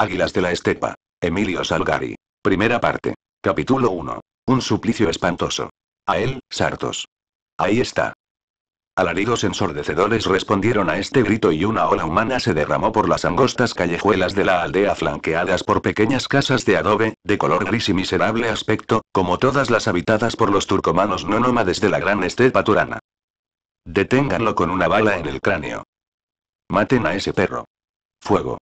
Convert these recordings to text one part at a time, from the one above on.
Águilas de la Estepa. Emilio Salgari. Primera parte. Capítulo 1. Un suplicio espantoso. A él, Sartos. Ahí está. Alaridos ensordecedores respondieron a este grito y una ola humana se derramó por las angostas callejuelas de la aldea flanqueadas por pequeñas casas de adobe, de color gris y miserable aspecto, como todas las habitadas por los turcomanos no nómades de la gran estepa turana. Deténganlo con una bala en el cráneo. Maten a ese perro. Fuego.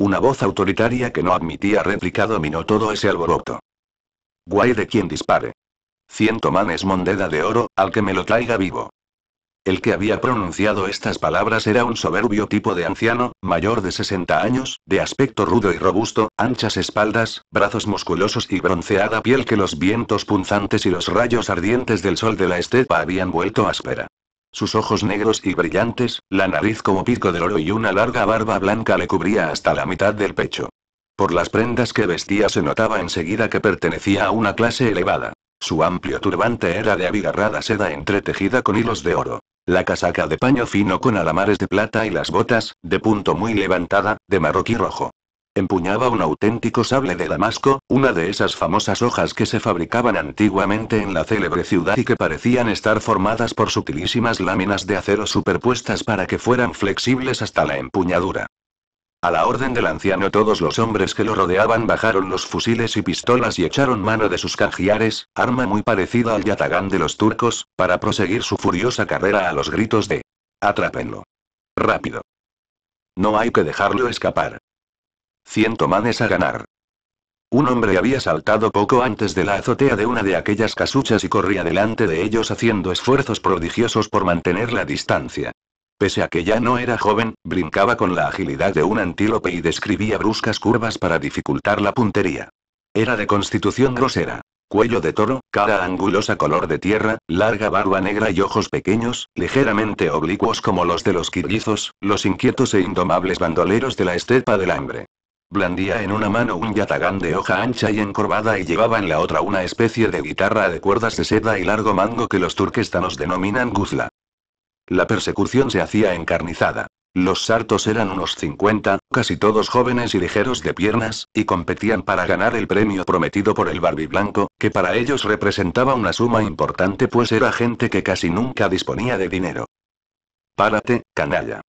Una voz autoritaria que no admitía réplica dominó todo ese alboroto. Guay de quien dispare. Ciento manes moneda de oro, al que me lo traiga vivo. El que había pronunciado estas palabras era un soberbio tipo de anciano, mayor de 60 años, de aspecto rudo y robusto, anchas espaldas, brazos musculosos y bronceada piel que los vientos punzantes y los rayos ardientes del sol de la estepa habían vuelto áspera. Sus ojos negros y brillantes, la nariz como pico de oro y una larga barba blanca le cubría hasta la mitad del pecho. Por las prendas que vestía se notaba enseguida que pertenecía a una clase elevada. Su amplio turbante era de abigarrada seda entretejida con hilos de oro. La casaca de paño fino con alamares de plata y las botas, de punto muy levantada, de marroquí rojo empuñaba un auténtico sable de Damasco, una de esas famosas hojas que se fabricaban antiguamente en la célebre ciudad y que parecían estar formadas por sutilísimas láminas de acero superpuestas para que fueran flexibles hasta la empuñadura. A la orden del anciano todos los hombres que lo rodeaban bajaron los fusiles y pistolas y echaron mano de sus canjiares, arma muy parecida al yatagán de los turcos, para proseguir su furiosa carrera a los gritos de «¡Atrápenlo! ¡Rápido! No hay que dejarlo escapar. Ciento manes a ganar. Un hombre había saltado poco antes de la azotea de una de aquellas casuchas y corría delante de ellos haciendo esfuerzos prodigiosos por mantener la distancia. Pese a que ya no era joven, brincaba con la agilidad de un antílope y describía bruscas curvas para dificultar la puntería. Era de constitución grosera. Cuello de toro, cara angulosa color de tierra, larga barba negra y ojos pequeños, ligeramente oblicuos como los de los quillizos, los inquietos e indomables bandoleros de la estepa del hambre. Blandía en una mano un yatagán de hoja ancha y encorvada y llevaba en la otra una especie de guitarra de cuerdas de seda y largo mango que los turquestanos denominan guzla. La persecución se hacía encarnizada. Los sartos eran unos 50, casi todos jóvenes y ligeros de piernas, y competían para ganar el premio prometido por el Barbie Blanco, que para ellos representaba una suma importante pues era gente que casi nunca disponía de dinero. Párate, canalla.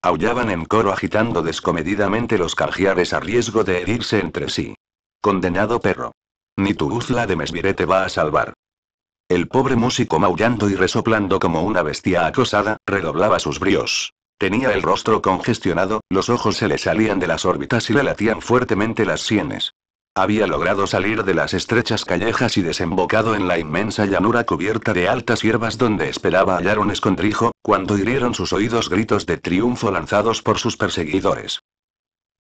Aullaban en coro agitando descomedidamente los cargiares a riesgo de herirse entre sí. Condenado perro. Ni tu uzla de mesvirete te va a salvar. El pobre músico maullando y resoplando como una bestia acosada, redoblaba sus bríos. Tenía el rostro congestionado, los ojos se le salían de las órbitas y le latían fuertemente las sienes. Había logrado salir de las estrechas callejas y desembocado en la inmensa llanura cubierta de altas hierbas donde esperaba hallar un escondrijo, cuando hirieron sus oídos gritos de triunfo lanzados por sus perseguidores.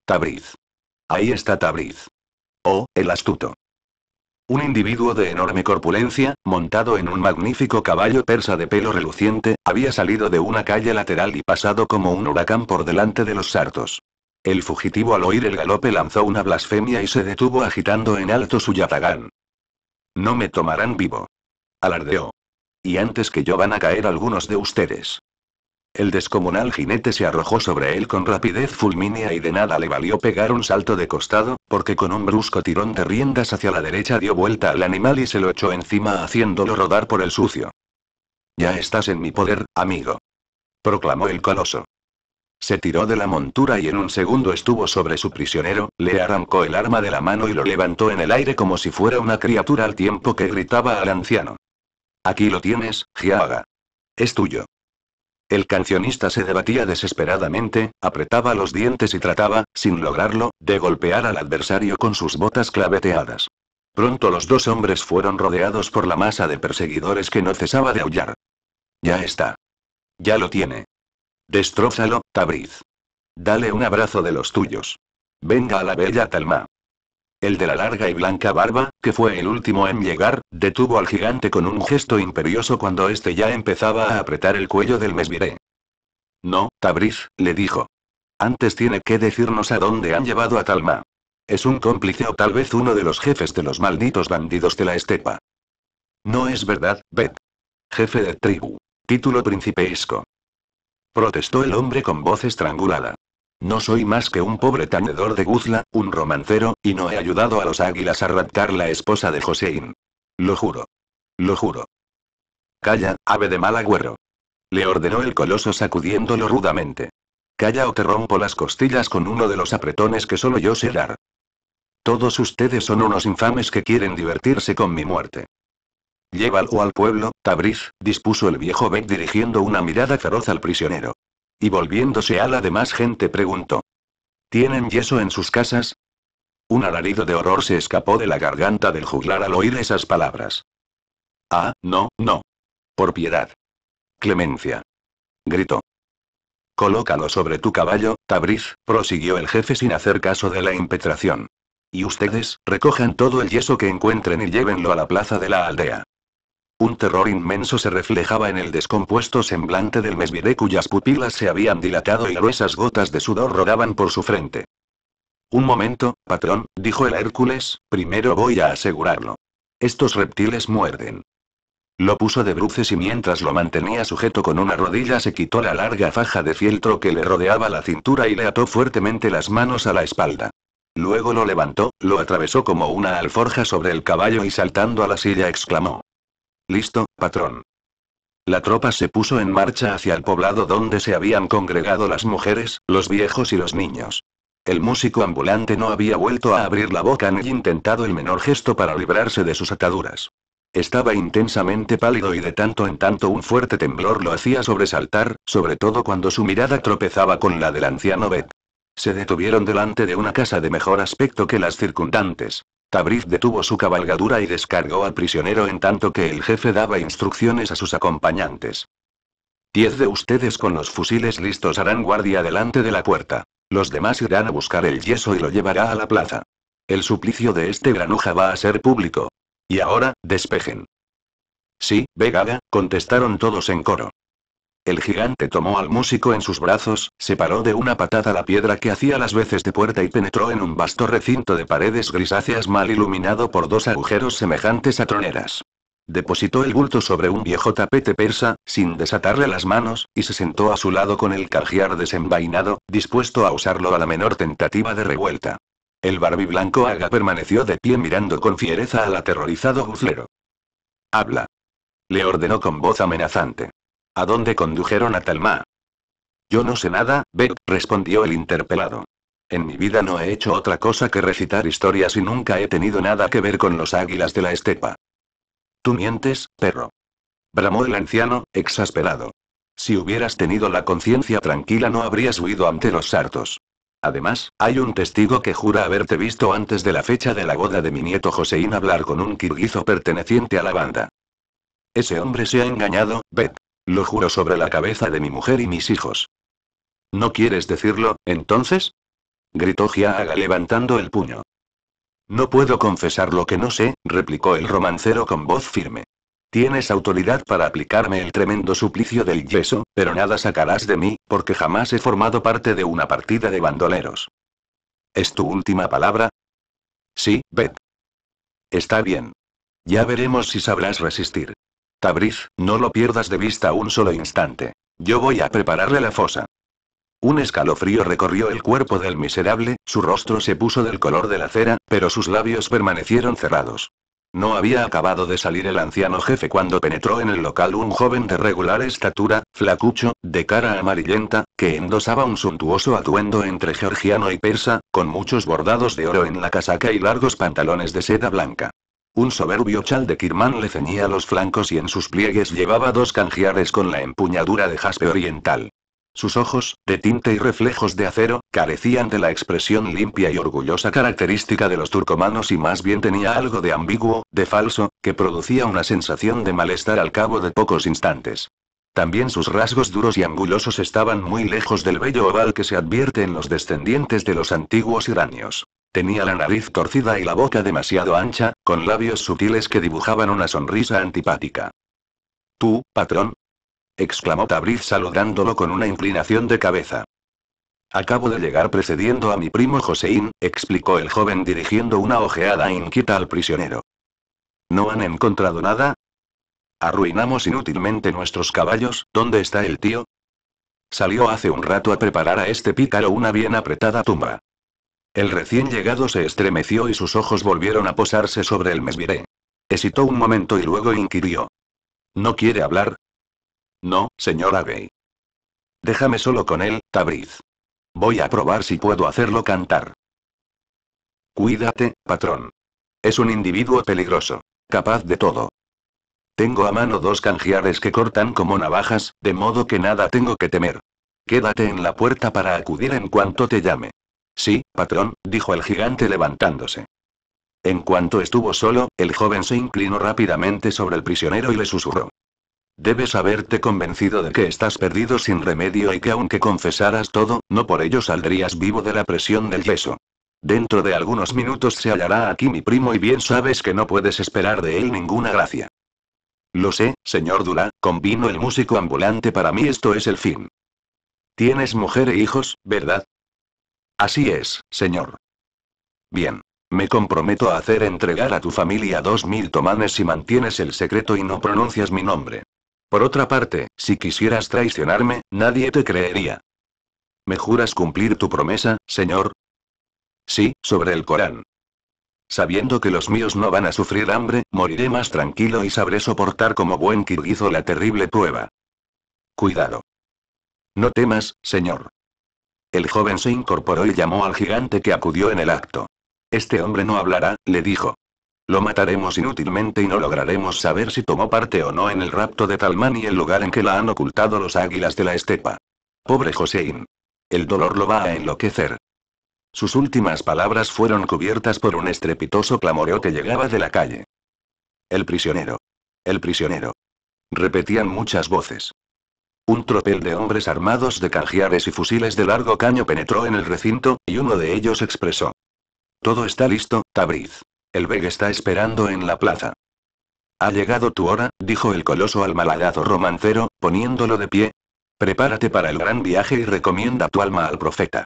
Tabriz. Ahí está Tabriz. Oh, el astuto. Un individuo de enorme corpulencia, montado en un magnífico caballo persa de pelo reluciente, había salido de una calle lateral y pasado como un huracán por delante de los sartos. El fugitivo al oír el galope lanzó una blasfemia y se detuvo agitando en alto su yatagán. No me tomarán vivo. Alardeó. Y antes que yo van a caer algunos de ustedes. El descomunal jinete se arrojó sobre él con rapidez fulmínea y de nada le valió pegar un salto de costado, porque con un brusco tirón de riendas hacia la derecha dio vuelta al animal y se lo echó encima haciéndolo rodar por el sucio. Ya estás en mi poder, amigo. Proclamó el coloso. Se tiró de la montura y en un segundo estuvo sobre su prisionero, le arrancó el arma de la mano y lo levantó en el aire como si fuera una criatura al tiempo que gritaba al anciano. Aquí lo tienes, Giaga. Es tuyo. El cancionista se debatía desesperadamente, apretaba los dientes y trataba, sin lograrlo, de golpear al adversario con sus botas claveteadas. Pronto los dos hombres fueron rodeados por la masa de perseguidores que no cesaba de aullar. Ya está. Ya lo tiene. Destrózalo, Tabriz. Dale un abrazo de los tuyos. Venga a la bella Talma. El de la larga y blanca barba, que fue el último en llegar, detuvo al gigante con un gesto imperioso cuando éste ya empezaba a apretar el cuello del mesviré. No, Tabriz, le dijo. Antes tiene que decirnos a dónde han llevado a Talma. Es un cómplice o tal vez uno de los jefes de los malditos bandidos de la estepa. No es verdad, Bet. Jefe de tribu. Título principesco protestó el hombre con voz estrangulada. No soy más que un pobre tanedor de guzla, un romancero, y no he ayudado a los águilas a raptar la esposa de Joséín. Lo juro. Lo juro. Calla, ave de mal agüero. Le ordenó el coloso sacudiéndolo rudamente. Calla o te rompo las costillas con uno de los apretones que solo yo sé dar. Todos ustedes son unos infames que quieren divertirse con mi muerte. Llévalo al pueblo, Tabriz, dispuso el viejo Beck dirigiendo una mirada feroz al prisionero. Y volviéndose a la demás gente preguntó. ¿Tienen yeso en sus casas? Un alarido de horror se escapó de la garganta del juglar al oír esas palabras. Ah, no, no. Por piedad. Clemencia. Gritó. Colócalo sobre tu caballo, Tabriz, prosiguió el jefe sin hacer caso de la impetración. Y ustedes, recojan todo el yeso que encuentren y llévenlo a la plaza de la aldea. Un terror inmenso se reflejaba en el descompuesto semblante del mesbiré cuyas pupilas se habían dilatado y gruesas gotas de sudor rodaban por su frente. Un momento, patrón, dijo el Hércules, primero voy a asegurarlo. Estos reptiles muerden. Lo puso de bruces y mientras lo mantenía sujeto con una rodilla se quitó la larga faja de fieltro que le rodeaba la cintura y le ató fuertemente las manos a la espalda. Luego lo levantó, lo atravesó como una alforja sobre el caballo y saltando a la silla exclamó. Listo, patrón. La tropa se puso en marcha hacia el poblado donde se habían congregado las mujeres, los viejos y los niños. El músico ambulante no había vuelto a abrir la boca ni intentado el menor gesto para librarse de sus ataduras. Estaba intensamente pálido y de tanto en tanto un fuerte temblor lo hacía sobresaltar, sobre todo cuando su mirada tropezaba con la del anciano Bet. Se detuvieron delante de una casa de mejor aspecto que las circundantes. Tabriz detuvo su cabalgadura y descargó al prisionero en tanto que el jefe daba instrucciones a sus acompañantes. Diez de ustedes con los fusiles listos harán guardia delante de la puerta. Los demás irán a buscar el yeso y lo llevará a la plaza. El suplicio de este granuja va a ser público. Y ahora, despejen. Sí, vegada, contestaron todos en coro. El gigante tomó al músico en sus brazos, separó de una patada la piedra que hacía las veces de puerta y penetró en un vasto recinto de paredes grisáceas mal iluminado por dos agujeros semejantes a troneras. Depositó el bulto sobre un viejo tapete persa, sin desatarle las manos, y se sentó a su lado con el cargiar desenvainado, dispuesto a usarlo a la menor tentativa de revuelta. El barbiblanco Aga permaneció de pie mirando con fiereza al aterrorizado guzlero. Habla. Le ordenó con voz amenazante. ¿A dónde condujeron a Talma? Yo no sé nada, Beth, respondió el interpelado. En mi vida no he hecho otra cosa que recitar historias y nunca he tenido nada que ver con los águilas de la estepa. Tú mientes, perro. Bramó el anciano, exasperado. Si hubieras tenido la conciencia tranquila no habrías huido ante los sartos. Además, hay un testigo que jura haberte visto antes de la fecha de la boda de mi nieto Joseín hablar con un kirguizo perteneciente a la banda. Ese hombre se ha engañado, Beth. Lo juro sobre la cabeza de mi mujer y mis hijos. ¿No quieres decirlo, entonces? gritó Giaga levantando el puño. No puedo confesar lo que no sé, replicó el romancero con voz firme. Tienes autoridad para aplicarme el tremendo suplicio del yeso, pero nada sacarás de mí, porque jamás he formado parte de una partida de bandoleros. ¿Es tu última palabra? Sí, Beth. Está bien. Ya veremos si sabrás resistir. Tabriz, no lo pierdas de vista un solo instante. Yo voy a prepararle la fosa. Un escalofrío recorrió el cuerpo del miserable, su rostro se puso del color de la cera, pero sus labios permanecieron cerrados. No había acabado de salir el anciano jefe cuando penetró en el local un joven de regular estatura, flacucho, de cara amarillenta, que endosaba un suntuoso atuendo entre georgiano y persa, con muchos bordados de oro en la casaca y largos pantalones de seda blanca. Un soberbio chal de Kirman le ceñía los flancos y en sus pliegues llevaba dos canjiares con la empuñadura de jaspe oriental. Sus ojos, de tinte y reflejos de acero, carecían de la expresión limpia y orgullosa característica de los turcomanos y más bien tenía algo de ambiguo, de falso, que producía una sensación de malestar al cabo de pocos instantes. También sus rasgos duros y angulosos estaban muy lejos del bello oval que se advierte en los descendientes de los antiguos iranios. Tenía la nariz torcida y la boca demasiado ancha, con labios sutiles que dibujaban una sonrisa antipática. ¿Tú, patrón? exclamó Tabriz saludándolo con una inclinación de cabeza. Acabo de llegar precediendo a mi primo Joseín, explicó el joven dirigiendo una ojeada inquieta al prisionero. ¿No han encontrado nada? Arruinamos inútilmente nuestros caballos, ¿dónde está el tío? Salió hace un rato a preparar a este pícaro una bien apretada tumba. El recién llegado se estremeció y sus ojos volvieron a posarse sobre el mesviré. Hesitó un momento y luego inquirió. ¿No quiere hablar? No, señor Gay. Déjame solo con él, Tabriz. Voy a probar si puedo hacerlo cantar. Cuídate, patrón. Es un individuo peligroso. Capaz de todo. Tengo a mano dos canjiares que cortan como navajas, de modo que nada tengo que temer. Quédate en la puerta para acudir en cuanto te llame. Sí, patrón, dijo el gigante levantándose. En cuanto estuvo solo, el joven se inclinó rápidamente sobre el prisionero y le susurró. Debes haberte convencido de que estás perdido sin remedio y que aunque confesaras todo, no por ello saldrías vivo de la presión del yeso. Dentro de algunos minutos se hallará aquí mi primo y bien sabes que no puedes esperar de él ninguna gracia. Lo sé, señor Dura, convino el músico ambulante para mí esto es el fin. Tienes mujer e hijos, ¿verdad? Así es, señor. Bien. Me comprometo a hacer entregar a tu familia dos mil tomanes si mantienes el secreto y no pronuncias mi nombre. Por otra parte, si quisieras traicionarme, nadie te creería. ¿Me juras cumplir tu promesa, señor? Sí, sobre el Corán. Sabiendo que los míos no van a sufrir hambre, moriré más tranquilo y sabré soportar como buen kirguizo la terrible prueba. Cuidado. No temas, señor. El joven se incorporó y llamó al gigante que acudió en el acto. Este hombre no hablará, le dijo. Lo mataremos inútilmente y no lograremos saber si tomó parte o no en el rapto de Talman y el lugar en que la han ocultado los águilas de la estepa. Pobre Josein. El dolor lo va a enloquecer. Sus últimas palabras fueron cubiertas por un estrepitoso clamoreo que llegaba de la calle. El prisionero. El prisionero. Repetían muchas voces. Un tropel de hombres armados de canjeares y fusiles de largo caño penetró en el recinto, y uno de ellos expresó. Todo está listo, Tabriz. El Beg está esperando en la plaza. Ha llegado tu hora, dijo el coloso al malhadado romancero, poniéndolo de pie. Prepárate para el gran viaje y recomienda tu alma al profeta.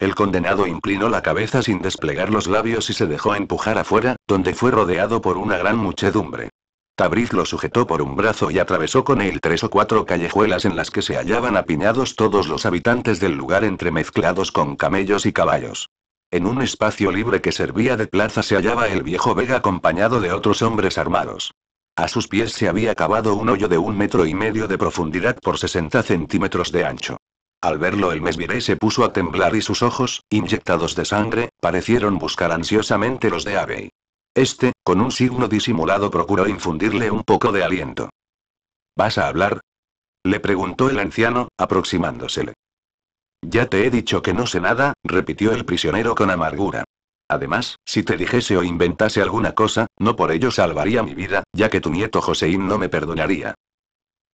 El condenado inclinó la cabeza sin desplegar los labios y se dejó empujar afuera, donde fue rodeado por una gran muchedumbre. Tabriz lo sujetó por un brazo y atravesó con él tres o cuatro callejuelas en las que se hallaban apiñados todos los habitantes del lugar entremezclados con camellos y caballos. En un espacio libre que servía de plaza se hallaba el viejo Vega acompañado de otros hombres armados. A sus pies se había cavado un hoyo de un metro y medio de profundidad por 60 centímetros de ancho. Al verlo el mesviré se puso a temblar y sus ojos, inyectados de sangre, parecieron buscar ansiosamente los de Abbey. Este, con un signo disimulado, procuró infundirle un poco de aliento. ¿Vas a hablar? Le preguntó el anciano, aproximándosele. Ya te he dicho que no sé nada, repitió el prisionero con amargura. Además, si te dijese o inventase alguna cosa, no por ello salvaría mi vida, ya que tu nieto Joseín no me perdonaría.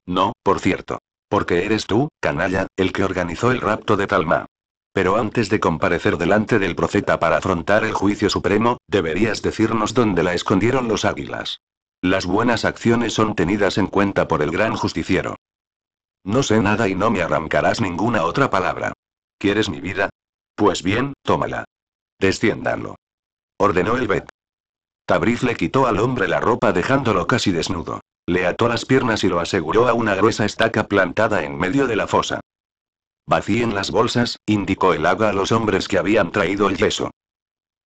No, por cierto. Porque eres tú, canalla, el que organizó el rapto de Talma. Pero antes de comparecer delante del profeta para afrontar el juicio supremo, deberías decirnos dónde la escondieron los águilas. Las buenas acciones son tenidas en cuenta por el gran justiciero. No sé nada y no me arrancarás ninguna otra palabra. ¿Quieres mi vida? Pues bien, tómala. Desciéndalo. Ordenó el Bet. Tabriz le quitó al hombre la ropa dejándolo casi desnudo. Le ató las piernas y lo aseguró a una gruesa estaca plantada en medio de la fosa. Vacíen las bolsas, indicó el agua a los hombres que habían traído el yeso.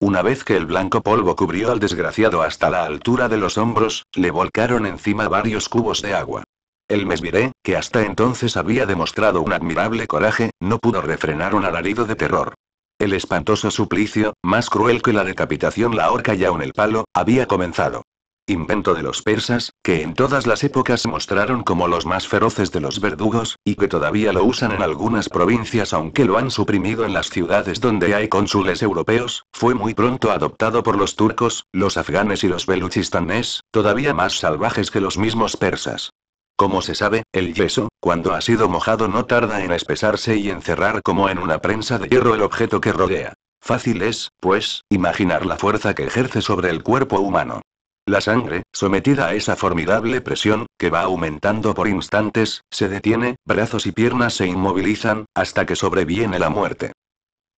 Una vez que el blanco polvo cubrió al desgraciado hasta la altura de los hombros, le volcaron encima varios cubos de agua. El mesviré, que hasta entonces había demostrado un admirable coraje, no pudo refrenar un alarido de terror. El espantoso suplicio, más cruel que la decapitación, la horca ya aún el palo, había comenzado invento de los persas, que en todas las épocas mostraron como los más feroces de los verdugos, y que todavía lo usan en algunas provincias aunque lo han suprimido en las ciudades donde hay cónsules europeos, fue muy pronto adoptado por los turcos, los afganes y los beluchistanes, todavía más salvajes que los mismos persas. Como se sabe, el yeso, cuando ha sido mojado no tarda en espesarse y encerrar como en una prensa de hierro el objeto que rodea. Fácil es, pues, imaginar la fuerza que ejerce sobre el cuerpo humano. La sangre, sometida a esa formidable presión, que va aumentando por instantes, se detiene, brazos y piernas se inmovilizan, hasta que sobreviene la muerte.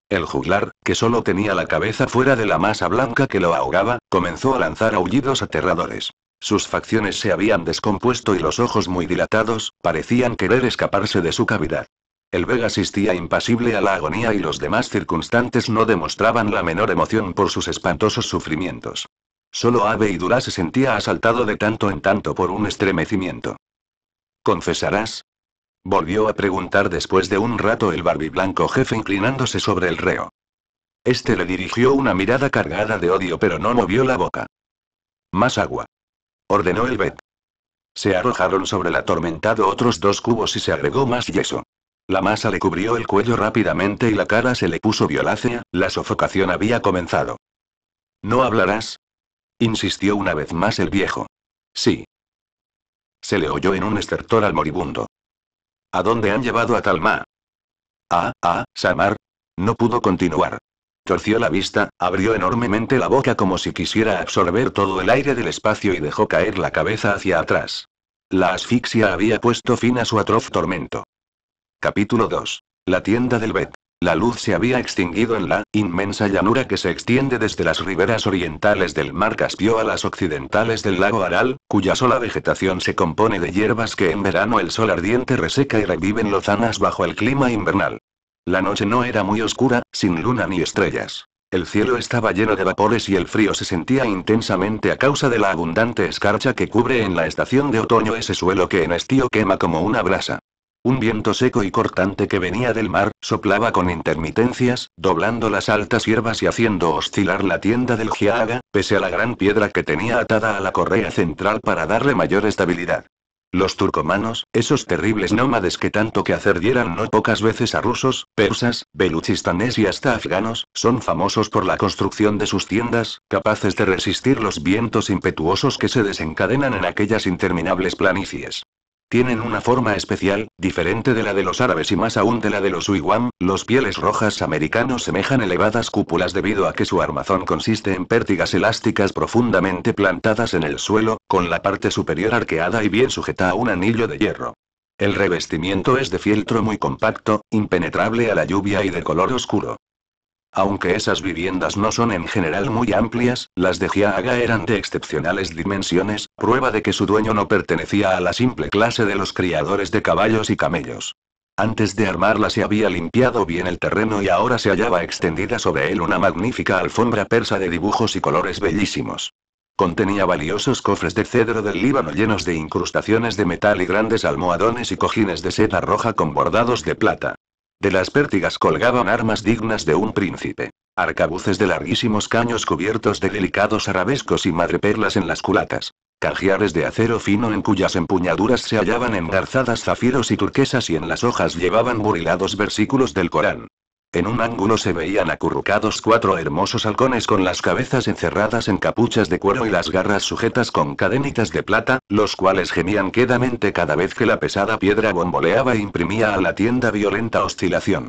El juglar, que solo tenía la cabeza fuera de la masa blanca que lo ahogaba, comenzó a lanzar aullidos aterradores. Sus facciones se habían descompuesto y los ojos muy dilatados, parecían querer escaparse de su cavidad. El Vega asistía impasible a la agonía y los demás circunstantes no demostraban la menor emoción por sus espantosos sufrimientos. Solo Abe y Dura se sentía asaltado de tanto en tanto por un estremecimiento. ¿Confesarás? Volvió a preguntar después de un rato el barbiblanco jefe inclinándose sobre el reo. Este le dirigió una mirada cargada de odio pero no movió la boca. Más agua. Ordenó el Bet. Se arrojaron sobre el atormentado otros dos cubos y se agregó más yeso. La masa le cubrió el cuello rápidamente y la cara se le puso violácea, la sofocación había comenzado. ¿No hablarás? Insistió una vez más el viejo. Sí. Se le oyó en un estertor al moribundo. ¿A dónde han llevado a Talma? Ah, ah, Samar. No pudo continuar. Torció la vista, abrió enormemente la boca como si quisiera absorber todo el aire del espacio y dejó caer la cabeza hacia atrás. La asfixia había puesto fin a su atroz tormento. Capítulo 2. La tienda del Bet. La luz se había extinguido en la inmensa llanura que se extiende desde las riberas orientales del mar Caspio a las occidentales del lago Aral, cuya sola vegetación se compone de hierbas que en verano el sol ardiente reseca y reviven lozanas bajo el clima invernal. La noche no era muy oscura, sin luna ni estrellas. El cielo estaba lleno de vapores y el frío se sentía intensamente a causa de la abundante escarcha que cubre en la estación de otoño ese suelo que en estío quema como una brasa. Un viento seco y cortante que venía del mar, soplaba con intermitencias, doblando las altas hierbas y haciendo oscilar la tienda del Giaga, pese a la gran piedra que tenía atada a la correa central para darle mayor estabilidad. Los turcomanos, esos terribles nómades que tanto que hacer dieran no pocas veces a rusos, persas, beluchistanés y hasta afganos, son famosos por la construcción de sus tiendas, capaces de resistir los vientos impetuosos que se desencadenan en aquellas interminables planicies. Tienen una forma especial, diferente de la de los árabes y más aún de la de los Uiguam, los pieles rojas americanos semejan elevadas cúpulas debido a que su armazón consiste en pértigas elásticas profundamente plantadas en el suelo, con la parte superior arqueada y bien sujeta a un anillo de hierro. El revestimiento es de fieltro muy compacto, impenetrable a la lluvia y de color oscuro. Aunque esas viviendas no son en general muy amplias, las de Giaga eran de excepcionales dimensiones, prueba de que su dueño no pertenecía a la simple clase de los criadores de caballos y camellos. Antes de armarla se había limpiado bien el terreno y ahora se hallaba extendida sobre él una magnífica alfombra persa de dibujos y colores bellísimos. Contenía valiosos cofres de cedro del Líbano llenos de incrustaciones de metal y grandes almohadones y cojines de seda roja con bordados de plata. De las pértigas colgaban armas dignas de un príncipe. Arcabuces de larguísimos caños cubiertos de delicados arabescos y madreperlas en las culatas. Cajiares de acero fino en cuyas empuñaduras se hallaban engarzadas zafiros y turquesas y en las hojas llevaban burilados versículos del Corán. En un ángulo se veían acurrucados cuatro hermosos halcones con las cabezas encerradas en capuchas de cuero y las garras sujetas con cadenitas de plata, los cuales gemían quedamente cada vez que la pesada piedra bomboleaba e imprimía a la tienda violenta oscilación.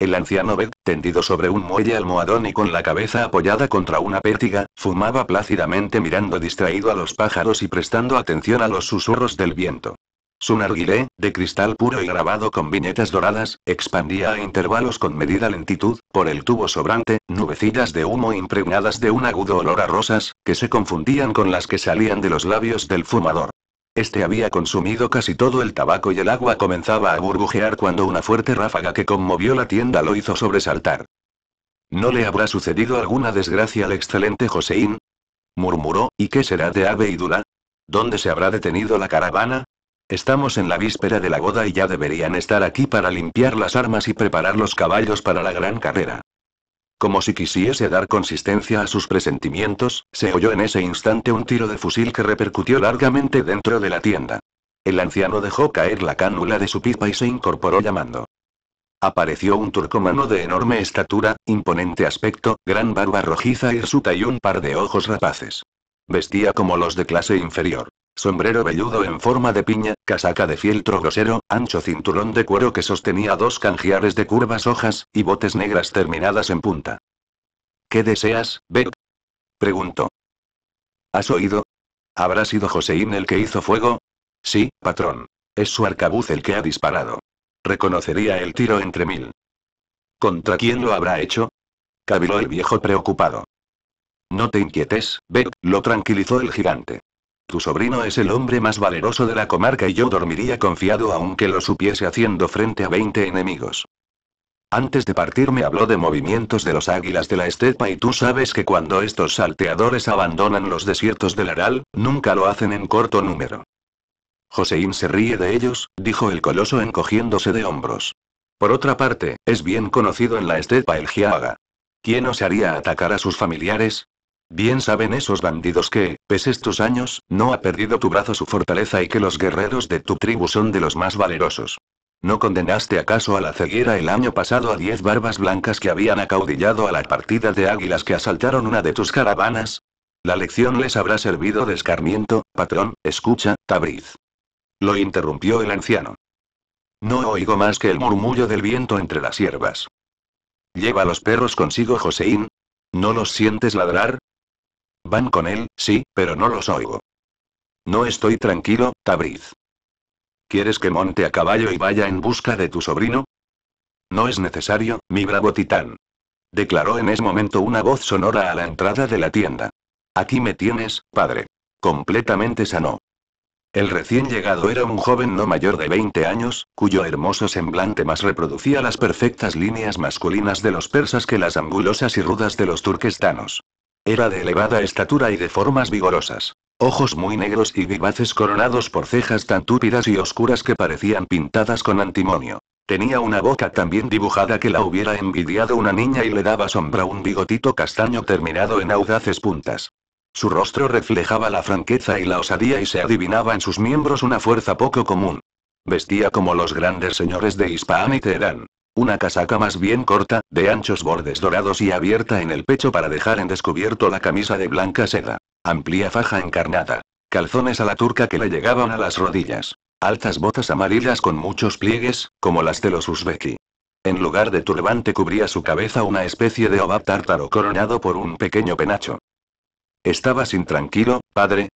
El anciano Bed, tendido sobre un muelle almohadón y con la cabeza apoyada contra una pértiga, fumaba plácidamente mirando distraído a los pájaros y prestando atención a los susurros del viento. Su narguilé, de cristal puro y grabado con viñetas doradas, expandía a intervalos con medida lentitud, por el tubo sobrante, nubecillas de humo impregnadas de un agudo olor a rosas, que se confundían con las que salían de los labios del fumador. Este había consumido casi todo el tabaco y el agua comenzaba a burbujear cuando una fuerte ráfaga que conmovió la tienda lo hizo sobresaltar. ¿No le habrá sucedido alguna desgracia al excelente Joséín? murmuró, ¿y qué será de Ave y Dula? ¿Dónde se habrá detenido la caravana? Estamos en la víspera de la boda y ya deberían estar aquí para limpiar las armas y preparar los caballos para la gran carrera. Como si quisiese dar consistencia a sus presentimientos, se oyó en ese instante un tiro de fusil que repercutió largamente dentro de la tienda. El anciano dejó caer la cánula de su pipa y se incorporó llamando. Apareció un turcomano de enorme estatura, imponente aspecto, gran barba rojiza hirsuta y un par de ojos rapaces. Vestía como los de clase inferior. Sombrero velludo en forma de piña, casaca de fieltro grosero, ancho cinturón de cuero que sostenía dos cangiares de curvas hojas, y botes negras terminadas en punta. ¿Qué deseas, Beck? Preguntó. ¿Has oído? ¿Habrá sido Joseín el que hizo fuego? Sí, patrón. Es su arcabuz el que ha disparado. Reconocería el tiro entre mil. ¿Contra quién lo habrá hecho? Cabiló el viejo preocupado. No te inquietes, Beck, lo tranquilizó el gigante. Tu sobrino es el hombre más valeroso de la comarca y yo dormiría confiado aunque lo supiese haciendo frente a 20 enemigos. Antes de partir me habló de movimientos de los águilas de la estepa y tú sabes que cuando estos salteadores abandonan los desiertos del Aral, nunca lo hacen en corto número. Joséín se ríe de ellos, dijo el coloso encogiéndose de hombros. Por otra parte, es bien conocido en la estepa el giaga. ¿Quién haría atacar a sus familiares? Bien saben esos bandidos que, pese estos años, no ha perdido tu brazo su fortaleza y que los guerreros de tu tribu son de los más valerosos. ¿No condenaste acaso a la ceguera el año pasado a diez barbas blancas que habían acaudillado a la partida de águilas que asaltaron una de tus caravanas? La lección les habrá servido de escarmiento, patrón, escucha, Tabriz. Lo interrumpió el anciano. No oigo más que el murmullo del viento entre las hierbas. Lleva a los perros consigo, Joseín. ¿No los sientes ladrar? Van con él, sí, pero no los oigo. No estoy tranquilo, Tabriz. ¿Quieres que monte a caballo y vaya en busca de tu sobrino? No es necesario, mi bravo titán. Declaró en ese momento una voz sonora a la entrada de la tienda. Aquí me tienes, padre. Completamente sano. El recién llegado era un joven no mayor de 20 años, cuyo hermoso semblante más reproducía las perfectas líneas masculinas de los persas que las angulosas y rudas de los turquestanos. Era de elevada estatura y de formas vigorosas. Ojos muy negros y vivaces coronados por cejas tan túpidas y oscuras que parecían pintadas con antimonio. Tenía una boca tan bien dibujada que la hubiera envidiado una niña y le daba sombra un bigotito castaño terminado en audaces puntas. Su rostro reflejaba la franqueza y la osadía y se adivinaba en sus miembros una fuerza poco común. Vestía como los grandes señores de Hispán y Teherán. Una casaca más bien corta, de anchos bordes dorados y abierta en el pecho para dejar en descubierto la camisa de blanca seda. Amplia faja encarnada. Calzones a la turca que le llegaban a las rodillas. Altas botas amarillas con muchos pliegues, como las de los uzbeki. En lugar de turbante cubría su cabeza una especie de ova tártaro coronado por un pequeño penacho. ¿Estabas intranquilo, padre?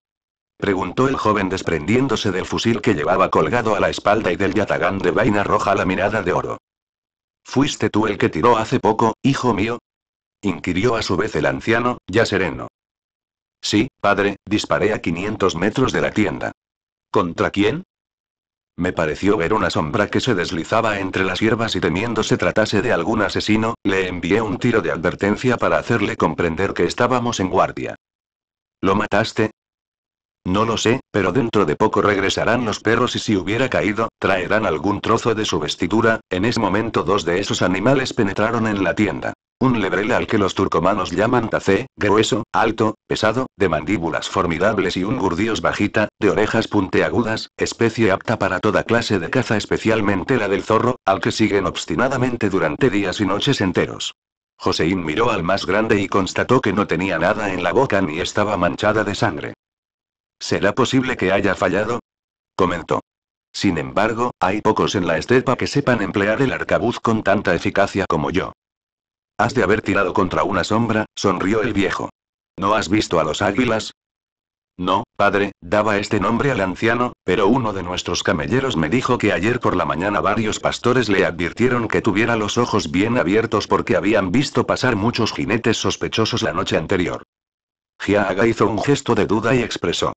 Preguntó el joven desprendiéndose del fusil que llevaba colgado a la espalda y del yatagán de vaina roja la mirada de oro. ¿Fuiste tú el que tiró hace poco, hijo mío? inquirió a su vez el anciano, ya sereno. Sí, padre, disparé a 500 metros de la tienda. ¿Contra quién? Me pareció ver una sombra que se deslizaba entre las hierbas y temiendo se tratase de algún asesino, le envié un tiro de advertencia para hacerle comprender que estábamos en guardia. ¿Lo mataste? No lo sé, pero dentro de poco regresarán los perros y si hubiera caído, traerán algún trozo de su vestidura. En ese momento dos de esos animales penetraron en la tienda. Un lebrel al que los turcomanos llaman tacé, grueso, alto, pesado, de mandíbulas formidables y un gurdíos bajita, de orejas puntiagudas, especie apta para toda clase de caza especialmente la del zorro, al que siguen obstinadamente durante días y noches enteros. Joseín miró al más grande y constató que no tenía nada en la boca ni estaba manchada de sangre. ¿Será posible que haya fallado? comentó. Sin embargo, hay pocos en la estepa que sepan emplear el arcabuz con tanta eficacia como yo. Has de haber tirado contra una sombra, sonrió el viejo. ¿No has visto a los águilas? No, padre, daba este nombre al anciano, pero uno de nuestros camelleros me dijo que ayer por la mañana varios pastores le advirtieron que tuviera los ojos bien abiertos porque habían visto pasar muchos jinetes sospechosos la noche anterior. Jiaga hizo un gesto de duda y expresó.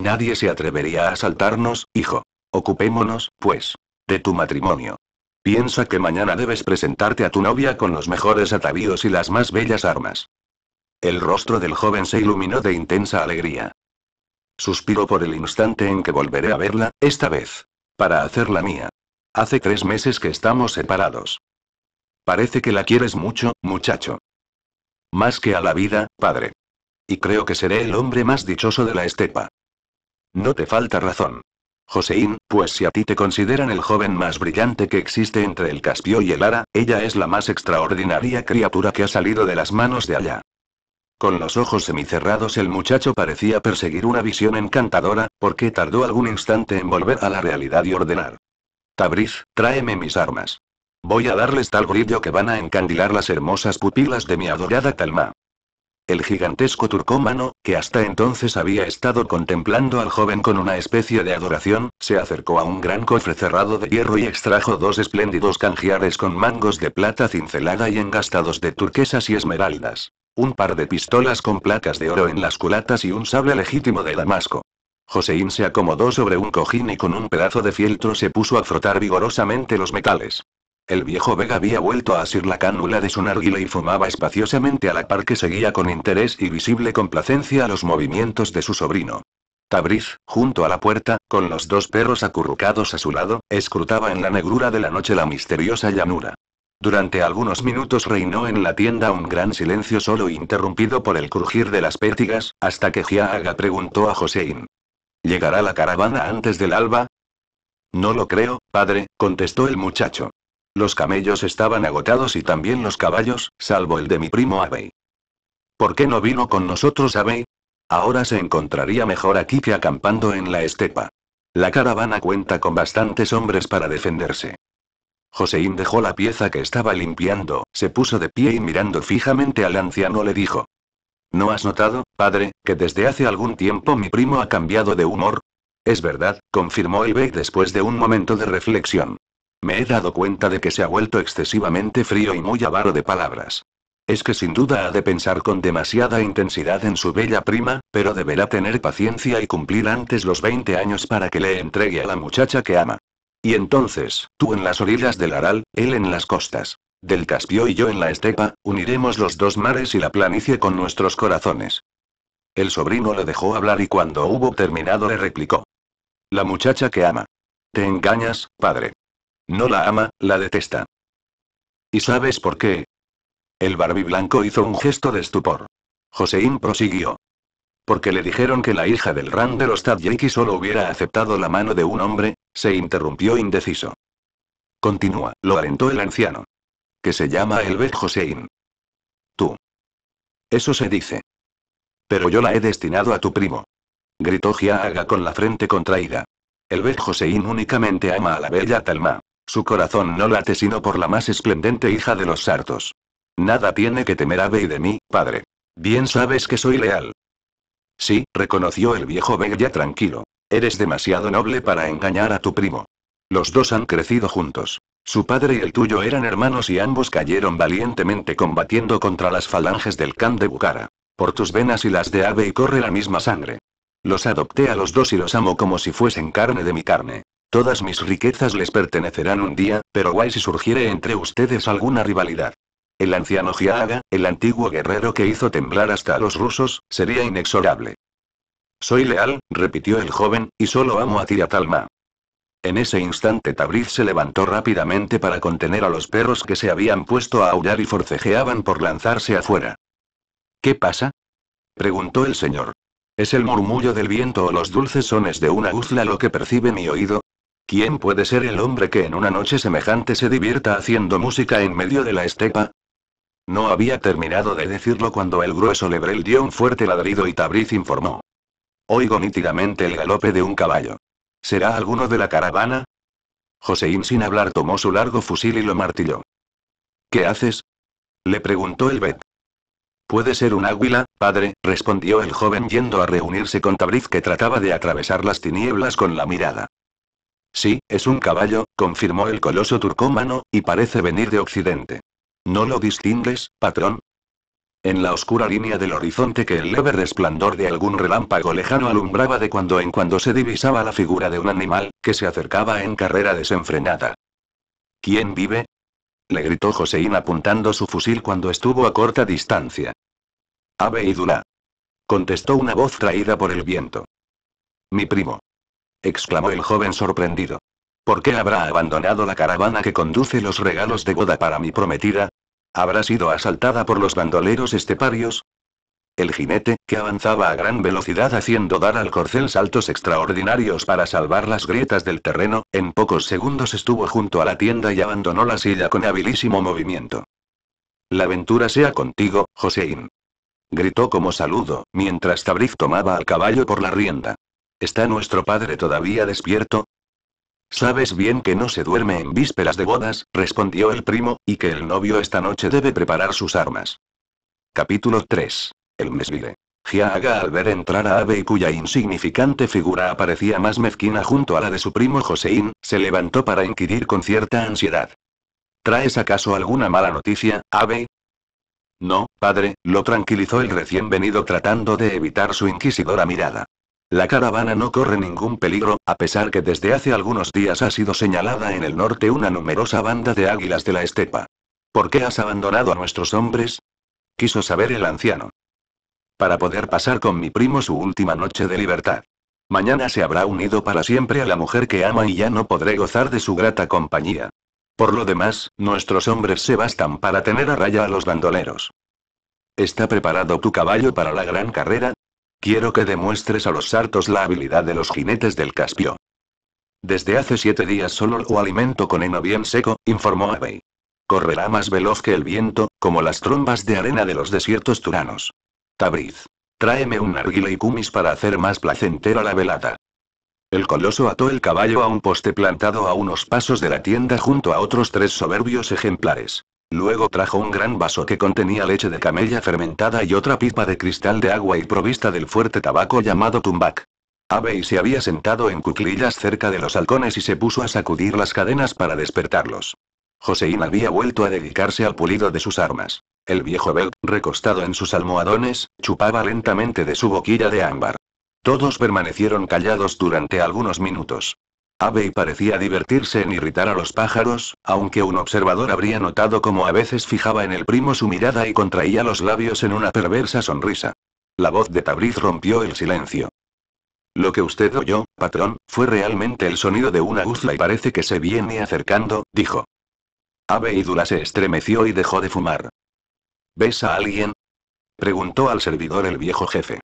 Nadie se atrevería a asaltarnos, hijo. Ocupémonos, pues, de tu matrimonio. Piensa que mañana debes presentarte a tu novia con los mejores atavíos y las más bellas armas. El rostro del joven se iluminó de intensa alegría. Suspiro por el instante en que volveré a verla, esta vez. Para hacerla mía. Hace tres meses que estamos separados. Parece que la quieres mucho, muchacho. Más que a la vida, padre. Y creo que seré el hombre más dichoso de la estepa. No te falta razón. Joseín, pues si a ti te consideran el joven más brillante que existe entre el Caspio y el Ara, ella es la más extraordinaria criatura que ha salido de las manos de allá. Con los ojos semicerrados el muchacho parecía perseguir una visión encantadora, porque tardó algún instante en volver a la realidad y ordenar. Tabriz, tráeme mis armas. Voy a darles tal brillo que van a encandilar las hermosas pupilas de mi adorada Talma el gigantesco turcómano, que hasta entonces había estado contemplando al joven con una especie de adoración, se acercó a un gran cofre cerrado de hierro y extrajo dos espléndidos canjiares con mangos de plata cincelada y engastados de turquesas y esmeraldas. Un par de pistolas con placas de oro en las culatas y un sable legítimo de Damasco. Joseín se acomodó sobre un cojín y con un pedazo de fieltro se puso a frotar vigorosamente los metales. El viejo Vega había vuelto a asir la cánula de su narguila y fumaba espaciosamente a la par que seguía con interés y visible complacencia los movimientos de su sobrino. Tabriz, junto a la puerta, con los dos perros acurrucados a su lado, escrutaba en la negrura de la noche la misteriosa llanura. Durante algunos minutos reinó en la tienda un gran silencio solo interrumpido por el crujir de las pértigas, hasta que Giaaga preguntó a Joséín. ¿Llegará la caravana antes del alba? No lo creo, padre, contestó el muchacho. Los camellos estaban agotados y también los caballos, salvo el de mi primo Abey. ¿Por qué no vino con nosotros Abey? Ahora se encontraría mejor aquí que acampando en la estepa. La caravana cuenta con bastantes hombres para defenderse. Joseín dejó la pieza que estaba limpiando, se puso de pie y mirando fijamente al anciano le dijo. ¿No has notado, padre, que desde hace algún tiempo mi primo ha cambiado de humor? Es verdad, confirmó el después de un momento de reflexión. Me he dado cuenta de que se ha vuelto excesivamente frío y muy avaro de palabras. Es que sin duda ha de pensar con demasiada intensidad en su bella prima, pero deberá tener paciencia y cumplir antes los 20 años para que le entregue a la muchacha que ama. Y entonces, tú en las orillas del Aral, él en las costas. Del Caspio y yo en la estepa, uniremos los dos mares y la planicie con nuestros corazones. El sobrino le dejó hablar y cuando hubo terminado le replicó. La muchacha que ama. Te engañas, padre. No la ama, la detesta. ¿Y sabes por qué? El Barbie blanco hizo un gesto de estupor. Joseín prosiguió. Porque le dijeron que la hija del de los Tadjiki solo hubiera aceptado la mano de un hombre, se interrumpió indeciso. Continúa, lo alentó el anciano. Que se llama Elbet Josein. Tú. Eso se dice. Pero yo la he destinado a tu primo. Gritó Giaaga con la frente contraída. Elbet Josein únicamente ama a la bella Talma. Su corazón no late sino por la más esplendente hija de los sartos. Nada tiene que temer Ave y de mí, padre. Bien sabes que soy leal. Sí, reconoció el viejo ya tranquilo. Eres demasiado noble para engañar a tu primo. Los dos han crecido juntos. Su padre y el tuyo eran hermanos y ambos cayeron valientemente combatiendo contra las falanges del Khan de Bukhara. Por tus venas y las de Ave y corre la misma sangre. Los adopté a los dos y los amo como si fuesen carne de mi carne. Todas mis riquezas les pertenecerán un día, pero guay si surgiere entre ustedes alguna rivalidad. El anciano Giaga, el antiguo guerrero que hizo temblar hasta a los rusos, sería inexorable. Soy leal, repitió el joven, y solo amo a Tiratalma. En ese instante Tabriz se levantó rápidamente para contener a los perros que se habían puesto a aullar y forcejeaban por lanzarse afuera. ¿Qué pasa? preguntó el señor. ¿Es el murmullo del viento o los dulces sones de una guzla lo que percibe mi oído? ¿Quién puede ser el hombre que en una noche semejante se divierta haciendo música en medio de la estepa? No había terminado de decirlo cuando el grueso lebrel dio un fuerte ladrido y Tabriz informó. Oigo nítidamente el galope de un caballo. ¿Será alguno de la caravana? Joseín sin hablar tomó su largo fusil y lo martilló. ¿Qué haces? le preguntó el Bet. Puede ser un águila, padre, respondió el joven yendo a reunirse con Tabriz que trataba de atravesar las tinieblas con la mirada. Sí, es un caballo, confirmó el coloso turcomano, y parece venir de occidente. ¿No lo distingues, patrón? En la oscura línea del horizonte que el leve resplandor de algún relámpago lejano alumbraba de cuando en cuando se divisaba la figura de un animal, que se acercaba en carrera desenfrenada. ¿Quién vive? le gritó Joseín apuntando su fusil cuando estuvo a corta distancia. Ave Idula. Contestó una voz traída por el viento. Mi primo exclamó el joven sorprendido. ¿Por qué habrá abandonado la caravana que conduce los regalos de boda para mi prometida? ¿Habrá sido asaltada por los bandoleros esteparios? El jinete, que avanzaba a gran velocidad haciendo dar al corcel saltos extraordinarios para salvar las grietas del terreno, en pocos segundos estuvo junto a la tienda y abandonó la silla con habilísimo movimiento. La aventura sea contigo, Joseín. Gritó como saludo, mientras Tabriz tomaba al caballo por la rienda. ¿Está nuestro padre todavía despierto? Sabes bien que no se duerme en vísperas de bodas, respondió el primo, y que el novio esta noche debe preparar sus armas. Capítulo 3. El Mesvide. Giaga al ver entrar a Abe y cuya insignificante figura aparecía más mezquina junto a la de su primo Joseín, se levantó para inquirir con cierta ansiedad. ¿Traes acaso alguna mala noticia, Abe? No, padre, lo tranquilizó el recién venido tratando de evitar su inquisidora mirada. La caravana no corre ningún peligro, a pesar que desde hace algunos días ha sido señalada en el norte una numerosa banda de águilas de la estepa. ¿Por qué has abandonado a nuestros hombres? Quiso saber el anciano. Para poder pasar con mi primo su última noche de libertad. Mañana se habrá unido para siempre a la mujer que ama y ya no podré gozar de su grata compañía. Por lo demás, nuestros hombres se bastan para tener a raya a los bandoleros. ¿Está preparado tu caballo para la gran carrera? Quiero que demuestres a los sartos la habilidad de los jinetes del Caspio. Desde hace siete días solo lo alimento con heno bien seco, informó Abey. Correrá más veloz que el viento, como las trombas de arena de los desiertos turanos. Tabriz. Tráeme un narguile y cumis para hacer más placentera la velada. El coloso ató el caballo a un poste plantado a unos pasos de la tienda junto a otros tres soberbios ejemplares. Luego trajo un gran vaso que contenía leche de camella fermentada y otra pipa de cristal de agua y provista del fuerte tabaco llamado tumbac. Abey se había sentado en cuclillas cerca de los halcones y se puso a sacudir las cadenas para despertarlos. Joséín había vuelto a dedicarse al pulido de sus armas. El viejo Belk, recostado en sus almohadones, chupaba lentamente de su boquilla de ámbar. Todos permanecieron callados durante algunos minutos. Abey parecía divertirse en irritar a los pájaros, aunque un observador habría notado cómo a veces fijaba en el primo su mirada y contraía los labios en una perversa sonrisa. La voz de Tabriz rompió el silencio. Lo que usted oyó, patrón, fue realmente el sonido de una guzla y parece que se viene acercando, dijo. Dula se estremeció y dejó de fumar. ¿Ves a alguien? preguntó al servidor el viejo jefe.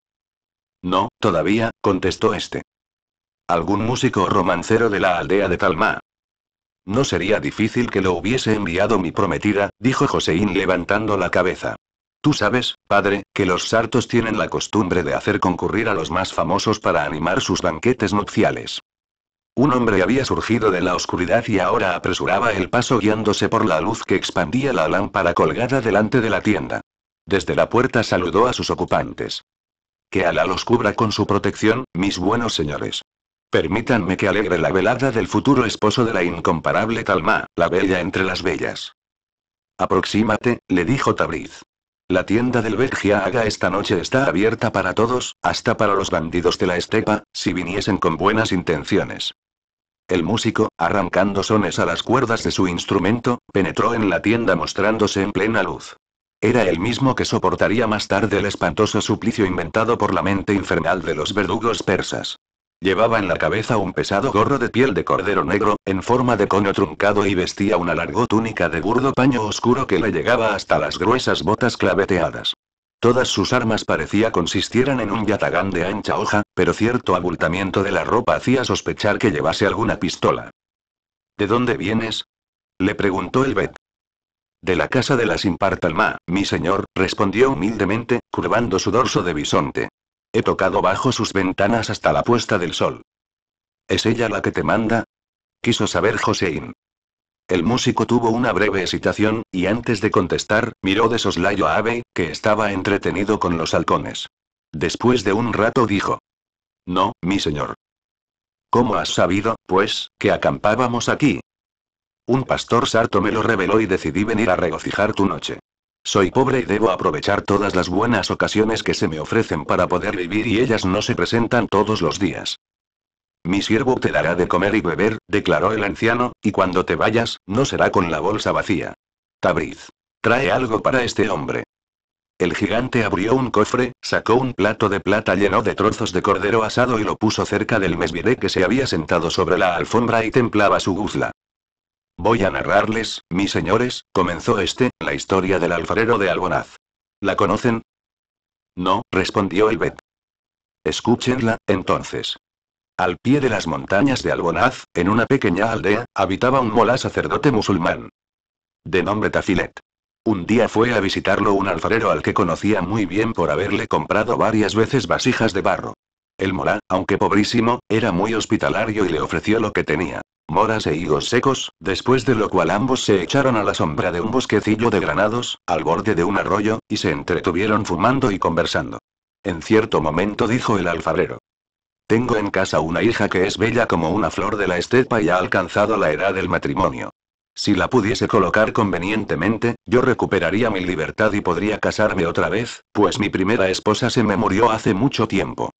No, todavía, contestó este. Algún músico romancero de la aldea de Talma. No sería difícil que lo hubiese enviado mi prometida, dijo Joseín levantando la cabeza. Tú sabes, padre, que los sartos tienen la costumbre de hacer concurrir a los más famosos para animar sus banquetes nupciales. Un hombre había surgido de la oscuridad y ahora apresuraba el paso guiándose por la luz que expandía la lámpara colgada delante de la tienda. Desde la puerta saludó a sus ocupantes. Que Alá los cubra con su protección, mis buenos señores. Permítanme que alegre la velada del futuro esposo de la incomparable Talma, la bella entre las bellas. Aproxímate, le dijo Tabriz. La tienda del Bergia esta noche está abierta para todos, hasta para los bandidos de la estepa, si viniesen con buenas intenciones. El músico, arrancando sones a las cuerdas de su instrumento, penetró en la tienda mostrándose en plena luz. Era el mismo que soportaría más tarde el espantoso suplicio inventado por la mente infernal de los verdugos persas. Llevaba en la cabeza un pesado gorro de piel de cordero negro, en forma de cono truncado y vestía una largo túnica de burdo paño oscuro que le llegaba hasta las gruesas botas claveteadas. Todas sus armas parecía consistieran en un yatagán de ancha hoja, pero cierto abultamiento de la ropa hacía sospechar que llevase alguna pistola. ¿De dónde vienes? le preguntó el Bet. De la casa de la Simpartalma, mi señor, respondió humildemente, curvando su dorso de bisonte. He tocado bajo sus ventanas hasta la puesta del sol. ¿Es ella la que te manda? Quiso saber Josein. El músico tuvo una breve hesitación, y antes de contestar, miró de soslayo a Abe, que estaba entretenido con los halcones. Después de un rato dijo. No, mi señor. ¿Cómo has sabido, pues, que acampábamos aquí? Un pastor sarto me lo reveló y decidí venir a regocijar tu noche. Soy pobre y debo aprovechar todas las buenas ocasiones que se me ofrecen para poder vivir y ellas no se presentan todos los días. Mi siervo te dará de comer y beber, declaró el anciano, y cuando te vayas, no será con la bolsa vacía. Tabriz. Trae algo para este hombre. El gigante abrió un cofre, sacó un plato de plata lleno de trozos de cordero asado y lo puso cerca del mesbiré que se había sentado sobre la alfombra y templaba su guzla. Voy a narrarles, mis señores, comenzó este, la historia del alfarero de Albonaz. ¿La conocen? No, respondió el Bet. Escúchenla, entonces. Al pie de las montañas de Albonaz, en una pequeña aldea, habitaba un mola sacerdote musulmán. De nombre Tafilet. Un día fue a visitarlo un alfarero al que conocía muy bien por haberle comprado varias veces vasijas de barro. El Mora, aunque pobrísimo, era muy hospitalario y le ofreció lo que tenía. Moras e higos secos, después de lo cual ambos se echaron a la sombra de un bosquecillo de granados, al borde de un arroyo, y se entretuvieron fumando y conversando. En cierto momento dijo el alfarero. Tengo en casa una hija que es bella como una flor de la estepa y ha alcanzado la edad del matrimonio. Si la pudiese colocar convenientemente, yo recuperaría mi libertad y podría casarme otra vez, pues mi primera esposa se me murió hace mucho tiempo.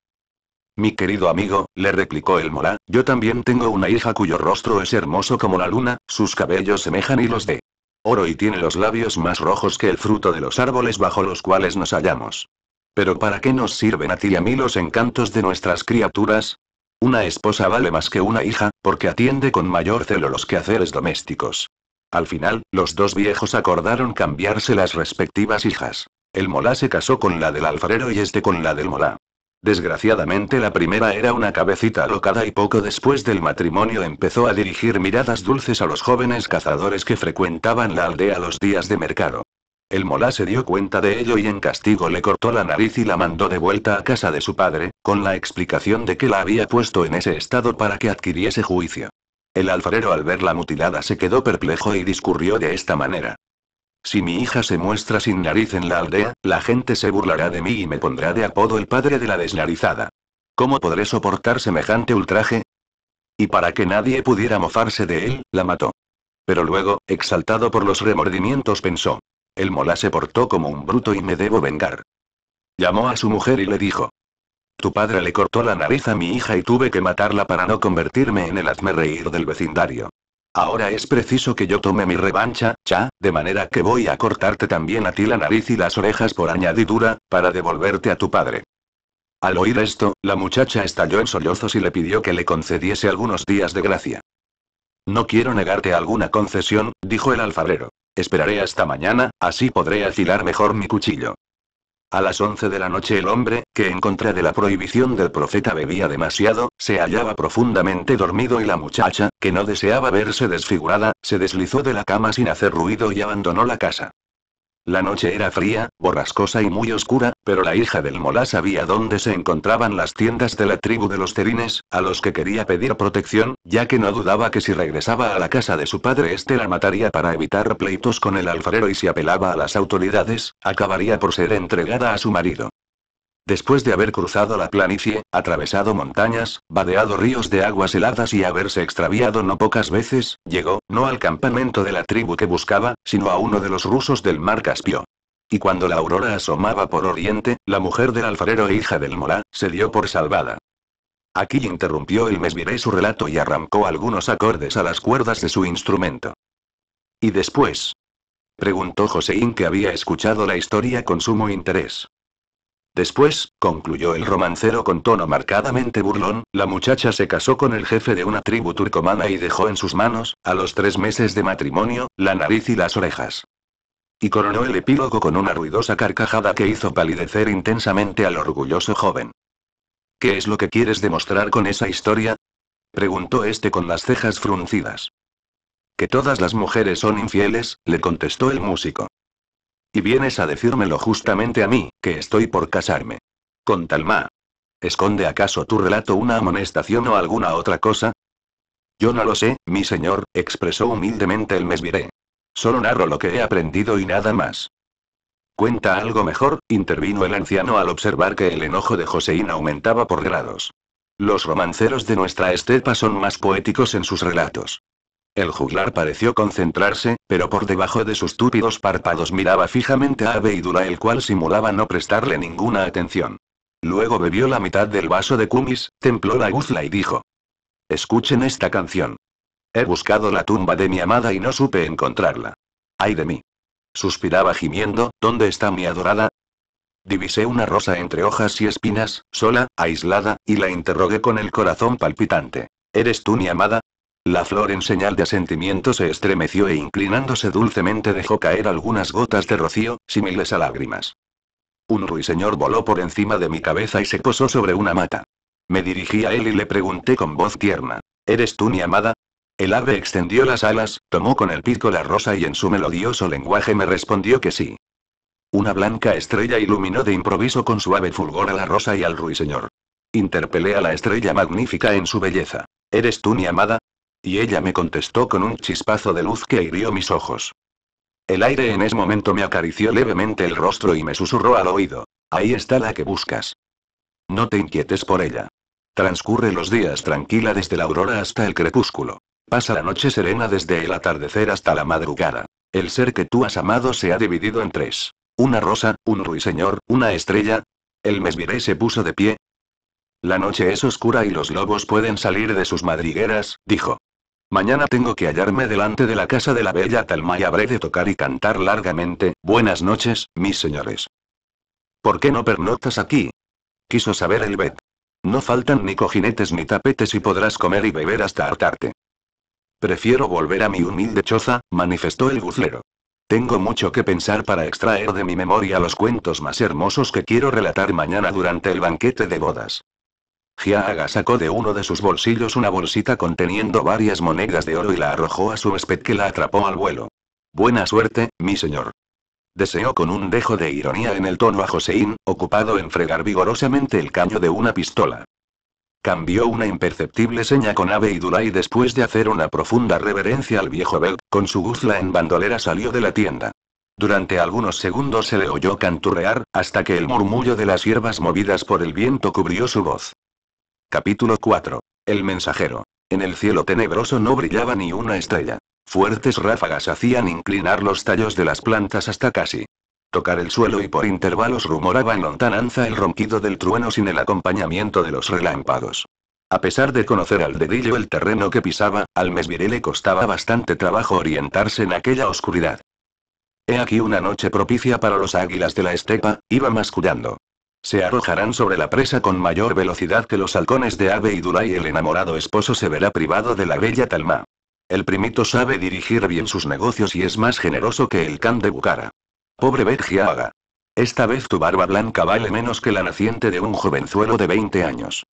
Mi querido amigo, le replicó el molá, yo también tengo una hija cuyo rostro es hermoso como la luna, sus cabellos semejan hilos de oro y tiene los labios más rojos que el fruto de los árboles bajo los cuales nos hallamos. Pero ¿para qué nos sirven a ti y a mí los encantos de nuestras criaturas? Una esposa vale más que una hija, porque atiende con mayor celo los quehaceres domésticos. Al final, los dos viejos acordaron cambiarse las respectivas hijas. El molá se casó con la del alfarero y este con la del molá. Desgraciadamente la primera era una cabecita alocada y poco después del matrimonio empezó a dirigir miradas dulces a los jóvenes cazadores que frecuentaban la aldea los días de mercado. El molá se dio cuenta de ello y en castigo le cortó la nariz y la mandó de vuelta a casa de su padre, con la explicación de que la había puesto en ese estado para que adquiriese juicio. El alfarero al verla mutilada se quedó perplejo y discurrió de esta manera. Si mi hija se muestra sin nariz en la aldea, la gente se burlará de mí y me pondrá de apodo el padre de la desnarizada. ¿Cómo podré soportar semejante ultraje? Y para que nadie pudiera mofarse de él, la mató. Pero luego, exaltado por los remordimientos, pensó. El mola se portó como un bruto y me debo vengar. Llamó a su mujer y le dijo. Tu padre le cortó la nariz a mi hija y tuve que matarla para no convertirme en el reír del vecindario. Ahora es preciso que yo tome mi revancha, Cha, de manera que voy a cortarte también a ti la nariz y las orejas por añadidura, para devolverte a tu padre. Al oír esto, la muchacha estalló en sollozos y le pidió que le concediese algunos días de gracia. No quiero negarte alguna concesión, dijo el alfarero. Esperaré hasta mañana, así podré afilar mejor mi cuchillo. A las 11 de la noche el hombre, que en contra de la prohibición del profeta bebía demasiado, se hallaba profundamente dormido y la muchacha, que no deseaba verse desfigurada, se deslizó de la cama sin hacer ruido y abandonó la casa. La noche era fría, borrascosa y muy oscura, pero la hija del Molá sabía dónde se encontraban las tiendas de la tribu de los Terines, a los que quería pedir protección, ya que no dudaba que si regresaba a la casa de su padre este la mataría para evitar pleitos con el alfarero y si apelaba a las autoridades, acabaría por ser entregada a su marido. Después de haber cruzado la planicie, atravesado montañas, vadeado ríos de aguas heladas y haberse extraviado no pocas veces, llegó, no al campamento de la tribu que buscaba, sino a uno de los rusos del mar Caspio. Y cuando la aurora asomaba por oriente, la mujer del alfarero e hija del Morá, se dio por salvada. Aquí interrumpió el mesviré su relato y arrancó algunos acordes a las cuerdas de su instrumento. ¿Y después? Preguntó Joséín que había escuchado la historia con sumo interés. Después, concluyó el romancero con tono marcadamente burlón, la muchacha se casó con el jefe de una tribu turcomana y dejó en sus manos, a los tres meses de matrimonio, la nariz y las orejas. Y coronó el epílogo con una ruidosa carcajada que hizo palidecer intensamente al orgulloso joven. ¿Qué es lo que quieres demostrar con esa historia? preguntó este con las cejas fruncidas. Que todas las mujeres son infieles, le contestó el músico. Y vienes a decírmelo justamente a mí, que estoy por casarme. Con Talma. ¿Esconde acaso tu relato una amonestación o alguna otra cosa? Yo no lo sé, mi señor, expresó humildemente el mesviré. Solo narro lo que he aprendido y nada más. Cuenta algo mejor, intervino el anciano al observar que el enojo de Joseín aumentaba por grados. Los romanceros de nuestra estepa son más poéticos en sus relatos. El juglar pareció concentrarse, pero por debajo de sus túpidos párpados miraba fijamente a Abeidula, el cual simulaba no prestarle ninguna atención. Luego bebió la mitad del vaso de kumis, templó la guzla y dijo: Escuchen esta canción. He buscado la tumba de mi amada y no supe encontrarla. ¡Ay de mí! Suspiraba gimiendo: ¿Dónde está mi adorada? Divisé una rosa entre hojas y espinas, sola, aislada, y la interrogué con el corazón palpitante. ¿Eres tú mi amada? La flor en señal de asentimiento se estremeció e inclinándose dulcemente dejó caer algunas gotas de rocío, similes a lágrimas. Un ruiseñor voló por encima de mi cabeza y se posó sobre una mata. Me dirigí a él y le pregunté con voz tierna. ¿Eres tú mi amada? El ave extendió las alas, tomó con el pico la rosa y en su melodioso lenguaje me respondió que sí. Una blanca estrella iluminó de improviso con suave fulgor a la rosa y al ruiseñor. Interpelé a la estrella magnífica en su belleza. ¿Eres tú mi amada? Y ella me contestó con un chispazo de luz que hirió mis ojos. El aire en ese momento me acarició levemente el rostro y me susurró al oído. Ahí está la que buscas. No te inquietes por ella. Transcurre los días tranquila desde la aurora hasta el crepúsculo. Pasa la noche serena desde el atardecer hasta la madrugada. El ser que tú has amado se ha dividido en tres. Una rosa, un ruiseñor, una estrella. El mesmiré se puso de pie. La noche es oscura y los lobos pueden salir de sus madrigueras, dijo. Mañana tengo que hallarme delante de la casa de la bella Talma y habré de tocar y cantar largamente, buenas noches, mis señores. ¿Por qué no pernoctas aquí? Quiso saber el Bet. No faltan ni cojinetes ni tapetes y podrás comer y beber hasta hartarte. Prefiero volver a mi humilde choza, manifestó el buzlero. Tengo mucho que pensar para extraer de mi memoria los cuentos más hermosos que quiero relatar mañana durante el banquete de bodas. Jiaga sacó de uno de sus bolsillos una bolsita conteniendo varias monedas de oro y la arrojó a su huésped que la atrapó al vuelo. Buena suerte, mi señor. Deseó con un dejo de ironía en el tono a Joseín, ocupado en fregar vigorosamente el caño de una pistola. Cambió una imperceptible seña con Ave y y después de hacer una profunda reverencia al viejo Bel, con su guzla en bandolera salió de la tienda. Durante algunos segundos se le oyó canturrear, hasta que el murmullo de las hierbas movidas por el viento cubrió su voz. Capítulo 4. El mensajero. En el cielo tenebroso no brillaba ni una estrella. Fuertes ráfagas hacían inclinar los tallos de las plantas hasta casi tocar el suelo y por intervalos rumoraba en lontananza el ronquido del trueno sin el acompañamiento de los relámpagos. A pesar de conocer al dedillo el terreno que pisaba, al Mesviré le costaba bastante trabajo orientarse en aquella oscuridad. He aquí una noche propicia para los águilas de la estepa, iba mascullando. Se arrojarán sobre la presa con mayor velocidad que los halcones de ave y Dula y el enamorado esposo se verá privado de la bella Talma. El primito sabe dirigir bien sus negocios y es más generoso que el can de Bucara. Pobre Betjiaga. Esta vez tu barba blanca vale menos que la naciente de un jovenzuelo de 20 años.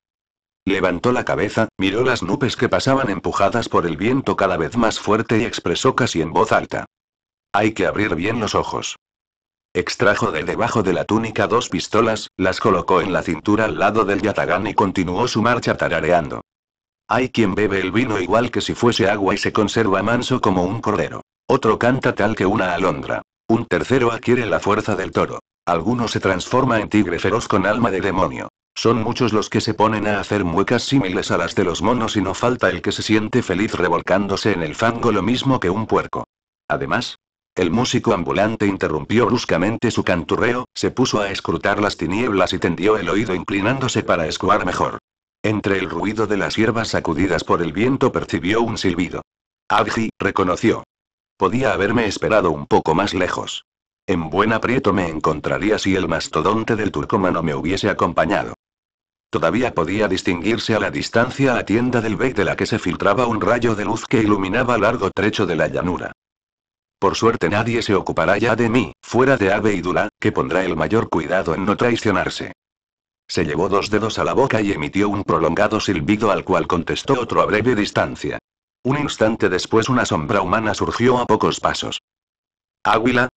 Levantó la cabeza, miró las nubes que pasaban empujadas por el viento cada vez más fuerte y expresó casi en voz alta. Hay que abrir bien los ojos. Extrajo de debajo de la túnica dos pistolas, las colocó en la cintura al lado del yatagán y continuó su marcha tarareando. Hay quien bebe el vino igual que si fuese agua y se conserva manso como un cordero. Otro canta tal que una alondra. Un tercero adquiere la fuerza del toro. Alguno se transforma en tigre feroz con alma de demonio. Son muchos los que se ponen a hacer muecas similes a las de los monos y no falta el que se siente feliz revolcándose en el fango lo mismo que un puerco. Además, el músico ambulante interrumpió bruscamente su canturreo, se puso a escrutar las tinieblas y tendió el oído inclinándose para escuar mejor. Entre el ruido de las hierbas sacudidas por el viento percibió un silbido. Abji, reconoció. Podía haberme esperado un poco más lejos. En buen aprieto me encontraría si el mastodonte del turcomano me hubiese acompañado. Todavía podía distinguirse a la distancia a tienda del Bey de la que se filtraba un rayo de luz que iluminaba largo trecho de la llanura. Por suerte nadie se ocupará ya de mí, fuera de Ave y Dula, que pondrá el mayor cuidado en no traicionarse. Se llevó dos dedos a la boca y emitió un prolongado silbido al cual contestó otro a breve distancia. Un instante después una sombra humana surgió a pocos pasos. ¿Águila?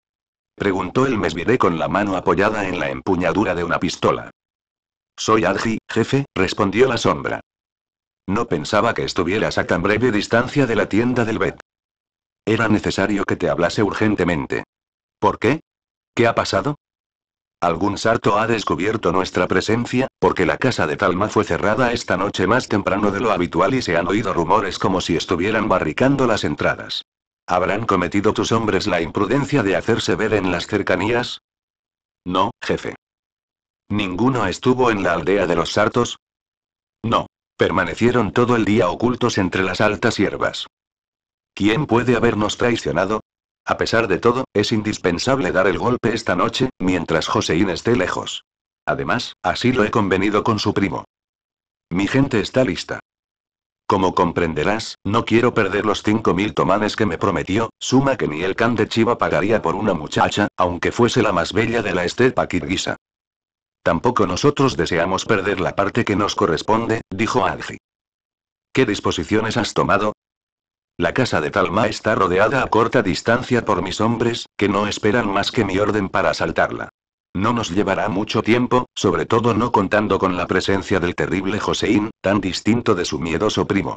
preguntó el mesbiré con la mano apoyada en la empuñadura de una pistola. Soy Adji, jefe, respondió la sombra. No pensaba que estuvieras a tan breve distancia de la tienda del Bet. Era necesario que te hablase urgentemente. ¿Por qué? ¿Qué ha pasado? Algún sarto ha descubierto nuestra presencia, porque la casa de Talma fue cerrada esta noche más temprano de lo habitual y se han oído rumores como si estuvieran barricando las entradas. ¿Habrán cometido tus hombres la imprudencia de hacerse ver en las cercanías? No, jefe. ¿Ninguno estuvo en la aldea de los sartos? No. Permanecieron todo el día ocultos entre las altas hierbas. ¿Quién puede habernos traicionado? A pesar de todo, es indispensable dar el golpe esta noche, mientras Joseín esté lejos. Además, así lo he convenido con su primo. Mi gente está lista. Como comprenderás, no quiero perder los 5.000 tomanes que me prometió, suma que ni el can de Chiva pagaría por una muchacha, aunque fuese la más bella de la estepa kirguisa. Tampoco nosotros deseamos perder la parte que nos corresponde, dijo Adji. ¿Qué disposiciones has tomado? La casa de Talma está rodeada a corta distancia por mis hombres, que no esperan más que mi orden para asaltarla. No nos llevará mucho tiempo, sobre todo no contando con la presencia del terrible Joseín, tan distinto de su miedoso primo.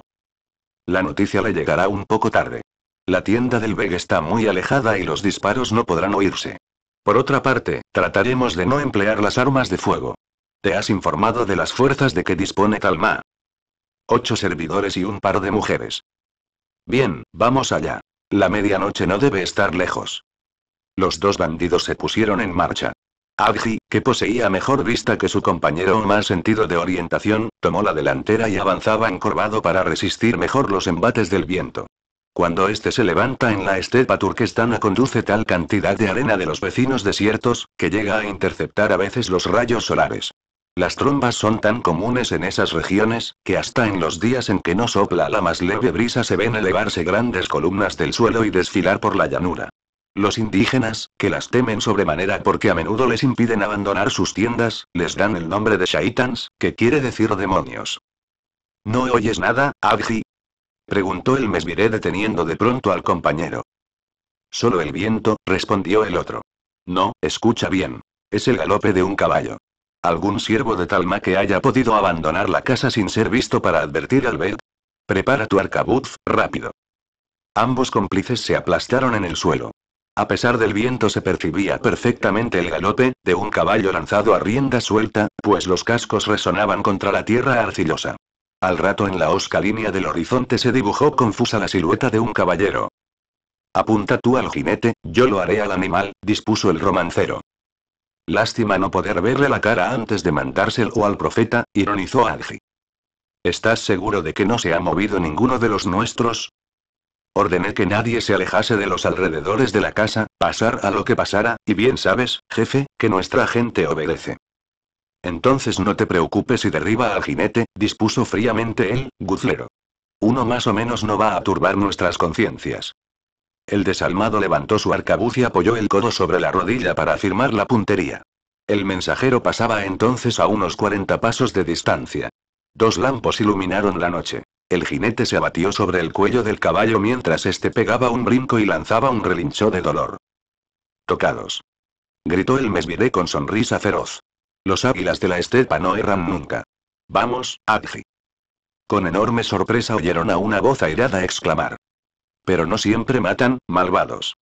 La noticia le llegará un poco tarde. La tienda del Beg está muy alejada y los disparos no podrán oírse. Por otra parte, trataremos de no emplear las armas de fuego. Te has informado de las fuerzas de que dispone Talma. Ocho servidores y un par de mujeres. Bien, vamos allá. La medianoche no debe estar lejos. Los dos bandidos se pusieron en marcha. Aggi, que poseía mejor vista que su compañero o más sentido de orientación, tomó la delantera y avanzaba encorvado para resistir mejor los embates del viento. Cuando éste se levanta en la estepa turquestana conduce tal cantidad de arena de los vecinos desiertos, que llega a interceptar a veces los rayos solares. Las trombas son tan comunes en esas regiones, que hasta en los días en que no sopla la más leve brisa se ven elevarse grandes columnas del suelo y desfilar por la llanura. Los indígenas, que las temen sobremanera porque a menudo les impiden abandonar sus tiendas, les dan el nombre de shaitans, que quiere decir demonios. ¿No oyes nada, Abji? preguntó el mesviré deteniendo de pronto al compañero. Solo el viento, respondió el otro. No, escucha bien. Es el galope de un caballo. ¿Algún siervo de Talma que haya podido abandonar la casa sin ser visto para advertir al Bet? Prepara tu arcabuz, rápido. Ambos cómplices se aplastaron en el suelo. A pesar del viento se percibía perfectamente el galope, de un caballo lanzado a rienda suelta, pues los cascos resonaban contra la tierra arcillosa. Al rato en la osca línea del horizonte se dibujó confusa la silueta de un caballero. Apunta tú al jinete, yo lo haré al animal, dispuso el romancero. Lástima no poder verle la cara antes de mandárselo al profeta, ironizó Adji. ¿Estás seguro de que no se ha movido ninguno de los nuestros? Ordené que nadie se alejase de los alrededores de la casa, pasar a lo que pasara, y bien sabes, jefe, que nuestra gente obedece. Entonces no te preocupes y derriba al jinete, dispuso fríamente el guzlero. Uno más o menos no va a turbar nuestras conciencias. El desalmado levantó su arcabuz y apoyó el codo sobre la rodilla para afirmar la puntería. El mensajero pasaba entonces a unos 40 pasos de distancia. Dos lampos iluminaron la noche. El jinete se abatió sobre el cuello del caballo mientras éste pegaba un brinco y lanzaba un relincho de dolor. Tocados. Gritó el mesviré con sonrisa feroz. Los águilas de la estepa no erran nunca. Vamos, Adji. Con enorme sorpresa oyeron a una voz airada exclamar. Pero no siempre matan, malvados.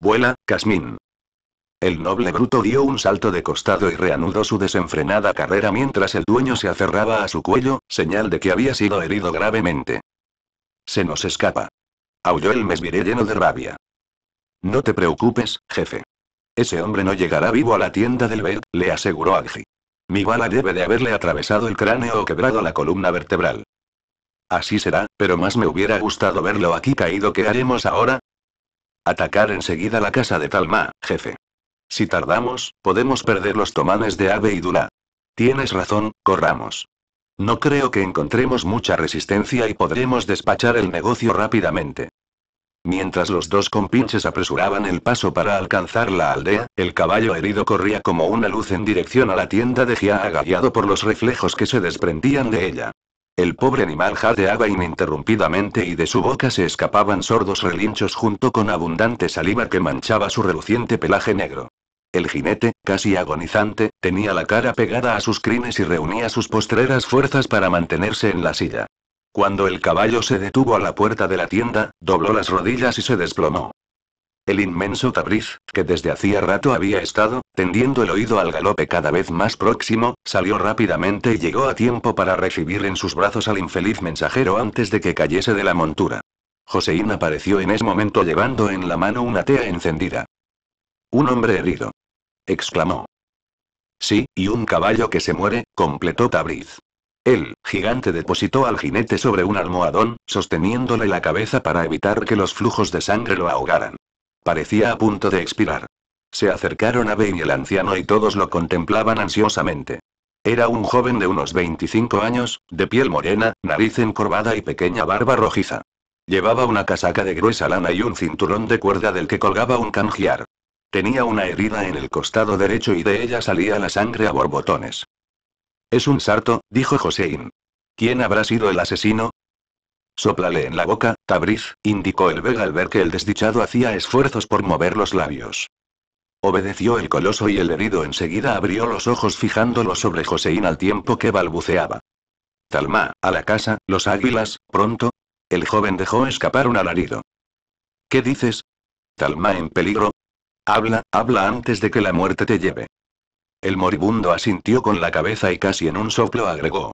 Vuela, Casmín. El noble bruto dio un salto de costado y reanudó su desenfrenada carrera mientras el dueño se aferraba a su cuello, señal de que había sido herido gravemente. Se nos escapa. Aulló el mesviré lleno de rabia. No te preocupes, jefe. Ese hombre no llegará vivo a la tienda del BED, le aseguró Agi. Mi bala debe de haberle atravesado el cráneo o quebrado la columna vertebral. Así será, pero más me hubiera gustado verlo aquí caído. ¿Qué haremos ahora? Atacar enseguida la casa de Talma, jefe. Si tardamos, podemos perder los tomanes de Ave y Dula. Tienes razón, corramos. No creo que encontremos mucha resistencia y podremos despachar el negocio rápidamente. Mientras los dos compinches apresuraban el paso para alcanzar la aldea, el caballo herido corría como una luz en dirección a la tienda de Gia, agallado por los reflejos que se desprendían de ella. El pobre animal jadeaba ininterrumpidamente y de su boca se escapaban sordos relinchos junto con abundante saliva que manchaba su reluciente pelaje negro. El jinete, casi agonizante, tenía la cara pegada a sus crines y reunía sus postreras fuerzas para mantenerse en la silla. Cuando el caballo se detuvo a la puerta de la tienda, dobló las rodillas y se desplomó. El inmenso Tabriz, que desde hacía rato había estado, tendiendo el oído al galope cada vez más próximo, salió rápidamente y llegó a tiempo para recibir en sus brazos al infeliz mensajero antes de que cayese de la montura. Joseín apareció en ese momento llevando en la mano una tea encendida. Un hombre herido. exclamó. Sí, y un caballo que se muere, completó Tabriz. El gigante depositó al jinete sobre un almohadón, sosteniéndole la cabeza para evitar que los flujos de sangre lo ahogaran. Parecía a punto de expirar. Se acercaron a Ben y el anciano y todos lo contemplaban ansiosamente. Era un joven de unos 25 años, de piel morena, nariz encorvada y pequeña barba rojiza. Llevaba una casaca de gruesa lana y un cinturón de cuerda del que colgaba un canjiar. Tenía una herida en el costado derecho y de ella salía la sangre a borbotones. Es un sarto, dijo Josein. ¿Quién habrá sido el asesino? Sóplale en la boca, Tabriz, indicó el Vega al ver que el desdichado hacía esfuerzos por mover los labios. Obedeció el coloso y el herido enseguida abrió los ojos fijándolos sobre Joseín al tiempo que balbuceaba. Talma, a la casa, los águilas, pronto. El joven dejó escapar un alarido. ¿Qué dices? Talma en peligro. Habla, habla antes de que la muerte te lleve. El moribundo asintió con la cabeza y casi en un soplo agregó.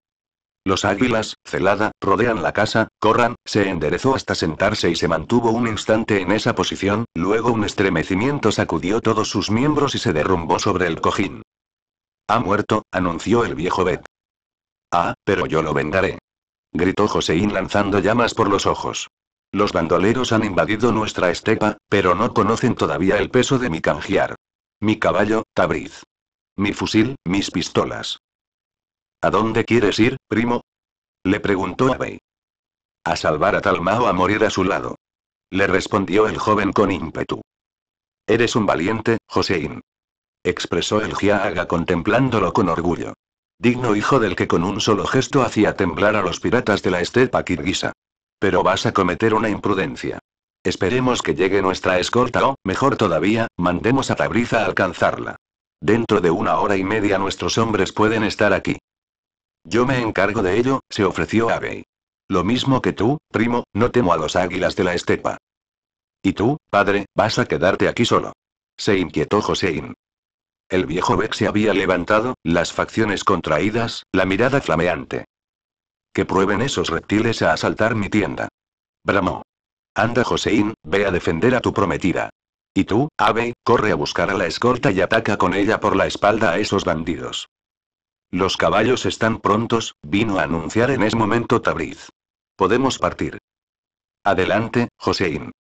Los águilas, celada, rodean la casa, Corran, se enderezó hasta sentarse y se mantuvo un instante en esa posición, luego un estremecimiento sacudió todos sus miembros y se derrumbó sobre el cojín. Ha muerto, anunció el viejo Bet. Ah, pero yo lo vengaré. Gritó Joseín lanzando llamas por los ojos. Los bandoleros han invadido nuestra estepa, pero no conocen todavía el peso de mi canjear. Mi caballo, Tabriz. Mi fusil, mis pistolas. ¿A dónde quieres ir, primo? Le preguntó Abey. A salvar a Talmao a morir a su lado. Le respondió el joven con ímpetu. Eres un valiente, josein Expresó el Giaga contemplándolo con orgullo. Digno hijo del que con un solo gesto hacía temblar a los piratas de la estepa kirguisa. Pero vas a cometer una imprudencia. Esperemos que llegue nuestra escolta o, mejor todavía, mandemos a Tabriza a alcanzarla. Dentro de una hora y media nuestros hombres pueden estar aquí. Yo me encargo de ello, se ofreció Abey. Lo mismo que tú, primo, no temo a los águilas de la estepa. Y tú, padre, vas a quedarte aquí solo. Se inquietó Joseín. El viejo Beck se había levantado, las facciones contraídas, la mirada flameante. Que prueben esos reptiles a asaltar mi tienda. Bramó. Anda, Joseín, ve a defender a tu prometida. Y tú, ave, corre a buscar a la escorta y ataca con ella por la espalda a esos bandidos. Los caballos están prontos, vino a anunciar en ese momento Tabriz. Podemos partir. Adelante, Joseín.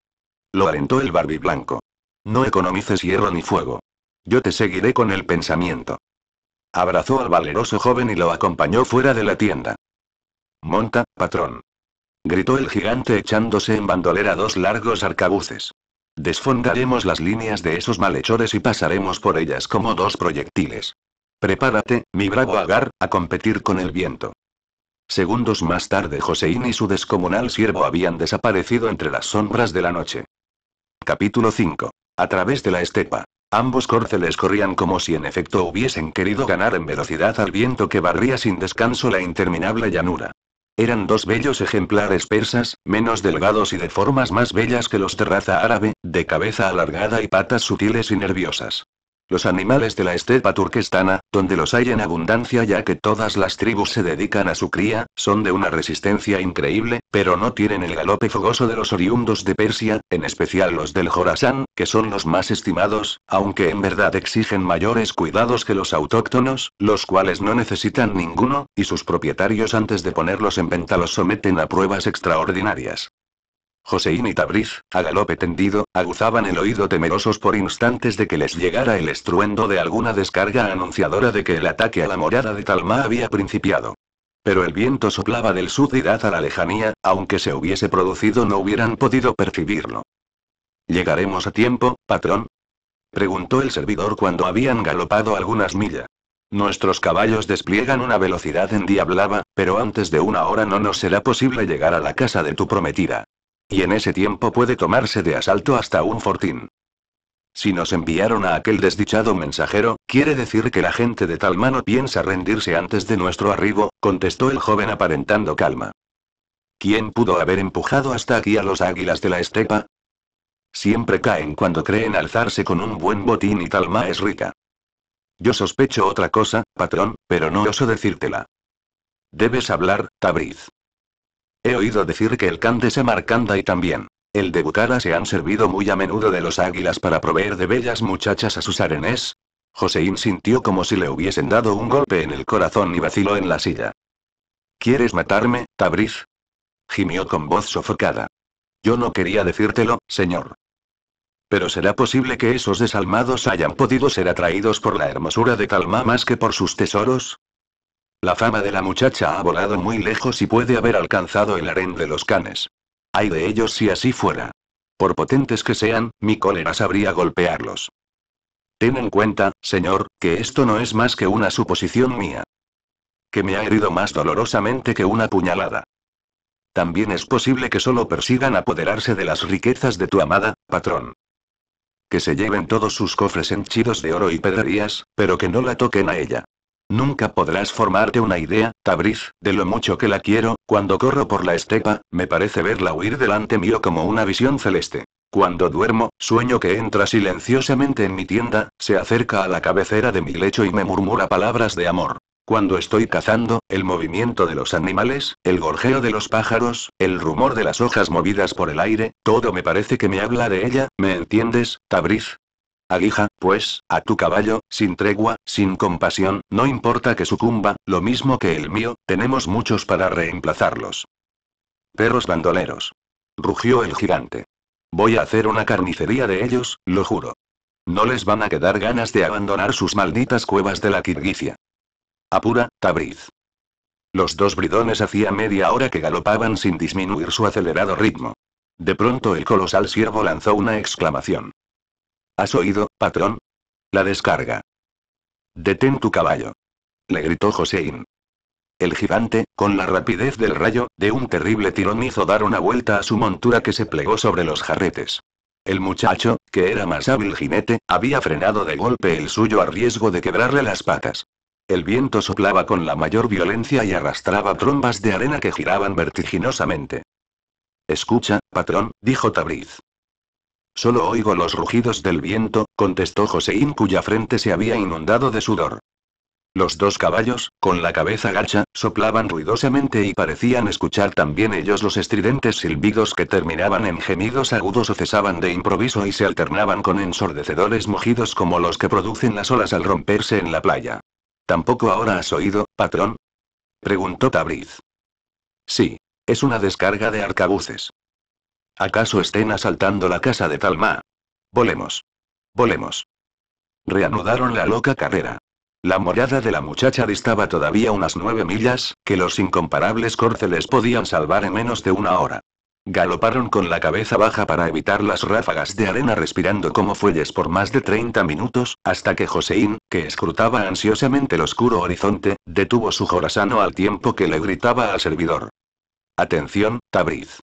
Lo alentó el blanco. No economices hierro ni fuego. Yo te seguiré con el pensamiento. Abrazó al valeroso joven y lo acompañó fuera de la tienda. Monta, patrón. Gritó el gigante echándose en bandolera dos largos arcabuces. Desfondaremos las líneas de esos malhechores y pasaremos por ellas como dos proyectiles. Prepárate, mi bravo Agar, a competir con el viento. Segundos más tarde Joseín y su descomunal siervo habían desaparecido entre las sombras de la noche. Capítulo 5. A través de la estepa. Ambos córceles corrían como si en efecto hubiesen querido ganar en velocidad al viento que barría sin descanso la interminable llanura. Eran dos bellos ejemplares persas, menos delgados y de formas más bellas que los terraza árabe, de cabeza alargada y patas sutiles y nerviosas. Los animales de la estepa turquestana, donde los hay en abundancia ya que todas las tribus se dedican a su cría, son de una resistencia increíble, pero no tienen el galope fogoso de los oriundos de Persia, en especial los del Jorasán, que son los más estimados, aunque en verdad exigen mayores cuidados que los autóctonos, los cuales no necesitan ninguno, y sus propietarios antes de ponerlos en venta los someten a pruebas extraordinarias. Joseín y Tabriz, a galope tendido, aguzaban el oído temerosos por instantes de que les llegara el estruendo de alguna descarga anunciadora de que el ataque a la morada de Talma había principiado. Pero el viento soplaba del sud y a la lejanía, aunque se hubiese producido no hubieran podido percibirlo. ¿Llegaremos a tiempo, patrón? preguntó el servidor cuando habían galopado algunas millas. Nuestros caballos despliegan una velocidad endiablada, pero antes de una hora no nos será posible llegar a la casa de tu prometida. Y en ese tiempo puede tomarse de asalto hasta un fortín. Si nos enviaron a aquel desdichado mensajero, quiere decir que la gente de Talma no piensa rendirse antes de nuestro arribo, contestó el joven aparentando calma. ¿Quién pudo haber empujado hasta aquí a los águilas de la estepa? Siempre caen cuando creen alzarse con un buen botín y Talma es rica. Yo sospecho otra cosa, patrón, pero no oso decírtela. Debes hablar, Tabriz. He oído decir que el Khan de y también el de Bucara se han servido muy a menudo de los águilas para proveer de bellas muchachas a sus arenés. Joséín sintió como si le hubiesen dado un golpe en el corazón y vaciló en la silla. ¿Quieres matarme, Tabriz? gimió con voz sofocada. Yo no quería decírtelo, señor. Pero será posible que esos desalmados hayan podido ser atraídos por la hermosura de Talma más que por sus tesoros, la fama de la muchacha ha volado muy lejos y puede haber alcanzado el harén de los canes. Hay de ellos si así fuera. Por potentes que sean, mi cólera sabría golpearlos. Ten en cuenta, señor, que esto no es más que una suposición mía. Que me ha herido más dolorosamente que una puñalada. También es posible que solo persigan apoderarse de las riquezas de tu amada, patrón. Que se lleven todos sus cofres henchidos de oro y pedrerías, pero que no la toquen a ella. Nunca podrás formarte una idea, Tabriz, de lo mucho que la quiero, cuando corro por la estepa, me parece verla huir delante mío como una visión celeste. Cuando duermo, sueño que entra silenciosamente en mi tienda, se acerca a la cabecera de mi lecho y me murmura palabras de amor. Cuando estoy cazando, el movimiento de los animales, el gorjeo de los pájaros, el rumor de las hojas movidas por el aire, todo me parece que me habla de ella, ¿me entiendes, Tabriz? Aguija, pues, a tu caballo, sin tregua, sin compasión, no importa que sucumba, lo mismo que el mío, tenemos muchos para reemplazarlos. Perros bandoleros. Rugió el gigante. Voy a hacer una carnicería de ellos, lo juro. No les van a quedar ganas de abandonar sus malditas cuevas de la Kirguicia. Apura, Tabriz. Los dos bridones hacía media hora que galopaban sin disminuir su acelerado ritmo. De pronto el colosal siervo lanzó una exclamación. ¿Has oído, patrón? La descarga. Detén tu caballo. Le gritó Joséín. El gigante, con la rapidez del rayo, de un terrible tirón hizo dar una vuelta a su montura que se plegó sobre los jarretes. El muchacho, que era más hábil jinete, había frenado de golpe el suyo a riesgo de quebrarle las patas. El viento soplaba con la mayor violencia y arrastraba trombas de arena que giraban vertiginosamente. Escucha, patrón, dijo Tabriz. Solo oigo los rugidos del viento, contestó Joseín cuya frente se había inundado de sudor. Los dos caballos, con la cabeza gacha, soplaban ruidosamente y parecían escuchar también ellos los estridentes silbidos que terminaban en gemidos agudos o cesaban de improviso y se alternaban con ensordecedores mugidos como los que producen las olas al romperse en la playa. ¿Tampoco ahora has oído, patrón? preguntó Tabriz. Sí. Es una descarga de arcabuces. ¿Acaso estén asaltando la casa de Talma? Volemos. Volemos. Reanudaron la loca carrera. La morada de la muchacha distaba todavía unas nueve millas, que los incomparables córceles podían salvar en menos de una hora. Galoparon con la cabeza baja para evitar las ráfagas de arena respirando como fuelles por más de 30 minutos, hasta que Joseín, que escrutaba ansiosamente el oscuro horizonte, detuvo su jorasano al tiempo que le gritaba al servidor. Atención, Tabriz.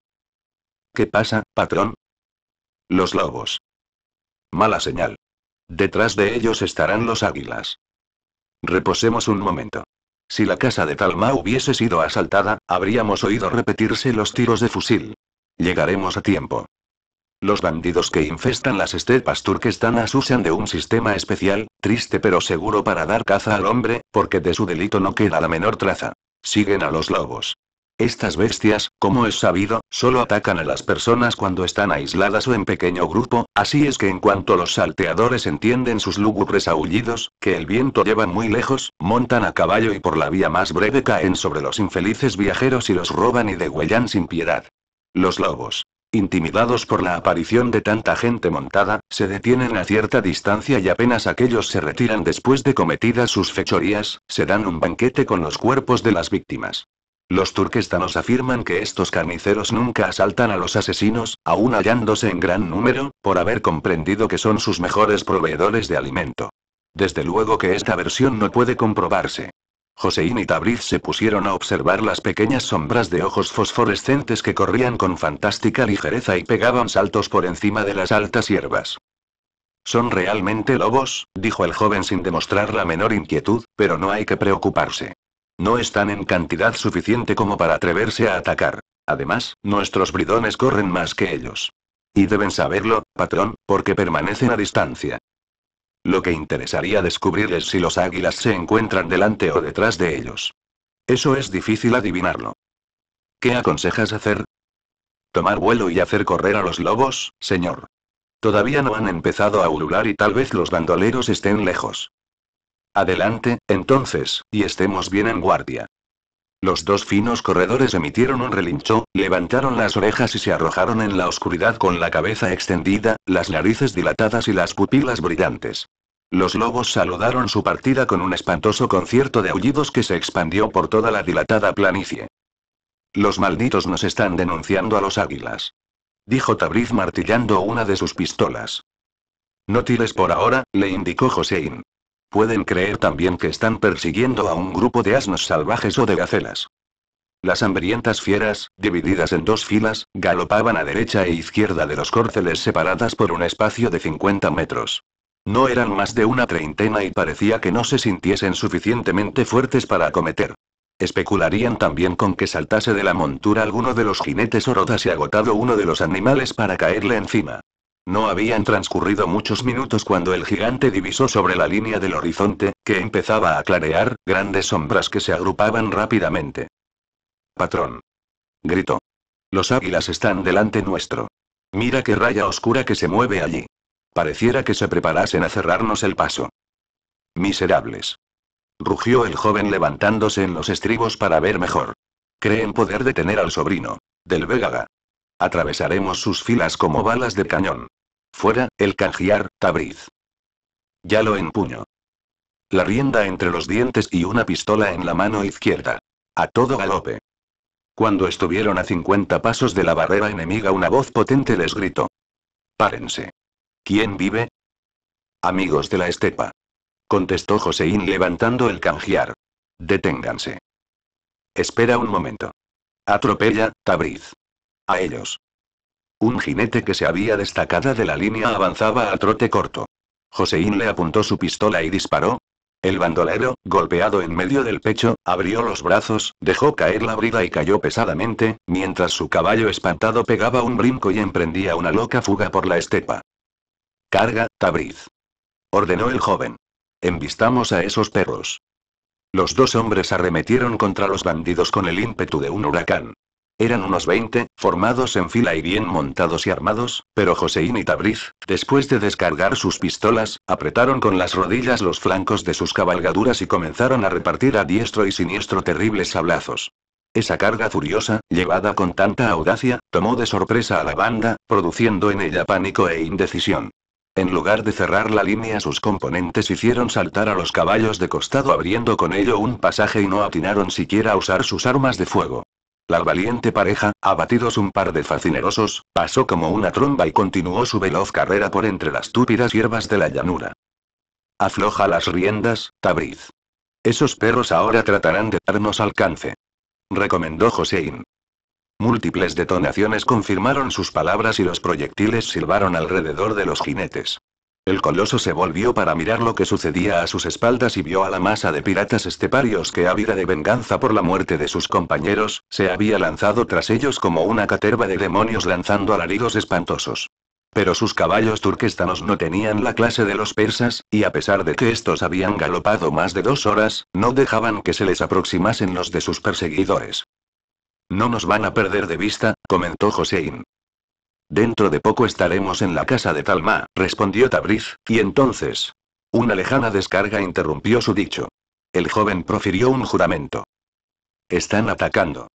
¿Qué pasa, patrón? Los lobos. Mala señal. Detrás de ellos estarán los águilas. Reposemos un momento. Si la casa de Talma hubiese sido asaltada, habríamos oído repetirse los tiros de fusil. Llegaremos a tiempo. Los bandidos que infestan las estepas turquestanas usan de un sistema especial, triste pero seguro para dar caza al hombre, porque de su delito no queda la menor traza. Siguen a los lobos. Estas bestias, como es sabido, solo atacan a las personas cuando están aisladas o en pequeño grupo, así es que en cuanto los salteadores entienden sus lúgubres aullidos, que el viento lleva muy lejos, montan a caballo y por la vía más breve caen sobre los infelices viajeros y los roban y degüellan sin piedad. Los lobos. Intimidados por la aparición de tanta gente montada, se detienen a cierta distancia y apenas aquellos se retiran después de cometidas sus fechorías, se dan un banquete con los cuerpos de las víctimas. Los turquestanos afirman que estos carniceros nunca asaltan a los asesinos, aún hallándose en gran número, por haber comprendido que son sus mejores proveedores de alimento. Desde luego que esta versión no puede comprobarse. Joseín y Tabriz se pusieron a observar las pequeñas sombras de ojos fosforescentes que corrían con fantástica ligereza y pegaban saltos por encima de las altas hierbas. Son realmente lobos, dijo el joven sin demostrar la menor inquietud, pero no hay que preocuparse. No están en cantidad suficiente como para atreverse a atacar. Además, nuestros bridones corren más que ellos. Y deben saberlo, patrón, porque permanecen a distancia. Lo que interesaría descubrir es si los águilas se encuentran delante o detrás de ellos. Eso es difícil adivinarlo. ¿Qué aconsejas hacer? Tomar vuelo y hacer correr a los lobos, señor. Todavía no han empezado a ulular y tal vez los bandoleros estén lejos. Adelante, entonces, y estemos bien en guardia. Los dos finos corredores emitieron un relincho, levantaron las orejas y se arrojaron en la oscuridad con la cabeza extendida, las narices dilatadas y las pupilas brillantes. Los lobos saludaron su partida con un espantoso concierto de aullidos que se expandió por toda la dilatada planicie. Los malditos nos están denunciando a los águilas. Dijo Tabriz martillando una de sus pistolas. No tires por ahora, le indicó Joseín. Pueden creer también que están persiguiendo a un grupo de asnos salvajes o de gacelas. Las hambrientas fieras, divididas en dos filas, galopaban a derecha e izquierda de los córceles separadas por un espacio de 50 metros. No eran más de una treintena y parecía que no se sintiesen suficientemente fuertes para acometer. Especularían también con que saltase de la montura alguno de los jinetes o y agotado uno de los animales para caerle encima. No habían transcurrido muchos minutos cuando el gigante divisó sobre la línea del horizonte, que empezaba a clarear, grandes sombras que se agrupaban rápidamente. Patrón. Gritó. Los águilas están delante nuestro. Mira qué raya oscura que se mueve allí. Pareciera que se preparasen a cerrarnos el paso. Miserables. Rugió el joven levantándose en los estribos para ver mejor. Creen poder detener al sobrino. Del Vegaga. Atravesaremos sus filas como balas de cañón. Fuera, el canjiar, Tabriz. Ya lo empuño. La rienda entre los dientes y una pistola en la mano izquierda. A todo galope. Cuando estuvieron a 50 pasos de la barrera enemiga, una voz potente les gritó. Párense. ¿Quién vive? Amigos de la estepa. Contestó Joseín levantando el canjear. Deténganse. Espera un momento. Atropella, Tabriz. A ellos. Un jinete que se había destacado de la línea avanzaba a trote corto. Joseín le apuntó su pistola y disparó. El bandolero, golpeado en medio del pecho, abrió los brazos, dejó caer la brida y cayó pesadamente, mientras su caballo espantado pegaba un brinco y emprendía una loca fuga por la estepa. Carga, Tabriz. Ordenó el joven. Envistamos a esos perros. Los dos hombres arremetieron contra los bandidos con el ímpetu de un huracán. Eran unos 20, formados en fila y bien montados y armados, pero Joseín y Tabriz, después de descargar sus pistolas, apretaron con las rodillas los flancos de sus cabalgaduras y comenzaron a repartir a diestro y siniestro terribles sablazos. Esa carga furiosa, llevada con tanta audacia, tomó de sorpresa a la banda, produciendo en ella pánico e indecisión. En lugar de cerrar la línea, sus componentes hicieron saltar a los caballos de costado abriendo con ello un pasaje y no atinaron siquiera a usar sus armas de fuego. La valiente pareja, abatidos un par de facinerosos, pasó como una tromba y continuó su veloz carrera por entre las túpidas hierbas de la llanura. Afloja las riendas, Tabriz. Esos perros ahora tratarán de darnos alcance. Recomendó Josein. Múltiples detonaciones confirmaron sus palabras y los proyectiles silbaron alrededor de los jinetes. El coloso se volvió para mirar lo que sucedía a sus espaldas y vio a la masa de piratas esteparios que, ávida de venganza por la muerte de sus compañeros, se había lanzado tras ellos como una caterva de demonios lanzando alaridos espantosos. Pero sus caballos turquestanos no tenían la clase de los persas, y a pesar de que estos habían galopado más de dos horas, no dejaban que se les aproximasen los de sus perseguidores. No nos van a perder de vista, comentó Joséín. Dentro de poco estaremos en la casa de Talma, respondió Tabriz, y entonces. Una lejana descarga interrumpió su dicho. El joven profirió un juramento. Están atacando.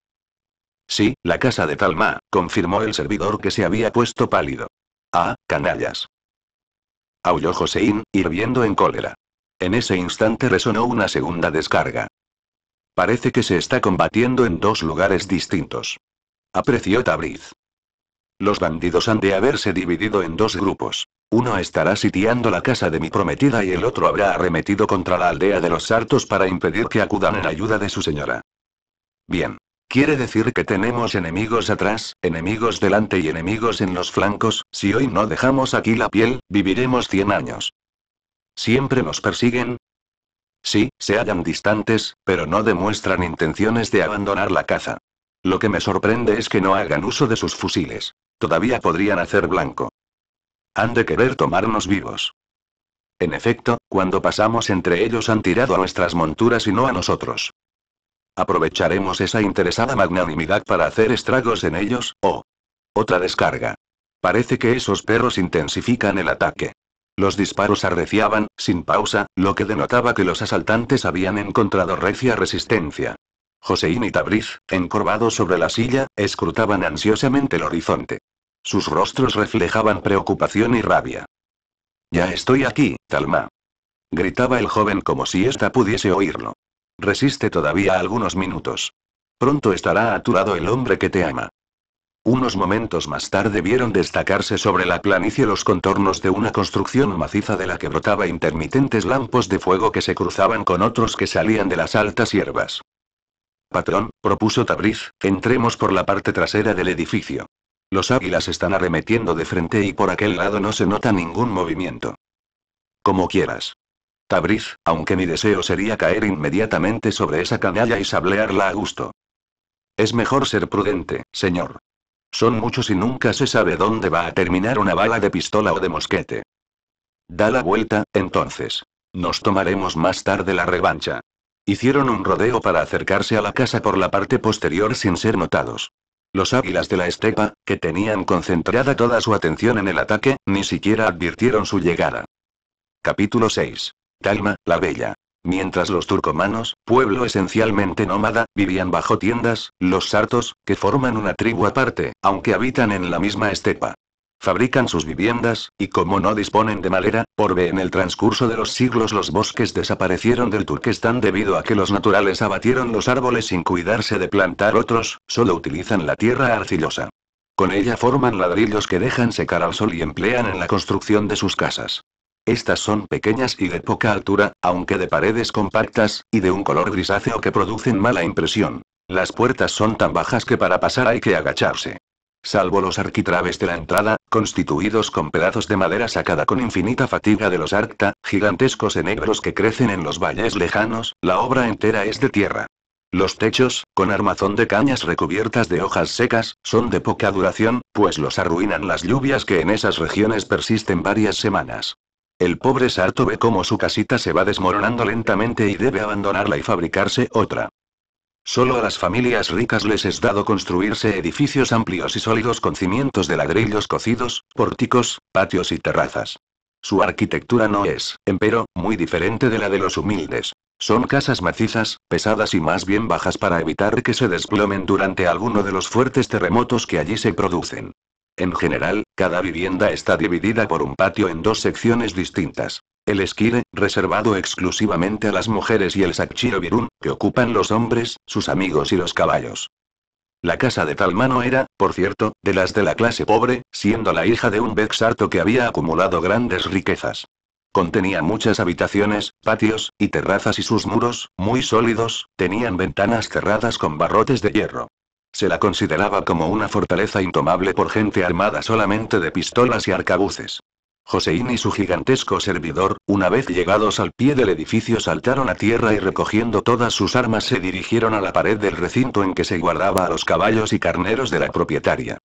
Sí, la casa de Talma, confirmó el servidor que se había puesto pálido. Ah, canallas. Aulló Joseín, hirviendo en cólera. En ese instante resonó una segunda descarga. Parece que se está combatiendo en dos lugares distintos. Apreció Tabriz. Los bandidos han de haberse dividido en dos grupos. Uno estará sitiando la casa de mi prometida y el otro habrá arremetido contra la aldea de los Sartos para impedir que acudan en ayuda de su señora. Bien. ¿Quiere decir que tenemos enemigos atrás, enemigos delante y enemigos en los flancos? Si hoy no dejamos aquí la piel, viviremos 100 años. ¿Siempre nos persiguen? Sí, se hallan distantes, pero no demuestran intenciones de abandonar la caza. Lo que me sorprende es que no hagan uso de sus fusiles. Todavía podrían hacer blanco. Han de querer tomarnos vivos. En efecto, cuando pasamos entre ellos han tirado a nuestras monturas y no a nosotros. Aprovecharemos esa interesada magnanimidad para hacer estragos en ellos, o... Otra descarga. Parece que esos perros intensifican el ataque. Los disparos arreciaban, sin pausa, lo que denotaba que los asaltantes habían encontrado recia resistencia. Joseín y Tabriz, encorvados sobre la silla, escrutaban ansiosamente el horizonte. Sus rostros reflejaban preocupación y rabia. Ya estoy aquí, Talma. Gritaba el joven como si ésta pudiese oírlo. Resiste todavía algunos minutos. Pronto estará a tu lado el hombre que te ama. Unos momentos más tarde vieron destacarse sobre la planicie los contornos de una construcción maciza de la que brotaba intermitentes lampos de fuego que se cruzaban con otros que salían de las altas hierbas. Patrón, propuso Tabriz, entremos por la parte trasera del edificio. Los águilas están arremetiendo de frente y por aquel lado no se nota ningún movimiento. Como quieras. Tabriz, aunque mi deseo sería caer inmediatamente sobre esa canalla y sablearla a gusto. Es mejor ser prudente, señor. Son muchos y nunca se sabe dónde va a terminar una bala de pistola o de mosquete. Da la vuelta, entonces. Nos tomaremos más tarde la revancha. Hicieron un rodeo para acercarse a la casa por la parte posterior sin ser notados. Los águilas de la estepa, que tenían concentrada toda su atención en el ataque, ni siquiera advirtieron su llegada. Capítulo 6. Talma, la Bella. Mientras los turcomanos, pueblo esencialmente nómada, vivían bajo tiendas, los sartos, que forman una tribu aparte, aunque habitan en la misma estepa, fabrican sus viviendas, y como no disponen de madera, por ve en el transcurso de los siglos los bosques desaparecieron del Turquestán debido a que los naturales abatieron los árboles sin cuidarse de plantar otros, solo utilizan la tierra arcillosa. Con ella forman ladrillos que dejan secar al sol y emplean en la construcción de sus casas. Estas son pequeñas y de poca altura, aunque de paredes compactas, y de un color grisáceo que producen mala impresión. Las puertas son tan bajas que para pasar hay que agacharse. Salvo los arquitraves de la entrada, constituidos con pedazos de madera sacada con infinita fatiga de los arcta, gigantescos negros que crecen en los valles lejanos, la obra entera es de tierra. Los techos, con armazón de cañas recubiertas de hojas secas, son de poca duración, pues los arruinan las lluvias que en esas regiones persisten varias semanas. El pobre Sarto ve cómo su casita se va desmoronando lentamente y debe abandonarla y fabricarse otra. Solo a las familias ricas les es dado construirse edificios amplios y sólidos con cimientos de ladrillos cocidos, pórticos, patios y terrazas. Su arquitectura no es, empero, muy diferente de la de los humildes. Son casas macizas, pesadas y más bien bajas para evitar que se desplomen durante alguno de los fuertes terremotos que allí se producen. En general, cada vivienda está dividida por un patio en dos secciones distintas. El esquile, reservado exclusivamente a las mujeres y el sacchiro virún, que ocupan los hombres, sus amigos y los caballos. La casa de Talmano era, por cierto, de las de la clase pobre, siendo la hija de un vexarto que había acumulado grandes riquezas. Contenía muchas habitaciones, patios, y terrazas y sus muros, muy sólidos, tenían ventanas cerradas con barrotes de hierro. Se la consideraba como una fortaleza intomable por gente armada solamente de pistolas y arcabuces. Joséín y su gigantesco servidor, una vez llegados al pie del edificio, saltaron a tierra y recogiendo todas sus armas se dirigieron a la pared del recinto en que se guardaba a los caballos y carneros de la propietaria.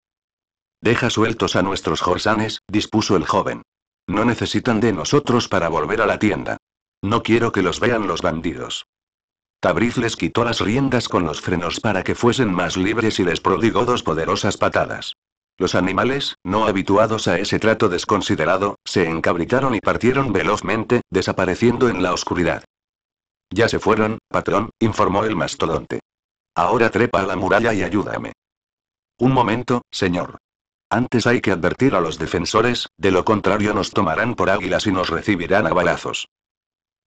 Deja sueltos a nuestros jorsanes, dispuso el joven. No necesitan de nosotros para volver a la tienda. No quiero que los vean los bandidos. Tabriz les quitó las riendas con los frenos para que fuesen más libres y les prodigó dos poderosas patadas. Los animales, no habituados a ese trato desconsiderado, se encabritaron y partieron velozmente, desapareciendo en la oscuridad. Ya se fueron, patrón, informó el mastodonte. Ahora trepa a la muralla y ayúdame. Un momento, señor. Antes hay que advertir a los defensores, de lo contrario nos tomarán por águilas y nos recibirán a balazos.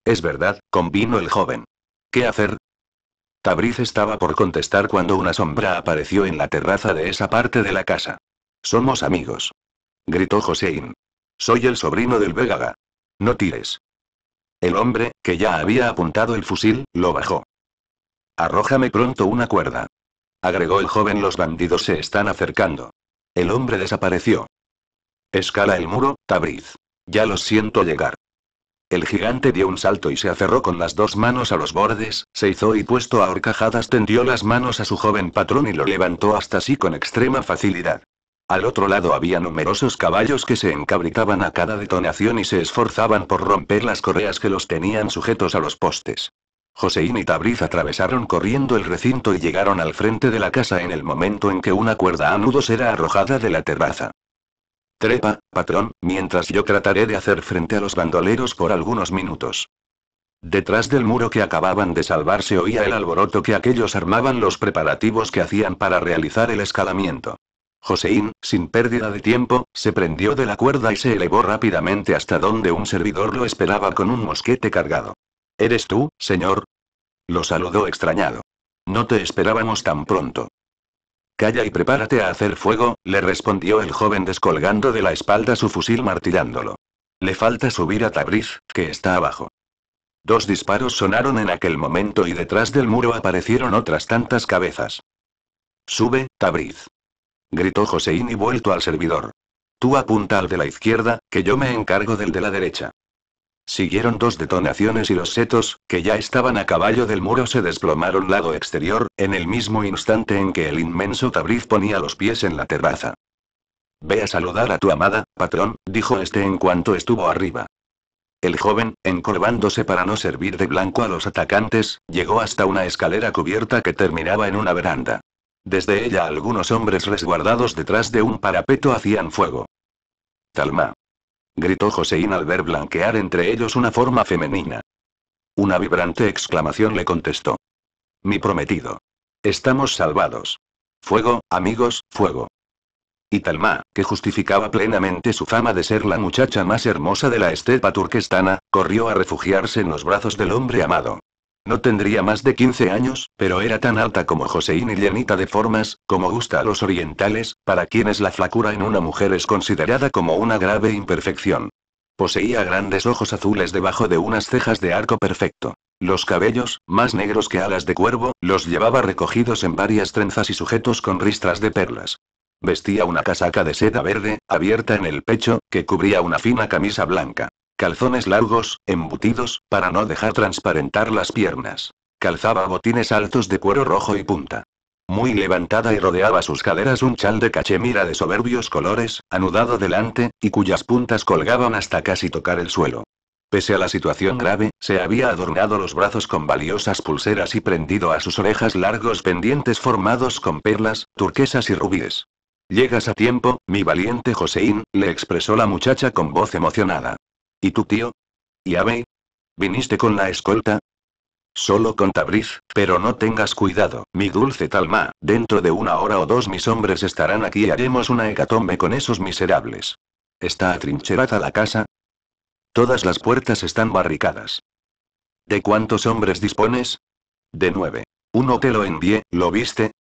Es verdad, convino el joven. ¿Qué hacer? Tabriz estaba por contestar cuando una sombra apareció en la terraza de esa parte de la casa. Somos amigos. Gritó Josein. Soy el sobrino del Vegaga. No tires. El hombre, que ya había apuntado el fusil, lo bajó. Arrójame pronto una cuerda. Agregó el joven, los bandidos se están acercando. El hombre desapareció. Escala el muro, Tabriz. Ya los siento llegar. El gigante dio un salto y se aferró con las dos manos a los bordes, se hizo y puesto a horcajadas tendió las manos a su joven patrón y lo levantó hasta sí con extrema facilidad. Al otro lado había numerosos caballos que se encabritaban a cada detonación y se esforzaban por romper las correas que los tenían sujetos a los postes. Joseín y Tabriz atravesaron corriendo el recinto y llegaron al frente de la casa en el momento en que una cuerda a nudos era arrojada de la terraza. Trepa, patrón, mientras yo trataré de hacer frente a los bandoleros por algunos minutos. Detrás del muro que acababan de salvar se oía el alboroto que aquellos armaban los preparativos que hacían para realizar el escalamiento. Joseín, sin pérdida de tiempo, se prendió de la cuerda y se elevó rápidamente hasta donde un servidor lo esperaba con un mosquete cargado. ¿Eres tú, señor? Lo saludó extrañado. No te esperábamos tan pronto. Calla y prepárate a hacer fuego, le respondió el joven descolgando de la espalda su fusil martillándolo. Le falta subir a Tabriz, que está abajo. Dos disparos sonaron en aquel momento y detrás del muro aparecieron otras tantas cabezas. Sube, Tabriz gritó Joséín y vuelto al servidor. Tú apunta al de la izquierda, que yo me encargo del de la derecha. Siguieron dos detonaciones y los setos, que ya estaban a caballo del muro, se desplomaron lado exterior, en el mismo instante en que el inmenso tabriz ponía los pies en la terraza. Ve a saludar a tu amada, patrón, dijo este en cuanto estuvo arriba. El joven, encorvándose para no servir de blanco a los atacantes, llegó hasta una escalera cubierta que terminaba en una veranda. Desde ella algunos hombres resguardados detrás de un parapeto hacían fuego. Talma. Gritó Joseín al ver blanquear entre ellos una forma femenina. Una vibrante exclamación le contestó. Mi prometido. Estamos salvados. Fuego, amigos, fuego. Y Talma, que justificaba plenamente su fama de ser la muchacha más hermosa de la estepa turquestana, corrió a refugiarse en los brazos del hombre amado. No tendría más de 15 años, pero era tan alta como Joseín y llenita de formas, como gusta a los orientales, para quienes la flacura en una mujer es considerada como una grave imperfección. Poseía grandes ojos azules debajo de unas cejas de arco perfecto. Los cabellos, más negros que alas de cuervo, los llevaba recogidos en varias trenzas y sujetos con ristras de perlas. Vestía una casaca de seda verde, abierta en el pecho, que cubría una fina camisa blanca. Calzones largos, embutidos, para no dejar transparentar las piernas. Calzaba botines altos de cuero rojo y punta. Muy levantada y rodeaba sus caderas un chal de cachemira de soberbios colores, anudado delante, y cuyas puntas colgaban hasta casi tocar el suelo. Pese a la situación grave, se había adornado los brazos con valiosas pulseras y prendido a sus orejas largos pendientes formados con perlas, turquesas y rubíes. Llegas a tiempo, mi valiente Joseín, le expresó la muchacha con voz emocionada. ¿Y tu tío? ¿Y Ave? ¿Viniste con la escolta? Solo con Tabriz, pero no tengas cuidado, mi dulce Talma, dentro de una hora o dos mis hombres estarán aquí y haremos una hecatombe con esos miserables. ¿Está atrincherada la casa? Todas las puertas están barricadas. ¿De cuántos hombres dispones? De nueve. Uno te lo envié, ¿lo viste?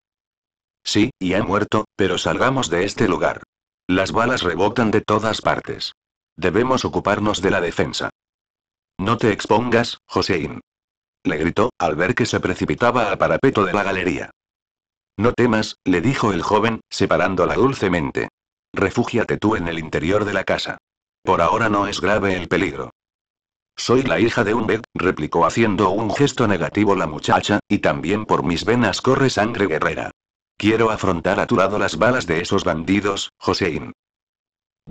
Sí, y ha muerto, pero salgamos de este lugar. Las balas rebotan de todas partes. Debemos ocuparnos de la defensa. No te expongas, Josein. Le gritó, al ver que se precipitaba al parapeto de la galería. No temas, le dijo el joven, separándola dulcemente. Refúgiate tú en el interior de la casa. Por ahora no es grave el peligro. Soy la hija de un bed, replicó haciendo un gesto negativo la muchacha, y también por mis venas corre sangre guerrera. Quiero afrontar a tu lado las balas de esos bandidos, Josein.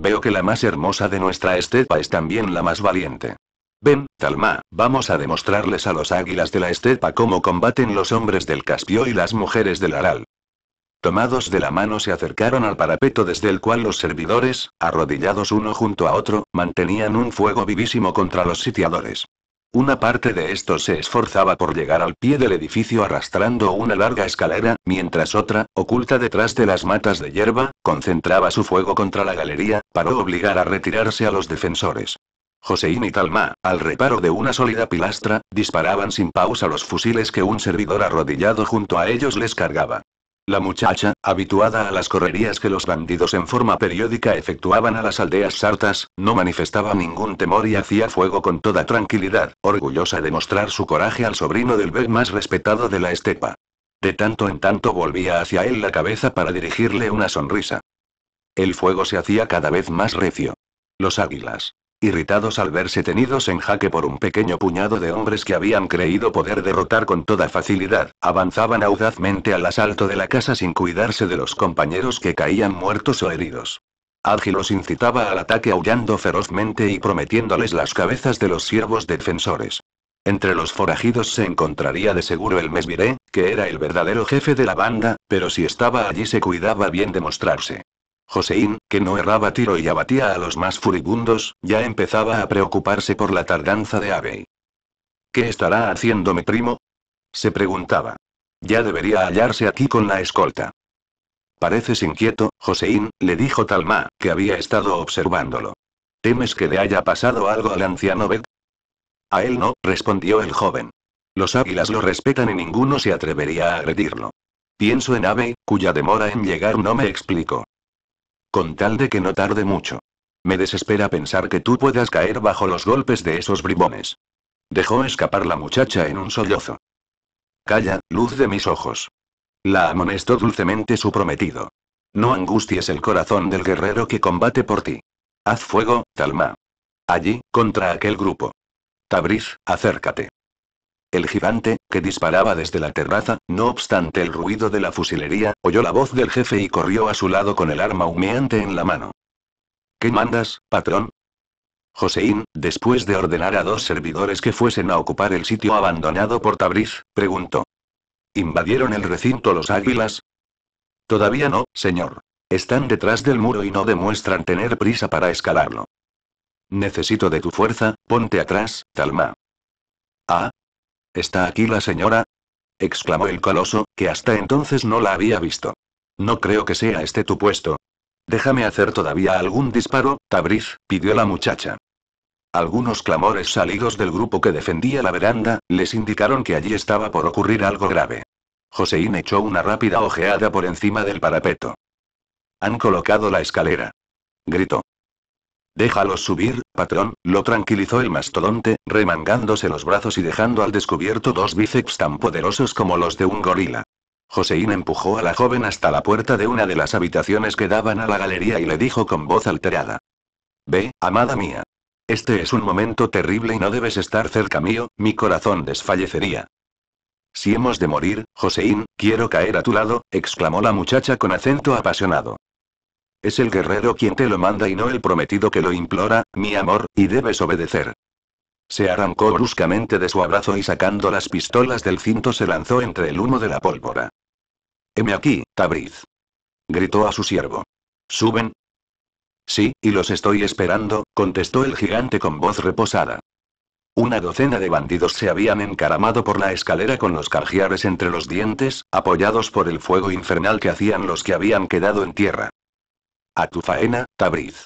Veo que la más hermosa de nuestra estepa es también la más valiente. Ven, Talma, vamos a demostrarles a los águilas de la estepa cómo combaten los hombres del Caspio y las mujeres del Aral. Tomados de la mano se acercaron al parapeto desde el cual los servidores, arrodillados uno junto a otro, mantenían un fuego vivísimo contra los sitiadores. Una parte de estos se esforzaba por llegar al pie del edificio arrastrando una larga escalera, mientras otra, oculta detrás de las matas de hierba, concentraba su fuego contra la galería, para obligar a retirarse a los defensores. Joseín y Talma, al reparo de una sólida pilastra, disparaban sin pausa los fusiles que un servidor arrodillado junto a ellos les cargaba. La muchacha, habituada a las correrías que los bandidos en forma periódica efectuaban a las aldeas sartas, no manifestaba ningún temor y hacía fuego con toda tranquilidad, orgullosa de mostrar su coraje al sobrino del bey más respetado de la estepa. De tanto en tanto volvía hacia él la cabeza para dirigirle una sonrisa. El fuego se hacía cada vez más recio. Los águilas, irritados al verse tenidos en jaque por un pequeño puñado de hombres que habían creído poder derrotar con toda facilidad, avanzaban audazmente al asalto de la casa sin cuidarse de los compañeros que caían muertos o heridos. Ágil los incitaba al ataque aullando ferozmente y prometiéndoles las cabezas de los siervos defensores. Entre los forajidos se encontraría de seguro el Mesviré, que era el verdadero jefe de la banda, pero si estaba allí se cuidaba bien de mostrarse. Joseín, que no erraba tiro y abatía a los más furibundos, ya empezaba a preocuparse por la tardanza de ave ¿Qué estará haciendo mi primo? se preguntaba. Ya debería hallarse aquí con la escolta. Pareces inquieto, Joseín, le dijo Talma, que había estado observándolo. ¿Temes que le haya pasado algo al anciano Bed? A él no, respondió el joven. Los águilas lo respetan y ninguno se atrevería a agredirlo. Pienso en Ave, cuya demora en llegar no me explico. Con tal de que no tarde mucho. Me desespera pensar que tú puedas caer bajo los golpes de esos bribones. Dejó escapar la muchacha en un sollozo. Calla, luz de mis ojos. La amonestó dulcemente su prometido. No angusties el corazón del guerrero que combate por ti. Haz fuego, Talma. Allí, contra aquel grupo. Tabriz, acércate. El gigante, que disparaba desde la terraza, no obstante el ruido de la fusilería, oyó la voz del jefe y corrió a su lado con el arma humeante en la mano. ¿Qué mandas, patrón? Joseín, después de ordenar a dos servidores que fuesen a ocupar el sitio abandonado por Tabriz, preguntó. ¿Invadieron el recinto los águilas? Todavía no, señor. Están detrás del muro y no demuestran tener prisa para escalarlo. Necesito de tu fuerza, ponte atrás, Talma. Ah, ¿Está aquí la señora? exclamó el coloso, que hasta entonces no la había visto. No creo que sea este tu puesto. Déjame hacer todavía algún disparo, Tabriz, pidió la muchacha. Algunos clamores salidos del grupo que defendía la veranda, les indicaron que allí estaba por ocurrir algo grave. Joseín echó una rápida ojeada por encima del parapeto. Han colocado la escalera. Gritó. Déjalos subir, patrón, lo tranquilizó el mastodonte, remangándose los brazos y dejando al descubierto dos bíceps tan poderosos como los de un gorila. Joseín empujó a la joven hasta la puerta de una de las habitaciones que daban a la galería y le dijo con voz alterada. Ve, amada mía. Este es un momento terrible y no debes estar cerca mío, mi corazón desfallecería. Si hemos de morir, Joseín, quiero caer a tu lado, exclamó la muchacha con acento apasionado. Es el guerrero quien te lo manda y no el prometido que lo implora, mi amor, y debes obedecer. Se arrancó bruscamente de su abrazo y sacando las pistolas del cinto se lanzó entre el humo de la pólvora. Heme aquí, Tabriz. Gritó a su siervo. ¿Suben? Sí, y los estoy esperando, contestó el gigante con voz reposada. Una docena de bandidos se habían encaramado por la escalera con los cargiares entre los dientes, apoyados por el fuego infernal que hacían los que habían quedado en tierra. A tu faena, Tabriz.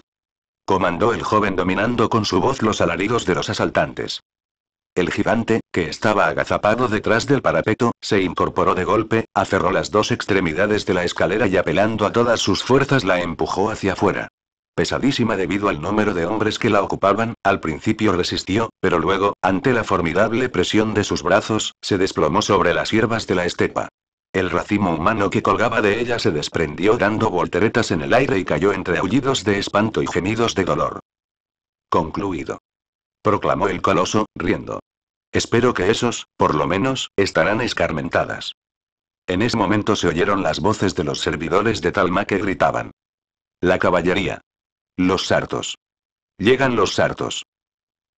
Comandó el joven dominando con su voz los alaridos de los asaltantes. El gigante, que estaba agazapado detrás del parapeto, se incorporó de golpe, aferró las dos extremidades de la escalera y apelando a todas sus fuerzas la empujó hacia afuera. Pesadísima debido al número de hombres que la ocupaban, al principio resistió, pero luego, ante la formidable presión de sus brazos, se desplomó sobre las hierbas de la estepa. El racimo humano que colgaba de ella se desprendió dando volteretas en el aire y cayó entre aullidos de espanto y gemidos de dolor. Concluido. Proclamó el coloso, riendo. Espero que esos, por lo menos, estarán escarmentadas. En ese momento se oyeron las voces de los servidores de Talma que gritaban. La caballería. Los sartos. Llegan los sartos.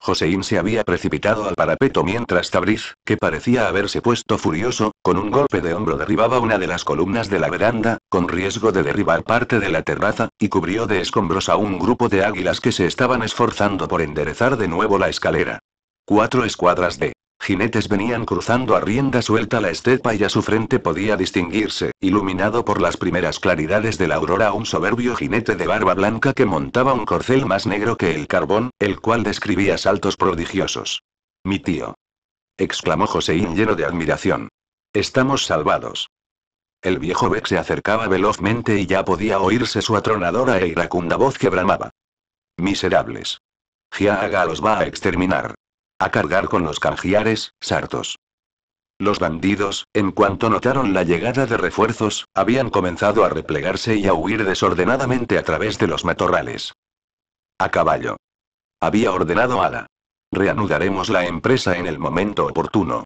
Joséín se había precipitado al parapeto mientras Tabriz, que parecía haberse puesto furioso, con un golpe de hombro derribaba una de las columnas de la veranda, con riesgo de derribar parte de la terraza, y cubrió de escombros a un grupo de águilas que se estaban esforzando por enderezar de nuevo la escalera. Cuatro escuadras de Jinetes venían cruzando a rienda suelta la estepa y a su frente podía distinguirse, iluminado por las primeras claridades de la aurora, un soberbio jinete de barba blanca que montaba un corcel más negro que el carbón, el cual describía saltos prodigiosos. Mi tío. exclamó Joseín lleno de admiración. Estamos salvados. El viejo Beck se acercaba velozmente y ya podía oírse su atronadora e iracunda voz que bramaba. Miserables. Giaaga los va a exterminar. A cargar con los canjiares, sartos. Los bandidos, en cuanto notaron la llegada de refuerzos, habían comenzado a replegarse y a huir desordenadamente a través de los matorrales. A caballo. Había ordenado Ada. Reanudaremos la empresa en el momento oportuno.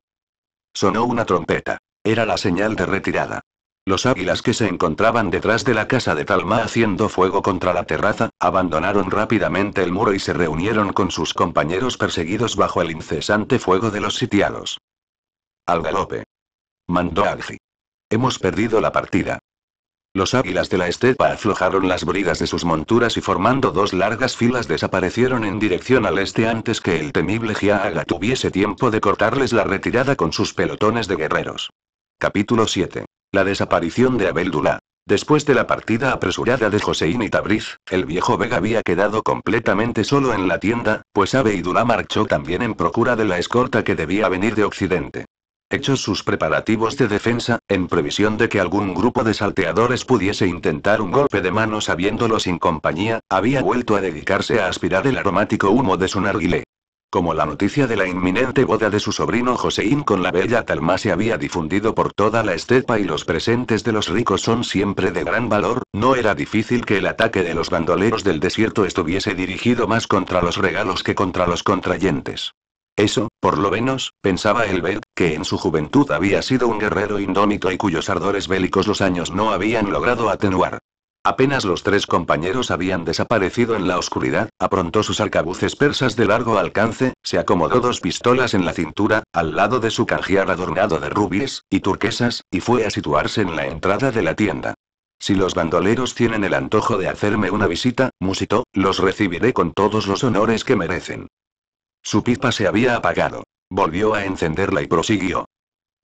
Sonó una trompeta. Era la señal de retirada. Los águilas que se encontraban detrás de la casa de Talma haciendo fuego contra la terraza, abandonaron rápidamente el muro y se reunieron con sus compañeros perseguidos bajo el incesante fuego de los sitiados. Al galope. Mandó Alji. Hemos perdido la partida. Los águilas de la estepa aflojaron las bridas de sus monturas y formando dos largas filas desaparecieron en dirección al este antes que el temible Giaaga tuviese tiempo de cortarles la retirada con sus pelotones de guerreros. Capítulo 7 la desaparición de Abel Dula. Después de la partida apresurada de José y Tabriz, el viejo Vega había quedado completamente solo en la tienda, pues Abe y marchó también en procura de la escorta que debía venir de Occidente. Hechos sus preparativos de defensa, en previsión de que algún grupo de salteadores pudiese intentar un golpe de mano sabiéndolo sin compañía, había vuelto a dedicarse a aspirar el aromático humo de su narguilé. Como la noticia de la inminente boda de su sobrino Joseín con la bella Talma se había difundido por toda la estepa y los presentes de los ricos son siempre de gran valor, no era difícil que el ataque de los bandoleros del desierto estuviese dirigido más contra los regalos que contra los contrayentes. Eso, por lo menos, pensaba el que en su juventud había sido un guerrero indómito y cuyos ardores bélicos los años no habían logrado atenuar. Apenas los tres compañeros habían desaparecido en la oscuridad, aprontó sus arcabuces persas de largo alcance, se acomodó dos pistolas en la cintura, al lado de su canjear adornado de rubíes y turquesas, y fue a situarse en la entrada de la tienda. Si los bandoleros tienen el antojo de hacerme una visita, musitó, los recibiré con todos los honores que merecen. Su pipa se había apagado. Volvió a encenderla y prosiguió.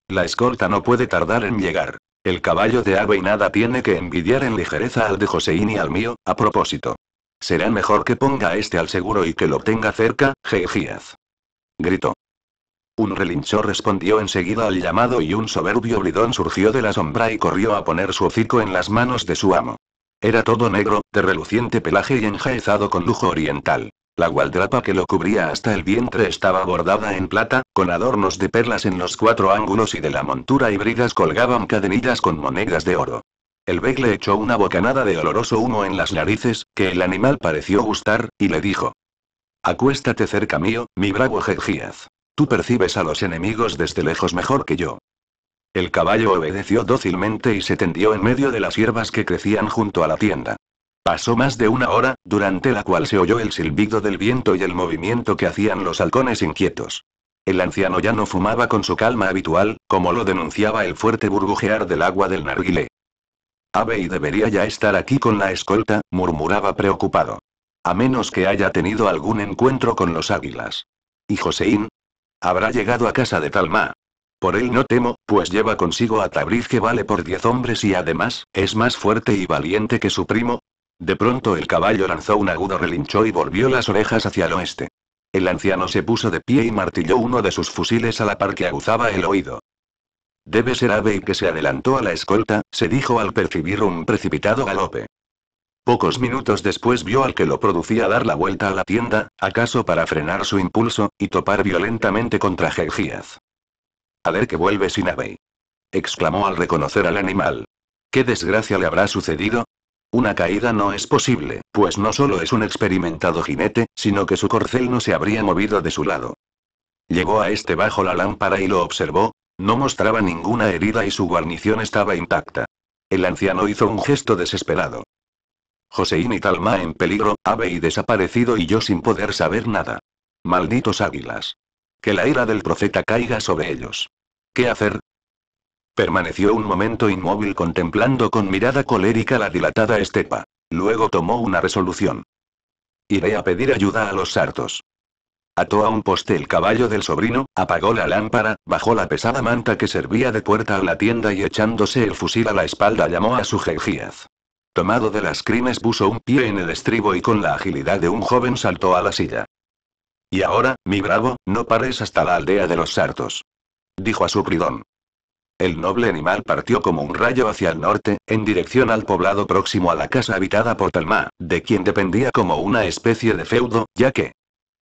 La escolta no puede tardar en llegar. El caballo de Ave y nada tiene que envidiar en ligereza al de Joseín y al mío, a propósito. Será mejor que ponga este al seguro y que lo tenga cerca, Geijíaz. Gritó. Un relincho respondió enseguida al llamado y un soberbio bridón surgió de la sombra y corrió a poner su hocico en las manos de su amo. Era todo negro, de reluciente pelaje y enjaezado con lujo oriental. La gualdrapa que lo cubría hasta el vientre estaba bordada en plata, con adornos de perlas en los cuatro ángulos y de la montura híbridas colgaban cadenillas con monedas de oro. El beck le echó una bocanada de oloroso humo en las narices, que el animal pareció gustar, y le dijo. Acuéstate cerca mío, mi bravo jejíaz Tú percibes a los enemigos desde lejos mejor que yo. El caballo obedeció dócilmente y se tendió en medio de las hierbas que crecían junto a la tienda. Pasó más de una hora, durante la cual se oyó el silbido del viento y el movimiento que hacían los halcones inquietos. El anciano ya no fumaba con su calma habitual, como lo denunciaba el fuerte burbujear del agua del narguilé. y debería ya estar aquí con la escolta, murmuraba preocupado. A menos que haya tenido algún encuentro con los águilas. ¿Y Joseín? Habrá llegado a casa de Talma. Por él no temo, pues lleva consigo a Tabriz que vale por diez hombres y además, es más fuerte y valiente que su primo, de pronto el caballo lanzó un agudo relincho y volvió las orejas hacia el oeste. El anciano se puso de pie y martilló uno de sus fusiles a la par que aguzaba el oído. Debe ser Abey que se adelantó a la escolta, se dijo al percibir un precipitado galope. Pocos minutos después vio al que lo producía dar la vuelta a la tienda, acaso para frenar su impulso, y topar violentamente contra Jergías. A ver que vuelve sin Abey! exclamó al reconocer al animal. ¿Qué desgracia le habrá sucedido? Una caída no es posible, pues no solo es un experimentado jinete, sino que su corcel no se habría movido de su lado. Llegó a este bajo la lámpara y lo observó, no mostraba ninguna herida y su guarnición estaba intacta. El anciano hizo un gesto desesperado. Joseín y Talma en peligro, ave y desaparecido y yo sin poder saber nada. Malditos águilas. Que la ira del profeta caiga sobre ellos. ¿Qué hacer? Permaneció un momento inmóvil contemplando con mirada colérica la dilatada estepa. Luego tomó una resolución. Iré a pedir ayuda a los sartos. Ató a un poste el caballo del sobrino, apagó la lámpara, bajó la pesada manta que servía de puerta a la tienda y echándose el fusil a la espalda llamó a su jergíaz. Tomado de las crines puso un pie en el estribo y con la agilidad de un joven saltó a la silla. Y ahora, mi bravo, no pares hasta la aldea de los sartos. Dijo a su pridón. El noble animal partió como un rayo hacia el norte, en dirección al poblado próximo a la casa habitada por Talma, de quien dependía como una especie de feudo, ya que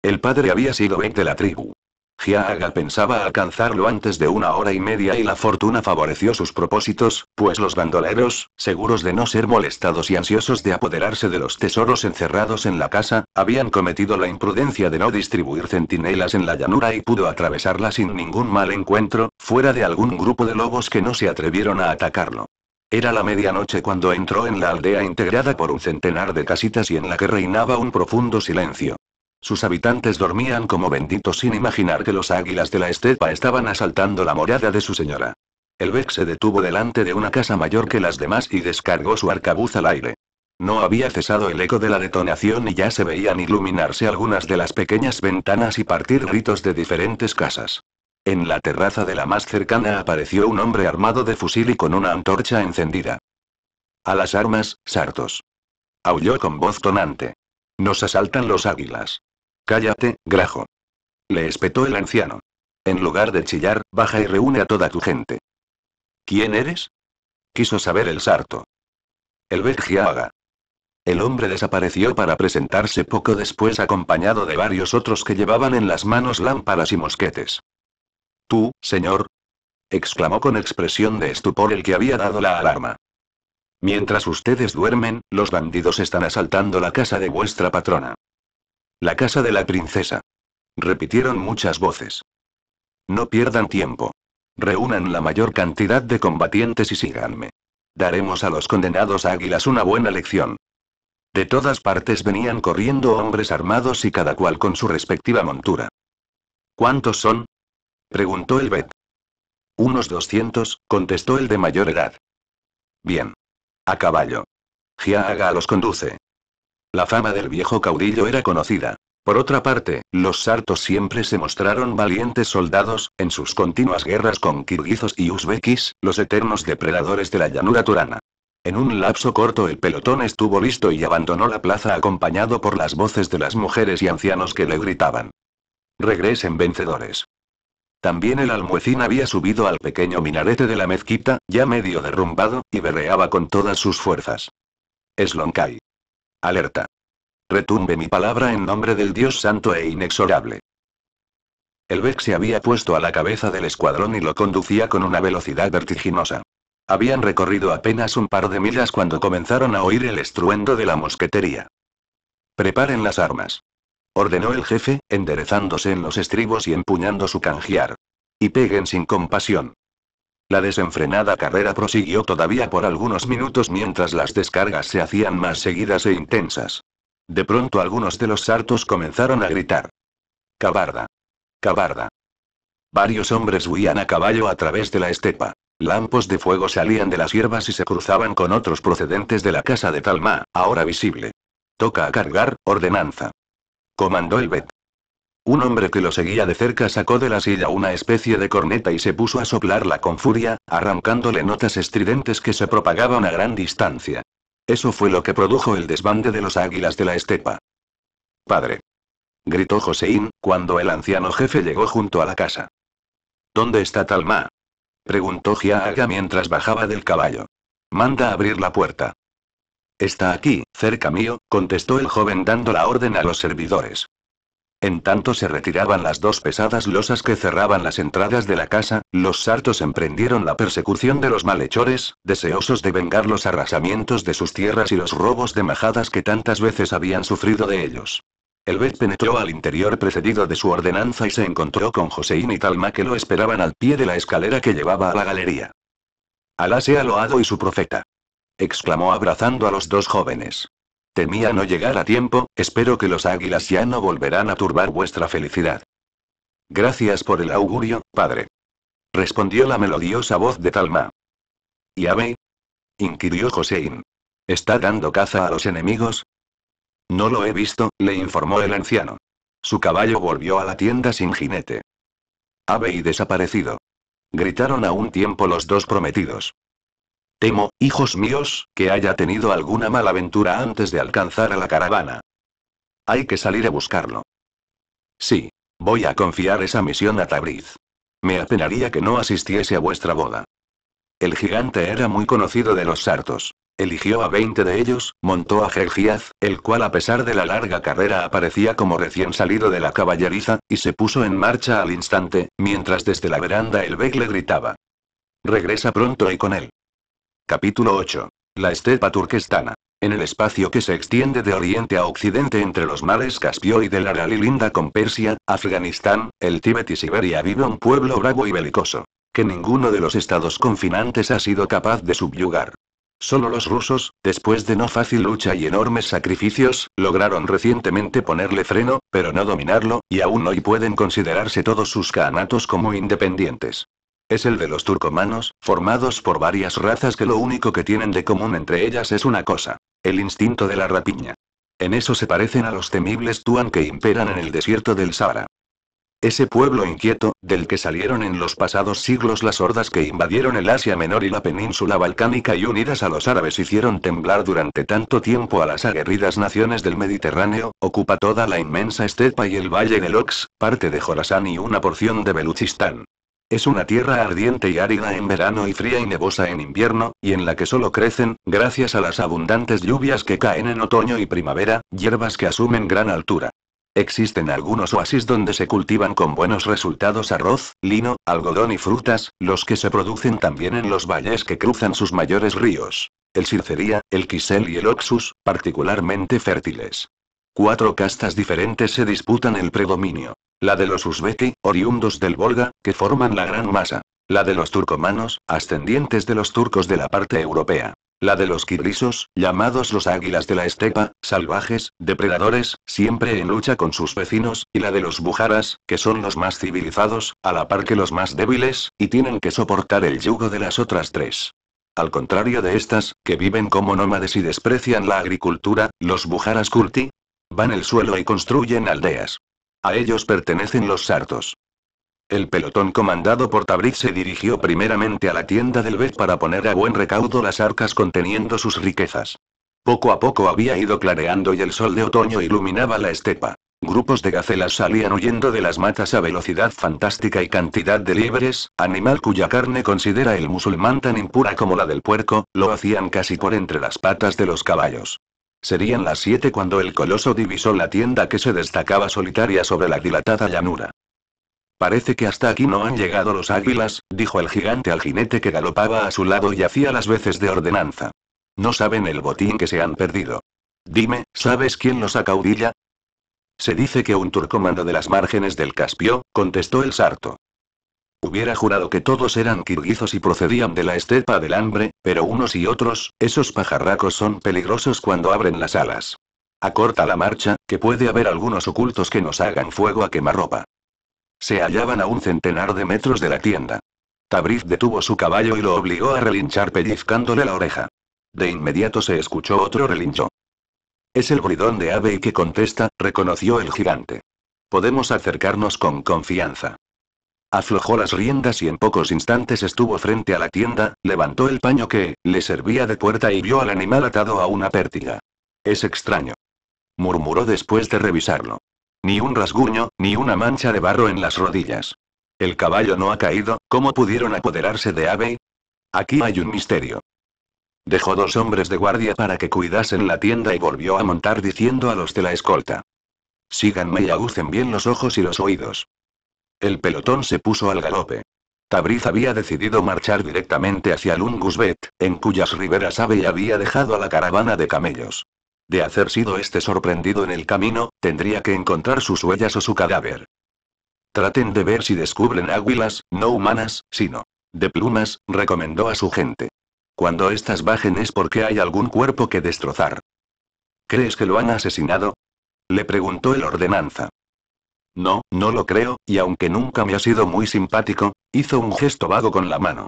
el padre había sido veinte de la tribu. Giaga pensaba alcanzarlo antes de una hora y media y la fortuna favoreció sus propósitos, pues los bandoleros, seguros de no ser molestados y ansiosos de apoderarse de los tesoros encerrados en la casa, habían cometido la imprudencia de no distribuir centinelas en la llanura y pudo atravesarla sin ningún mal encuentro, fuera de algún grupo de lobos que no se atrevieron a atacarlo. Era la medianoche cuando entró en la aldea integrada por un centenar de casitas y en la que reinaba un profundo silencio. Sus habitantes dormían como benditos sin imaginar que los águilas de la estepa estaban asaltando la morada de su señora. El Beck se detuvo delante de una casa mayor que las demás y descargó su arcabuz al aire. No había cesado el eco de la detonación y ya se veían iluminarse algunas de las pequeñas ventanas y partir gritos de diferentes casas. En la terraza de la más cercana apareció un hombre armado de fusil y con una antorcha encendida. A las armas, sartos. Aulló con voz tonante. Nos asaltan los águilas. Cállate, grajo. Le espetó el anciano. En lugar de chillar, baja y reúne a toda tu gente. ¿Quién eres? Quiso saber el sarto. El vergiaga. El hombre desapareció para presentarse poco después acompañado de varios otros que llevaban en las manos lámparas y mosquetes. Tú, señor, exclamó con expresión de estupor el que había dado la alarma. Mientras ustedes duermen, los bandidos están asaltando la casa de vuestra patrona. La casa de la princesa. Repitieron muchas voces. No pierdan tiempo. Reúnan la mayor cantidad de combatientes y síganme. Daremos a los condenados águilas una buena lección. De todas partes venían corriendo hombres armados y cada cual con su respectiva montura. ¿Cuántos son? preguntó el Bet. Unos 200, contestó el de mayor edad. Bien. A caballo. Giaaga los conduce. La fama del viejo caudillo era conocida. Por otra parte, los sartos siempre se mostraron valientes soldados, en sus continuas guerras con kirguizos y uzbekis, los eternos depredadores de la llanura turana. En un lapso corto el pelotón estuvo listo y abandonó la plaza acompañado por las voces de las mujeres y ancianos que le gritaban. Regresen vencedores. También el almuecín había subido al pequeño minarete de la mezquita, ya medio derrumbado, y berreaba con todas sus fuerzas. Slonkai. Alerta. Retumbe mi palabra en nombre del Dios Santo e inexorable. El Beck se había puesto a la cabeza del escuadrón y lo conducía con una velocidad vertiginosa. Habían recorrido apenas un par de millas cuando comenzaron a oír el estruendo de la mosquetería. Preparen las armas. Ordenó el jefe, enderezándose en los estribos y empuñando su canjear. Y peguen sin compasión. La desenfrenada carrera prosiguió todavía por algunos minutos mientras las descargas se hacían más seguidas e intensas. De pronto algunos de los sartos comenzaron a gritar. ¡Cabarda! ¡Cabarda! Varios hombres huían a caballo a través de la estepa. Lampos de fuego salían de las hierbas y se cruzaban con otros procedentes de la casa de Talma, ahora visible. Toca a cargar, ordenanza. Comandó el Bet. Un hombre que lo seguía de cerca sacó de la silla una especie de corneta y se puso a soplarla con furia, arrancándole notas estridentes que se propagaban a gran distancia. Eso fue lo que produjo el desbande de los águilas de la estepa. Padre. Gritó Joseín, cuando el anciano jefe llegó junto a la casa. ¿Dónde está Talma? Preguntó Giaaga mientras bajaba del caballo. Manda abrir la puerta. Está aquí, cerca mío, contestó el joven dando la orden a los servidores. En tanto se retiraban las dos pesadas losas que cerraban las entradas de la casa, los sartos emprendieron la persecución de los malhechores, deseosos de vengar los arrasamientos de sus tierras y los robos de majadas que tantas veces habían sufrido de ellos. El Bet penetró al interior precedido de su ordenanza y se encontró con Joseín y Talma que lo esperaban al pie de la escalera que llevaba a la galería. Alá sea loado y su profeta. exclamó abrazando a los dos jóvenes. Temía no llegar a tiempo, espero que los águilas ya no volverán a turbar vuestra felicidad. Gracias por el augurio, padre. Respondió la melodiosa voz de Talma. ¿Y Abe? inquirió Josein. ¿Está dando caza a los enemigos? No lo he visto, le informó el anciano. Su caballo volvió a la tienda sin jinete. Abe y desaparecido. Gritaron a un tiempo los dos prometidos. Temo, hijos míos, que haya tenido alguna mala aventura antes de alcanzar a la caravana. Hay que salir a buscarlo. Sí. Voy a confiar esa misión a Tabriz. Me apenaría que no asistiese a vuestra boda. El gigante era muy conocido de los sartos. Eligió a 20 de ellos, montó a Gergiaz, el cual a pesar de la larga carrera aparecía como recién salido de la caballeriza, y se puso en marcha al instante, mientras desde la veranda el Beck le gritaba. Regresa pronto y con él. Capítulo 8. La estepa turquestana. En el espacio que se extiende de oriente a occidente entre los mares Caspio y de Aral y con Persia, Afganistán, el Tíbet y Siberia vive un pueblo bravo y belicoso, que ninguno de los estados confinantes ha sido capaz de subyugar. Solo los rusos, después de no fácil lucha y enormes sacrificios, lograron recientemente ponerle freno, pero no dominarlo, y aún hoy pueden considerarse todos sus canatos como independientes. Es el de los turcomanos, formados por varias razas que lo único que tienen de común entre ellas es una cosa, el instinto de la rapiña. En eso se parecen a los temibles Tuan que imperan en el desierto del Sahara. Ese pueblo inquieto, del que salieron en los pasados siglos las hordas que invadieron el Asia Menor y la península balcánica y unidas a los árabes hicieron temblar durante tanto tiempo a las aguerridas naciones del Mediterráneo, ocupa toda la inmensa estepa y el valle del Ox, parte de Jorasán y una porción de Beluchistán. Es una tierra ardiente y árida en verano y fría y nevosa en invierno, y en la que solo crecen, gracias a las abundantes lluvias que caen en otoño y primavera, hierbas que asumen gran altura. Existen algunos oasis donde se cultivan con buenos resultados arroz, lino, algodón y frutas, los que se producen también en los valles que cruzan sus mayores ríos. El Sircería, el Quisel y el Oxus, particularmente fértiles. Cuatro castas diferentes se disputan el predominio. La de los uzbeki, oriundos del Volga, que forman la gran masa. La de los turcomanos, ascendientes de los turcos de la parte europea. La de los kibrisos, llamados los águilas de la estepa, salvajes, depredadores, siempre en lucha con sus vecinos, y la de los bujaras, que son los más civilizados, a la par que los más débiles, y tienen que soportar el yugo de las otras tres. Al contrario de estas, que viven como nómades y desprecian la agricultura, los bujaras culti, Van el suelo y construyen aldeas. A ellos pertenecen los sartos. El pelotón comandado por Tabriz se dirigió primeramente a la tienda del Bet para poner a buen recaudo las arcas conteniendo sus riquezas. Poco a poco había ido clareando y el sol de otoño iluminaba la estepa. Grupos de gacelas salían huyendo de las matas a velocidad fantástica y cantidad de liebres, animal cuya carne considera el musulmán tan impura como la del puerco, lo hacían casi por entre las patas de los caballos. Serían las siete cuando el coloso divisó la tienda que se destacaba solitaria sobre la dilatada llanura. Parece que hasta aquí no han llegado los águilas, dijo el gigante al jinete que galopaba a su lado y hacía las veces de ordenanza. No saben el botín que se han perdido. Dime, ¿sabes quién los acaudilla? Se dice que un turcomando de las márgenes del Caspio, contestó el sarto. Hubiera jurado que todos eran kirguizos y procedían de la estepa del hambre, pero unos y otros, esos pajarracos son peligrosos cuando abren las alas. Acorta la marcha, que puede haber algunos ocultos que nos hagan fuego a quemarropa. Se hallaban a un centenar de metros de la tienda. Tabriz detuvo su caballo y lo obligó a relinchar pellizcándole la oreja. De inmediato se escuchó otro relincho. Es el bridón de ave y que contesta, reconoció el gigante. Podemos acercarnos con confianza. Aflojó las riendas y en pocos instantes estuvo frente a la tienda, levantó el paño que le servía de puerta y vio al animal atado a una pértiga. Es extraño. Murmuró después de revisarlo. Ni un rasguño, ni una mancha de barro en las rodillas. El caballo no ha caído, ¿cómo pudieron apoderarse de Abe? Aquí hay un misterio. Dejó dos hombres de guardia para que cuidasen la tienda y volvió a montar diciendo a los de la escolta. Síganme y agucen bien los ojos y los oídos. El pelotón se puso al galope. Tabriz había decidido marchar directamente hacia Lungusbet, en cuyas riberas Abe había dejado a la caravana de camellos. De hacer sido este sorprendido en el camino, tendría que encontrar sus huellas o su cadáver. Traten de ver si descubren águilas, no humanas, sino de plumas, recomendó a su gente. Cuando estas bajen es porque hay algún cuerpo que destrozar. ¿Crees que lo han asesinado? Le preguntó el ordenanza. No, no lo creo, y aunque nunca me ha sido muy simpático, hizo un gesto vago con la mano.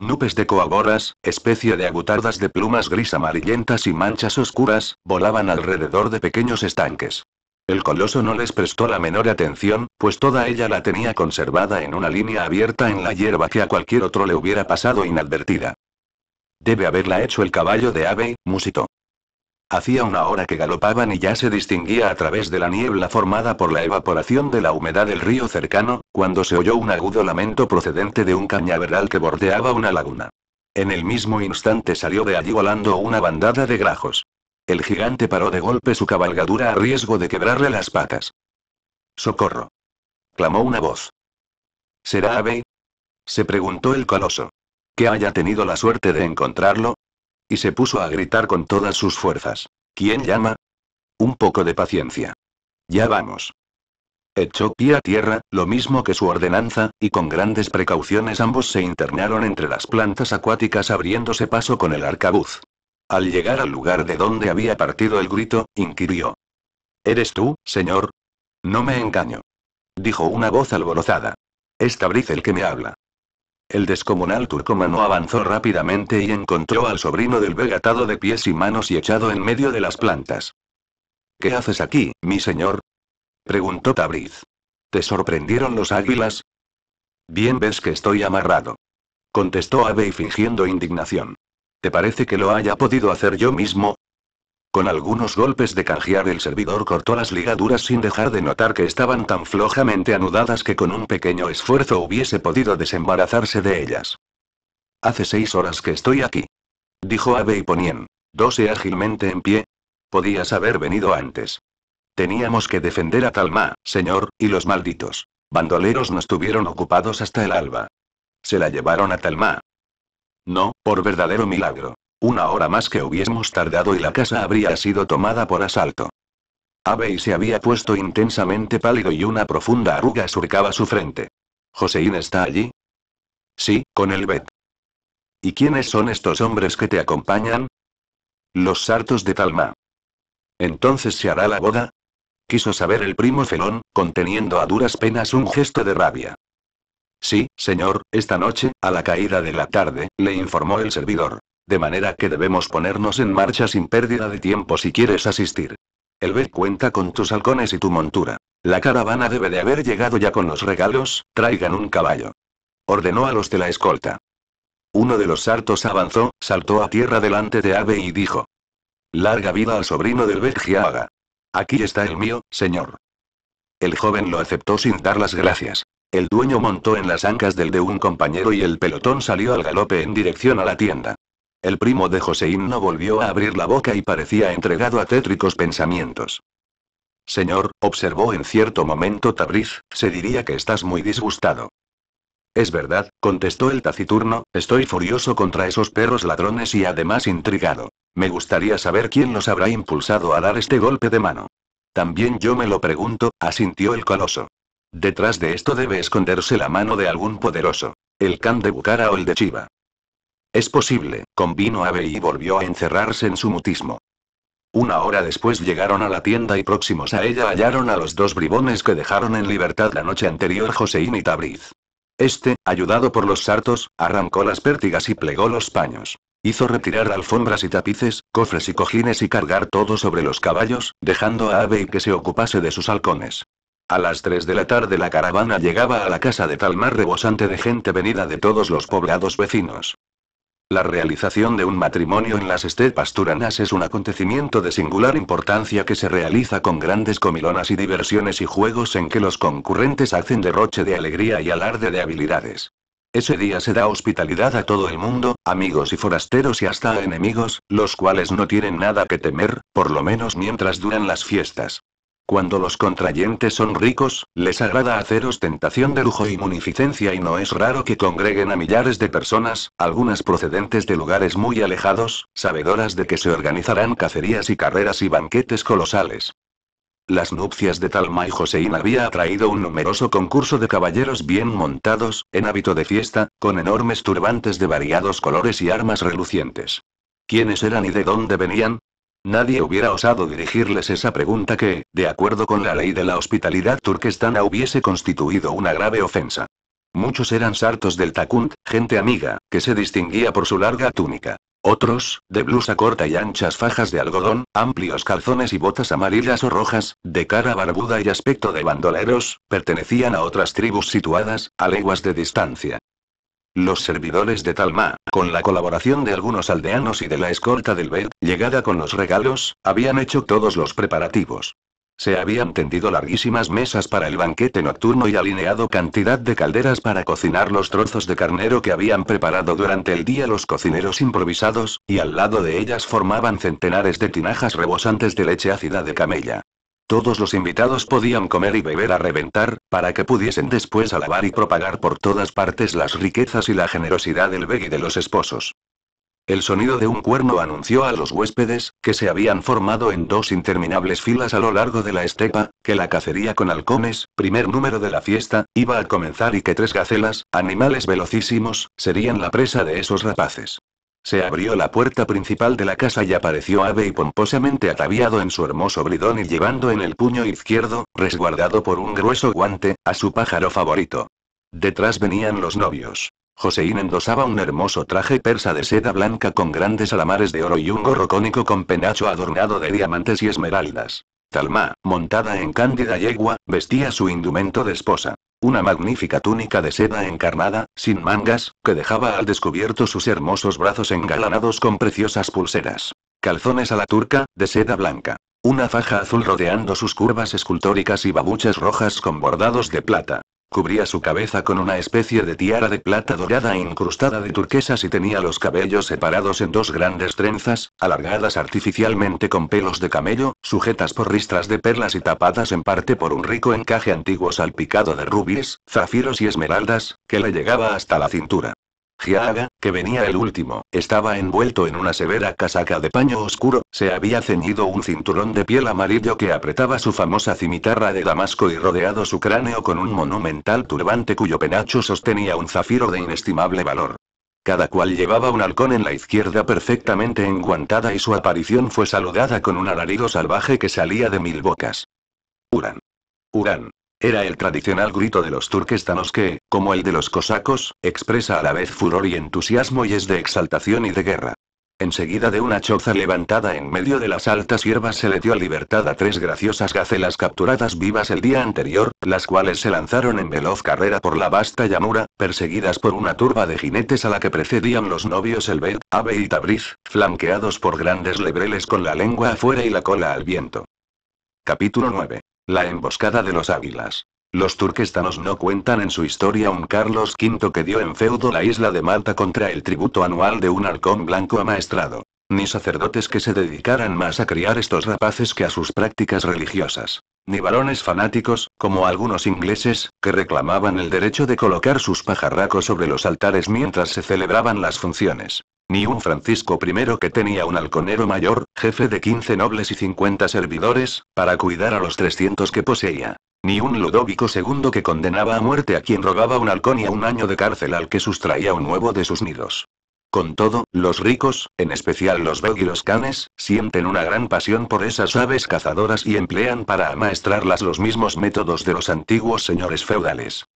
Nupes de coagoras, especie de agutardas de plumas gris amarillentas y manchas oscuras, volaban alrededor de pequeños estanques. El coloso no les prestó la menor atención, pues toda ella la tenía conservada en una línea abierta en la hierba que a cualquier otro le hubiera pasado inadvertida. Debe haberla hecho el caballo de ave, musitó. Hacía una hora que galopaban y ya se distinguía a través de la niebla formada por la evaporación de la humedad del río cercano, cuando se oyó un agudo lamento procedente de un cañaveral que bordeaba una laguna. En el mismo instante salió de allí volando una bandada de grajos. El gigante paró de golpe su cabalgadura a riesgo de quebrarle las patas. ¡Socorro! clamó una voz. ¿Será Abe? se preguntó el coloso. Que haya tenido la suerte de encontrarlo, y se puso a gritar con todas sus fuerzas. ¿Quién llama? Un poco de paciencia. Ya vamos. Echó pie a tierra, lo mismo que su ordenanza, y con grandes precauciones ambos se internaron entre las plantas acuáticas abriéndose paso con el arcabuz. Al llegar al lugar de donde había partido el grito, inquirió. ¿Eres tú, señor? No me engaño. Dijo una voz alborozada. Esta Tabriz el que me habla. El descomunal turcomano avanzó rápidamente y encontró al sobrino del Vega atado de pies y manos y echado en medio de las plantas. ¿Qué haces aquí, mi señor? preguntó Tabriz. ¿Te sorprendieron los águilas? Bien ves que estoy amarrado. Contestó Abe fingiendo indignación. ¿Te parece que lo haya podido hacer yo mismo? Con algunos golpes de canjear el servidor cortó las ligaduras sin dejar de notar que estaban tan flojamente anudadas que con un pequeño esfuerzo hubiese podido desembarazarse de ellas. Hace seis horas que estoy aquí. Dijo Abe y Ponien. Dose ágilmente en pie. Podías haber venido antes. Teníamos que defender a Talma, señor, y los malditos. Bandoleros nos tuvieron ocupados hasta el alba. Se la llevaron a Talma. No, por verdadero milagro. Una hora más que hubiésemos tardado y la casa habría sido tomada por asalto. Abey se había puesto intensamente pálido y una profunda arruga surcaba su frente. ¿Joseín está allí? Sí, con el Bet. ¿Y quiénes son estos hombres que te acompañan? Los sartos de Talma. ¿Entonces se hará la boda? Quiso saber el primo Felón, conteniendo a duras penas un gesto de rabia. Sí, señor, esta noche, a la caída de la tarde, le informó el servidor. De manera que debemos ponernos en marcha sin pérdida de tiempo si quieres asistir. El B cuenta con tus halcones y tu montura. La caravana debe de haber llegado ya con los regalos, traigan un caballo. Ordenó a los de la escolta. Uno de los sartos avanzó, saltó a tierra delante de Abe y dijo. Larga vida al sobrino del Bergiaga. Aquí está el mío, señor. El joven lo aceptó sin dar las gracias. El dueño montó en las ancas del de un compañero y el pelotón salió al galope en dirección a la tienda. El primo de Joseín no volvió a abrir la boca y parecía entregado a tétricos pensamientos. Señor, observó en cierto momento Tabriz, se diría que estás muy disgustado. Es verdad, contestó el taciturno, estoy furioso contra esos perros ladrones y además intrigado. Me gustaría saber quién los habrá impulsado a dar este golpe de mano. También yo me lo pregunto, asintió el coloso. Detrás de esto debe esconderse la mano de algún poderoso. El can de Bucara o el de Chiva. Es posible, convino Abe y volvió a encerrarse en su mutismo. Una hora después llegaron a la tienda y próximos a ella hallaron a los dos bribones que dejaron en libertad la noche anterior José y Tabriz. Este, ayudado por los sartos, arrancó las pértigas y plegó los paños. Hizo retirar alfombras y tapices, cofres y cojines y cargar todo sobre los caballos, dejando a Abe que se ocupase de sus halcones. A las 3 de la tarde la caravana llegaba a la casa de Talmar rebosante de gente venida de todos los poblados vecinos. La realización de un matrimonio en las estepas turanas es un acontecimiento de singular importancia que se realiza con grandes comilonas y diversiones y juegos en que los concurrentes hacen derroche de alegría y alarde de habilidades. Ese día se da hospitalidad a todo el mundo, amigos y forasteros y hasta enemigos, los cuales no tienen nada que temer, por lo menos mientras duran las fiestas. Cuando los contrayentes son ricos, les agrada hacer ostentación de lujo y munificencia y no es raro que congreguen a millares de personas, algunas procedentes de lugares muy alejados, sabedoras de que se organizarán cacerías y carreras y banquetes colosales. Las nupcias de Talma y había atraído un numeroso concurso de caballeros bien montados, en hábito de fiesta, con enormes turbantes de variados colores y armas relucientes. ¿Quiénes eran y de dónde venían? Nadie hubiera osado dirigirles esa pregunta que, de acuerdo con la ley de la hospitalidad turquestana, hubiese constituido una grave ofensa. Muchos eran sartos del Takunt, gente amiga, que se distinguía por su larga túnica. Otros, de blusa corta y anchas fajas de algodón, amplios calzones y botas amarillas o rojas, de cara barbuda y aspecto de bandoleros, pertenecían a otras tribus situadas, a leguas de distancia. Los servidores de Talma, con la colaboración de algunos aldeanos y de la escolta del Bed, llegada con los regalos, habían hecho todos los preparativos. Se habían tendido larguísimas mesas para el banquete nocturno y alineado cantidad de calderas para cocinar los trozos de carnero que habían preparado durante el día los cocineros improvisados, y al lado de ellas formaban centenares de tinajas rebosantes de leche ácida de camella. Todos los invitados podían comer y beber a reventar, para que pudiesen después alabar y propagar por todas partes las riquezas y la generosidad del Beg y de los esposos. El sonido de un cuerno anunció a los huéspedes, que se habían formado en dos interminables filas a lo largo de la estepa, que la cacería con halcones, primer número de la fiesta, iba a comenzar y que tres gacelas, animales velocísimos, serían la presa de esos rapaces. Se abrió la puerta principal de la casa y apareció ave y pomposamente ataviado en su hermoso bridón y llevando en el puño izquierdo, resguardado por un grueso guante, a su pájaro favorito. Detrás venían los novios. Joseín endosaba un hermoso traje persa de seda blanca con grandes alamares de oro y un gorro cónico con penacho adornado de diamantes y esmeraldas. Talma, montada en cándida yegua, vestía su indumento de esposa. Una magnífica túnica de seda encarnada, sin mangas, que dejaba al descubierto sus hermosos brazos engalanados con preciosas pulseras. Calzones a la turca, de seda blanca. Una faja azul rodeando sus curvas escultóricas y babuchas rojas con bordados de plata. Cubría su cabeza con una especie de tiara de plata dorada incrustada de turquesas y tenía los cabellos separados en dos grandes trenzas, alargadas artificialmente con pelos de camello, sujetas por ristras de perlas y tapadas en parte por un rico encaje antiguo salpicado de rubíes, zafiros y esmeraldas, que le llegaba hasta la cintura. Giaga, que venía el último, estaba envuelto en una severa casaca de paño oscuro, se había ceñido un cinturón de piel amarillo que apretaba su famosa cimitarra de damasco y rodeado su cráneo con un monumental turbante cuyo penacho sostenía un zafiro de inestimable valor. Cada cual llevaba un halcón en la izquierda perfectamente enguantada y su aparición fue saludada con un alarido salvaje que salía de mil bocas. Uran. Uran. Era el tradicional grito de los turquestanos que, como el de los cosacos, expresa a la vez furor y entusiasmo y es de exaltación y de guerra. Enseguida de una choza levantada en medio de las altas hierbas se le dio libertad a tres graciosas gacelas capturadas vivas el día anterior, las cuales se lanzaron en veloz carrera por la vasta llanura, perseguidas por una turba de jinetes a la que precedían los novios Elbed, Ave y Tabriz, flanqueados por grandes lebreles con la lengua afuera y la cola al viento. Capítulo 9 la emboscada de los Águilas. Los turquestanos no cuentan en su historia un Carlos V que dio en feudo la isla de Malta contra el tributo anual de un halcón blanco amaestrado, ni sacerdotes que se dedicaran más a criar estos rapaces que a sus prácticas religiosas, ni varones fanáticos, como algunos ingleses, que reclamaban el derecho de colocar sus pajarracos sobre los altares mientras se celebraban las funciones. Ni un Francisco I que tenía un halconero mayor, jefe de 15 nobles y 50 servidores, para cuidar a los 300 que poseía. Ni un Ludovico II que condenaba a muerte a quien robaba un halcón y a un año de cárcel al que sustraía un huevo de sus nidos. Con todo, los ricos, en especial los beg canes, sienten una gran pasión por esas aves cazadoras y emplean para amaestrarlas los mismos métodos de los antiguos señores feudales.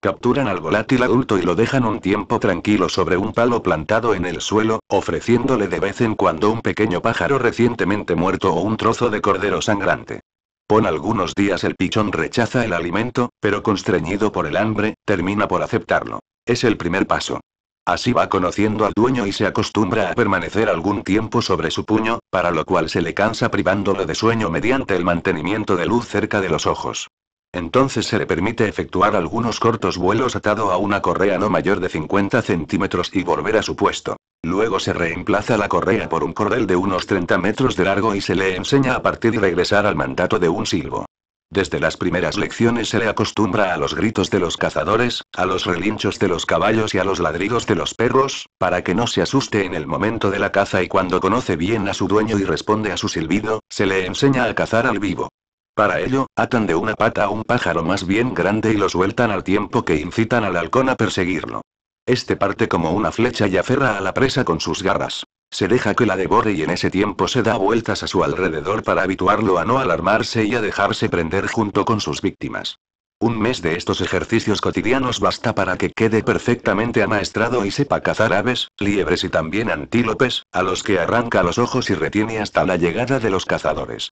Capturan al volátil adulto y lo dejan un tiempo tranquilo sobre un palo plantado en el suelo, ofreciéndole de vez en cuando un pequeño pájaro recientemente muerto o un trozo de cordero sangrante. Pon algunos días el pichón rechaza el alimento, pero constreñido por el hambre, termina por aceptarlo. Es el primer paso. Así va conociendo al dueño y se acostumbra a permanecer algún tiempo sobre su puño, para lo cual se le cansa privándolo de sueño mediante el mantenimiento de luz cerca de los ojos. Entonces se le permite efectuar algunos cortos vuelos atado a una correa no mayor de 50 centímetros y volver a su puesto. Luego se reemplaza la correa por un cordel de unos 30 metros de largo y se le enseña a partir y regresar al mandato de un silbo. Desde las primeras lecciones se le acostumbra a los gritos de los cazadores, a los relinchos de los caballos y a los ladridos de los perros, para que no se asuste en el momento de la caza y cuando conoce bien a su dueño y responde a su silbido, se le enseña a cazar al vivo. Para ello, atan de una pata a un pájaro más bien grande y lo sueltan al tiempo que incitan al halcón a perseguirlo. Este parte como una flecha y aferra a la presa con sus garras. Se deja que la devore y en ese tiempo se da vueltas a su alrededor para habituarlo a no alarmarse y a dejarse prender junto con sus víctimas. Un mes de estos ejercicios cotidianos basta para que quede perfectamente amaestrado y sepa cazar aves, liebres y también antílopes, a los que arranca los ojos y retiene hasta la llegada de los cazadores.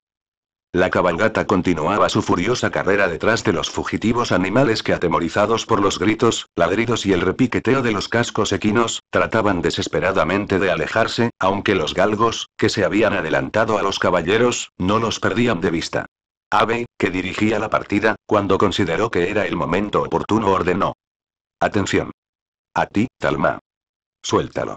La cabalgata continuaba su furiosa carrera detrás de los fugitivos animales que atemorizados por los gritos, ladridos y el repiqueteo de los cascos equinos, trataban desesperadamente de alejarse, aunque los galgos, que se habían adelantado a los caballeros, no los perdían de vista. Ave, que dirigía la partida, cuando consideró que era el momento oportuno ordenó. Atención. A ti, Talma. Suéltalo.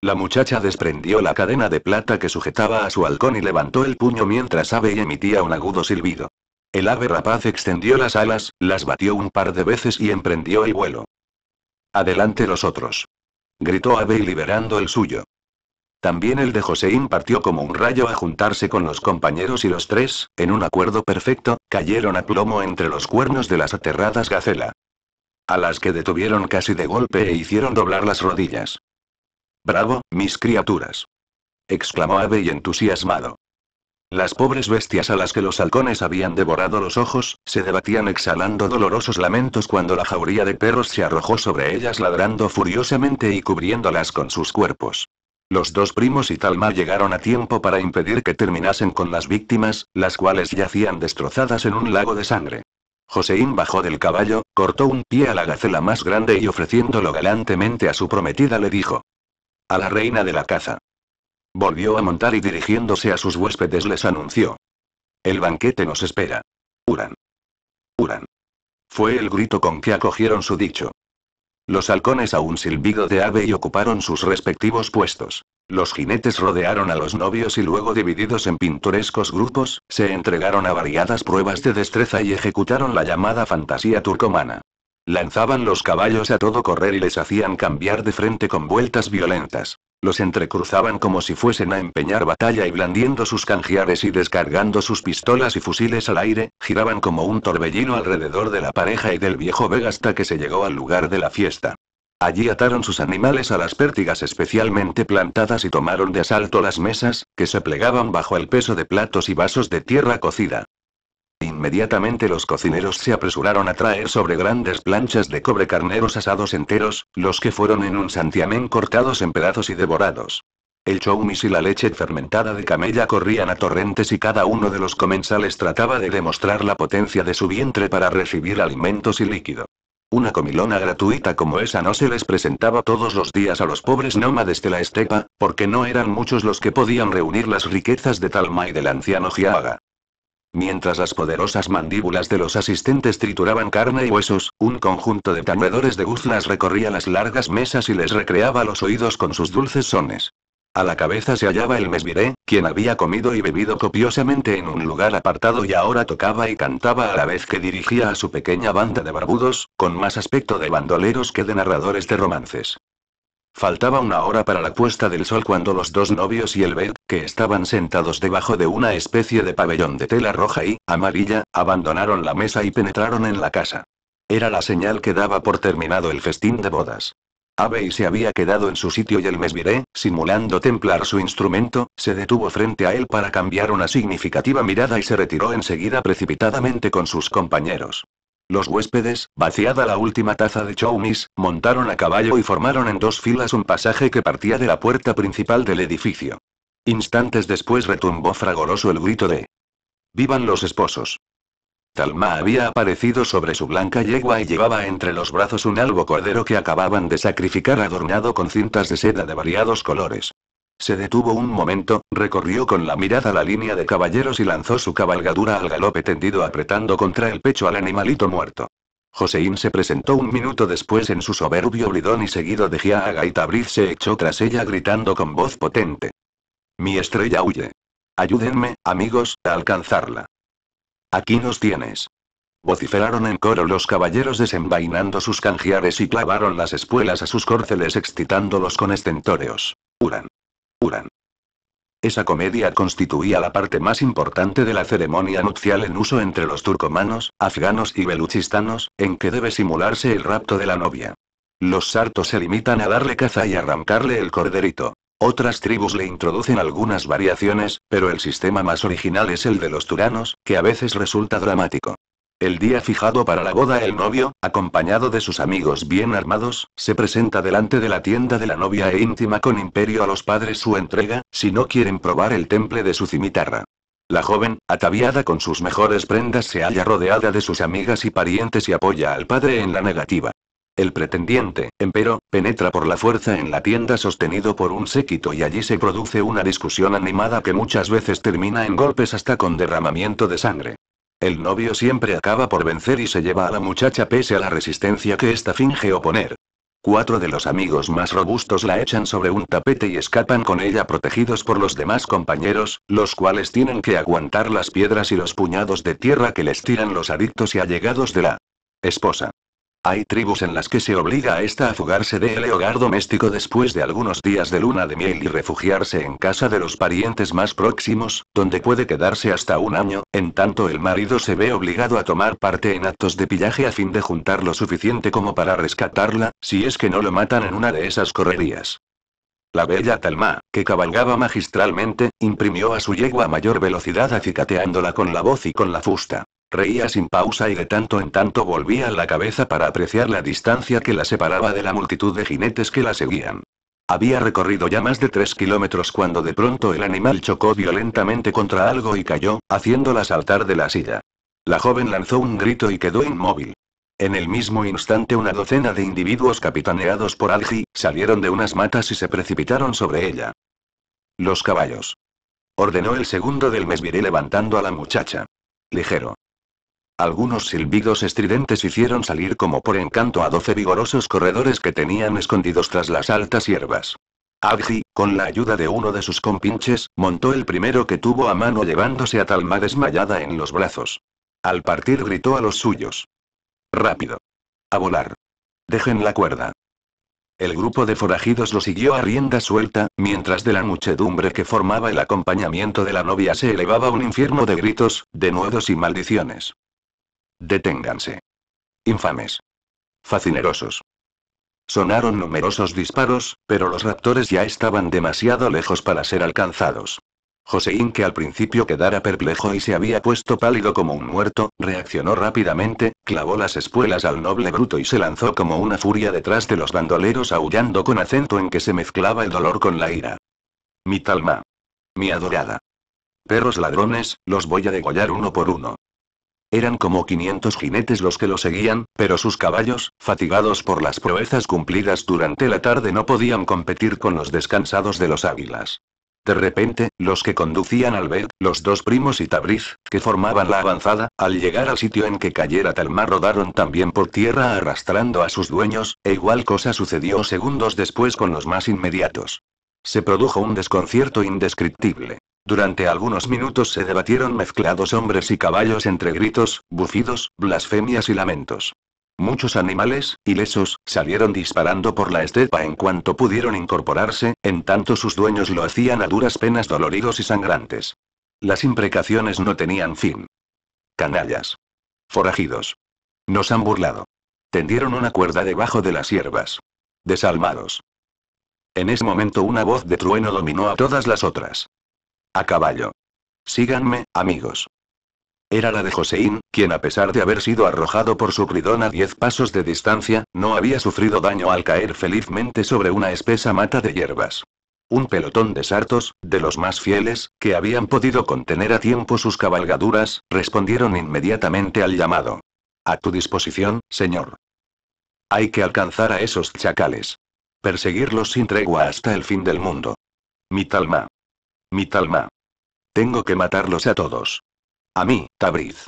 La muchacha desprendió la cadena de plata que sujetaba a su halcón y levantó el puño mientras Ave emitía un agudo silbido. El ave rapaz extendió las alas, las batió un par de veces y emprendió el vuelo. Adelante los otros. Gritó Ave liberando el suyo. También el de José partió como un rayo a juntarse con los compañeros y los tres, en un acuerdo perfecto, cayeron a plomo entre los cuernos de las aterradas gacela. A las que detuvieron casi de golpe e hicieron doblar las rodillas. Bravo, mis criaturas. exclamó Abe entusiasmado. Las pobres bestias a las que los halcones habían devorado los ojos, se debatían exhalando dolorosos lamentos cuando la jauría de perros se arrojó sobre ellas ladrando furiosamente y cubriéndolas con sus cuerpos. Los dos primos y Talma llegaron a tiempo para impedir que terminasen con las víctimas, las cuales yacían destrozadas en un lago de sangre. Joseín bajó del caballo, cortó un pie a la gacela más grande y ofreciéndolo galantemente a su prometida le dijo, a la reina de la caza. Volvió a montar y dirigiéndose a sus huéspedes les anunció. El banquete nos espera. Uran. Uran. Fue el grito con que acogieron su dicho. Los halcones a un silbido de ave y ocuparon sus respectivos puestos. Los jinetes rodearon a los novios y luego divididos en pintorescos grupos, se entregaron a variadas pruebas de destreza y ejecutaron la llamada fantasía turcomana. Lanzaban los caballos a todo correr y les hacían cambiar de frente con vueltas violentas. Los entrecruzaban como si fuesen a empeñar batalla y blandiendo sus canjeares y descargando sus pistolas y fusiles al aire, giraban como un torbellino alrededor de la pareja y del viejo Vega hasta que se llegó al lugar de la fiesta. Allí ataron sus animales a las pértigas especialmente plantadas y tomaron de asalto las mesas, que se plegaban bajo el peso de platos y vasos de tierra cocida. Inmediatamente los cocineros se apresuraron a traer sobre grandes planchas de cobre carneros asados enteros, los que fueron en un santiamén cortados en pedazos y devorados. El choumis y la leche fermentada de camella corrían a torrentes y cada uno de los comensales trataba de demostrar la potencia de su vientre para recibir alimentos y líquido. Una comilona gratuita como esa no se les presentaba todos los días a los pobres nómades de la estepa, porque no eran muchos los que podían reunir las riquezas de Talma y del anciano Giaga. Mientras las poderosas mandíbulas de los asistentes trituraban carne y huesos, un conjunto de tañedores de guzlas recorría las largas mesas y les recreaba los oídos con sus dulces sones. A la cabeza se hallaba el mesviré, quien había comido y bebido copiosamente en un lugar apartado y ahora tocaba y cantaba a la vez que dirigía a su pequeña banda de barbudos, con más aspecto de bandoleros que de narradores de romances. Faltaba una hora para la puesta del sol cuando los dos novios y el Bed, que estaban sentados debajo de una especie de pabellón de tela roja y amarilla, abandonaron la mesa y penetraron en la casa. Era la señal que daba por terminado el festín de bodas. Abey se había quedado en su sitio y el mesviré, simulando templar su instrumento, se detuvo frente a él para cambiar una significativa mirada y se retiró enseguida precipitadamente con sus compañeros. Los huéspedes, vaciada la última taza de chowmis, montaron a caballo y formaron en dos filas un pasaje que partía de la puerta principal del edificio. Instantes después retumbó fragoroso el grito de ¡Vivan los esposos! Talma había aparecido sobre su blanca yegua y llevaba entre los brazos un albo cordero que acababan de sacrificar adornado con cintas de seda de variados colores. Se detuvo un momento, recorrió con la mirada la línea de caballeros y lanzó su cabalgadura al galope tendido apretando contra el pecho al animalito muerto. Joseín se presentó un minuto después en su soberbio bridón y seguido de y Tabriz se echó tras ella gritando con voz potente. Mi estrella huye. Ayúdenme, amigos, a alcanzarla. Aquí nos tienes. Vociferaron en coro los caballeros desenvainando sus canjiares y clavaron las espuelas a sus córceles excitándolos con estentóreos. Esa comedia constituía la parte más importante de la ceremonia nupcial en uso entre los turcomanos, afganos y beluchistanos, en que debe simularse el rapto de la novia. Los sartos se limitan a darle caza y arrancarle el corderito. Otras tribus le introducen algunas variaciones, pero el sistema más original es el de los turanos, que a veces resulta dramático. El día fijado para la boda el novio, acompañado de sus amigos bien armados, se presenta delante de la tienda de la novia e íntima con imperio a los padres su entrega, si no quieren probar el temple de su cimitarra. La joven, ataviada con sus mejores prendas, se halla rodeada de sus amigas y parientes y apoya al padre en la negativa. El pretendiente, empero, penetra por la fuerza en la tienda sostenido por un séquito y allí se produce una discusión animada que muchas veces termina en golpes hasta con derramamiento de sangre. El novio siempre acaba por vencer y se lleva a la muchacha pese a la resistencia que ésta finge oponer. Cuatro de los amigos más robustos la echan sobre un tapete y escapan con ella protegidos por los demás compañeros, los cuales tienen que aguantar las piedras y los puñados de tierra que les tiran los adictos y allegados de la esposa. Hay tribus en las que se obliga a esta a fugarse de el hogar doméstico después de algunos días de luna de miel y refugiarse en casa de los parientes más próximos, donde puede quedarse hasta un año, en tanto el marido se ve obligado a tomar parte en actos de pillaje a fin de juntar lo suficiente como para rescatarla, si es que no lo matan en una de esas correrías. La bella Talma, que cabalgaba magistralmente, imprimió a su yegua mayor velocidad acicateándola con la voz y con la fusta. Reía sin pausa y de tanto en tanto volvía la cabeza para apreciar la distancia que la separaba de la multitud de jinetes que la seguían. Había recorrido ya más de tres kilómetros cuando de pronto el animal chocó violentamente contra algo y cayó, haciéndola saltar de la silla. La joven lanzó un grito y quedó inmóvil. En el mismo instante una docena de individuos capitaneados por Algi, salieron de unas matas y se precipitaron sobre ella. Los caballos. Ordenó el segundo del Mesviré levantando a la muchacha. Ligero. Algunos silbidos estridentes hicieron salir como por encanto a doce vigorosos corredores que tenían escondidos tras las altas hierbas. Agji, con la ayuda de uno de sus compinches, montó el primero que tuvo a mano llevándose a Talma desmayada en los brazos. Al partir gritó a los suyos. Rápido. A volar. Dejen la cuerda. El grupo de forajidos lo siguió a rienda suelta, mientras de la muchedumbre que formaba el acompañamiento de la novia se elevaba un infierno de gritos, denuedos y maldiciones. Deténganse. Infames. Facinerosos. Sonaron numerosos disparos, pero los raptores ya estaban demasiado lejos para ser alcanzados. Joseín, que al principio quedara perplejo y se había puesto pálido como un muerto, reaccionó rápidamente, clavó las espuelas al noble bruto y se lanzó como una furia detrás de los bandoleros aullando con acento en que se mezclaba el dolor con la ira. Mi talma. Mi adorada. Perros ladrones, los voy a degollar uno por uno. Eran como 500 jinetes los que lo seguían, pero sus caballos, fatigados por las proezas cumplidas durante la tarde, no podían competir con los descansados de los águilas. De repente, los que conducían al bed, los dos primos y Tabriz, que formaban la avanzada, al llegar al sitio en que cayera Talma rodaron también por tierra arrastrando a sus dueños, e igual cosa sucedió segundos después con los más inmediatos. Se produjo un desconcierto indescriptible. Durante algunos minutos se debatieron mezclados hombres y caballos entre gritos, bufidos, blasfemias y lamentos. Muchos animales, ilesos, salieron disparando por la estepa en cuanto pudieron incorporarse, en tanto sus dueños lo hacían a duras penas doloridos y sangrantes. Las imprecaciones no tenían fin. Canallas. Forajidos. Nos han burlado. Tendieron una cuerda debajo de las hierbas. Desalmados. En ese momento una voz de trueno dominó a todas las otras. A caballo. Síganme, amigos. Era la de Joseín, quien a pesar de haber sido arrojado por su bridón a diez pasos de distancia, no había sufrido daño al caer felizmente sobre una espesa mata de hierbas. Un pelotón de sartos, de los más fieles, que habían podido contener a tiempo sus cabalgaduras, respondieron inmediatamente al llamado. A tu disposición, señor. Hay que alcanzar a esos chacales. Perseguirlos sin tregua hasta el fin del mundo. Mi talma. Mi talma. Tengo que matarlos a todos. A mí, Tabriz.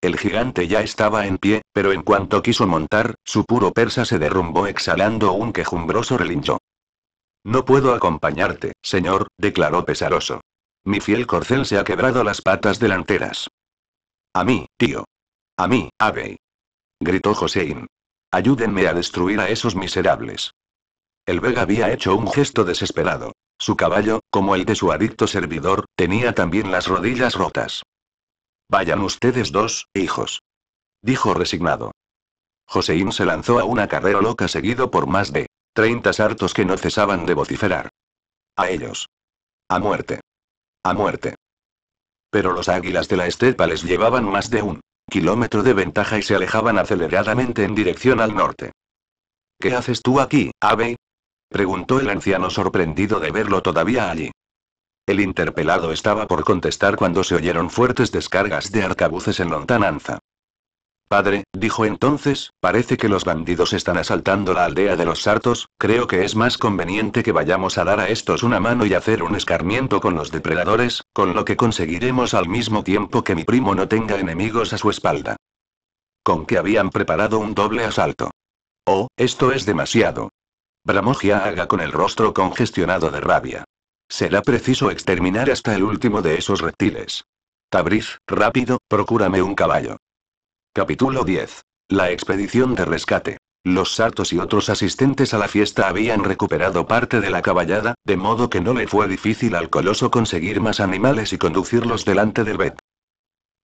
El gigante ya estaba en pie, pero en cuanto quiso montar, su puro persa se derrumbó exhalando un quejumbroso relincho. No puedo acompañarte, señor, declaró pesaroso. Mi fiel corcel se ha quebrado las patas delanteras. A mí, tío. A mí, Abey. Gritó Josein. Ayúdenme a destruir a esos miserables. El Vega había hecho un gesto desesperado. Su caballo, como el de su adicto servidor, tenía también las rodillas rotas. Vayan ustedes dos, hijos. Dijo resignado. Joseín se lanzó a una carrera loca seguido por más de 30 sartos que no cesaban de vociferar. A ellos. A muerte. A muerte. Pero los águilas de la estepa les llevaban más de un kilómetro de ventaja y se alejaban aceleradamente en dirección al norte. ¿Qué haces tú aquí, ave? Preguntó el anciano sorprendido de verlo todavía allí. El interpelado estaba por contestar cuando se oyeron fuertes descargas de arcabuces en lontananza. Padre, dijo entonces, parece que los bandidos están asaltando la aldea de los Sartos, creo que es más conveniente que vayamos a dar a estos una mano y hacer un escarmiento con los depredadores, con lo que conseguiremos al mismo tiempo que mi primo no tenga enemigos a su espalda. Con que habían preparado un doble asalto. Oh, esto es demasiado. Bramogia haga con el rostro congestionado de rabia. Será preciso exterminar hasta el último de esos reptiles. Tabriz, rápido, procúrame un caballo. Capítulo 10. La expedición de rescate. Los sartos y otros asistentes a la fiesta habían recuperado parte de la caballada, de modo que no le fue difícil al coloso conseguir más animales y conducirlos delante del Bet.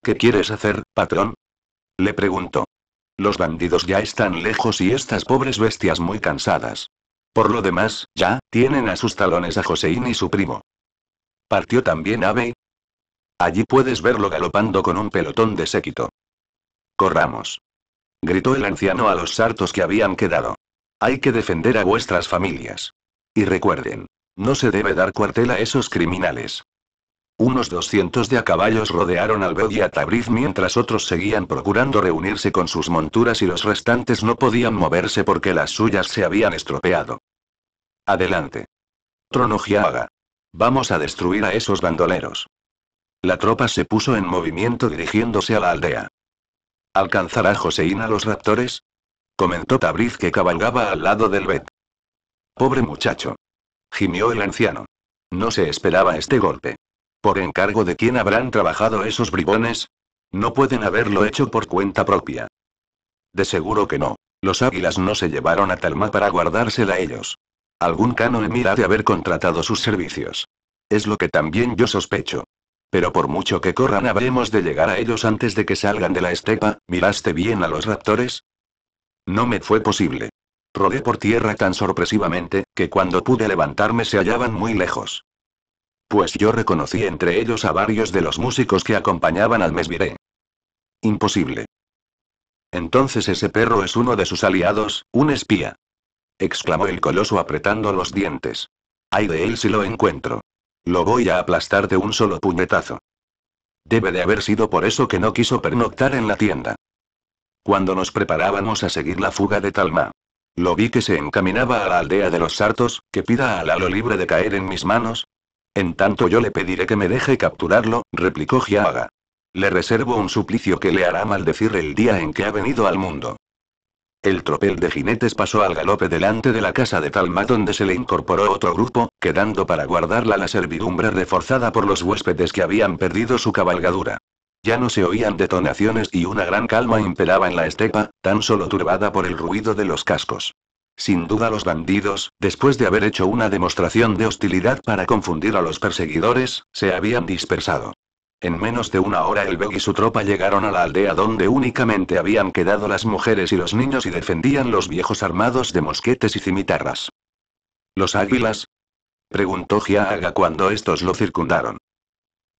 ¿Qué quieres hacer, patrón? Le preguntó. Los bandidos ya están lejos y estas pobres bestias muy cansadas. Por lo demás, ya, tienen a sus talones a Joseín y su primo. Partió también Abe. Allí puedes verlo galopando con un pelotón de séquito. Corramos. Gritó el anciano a los sartos que habían quedado. Hay que defender a vuestras familias. Y recuerden, no se debe dar cuartel a esos criminales. Unos 200 de a caballos rodearon al y a Tabriz mientras otros seguían procurando reunirse con sus monturas y los restantes no podían moverse porque las suyas se habían estropeado. Adelante. Tronojiaga. Vamos a destruir a esos bandoleros. La tropa se puso en movimiento dirigiéndose a la aldea. ¿Alcanzará Joseín a los raptores? comentó Tabriz que cabalgaba al lado del Bed. Pobre muchacho. Gimió el anciano. No se esperaba este golpe. ¿Por encargo de quién habrán trabajado esos bribones? No pueden haberlo hecho por cuenta propia. De seguro que no. Los águilas no se llevaron a Talma para guardársela a ellos. Algún canon mira de haber contratado sus servicios. Es lo que también yo sospecho. Pero por mucho que corran habremos de llegar a ellos antes de que salgan de la estepa, ¿miraste bien a los raptores? No me fue posible. Rodé por tierra tan sorpresivamente, que cuando pude levantarme se hallaban muy lejos pues yo reconocí entre ellos a varios de los músicos que acompañaban al Mesviré. Imposible. Entonces ese perro es uno de sus aliados, un espía. exclamó el coloso apretando los dientes. Ay de él si lo encuentro. Lo voy a aplastar de un solo puñetazo. Debe de haber sido por eso que no quiso pernoctar en la tienda. Cuando nos preparábamos a seguir la fuga de Talma, lo vi que se encaminaba a la aldea de los Sartos, que pida al halo libre de caer en mis manos, en tanto yo le pediré que me deje capturarlo, replicó Giaga. Le reservo un suplicio que le hará maldecir el día en que ha venido al mundo. El tropel de jinetes pasó al galope delante de la casa de Talma donde se le incorporó otro grupo, quedando para guardarla la servidumbre reforzada por los huéspedes que habían perdido su cabalgadura. Ya no se oían detonaciones y una gran calma imperaba en la estepa, tan solo turbada por el ruido de los cascos. Sin duda los bandidos, después de haber hecho una demostración de hostilidad para confundir a los perseguidores, se habían dispersado. En menos de una hora el Beg y su tropa llegaron a la aldea donde únicamente habían quedado las mujeres y los niños y defendían los viejos armados de mosquetes y cimitarras. ¿Los águilas? preguntó Giaaga cuando estos lo circundaron.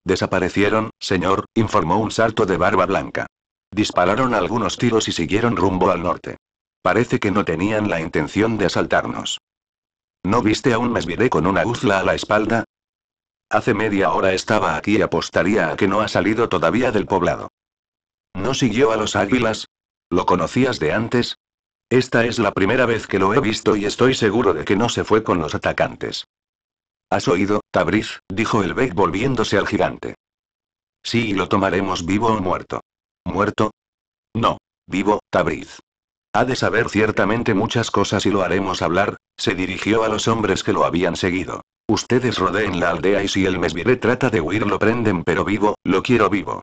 Desaparecieron, señor, informó un salto de barba blanca. Dispararon algunos tiros y siguieron rumbo al norte. Parece que no tenían la intención de asaltarnos. ¿No viste a un mesbiré con una guzla a la espalda? Hace media hora estaba aquí y apostaría a que no ha salido todavía del poblado. ¿No siguió a los águilas? ¿Lo conocías de antes? Esta es la primera vez que lo he visto y estoy seguro de que no se fue con los atacantes. ¿Has oído, Tabriz? dijo el Beck volviéndose al gigante. Sí, y lo tomaremos vivo o muerto. ¿Muerto? No. Vivo, Tabriz. Ha de saber ciertamente muchas cosas y lo haremos hablar, se dirigió a los hombres que lo habían seguido. Ustedes rodeen la aldea y si el mesbiré trata de huir lo prenden pero vivo, lo quiero vivo.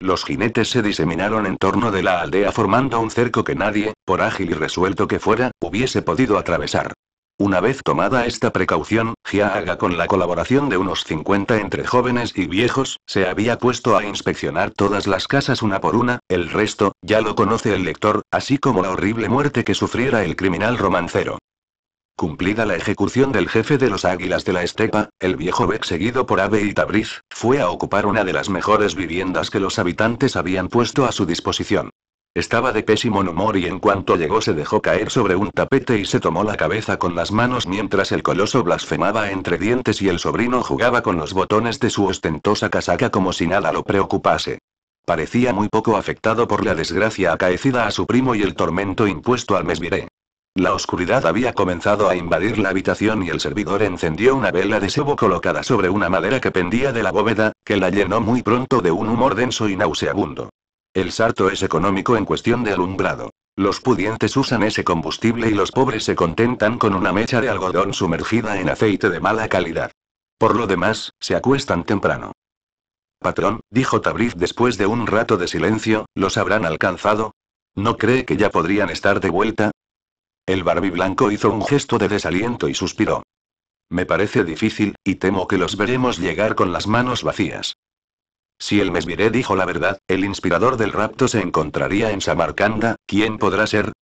Los jinetes se diseminaron en torno de la aldea formando un cerco que nadie, por ágil y resuelto que fuera, hubiese podido atravesar. Una vez tomada esta precaución, Giaga con la colaboración de unos 50 entre jóvenes y viejos, se había puesto a inspeccionar todas las casas una por una, el resto, ya lo conoce el lector, así como la horrible muerte que sufriera el criminal romancero. Cumplida la ejecución del jefe de los águilas de la estepa, el viejo Beck seguido por Abe y Tabriz, fue a ocupar una de las mejores viviendas que los habitantes habían puesto a su disposición. Estaba de pésimo humor y en cuanto llegó se dejó caer sobre un tapete y se tomó la cabeza con las manos mientras el coloso blasfemaba entre dientes y el sobrino jugaba con los botones de su ostentosa casaca como si nada lo preocupase. Parecía muy poco afectado por la desgracia acaecida a su primo y el tormento impuesto al mesviré. La oscuridad había comenzado a invadir la habitación y el servidor encendió una vela de sebo colocada sobre una madera que pendía de la bóveda, que la llenó muy pronto de un humor denso y nauseabundo. El sarto es económico en cuestión de alumbrado. Los pudientes usan ese combustible y los pobres se contentan con una mecha de algodón sumergida en aceite de mala calidad. Por lo demás, se acuestan temprano. Patrón, dijo Tabriz después de un rato de silencio, ¿los habrán alcanzado? ¿No cree que ya podrían estar de vuelta? El barbi blanco hizo un gesto de desaliento y suspiró. Me parece difícil, y temo que los veremos llegar con las manos vacías. Si el Mesviré dijo la verdad, el inspirador del rapto se encontraría en Samarcanda, ¿quién podrá ser?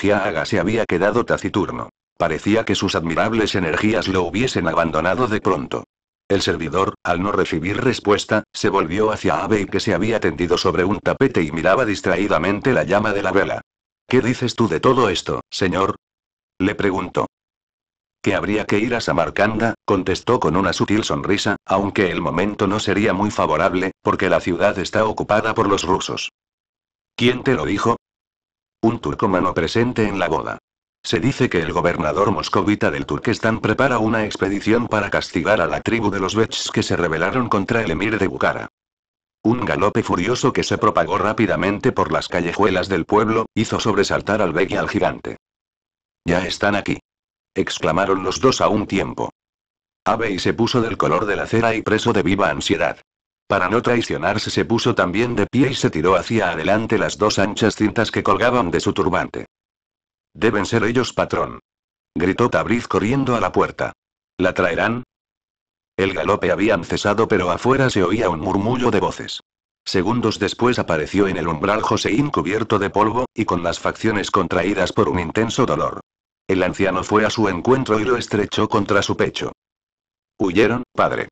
Hiaaga se había quedado taciturno. Parecía que sus admirables energías lo hubiesen abandonado de pronto. El servidor, al no recibir respuesta, se volvió hacia y que se había tendido sobre un tapete y miraba distraídamente la llama de la vela. ¿Qué dices tú de todo esto, señor? Le preguntó habría que ir a Samarcanda, contestó con una sutil sonrisa, aunque el momento no sería muy favorable, porque la ciudad está ocupada por los rusos. ¿Quién te lo dijo? Un turcomano presente en la boda. Se dice que el gobernador moscovita del Turquestán prepara una expedición para castigar a la tribu de los Bechs que se rebelaron contra el emir de Bukhara. Un galope furioso que se propagó rápidamente por las callejuelas del pueblo, hizo sobresaltar al Beg y al gigante. Ya están aquí exclamaron los dos a un tiempo. y se puso del color de la cera y preso de viva ansiedad. Para no traicionarse se puso también de pie y se tiró hacia adelante las dos anchas cintas que colgaban de su turbante. Deben ser ellos, patrón. Gritó Tabriz corriendo a la puerta. ¿La traerán? El galope habían cesado pero afuera se oía un murmullo de voces. Segundos después apareció en el umbral Joseín cubierto de polvo, y con las facciones contraídas por un intenso dolor. El anciano fue a su encuentro y lo estrechó contra su pecho. Huyeron, padre.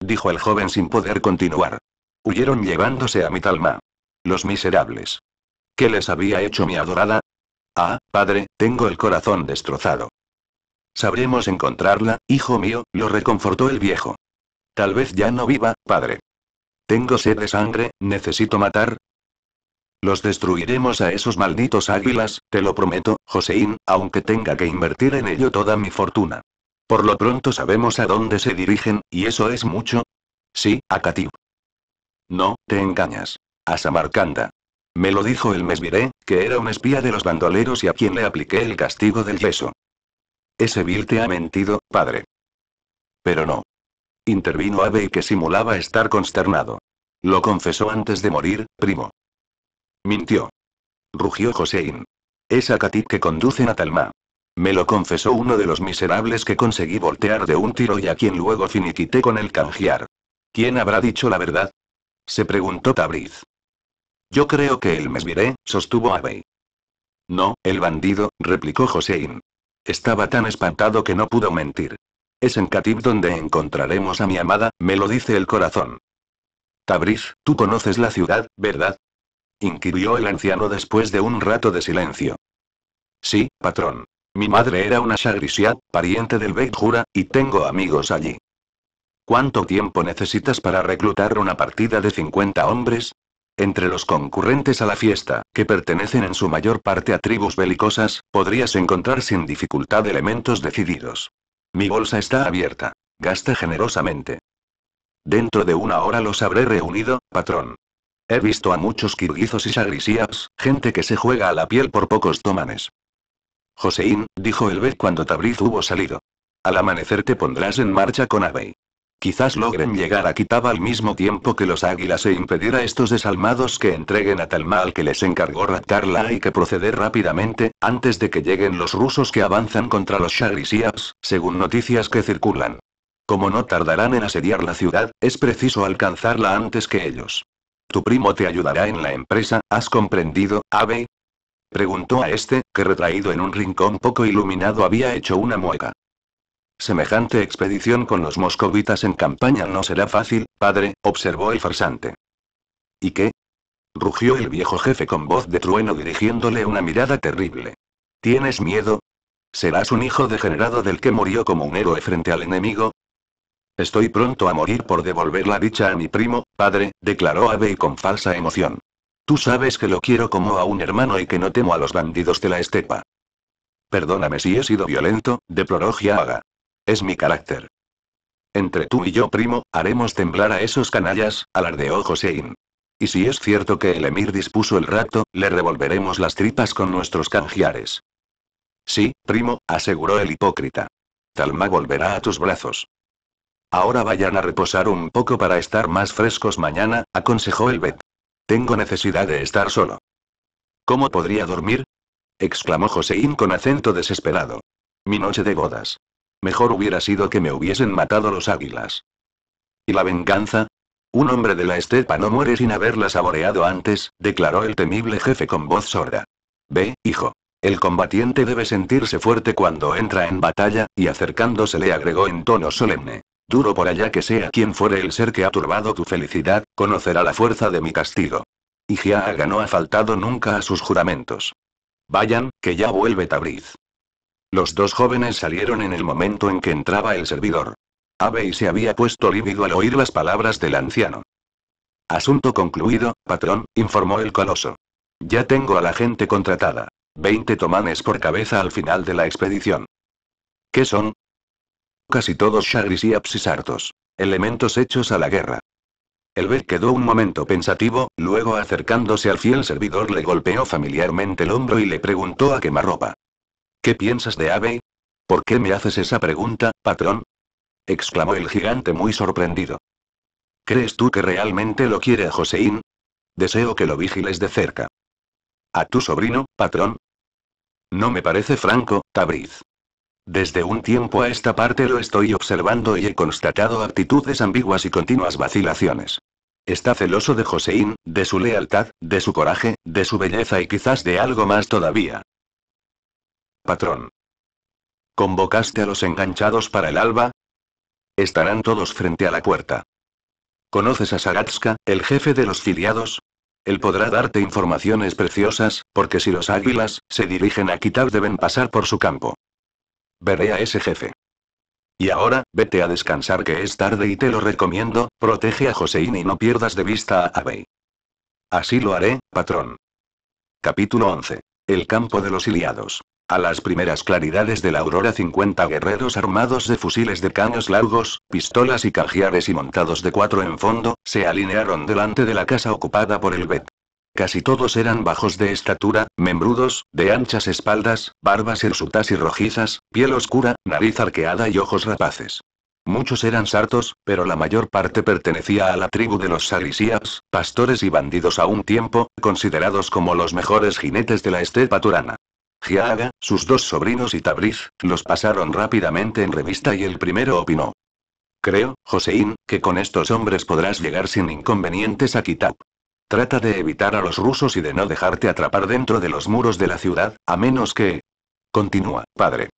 Dijo el joven sin poder continuar. Huyeron llevándose a mi talma. Los miserables. ¿Qué les había hecho mi adorada? Ah, padre, tengo el corazón destrozado. Sabremos encontrarla, hijo mío, lo reconfortó el viejo. Tal vez ya no viva, padre. Tengo sed de sangre, necesito matar, los destruiremos a esos malditos águilas, te lo prometo, Joseín, aunque tenga que invertir en ello toda mi fortuna. Por lo pronto sabemos a dónde se dirigen, y eso es mucho. Sí, a No, te engañas. A Samarcanda. Me lo dijo el Mesviré, que era un espía de los bandoleros y a quien le apliqué el castigo del yeso. Ese vil te ha mentido, padre. Pero no. Intervino Abe que simulaba estar consternado. Lo confesó antes de morir, primo. Mintió. Rugió Josein. Es a Katit que conducen a Talma. Me lo confesó uno de los miserables que conseguí voltear de un tiro y a quien luego finiquité con el canjear. ¿Quién habrá dicho la verdad? Se preguntó Tabriz. Yo creo que el mesviré, sostuvo Abey. No, el bandido, replicó Josein. Estaba tan espantado que no pudo mentir. Es en Katib donde encontraremos a mi amada, me lo dice el corazón. Tabriz, tú conoces la ciudad, ¿verdad? inquirió el anciano después de un rato de silencio. Sí, patrón. Mi madre era una Shagrisiat, pariente del Jura, y tengo amigos allí. ¿Cuánto tiempo necesitas para reclutar una partida de 50 hombres? Entre los concurrentes a la fiesta, que pertenecen en su mayor parte a tribus belicosas, podrías encontrar sin dificultad elementos decididos. Mi bolsa está abierta. Gasta generosamente. Dentro de una hora los habré reunido, patrón. He visto a muchos kirguizos y sagrisías, gente que se juega a la piel por pocos tomanes. Joseín, dijo el Bet cuando Tabriz hubo salido. Al amanecer te pondrás en marcha con Abey. Quizás logren llegar a Kitaba al mismo tiempo que los águilas e impedir a estos desalmados que entreguen a Talmal que les encargó raptarla y que proceder rápidamente, antes de que lleguen los rusos que avanzan contra los Shagrisías, según noticias que circulan. Como no tardarán en asediar la ciudad, es preciso alcanzarla antes que ellos. Tu primo te ayudará en la empresa, ¿has comprendido, Abe? Preguntó a este, que retraído en un rincón poco iluminado había hecho una mueca. Semejante expedición con los moscovitas en campaña no será fácil, padre, observó el farsante. ¿Y qué? rugió el viejo jefe con voz de trueno dirigiéndole una mirada terrible. ¿Tienes miedo? Serás un hijo degenerado del que murió como un héroe frente al enemigo, Estoy pronto a morir por devolver la dicha a mi primo, padre, declaró Abey con falsa emoción. Tú sabes que lo quiero como a un hermano y que no temo a los bandidos de la estepa. Perdóname si he sido violento, deploró Giaga. Es mi carácter. Entre tú y yo, primo, haremos temblar a esos canallas, alardeó Josein. Y si es cierto que el emir dispuso el rapto, le revolveremos las tripas con nuestros canjiares. Sí, primo, aseguró el hipócrita. Talma volverá a tus brazos. Ahora vayan a reposar un poco para estar más frescos mañana, aconsejó el Bet. Tengo necesidad de estar solo. ¿Cómo podría dormir? exclamó Joséín con acento desesperado. Mi noche de bodas. Mejor hubiera sido que me hubiesen matado los águilas. ¿Y la venganza? Un hombre de la estepa no muere sin haberla saboreado antes, declaró el temible jefe con voz sorda. Ve, hijo. El combatiente debe sentirse fuerte cuando entra en batalla, y acercándose le agregó en tono solemne. Duro por allá que sea quien fuere el ser que ha turbado tu felicidad, conocerá la fuerza de mi castigo. Y Giaaga no ha faltado nunca a sus juramentos. Vayan, que ya vuelve Tabriz. Los dos jóvenes salieron en el momento en que entraba el servidor. Abey se había puesto lívido al oír las palabras del anciano. Asunto concluido, patrón, informó el coloso. Ya tengo a la gente contratada. Veinte tomanes por cabeza al final de la expedición. ¿Qué son? casi todos shagris y absisartos. Elementos hechos a la guerra. El Bet quedó un momento pensativo, luego acercándose al fiel servidor le golpeó familiarmente el hombro y le preguntó a quemarropa. ¿Qué piensas de Abe? ¿Por qué me haces esa pregunta, patrón? exclamó el gigante muy sorprendido. ¿Crees tú que realmente lo quiere a Joseín? Deseo que lo vigiles de cerca. ¿A tu sobrino, patrón? No me parece franco, Tabriz. Desde un tiempo a esta parte lo estoy observando y he constatado actitudes ambiguas y continuas vacilaciones. Está celoso de Joseín, de su lealtad, de su coraje, de su belleza y quizás de algo más todavía. Patrón. ¿Convocaste a los enganchados para el alba? Estarán todos frente a la puerta. ¿Conoces a Sagatska, el jefe de los filiados? Él podrá darte informaciones preciosas, porque si los águilas se dirigen a Kitab deben pasar por su campo. Veré a ese jefe. Y ahora, vete a descansar que es tarde y te lo recomiendo, protege a Joseín y no pierdas de vista a Abey. Así lo haré, patrón. Capítulo 11. El campo de los Iliados. A las primeras claridades de la aurora 50 guerreros armados de fusiles de caños largos, pistolas y cajiares y montados de cuatro en fondo, se alinearon delante de la casa ocupada por el Bet. Casi todos eran bajos de estatura, membrudos, de anchas espaldas, barbas hirsutas y rojizas, piel oscura, nariz arqueada y ojos rapaces. Muchos eran sartos, pero la mayor parte pertenecía a la tribu de los sarisías, pastores y bandidos a un tiempo, considerados como los mejores jinetes de la estepa turana. Giaga, sus dos sobrinos y Tabriz, los pasaron rápidamente en revista y el primero opinó. Creo, Joseín, que con estos hombres podrás llegar sin inconvenientes a Kitab. Trata de evitar a los rusos y de no dejarte atrapar dentro de los muros de la ciudad, a menos que... Continúa, padre.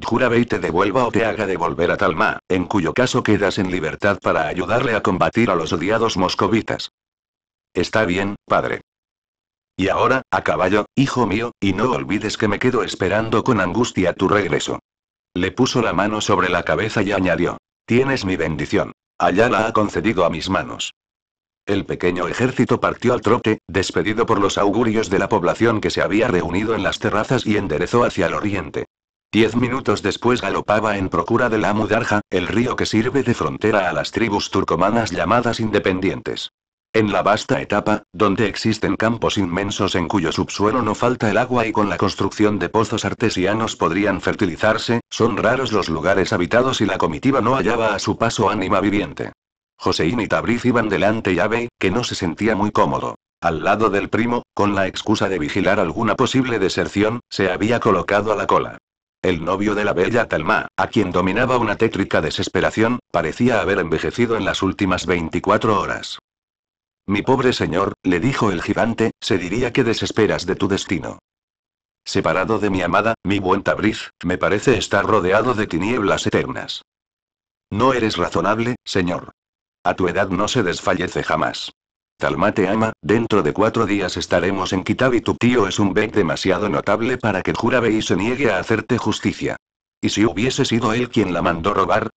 Jurabe y te devuelva o te haga devolver a Talma, en cuyo caso quedas en libertad para ayudarle a combatir a los odiados moscovitas. Está bien, padre. Y ahora, a caballo, hijo mío, y no olvides que me quedo esperando con angustia tu regreso. Le puso la mano sobre la cabeza y añadió. Tienes mi bendición. Allá la ha concedido a mis manos. El pequeño ejército partió al trote, despedido por los augurios de la población que se había reunido en las terrazas y enderezó hacia el oriente. Diez minutos después galopaba en procura de la Mudarja, el río que sirve de frontera a las tribus turcomanas llamadas independientes. En la vasta etapa, donde existen campos inmensos en cuyo subsuelo no falta el agua y con la construcción de pozos artesianos podrían fertilizarse, son raros los lugares habitados y la comitiva no hallaba a su paso ánima viviente. Joséín y Tabriz iban delante y Abe, que no se sentía muy cómodo. Al lado del primo, con la excusa de vigilar alguna posible deserción, se había colocado a la cola. El novio de la bella Talma, a quien dominaba una tétrica desesperación, parecía haber envejecido en las últimas 24 horas. Mi pobre señor, le dijo el gigante, se diría que desesperas de tu destino. Separado de mi amada, mi buen Tabriz, me parece estar rodeado de tinieblas eternas. No eres razonable, señor. A tu edad no se desfallece jamás. Talma te ama, dentro de cuatro días estaremos en Kitab y tu tío es un Beck demasiado notable para que Jurabe y se niegue a hacerte justicia. ¿Y si hubiese sido él quien la mandó robar?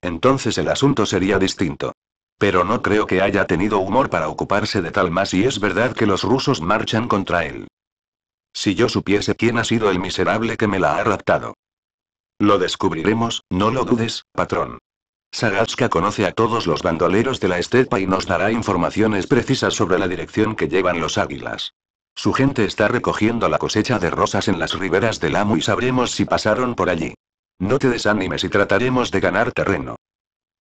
Entonces el asunto sería distinto. Pero no creo que haya tenido humor para ocuparse de Talma si es verdad que los rusos marchan contra él. Si yo supiese quién ha sido el miserable que me la ha raptado. Lo descubriremos, no lo dudes, patrón. Sagatska conoce a todos los bandoleros de la estepa y nos dará informaciones precisas sobre la dirección que llevan los águilas. Su gente está recogiendo la cosecha de rosas en las riberas del Amo y sabremos si pasaron por allí. No te desanimes y trataremos de ganar terreno.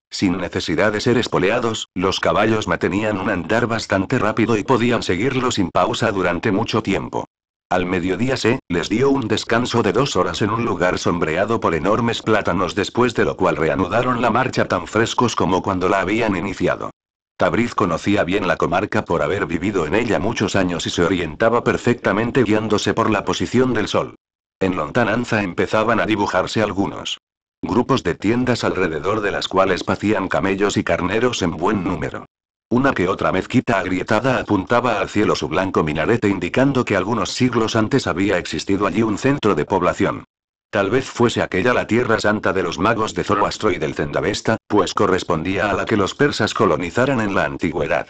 Sin necesidad de ser espoleados, los caballos mantenían un andar bastante rápido y podían seguirlo sin pausa durante mucho tiempo. Al mediodía se les dio un descanso de dos horas en un lugar sombreado por enormes plátanos, después de lo cual reanudaron la marcha tan frescos como cuando la habían iniciado. Tabriz conocía bien la comarca por haber vivido en ella muchos años y se orientaba perfectamente guiándose por la posición del sol. En lontananza empezaban a dibujarse algunos grupos de tiendas alrededor de las cuales pacían camellos y carneros en buen número. Una que otra mezquita agrietada apuntaba al cielo su blanco minarete indicando que algunos siglos antes había existido allí un centro de población. Tal vez fuese aquella la tierra santa de los magos de Zoroastro y del Zendavesta, pues correspondía a la que los persas colonizaran en la antigüedad.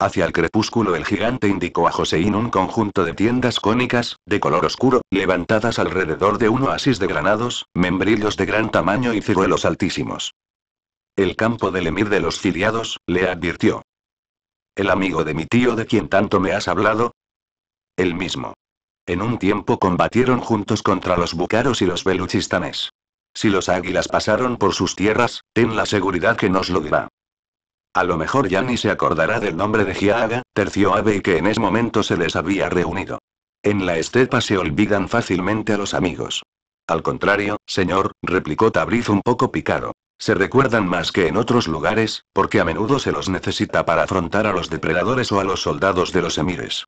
Hacia el crepúsculo el gigante indicó a Joseín un conjunto de tiendas cónicas, de color oscuro, levantadas alrededor de un oasis de granados, membrillos de gran tamaño y ciruelos altísimos. El campo del emir de los filiados le advirtió. ¿El amigo de mi tío de quien tanto me has hablado? El mismo. En un tiempo combatieron juntos contra los bucaros y los beluchistanes. Si los águilas pasaron por sus tierras, ten la seguridad que nos lo dirá. A lo mejor ya ni se acordará del nombre de Giaga, tercio ave y que en ese momento se les había reunido. En la estepa se olvidan fácilmente a los amigos. Al contrario, señor, replicó Tabriz un poco picado. Se recuerdan más que en otros lugares, porque a menudo se los necesita para afrontar a los depredadores o a los soldados de los emires.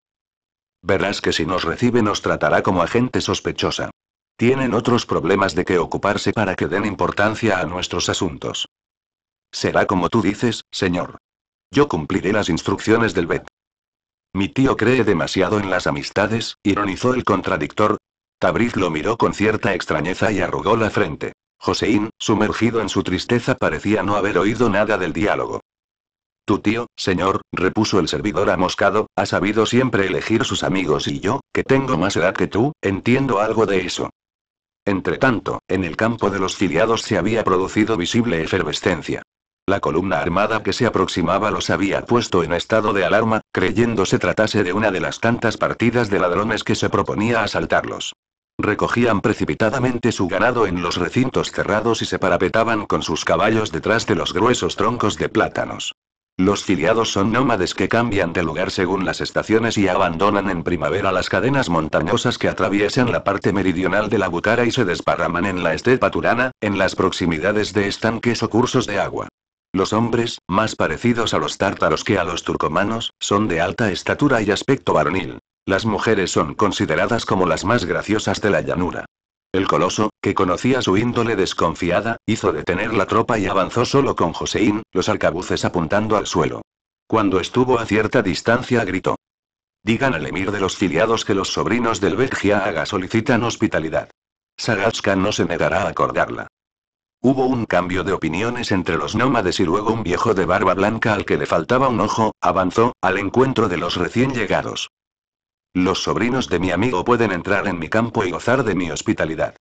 Verás que si nos recibe nos tratará como a gente sospechosa. Tienen otros problemas de que ocuparse para que den importancia a nuestros asuntos. Será como tú dices, señor. Yo cumpliré las instrucciones del Bet. Mi tío cree demasiado en las amistades, ironizó el contradictor. Tabriz lo miró con cierta extrañeza y arrugó la frente. Joséín, sumergido en su tristeza, parecía no haber oído nada del diálogo. Tu tío, señor, repuso el servidor amoscado, ha sabido siempre elegir sus amigos y yo, que tengo más edad que tú, entiendo algo de eso. Entretanto, en el campo de los filiados se había producido visible efervescencia. La columna armada que se aproximaba los había puesto en estado de alarma, creyendo se tratase de una de las tantas partidas de ladrones que se proponía asaltarlos. Recogían precipitadamente su ganado en los recintos cerrados y se parapetaban con sus caballos detrás de los gruesos troncos de plátanos. Los filiados son nómades que cambian de lugar según las estaciones y abandonan en primavera las cadenas montañosas que atraviesan la parte meridional de la Bucara y se desparraman en la estepa turana, en las proximidades de estanques o cursos de agua. Los hombres, más parecidos a los tártaros que a los turcomanos, son de alta estatura y aspecto varonil. Las mujeres son consideradas como las más graciosas de la llanura. El coloso, que conocía su índole desconfiada, hizo detener la tropa y avanzó solo con Joseín, los arcabuces apuntando al suelo. Cuando estuvo a cierta distancia gritó. Digan al emir de los filiados que los sobrinos del Begia Haga solicitan hospitalidad. Sagatska no se negará a acordarla. Hubo un cambio de opiniones entre los nómades y luego un viejo de barba blanca al que le faltaba un ojo, avanzó, al encuentro de los recién llegados. Los sobrinos de mi amigo pueden entrar en mi campo y gozar de mi hospitalidad.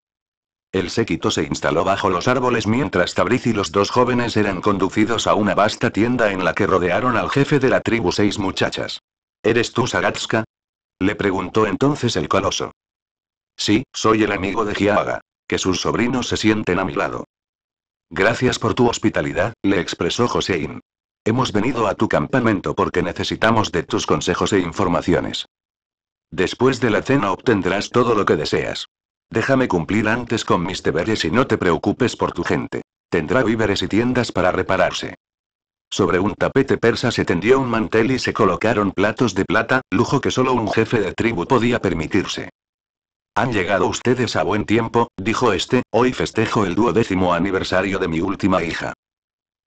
El séquito se instaló bajo los árboles mientras Tabriz y los dos jóvenes eran conducidos a una vasta tienda en la que rodearon al jefe de la tribu seis muchachas. ¿Eres tú Sagatska? Le preguntó entonces el coloso. Sí, soy el amigo de Giaga. Que sus sobrinos se sienten a mi lado. Gracias por tu hospitalidad, le expresó Josein. Hemos venido a tu campamento porque necesitamos de tus consejos e informaciones. Después de la cena obtendrás todo lo que deseas. Déjame cumplir antes con mis deberes y no te preocupes por tu gente. Tendrá víveres y tiendas para repararse. Sobre un tapete persa se tendió un mantel y se colocaron platos de plata, lujo que solo un jefe de tribu podía permitirse. Han llegado ustedes a buen tiempo, dijo este, hoy festejo el duodécimo aniversario de mi última hija.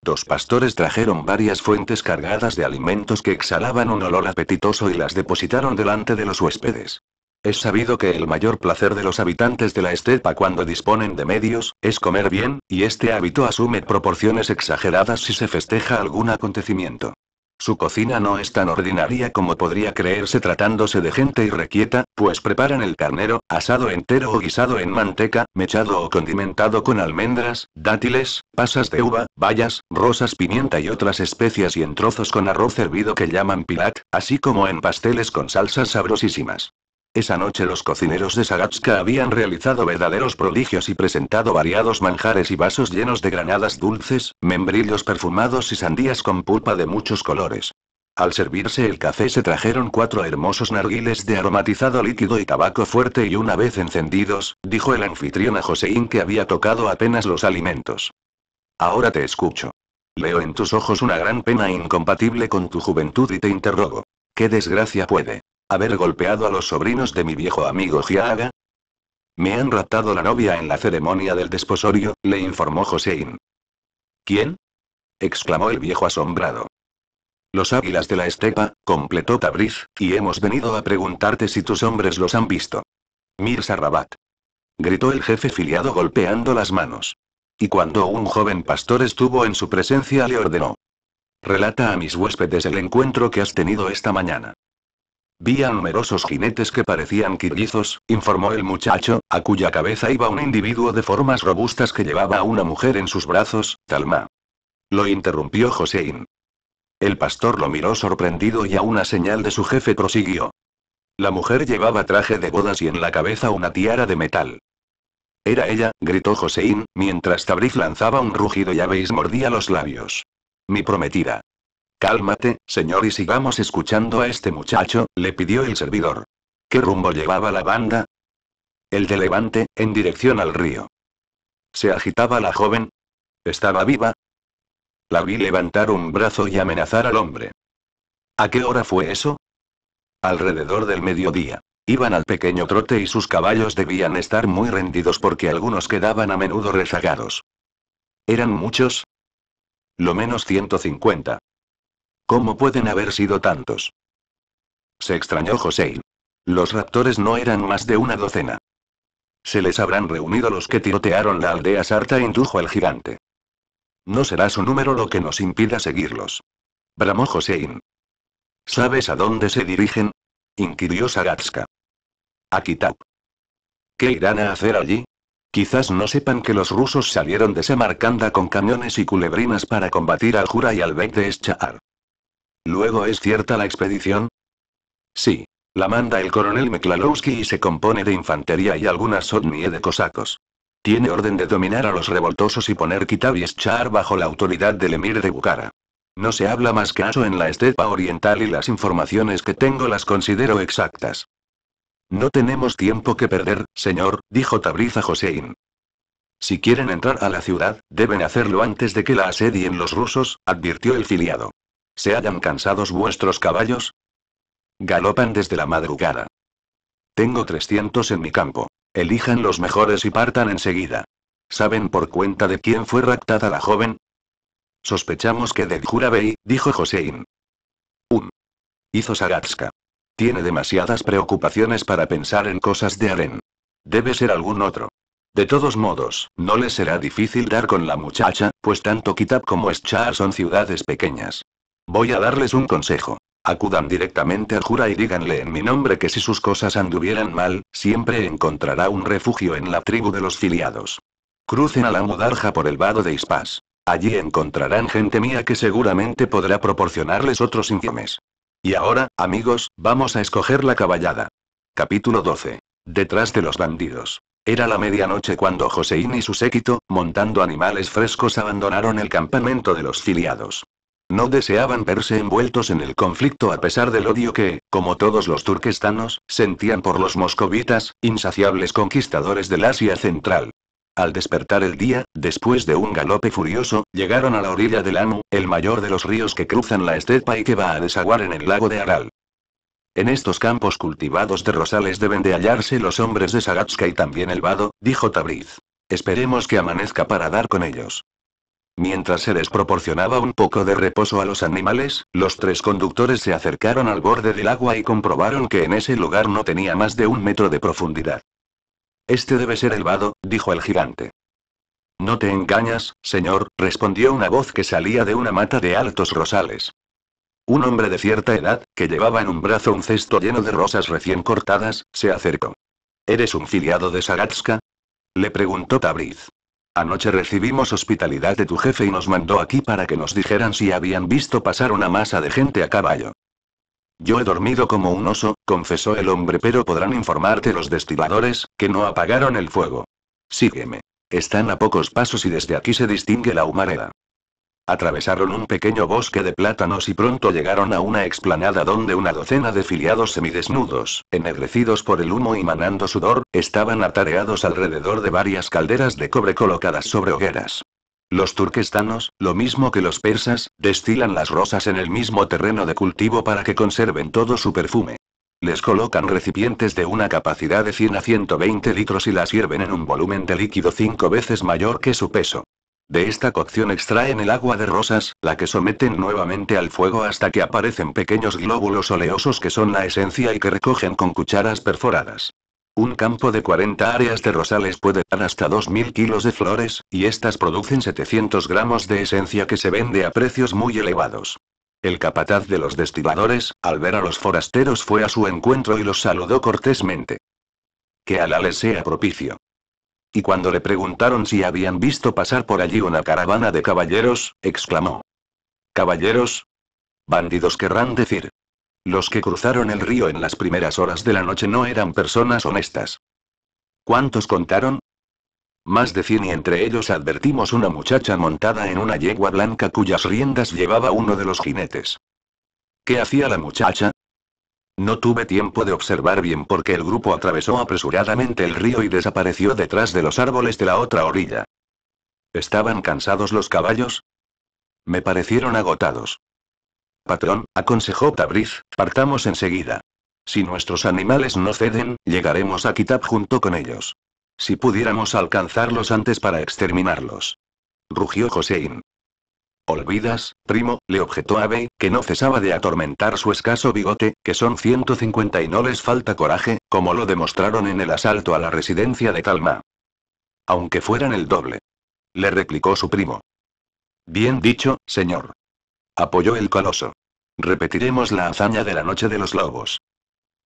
Dos pastores trajeron varias fuentes cargadas de alimentos que exhalaban un olor apetitoso y las depositaron delante de los huéspedes. Es sabido que el mayor placer de los habitantes de la estepa cuando disponen de medios, es comer bien, y este hábito asume proporciones exageradas si se festeja algún acontecimiento. Su cocina no es tan ordinaria como podría creerse tratándose de gente irrequieta, pues preparan el carnero, asado entero o guisado en manteca, mechado o condimentado con almendras, dátiles, pasas de uva, bayas, rosas, pimienta y otras especias y en trozos con arroz hervido que llaman pilat, así como en pasteles con salsas sabrosísimas. Esa noche los cocineros de Sagatska habían realizado verdaderos prodigios y presentado variados manjares y vasos llenos de granadas dulces, membrillos perfumados y sandías con pulpa de muchos colores. Al servirse el café se trajeron cuatro hermosos narguiles de aromatizado líquido y tabaco fuerte y una vez encendidos, dijo el anfitrión a Joseín que había tocado apenas los alimentos. Ahora te escucho. Leo en tus ojos una gran pena incompatible con tu juventud y te interrogo. ¿Qué desgracia puede ¿Haber golpeado a los sobrinos de mi viejo amigo Giaga? Me han raptado la novia en la ceremonia del desposorio, le informó Josein. ¿Quién? exclamó el viejo asombrado. Los águilas de la estepa, completó Tabriz, y hemos venido a preguntarte si tus hombres los han visto. Mirza Rabat. Gritó el jefe filiado golpeando las manos. Y cuando un joven pastor estuvo en su presencia le ordenó. Relata a mis huéspedes el encuentro que has tenido esta mañana. Vi numerosos jinetes que parecían quillizos, informó el muchacho, a cuya cabeza iba un individuo de formas robustas que llevaba a una mujer en sus brazos, Talma. Lo interrumpió Joseín. El pastor lo miró sorprendido y a una señal de su jefe prosiguió. La mujer llevaba traje de bodas y en la cabeza una tiara de metal. Era ella, gritó Joseín, mientras Tabriz lanzaba un rugido y Abeis mordía los labios. Mi prometida. Cálmate, señor, y sigamos escuchando a este muchacho, le pidió el servidor. ¿Qué rumbo llevaba la banda? El de levante, en dirección al río. ¿Se agitaba la joven? ¿Estaba viva? La vi levantar un brazo y amenazar al hombre. ¿A qué hora fue eso? Alrededor del mediodía. Iban al pequeño trote y sus caballos debían estar muy rendidos porque algunos quedaban a menudo rezagados. ¿Eran muchos? Lo menos 150. ¿Cómo pueden haber sido tantos? Se extrañó Hosein. Los raptores no eran más de una docena. Se les habrán reunido los que tirotearon la aldea Sarta, indujo al gigante. No será su número lo que nos impida seguirlos. Bramó Josein. ¿Sabes a dónde se dirigen? inquirió Sagatska. A Kitab. ¿Qué irán a hacer allí? Quizás no sepan que los rusos salieron de Semarcanda con cañones y culebrinas para combatir al Jura y al Bek de Eschaar. ¿Luego es cierta la expedición? Sí. La manda el coronel Meklalowski y se compone de infantería y algunas otnie de cosacos. Tiene orden de dominar a los revoltosos y poner Eschar bajo la autoridad del emir de Bukhara. No se habla más caso en la estepa oriental y las informaciones que tengo las considero exactas. No tenemos tiempo que perder, señor, dijo Tabriza a Si quieren entrar a la ciudad, deben hacerlo antes de que la asedien los rusos, advirtió el filiado. ¿Se hayan cansados vuestros caballos? Galopan desde la madrugada. Tengo 300 en mi campo. Elijan los mejores y partan enseguida. ¿Saben por cuenta de quién fue raptada la joven? Sospechamos que de Jurabei, dijo Josein. Un Hizo Sagatska. Tiene demasiadas preocupaciones para pensar en cosas de harén. Debe ser algún otro. De todos modos, no les será difícil dar con la muchacha, pues tanto Kitab como Eschar son ciudades pequeñas. Voy a darles un consejo. Acudan directamente al jura y díganle en mi nombre que si sus cosas anduvieran mal, siempre encontrará un refugio en la tribu de los filiados. Crucen a la mudarja por el vado de Ispas. Allí encontrarán gente mía que seguramente podrá proporcionarles otros informes. Y ahora, amigos, vamos a escoger la caballada. Capítulo 12. Detrás de los bandidos. Era la medianoche cuando Joseín y su séquito, montando animales frescos, abandonaron el campamento de los filiados. No deseaban verse envueltos en el conflicto a pesar del odio que, como todos los turquestanos, sentían por los moscovitas, insaciables conquistadores del Asia Central. Al despertar el día, después de un galope furioso, llegaron a la orilla del Anu, el mayor de los ríos que cruzan la estepa y que va a desaguar en el lago de Aral. En estos campos cultivados de rosales deben de hallarse los hombres de Sagatska y también el vado, dijo Tabriz. Esperemos que amanezca para dar con ellos. Mientras se les proporcionaba un poco de reposo a los animales, los tres conductores se acercaron al borde del agua y comprobaron que en ese lugar no tenía más de un metro de profundidad. Este debe ser el vado, dijo el gigante. No te engañas, señor, respondió una voz que salía de una mata de altos rosales. Un hombre de cierta edad, que llevaba en un brazo un cesto lleno de rosas recién cortadas, se acercó. ¿Eres un filiado de Sagatska? Le preguntó Tabriz. Anoche recibimos hospitalidad de tu jefe y nos mandó aquí para que nos dijeran si habían visto pasar una masa de gente a caballo. Yo he dormido como un oso, confesó el hombre, pero podrán informarte los destiladores, que no apagaron el fuego. Sígueme. Están a pocos pasos y desde aquí se distingue la humareda. Atravesaron un pequeño bosque de plátanos y pronto llegaron a una explanada donde una docena de filiados semidesnudos, ennegrecidos por el humo y manando sudor, estaban atareados alrededor de varias calderas de cobre colocadas sobre hogueras. Los turquestanos, lo mismo que los persas, destilan las rosas en el mismo terreno de cultivo para que conserven todo su perfume. Les colocan recipientes de una capacidad de 100 a 120 litros y las hierven en un volumen de líquido cinco veces mayor que su peso. De esta cocción extraen el agua de rosas, la que someten nuevamente al fuego hasta que aparecen pequeños glóbulos oleosos que son la esencia y que recogen con cucharas perforadas. Un campo de 40 áreas de rosales puede dar hasta 2.000 kilos de flores, y estas producen 700 gramos de esencia que se vende a precios muy elevados. El capataz de los destiladores, al ver a los forasteros, fue a su encuentro y los saludó cortésmente. Que Alá les sea propicio. Y cuando le preguntaron si habían visto pasar por allí una caravana de caballeros, exclamó. ¿Caballeros? Bandidos querrán decir. Los que cruzaron el río en las primeras horas de la noche no eran personas honestas. ¿Cuántos contaron? Más de cien y entre ellos advertimos una muchacha montada en una yegua blanca cuyas riendas llevaba uno de los jinetes. ¿Qué hacía la muchacha? No tuve tiempo de observar bien porque el grupo atravesó apresuradamente el río y desapareció detrás de los árboles de la otra orilla. ¿Estaban cansados los caballos? Me parecieron agotados. Patrón, aconsejó Tabriz, partamos enseguida. Si nuestros animales no ceden, llegaremos a Kitab junto con ellos. Si pudiéramos alcanzarlos antes para exterminarlos. Rugió Josein. Olvidas, primo, le objetó Bey, que no cesaba de atormentar su escaso bigote, que son 150 y no les falta coraje, como lo demostraron en el asalto a la residencia de Talma. Aunque fueran el doble. Le replicó su primo. Bien dicho, señor. Apoyó el coloso. Repetiremos la hazaña de la noche de los lobos.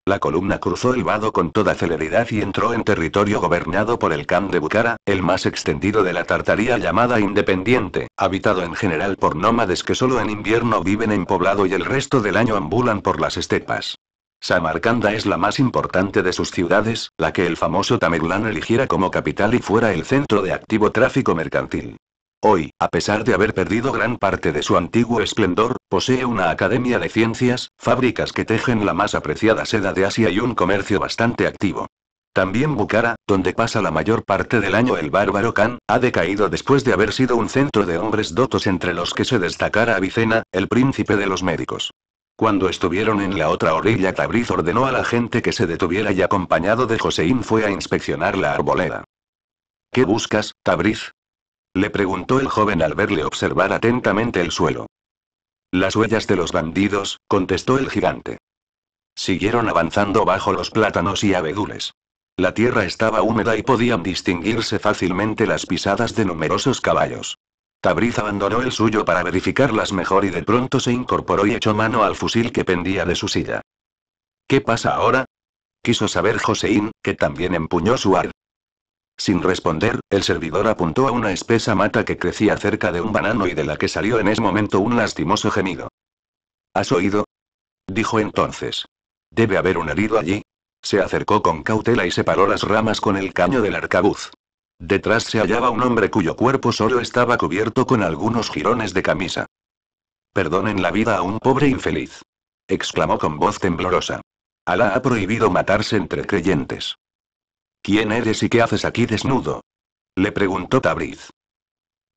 La columna cruzó el vado con toda celeridad y entró en territorio gobernado por el Khan de Bukhara, el más extendido de la Tartaría llamada Independiente, habitado en general por nómades que solo en invierno viven en poblado y el resto del año ambulan por las estepas. Samarcanda es la más importante de sus ciudades, la que el famoso Tamerlán eligiera como capital y fuera el centro de activo tráfico mercantil. Hoy, a pesar de haber perdido gran parte de su antiguo esplendor, posee una academia de ciencias, fábricas que tejen la más apreciada seda de Asia y un comercio bastante activo. También Bukhara, donde pasa la mayor parte del año el bárbaro Khan, ha decaído después de haber sido un centro de hombres dotos entre los que se destacara Avicena, el príncipe de los médicos. Cuando estuvieron en la otra orilla, Tabriz ordenó a la gente que se detuviera y acompañado de Joseín fue a inspeccionar la arboleda. ¿Qué buscas, Tabriz? Le preguntó el joven al verle observar atentamente el suelo. Las huellas de los bandidos, contestó el gigante. Siguieron avanzando bajo los plátanos y abedules. La tierra estaba húmeda y podían distinguirse fácilmente las pisadas de numerosos caballos. Tabriz abandonó el suyo para verificarlas mejor y de pronto se incorporó y echó mano al fusil que pendía de su silla. ¿Qué pasa ahora? Quiso saber Joseín, que también empuñó su ar. Sin responder, el servidor apuntó a una espesa mata que crecía cerca de un banano y de la que salió en ese momento un lastimoso gemido. ¿Has oído? Dijo entonces. Debe haber un herido allí. Se acercó con cautela y separó las ramas con el caño del arcabuz. Detrás se hallaba un hombre cuyo cuerpo solo estaba cubierto con algunos jirones de camisa. Perdonen la vida a un pobre infeliz. exclamó con voz temblorosa. Alá ha prohibido matarse entre creyentes. ¿Quién eres y qué haces aquí desnudo? Le preguntó Tabriz.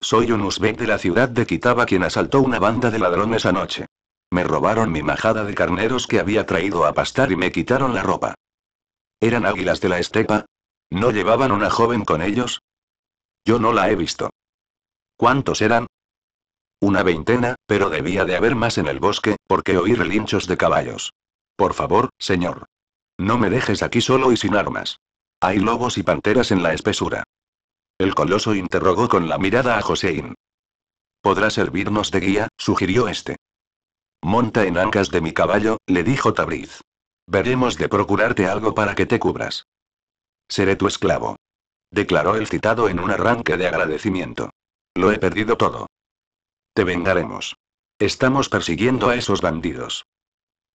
Soy un uzbek de la ciudad de Kitaba quien asaltó una banda de ladrones anoche. Me robaron mi majada de carneros que había traído a pastar y me quitaron la ropa. ¿Eran águilas de la estepa? ¿No llevaban una joven con ellos? Yo no la he visto. ¿Cuántos eran? Una veintena, pero debía de haber más en el bosque, porque oí relinchos de caballos. Por favor, señor. No me dejes aquí solo y sin armas. Hay lobos y panteras en la espesura. El coloso interrogó con la mirada a Josein. ¿Podrá servirnos de guía? sugirió este. Monta en ancas de mi caballo, le dijo Tabriz. Veremos de procurarte algo para que te cubras. Seré tu esclavo. Declaró el citado en un arranque de agradecimiento. Lo he perdido todo. Te vengaremos. Estamos persiguiendo a esos bandidos.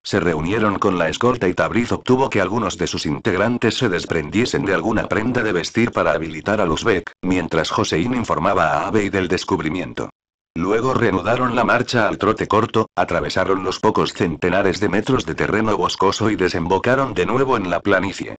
Se reunieron con la escolta y Tabriz obtuvo que algunos de sus integrantes se desprendiesen de alguna prenda de vestir para habilitar a Luzbek, mientras josein informaba a Abe del descubrimiento. Luego reanudaron la marcha al trote corto, atravesaron los pocos centenares de metros de terreno boscoso y desembocaron de nuevo en la planicie.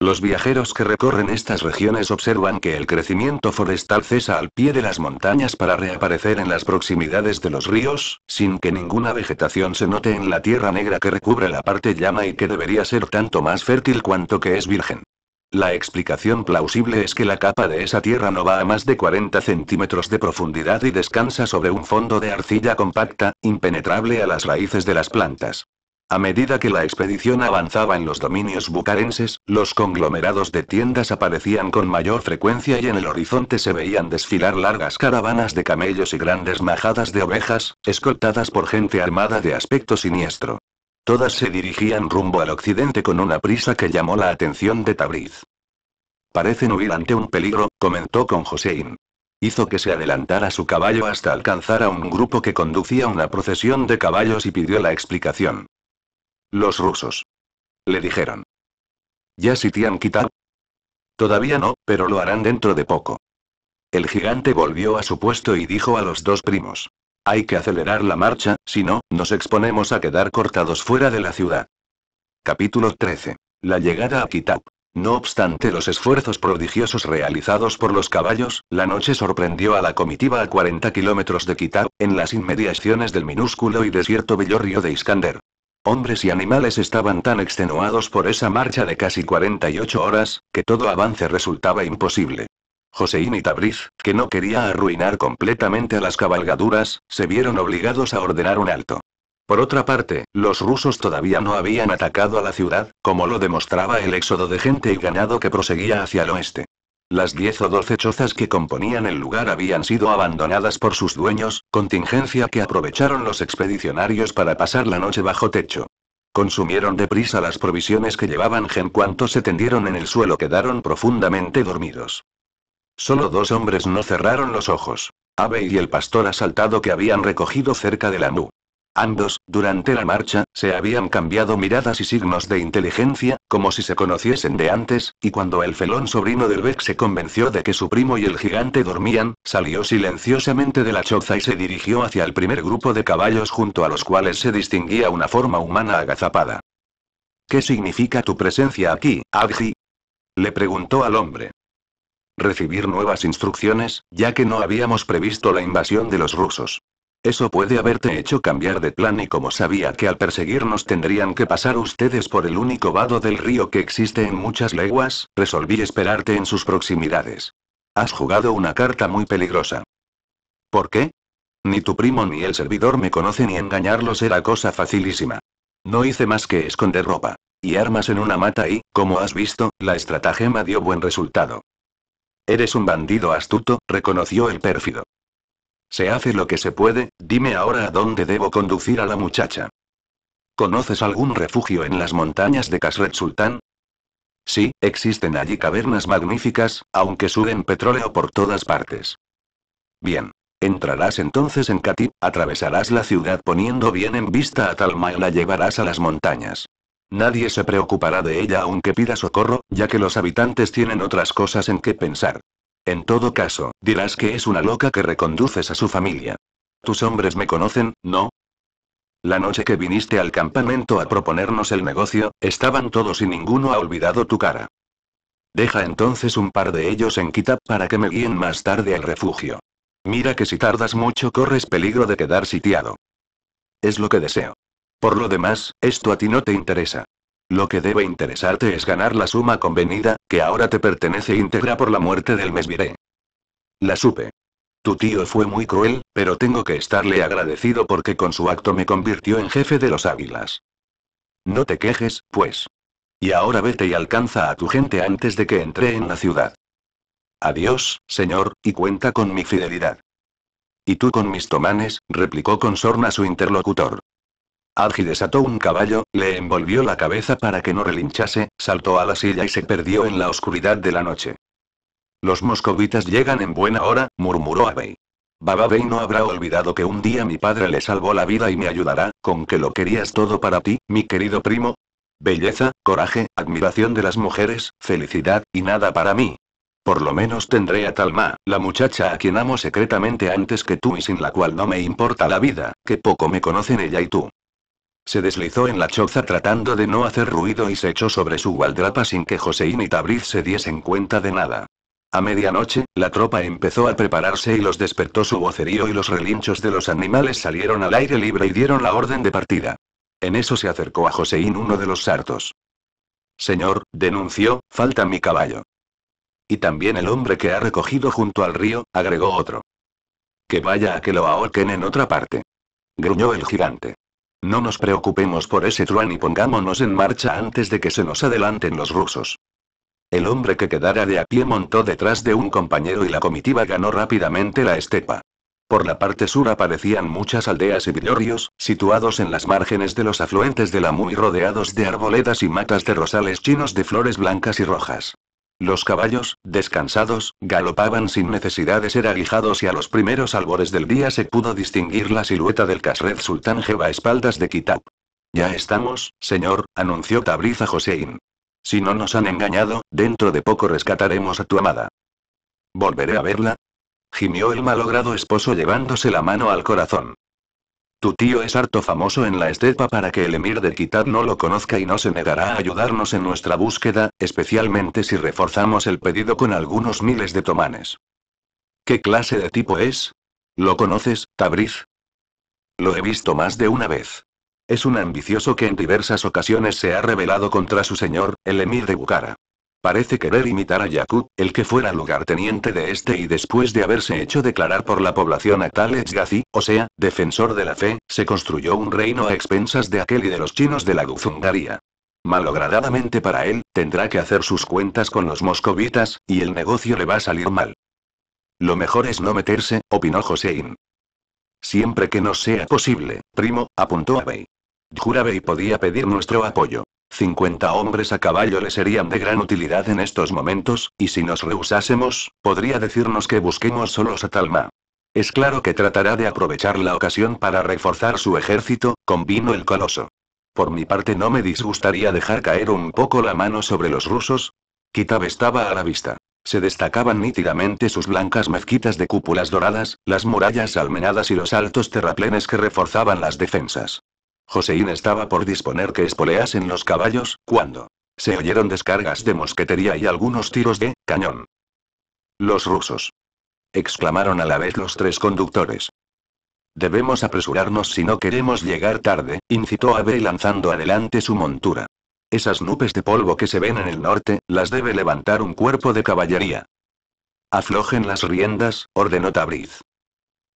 Los viajeros que recorren estas regiones observan que el crecimiento forestal cesa al pie de las montañas para reaparecer en las proximidades de los ríos, sin que ninguna vegetación se note en la tierra negra que recubre la parte llama y que debería ser tanto más fértil cuanto que es virgen. La explicación plausible es que la capa de esa tierra no va a más de 40 centímetros de profundidad y descansa sobre un fondo de arcilla compacta, impenetrable a las raíces de las plantas. A medida que la expedición avanzaba en los dominios bucarenses, los conglomerados de tiendas aparecían con mayor frecuencia y en el horizonte se veían desfilar largas caravanas de camellos y grandes majadas de ovejas, escoltadas por gente armada de aspecto siniestro. Todas se dirigían rumbo al occidente con una prisa que llamó la atención de Tabriz. Parecen huir ante un peligro, comentó con Joséín. hizo que se adelantara su caballo hasta alcanzar a un grupo que conducía una procesión de caballos y pidió la explicación. Los rusos. Le dijeron. ¿Ya sitían Kitab? Todavía no, pero lo harán dentro de poco. El gigante volvió a su puesto y dijo a los dos primos. Hay que acelerar la marcha, si no, nos exponemos a quedar cortados fuera de la ciudad. Capítulo 13. La llegada a Kitab. No obstante los esfuerzos prodigiosos realizados por los caballos, la noche sorprendió a la comitiva a 40 kilómetros de Kitab, en las inmediaciones del minúsculo y desierto Villorrio de Iskander. Hombres y animales estaban tan extenuados por esa marcha de casi 48 horas, que todo avance resultaba imposible. Joseín y Tabriz, que no quería arruinar completamente a las cabalgaduras, se vieron obligados a ordenar un alto. Por otra parte, los rusos todavía no habían atacado a la ciudad, como lo demostraba el éxodo de gente y ganado que proseguía hacia el oeste. Las diez o doce chozas que componían el lugar habían sido abandonadas por sus dueños, contingencia que aprovecharon los expedicionarios para pasar la noche bajo techo. Consumieron deprisa las provisiones que llevaban gen cuanto se tendieron en el suelo quedaron profundamente dormidos. Solo dos hombres no cerraron los ojos. Abe y el pastor asaltado que habían recogido cerca de la nu. Ambos, durante la marcha, se habían cambiado miradas y signos de inteligencia, como si se conociesen de antes, y cuando el felón sobrino del Beck se convenció de que su primo y el gigante dormían, salió silenciosamente de la choza y se dirigió hacia el primer grupo de caballos junto a los cuales se distinguía una forma humana agazapada. ¿Qué significa tu presencia aquí, Abji? Le preguntó al hombre recibir nuevas instrucciones, ya que no habíamos previsto la invasión de los rusos. Eso puede haberte hecho cambiar de plan y como sabía que al perseguirnos tendrían que pasar ustedes por el único vado del río que existe en muchas leguas, resolví esperarte en sus proximidades. Has jugado una carta muy peligrosa. ¿Por qué? Ni tu primo ni el servidor me conocen y engañarlos era cosa facilísima. No hice más que esconder ropa y armas en una mata y, como has visto, la estratagema dio buen resultado. Eres un bandido astuto, reconoció el pérfido. Se hace lo que se puede, dime ahora a dónde debo conducir a la muchacha. ¿Conoces algún refugio en las montañas de Kasret Sultán? Sí, existen allí cavernas magníficas, aunque suben petróleo por todas partes. Bien. Entrarás entonces en Katí, atravesarás la ciudad poniendo bien en vista a Talma y la llevarás a las montañas. Nadie se preocupará de ella aunque pida socorro, ya que los habitantes tienen otras cosas en que pensar. En todo caso, dirás que es una loca que reconduces a su familia. Tus hombres me conocen, ¿no? La noche que viniste al campamento a proponernos el negocio, estaban todos y ninguno ha olvidado tu cara. Deja entonces un par de ellos en Kitab para que me guíen más tarde al refugio. Mira que si tardas mucho corres peligro de quedar sitiado. Es lo que deseo. Por lo demás, esto a ti no te interesa. Lo que debe interesarte es ganar la suma convenida, que ahora te pertenece íntegra por la muerte del Mesviré. La supe. Tu tío fue muy cruel, pero tengo que estarle agradecido porque con su acto me convirtió en jefe de los águilas. No te quejes, pues. Y ahora vete y alcanza a tu gente antes de que entre en la ciudad. Adiós, señor, y cuenta con mi fidelidad. Y tú con mis tomanes, replicó con sorna su interlocutor. Argy desató un caballo, le envolvió la cabeza para que no relinchase, saltó a la silla y se perdió en la oscuridad de la noche. Los moscovitas llegan en buena hora, murmuró Abey. Baba Bey no habrá olvidado que un día mi padre le salvó la vida y me ayudará, con que lo querías todo para ti, mi querido primo. Belleza, coraje, admiración de las mujeres, felicidad, y nada para mí. Por lo menos tendré a Talma, la muchacha a quien amo secretamente antes que tú y sin la cual no me importa la vida, que poco me conocen ella y tú. Se deslizó en la choza tratando de no hacer ruido y se echó sobre su gualdrapa sin que Joseín y Tabriz se diesen cuenta de nada. A medianoche, la tropa empezó a prepararse y los despertó su vocerío y los relinchos de los animales salieron al aire libre y dieron la orden de partida. En eso se acercó a Joseín uno de los sartos. Señor, denunció, falta mi caballo. Y también el hombre que ha recogido junto al río, agregó otro. Que vaya a que lo ahorquen en otra parte. Gruñó el gigante. No nos preocupemos por ese truán y pongámonos en marcha antes de que se nos adelanten los rusos. El hombre que quedara de a pie montó detrás de un compañero y la comitiva ganó rápidamente la estepa. Por la parte sur aparecían muchas aldeas y villorrios, situados en las márgenes de los afluentes de la Muy rodeados de arboledas y matas de rosales chinos de flores blancas y rojas. Los caballos, descansados, galopaban sin necesidad de ser aguijados y a los primeros albores del día se pudo distinguir la silueta del Casred Sultán Jeba a espaldas de Kitab. Ya estamos, señor, anunció Tabriz a Josein. Si no nos han engañado, dentro de poco rescataremos a tu amada. ¿Volveré a verla? Gimió el malogrado esposo llevándose la mano al corazón. Tu tío es harto famoso en la estepa para que el emir de Kitab no lo conozca y no se negará a ayudarnos en nuestra búsqueda, especialmente si reforzamos el pedido con algunos miles de tomanes. ¿Qué clase de tipo es? ¿Lo conoces, Tabriz? Lo he visto más de una vez. Es un ambicioso que en diversas ocasiones se ha rebelado contra su señor, el emir de Bukhara. Parece querer imitar a Yakut, el que fuera lugarteniente de este y después de haberse hecho declarar por la población a tal o sea, defensor de la fe, se construyó un reino a expensas de aquel y de los chinos de la Guzungaría. Malogradadamente para él, tendrá que hacer sus cuentas con los moscovitas, y el negocio le va a salir mal. Lo mejor es no meterse, opinó Josein. Siempre que no sea posible, primo, apuntó Abey. Jurabey podía pedir nuestro apoyo. 50 hombres a caballo le serían de gran utilidad en estos momentos, y si nos rehusásemos, podría decirnos que busquemos solos a Talma. Es claro que tratará de aprovechar la ocasión para reforzar su ejército, convino el coloso. Por mi parte no me disgustaría dejar caer un poco la mano sobre los rusos. Kitab estaba a la vista. Se destacaban nítidamente sus blancas mezquitas de cúpulas doradas, las murallas almenadas y los altos terraplenes que reforzaban las defensas. Joseín estaba por disponer que espoleasen los caballos, cuando se oyeron descargas de mosquetería y algunos tiros de cañón. Los rusos. exclamaron a la vez los tres conductores. Debemos apresurarnos si no queremos llegar tarde, incitó Abe lanzando adelante su montura. Esas nubes de polvo que se ven en el norte, las debe levantar un cuerpo de caballería. Aflojen las riendas, ordenó Tabriz.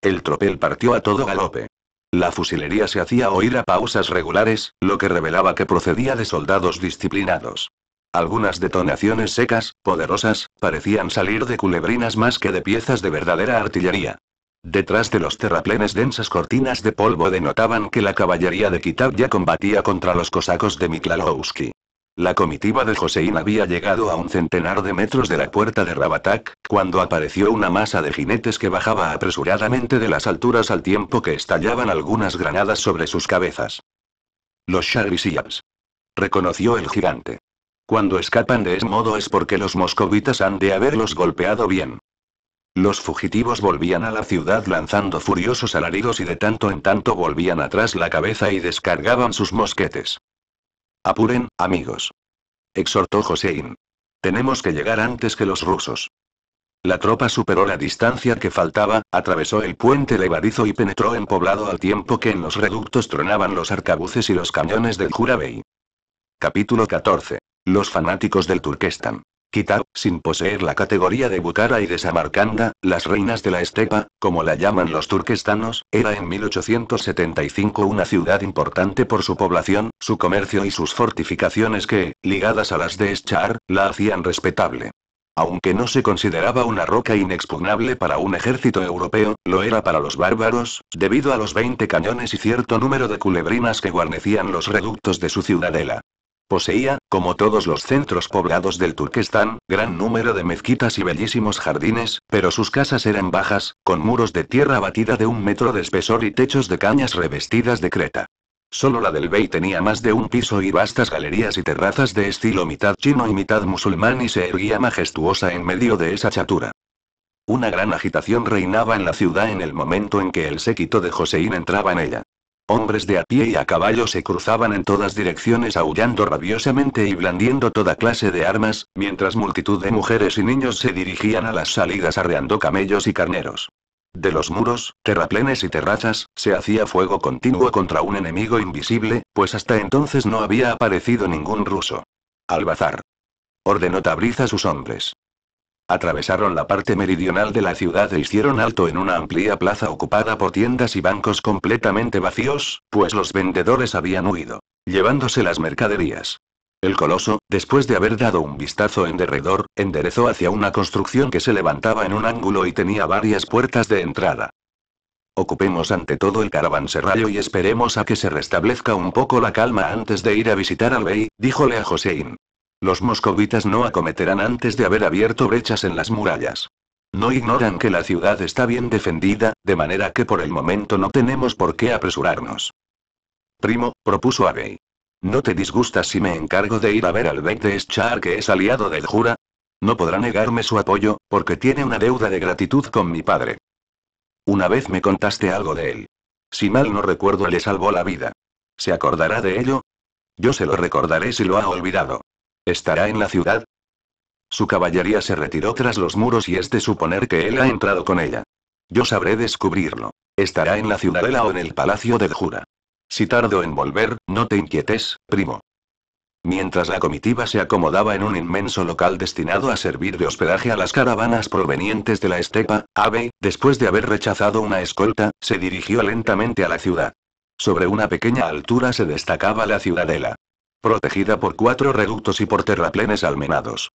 El tropel partió a todo galope. La fusilería se hacía oír a pausas regulares, lo que revelaba que procedía de soldados disciplinados. Algunas detonaciones secas, poderosas, parecían salir de culebrinas más que de piezas de verdadera artillería. Detrás de los terraplenes densas cortinas de polvo denotaban que la caballería de Kitab ya combatía contra los cosacos de Miklalowski. La comitiva de Joseín había llegado a un centenar de metros de la puerta de Rabatak, cuando apareció una masa de jinetes que bajaba apresuradamente de las alturas al tiempo que estallaban algunas granadas sobre sus cabezas. Los Shagrisiabs, Reconoció el gigante. Cuando escapan de ese modo es porque los moscovitas han de haberlos golpeado bien. Los fugitivos volvían a la ciudad lanzando furiosos alaridos y de tanto en tanto volvían atrás la cabeza y descargaban sus mosquetes. Apuren, amigos. Exhortó Josein. Tenemos que llegar antes que los rusos. La tropa superó la distancia que faltaba, atravesó el puente levadizo y penetró en poblado al tiempo que en los reductos tronaban los arcabuces y los cañones del Jurabey. Capítulo 14. Los fanáticos del Turquestán. Quitar, sin poseer la categoría de Bukhara y de Samarcanda, las reinas de la estepa, como la llaman los turquestanos, era en 1875 una ciudad importante por su población, su comercio y sus fortificaciones que, ligadas a las de Eschar, la hacían respetable. Aunque no se consideraba una roca inexpugnable para un ejército europeo, lo era para los bárbaros, debido a los 20 cañones y cierto número de culebrinas que guarnecían los reductos de su ciudadela. Poseía, como todos los centros poblados del Turquestán, gran número de mezquitas y bellísimos jardines, pero sus casas eran bajas, con muros de tierra batida de un metro de espesor y techos de cañas revestidas de creta. Solo la del Bey tenía más de un piso y vastas galerías y terrazas de estilo mitad chino y mitad musulmán y se erguía majestuosa en medio de esa chatura. Una gran agitación reinaba en la ciudad en el momento en que el séquito de Joseín entraba en ella. Hombres de a pie y a caballo se cruzaban en todas direcciones aullando rabiosamente y blandiendo toda clase de armas, mientras multitud de mujeres y niños se dirigían a las salidas arreando camellos y carneros. De los muros, terraplenes y terrazas, se hacía fuego continuo contra un enemigo invisible, pues hasta entonces no había aparecido ningún ruso. Albazar. Ordenó Tabriz a sus hombres. Atravesaron la parte meridional de la ciudad e hicieron alto en una amplia plaza ocupada por tiendas y bancos completamente vacíos, pues los vendedores habían huido, llevándose las mercaderías. El coloso, después de haber dado un vistazo en derredor, enderezó hacia una construcción que se levantaba en un ángulo y tenía varias puertas de entrada. Ocupemos ante todo el caravanserrallo y esperemos a que se restablezca un poco la calma antes de ir a visitar al rey, díjole a Joséín. Los moscovitas no acometerán antes de haber abierto brechas en las murallas. No ignoran que la ciudad está bien defendida, de manera que por el momento no tenemos por qué apresurarnos. Primo, propuso Abey. ¿No te disgustas si me encargo de ir a ver al Bey de Schar que es aliado del Jura? No podrá negarme su apoyo, porque tiene una deuda de gratitud con mi padre. Una vez me contaste algo de él. Si mal no recuerdo, le salvó la vida. ¿Se acordará de ello? Yo se lo recordaré si lo ha olvidado. ¿Estará en la ciudad? Su caballería se retiró tras los muros y es de suponer que él ha entrado con ella. Yo sabré descubrirlo. Estará en la ciudadela o en el palacio del Jura. Si tardo en volver, no te inquietes, primo. Mientras la comitiva se acomodaba en un inmenso local destinado a servir de hospedaje a las caravanas provenientes de la estepa, Abe, después de haber rechazado una escolta, se dirigió lentamente a la ciudad. Sobre una pequeña altura se destacaba la ciudadela protegida por cuatro reductos y por terraplenes almenados.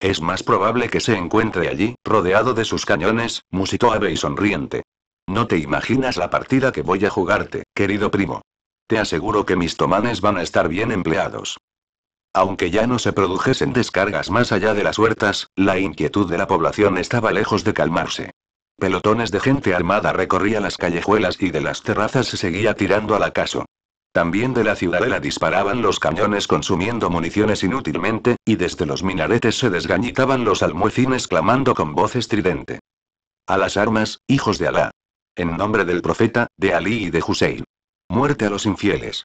Es más probable que se encuentre allí, rodeado de sus cañones, musitó y sonriente. No te imaginas la partida que voy a jugarte, querido primo. Te aseguro que mis tomanes van a estar bien empleados. Aunque ya no se produjesen descargas más allá de las huertas, la inquietud de la población estaba lejos de calmarse. Pelotones de gente armada recorría las callejuelas y de las terrazas se seguía tirando al acaso. También de la ciudadela disparaban los cañones consumiendo municiones inútilmente, y desde los minaretes se desgañitaban los almuecines clamando con voz estridente. A las armas, hijos de Alá. En nombre del profeta, de Alí y de Hussein. Muerte a los infieles.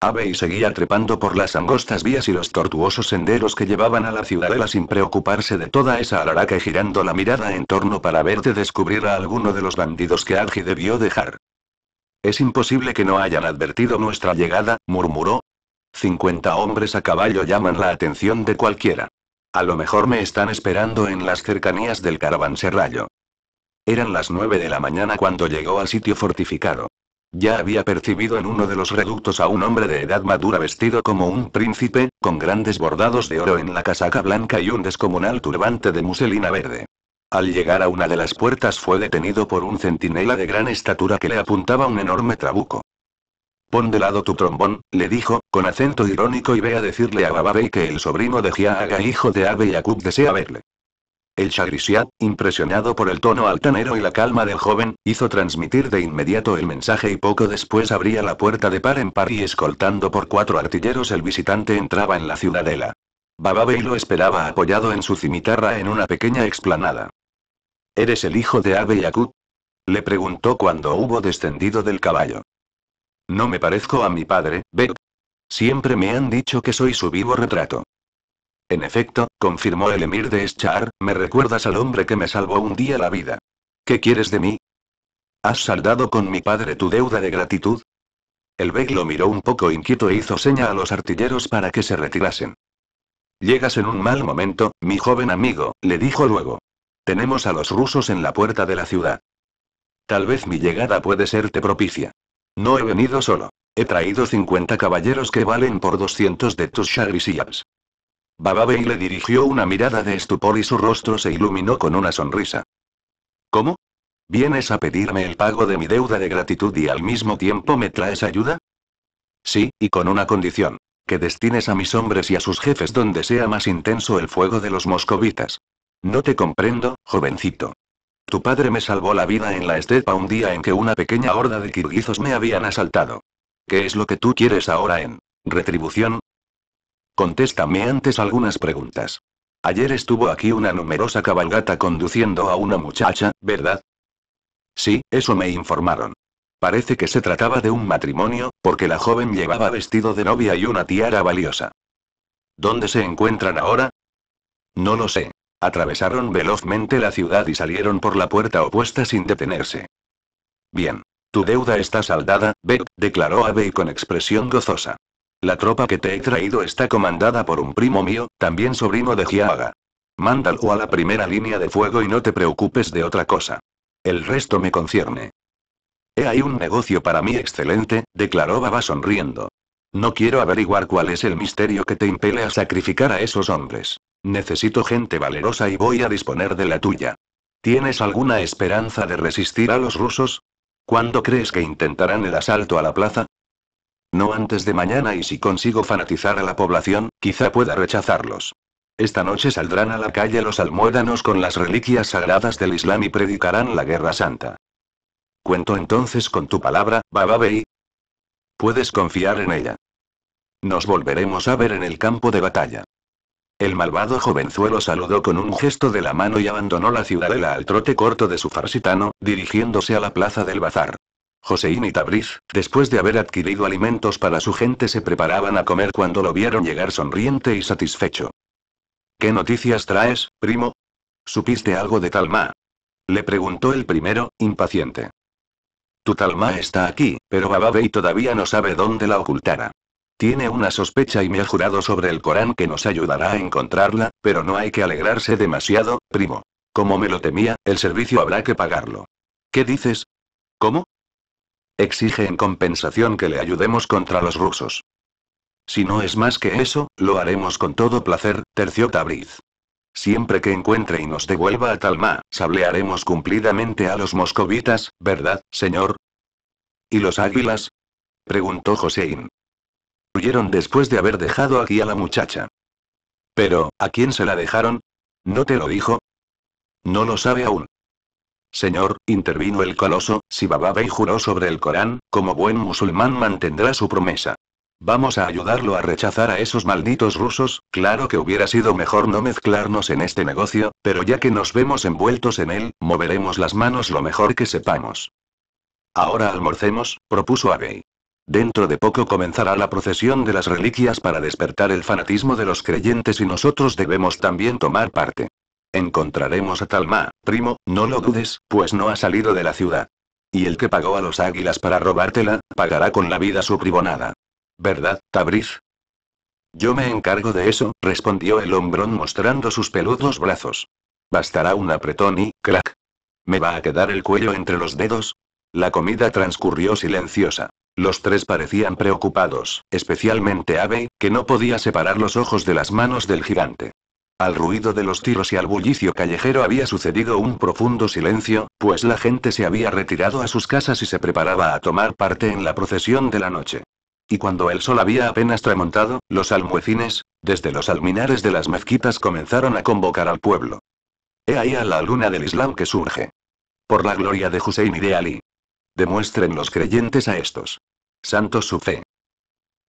Abey seguía trepando por las angostas vías y los tortuosos senderos que llevaban a la ciudadela sin preocuparse de toda esa alaraca y girando la mirada en torno para ver de descubrir a alguno de los bandidos que Alji debió dejar. Es imposible que no hayan advertido nuestra llegada, murmuró. 50 hombres a caballo llaman la atención de cualquiera. A lo mejor me están esperando en las cercanías del caravanserrallo. Eran las 9 de la mañana cuando llegó al sitio fortificado. Ya había percibido en uno de los reductos a un hombre de edad madura vestido como un príncipe, con grandes bordados de oro en la casaca blanca y un descomunal turbante de muselina verde. Al llegar a una de las puertas fue detenido por un centinela de gran estatura que le apuntaba un enorme trabuco. Pon de lado tu trombón, le dijo, con acento irónico y ve a decirle a Bababe que el sobrino de Giaaga hijo de Abe Yakub desea verle. El Chagrisia, impresionado por el tono altanero y la calma del joven, hizo transmitir de inmediato el mensaje y poco después abría la puerta de par en par y escoltando por cuatro artilleros el visitante entraba en la ciudadela. Bababe lo esperaba apoyado en su cimitarra en una pequeña explanada. ¿Eres el hijo de Abe Yakut? Le preguntó cuando hubo descendido del caballo. No me parezco a mi padre, Beg. Siempre me han dicho que soy su vivo retrato. En efecto, confirmó el emir de Eschar, me recuerdas al hombre que me salvó un día la vida. ¿Qué quieres de mí? ¿Has saldado con mi padre tu deuda de gratitud? El Beg lo miró un poco inquieto e hizo seña a los artilleros para que se retirasen. Llegas en un mal momento, mi joven amigo, le dijo luego. Tenemos a los rusos en la puerta de la ciudad. Tal vez mi llegada puede serte propicia. No he venido solo. He traído 50 caballeros que valen por 200 de tus baba y le dirigió una mirada de estupor y su rostro se iluminó con una sonrisa. ¿Cómo? ¿Vienes a pedirme el pago de mi deuda de gratitud y al mismo tiempo me traes ayuda? Sí, y con una condición que destines a mis hombres y a sus jefes donde sea más intenso el fuego de los moscovitas. No te comprendo, jovencito. Tu padre me salvó la vida en la estepa un día en que una pequeña horda de kirguizos me habían asaltado. ¿Qué es lo que tú quieres ahora en retribución? Contéstame antes algunas preguntas. Ayer estuvo aquí una numerosa cabalgata conduciendo a una muchacha, ¿verdad? Sí, eso me informaron. Parece que se trataba de un matrimonio, porque la joven llevaba vestido de novia y una tiara valiosa. ¿Dónde se encuentran ahora? No lo sé. Atravesaron velozmente la ciudad y salieron por la puerta opuesta sin detenerse. Bien. Tu deuda está saldada, Beck, declaró Abe con expresión gozosa. La tropa que te he traído está comandada por un primo mío, también sobrino de Giaga. Mándalo a la primera línea de fuego y no te preocupes de otra cosa. El resto me concierne. He ahí un negocio para mí excelente, declaró Baba sonriendo. No quiero averiguar cuál es el misterio que te impele a sacrificar a esos hombres. Necesito gente valerosa y voy a disponer de la tuya. ¿Tienes alguna esperanza de resistir a los rusos? ¿Cuándo crees que intentarán el asalto a la plaza? No antes de mañana y si consigo fanatizar a la población, quizá pueda rechazarlos. Esta noche saldrán a la calle los almuédanos con las reliquias sagradas del Islam y predicarán la guerra santa. Cuento entonces con tu palabra, Bababei. Puedes confiar en ella. Nos volveremos a ver en el campo de batalla. El malvado jovenzuelo saludó con un gesto de la mano y abandonó la ciudadela al trote corto de su farsitano, dirigiéndose a la plaza del bazar. Joseín y Tabriz, después de haber adquirido alimentos para su gente, se preparaban a comer cuando lo vieron llegar sonriente y satisfecho. ¿Qué noticias traes, primo? ¿Supiste algo de Talma? Le preguntó el primero, impaciente. Tu talma está aquí, pero Bababey todavía no sabe dónde la ocultará. Tiene una sospecha y me ha jurado sobre el Corán que nos ayudará a encontrarla, pero no hay que alegrarse demasiado, primo. Como me lo temía, el servicio habrá que pagarlo. ¿Qué dices? ¿Cómo? Exige en compensación que le ayudemos contra los rusos. Si no es más que eso, lo haremos con todo placer, Tercio Tabriz. Siempre que encuentre y nos devuelva a Talma, sablearemos cumplidamente a los moscovitas, ¿verdad, señor? ¿Y los águilas? preguntó Josein. Huyeron después de haber dejado aquí a la muchacha. Pero, ¿a quién se la dejaron? ¿No te lo dijo? No lo sabe aún. Señor, intervino el coloso, si y juró sobre el Corán, como buen musulmán mantendrá su promesa. Vamos a ayudarlo a rechazar a esos malditos rusos, claro que hubiera sido mejor no mezclarnos en este negocio, pero ya que nos vemos envueltos en él, moveremos las manos lo mejor que sepamos. Ahora almorcemos, propuso Abey. Dentro de poco comenzará la procesión de las reliquias para despertar el fanatismo de los creyentes y nosotros debemos también tomar parte. Encontraremos a Talma, primo, no lo dudes, pues no ha salido de la ciudad. Y el que pagó a los águilas para robártela, pagará con la vida su privonada. ¿Verdad, Tabriz? Yo me encargo de eso, respondió el hombrón mostrando sus peludos brazos. Bastará un apretón y, crack. ¿Me va a quedar el cuello entre los dedos? La comida transcurrió silenciosa. Los tres parecían preocupados, especialmente Abe, que no podía separar los ojos de las manos del gigante. Al ruido de los tiros y al bullicio callejero había sucedido un profundo silencio, pues la gente se había retirado a sus casas y se preparaba a tomar parte en la procesión de la noche. Y cuando el sol había apenas tramontado, los almuecines, desde los alminares de las mezquitas comenzaron a convocar al pueblo. He ahí a la luna del Islam que surge. Por la gloria de Hussein y de Ali. Demuestren los creyentes a estos. Santos su fe.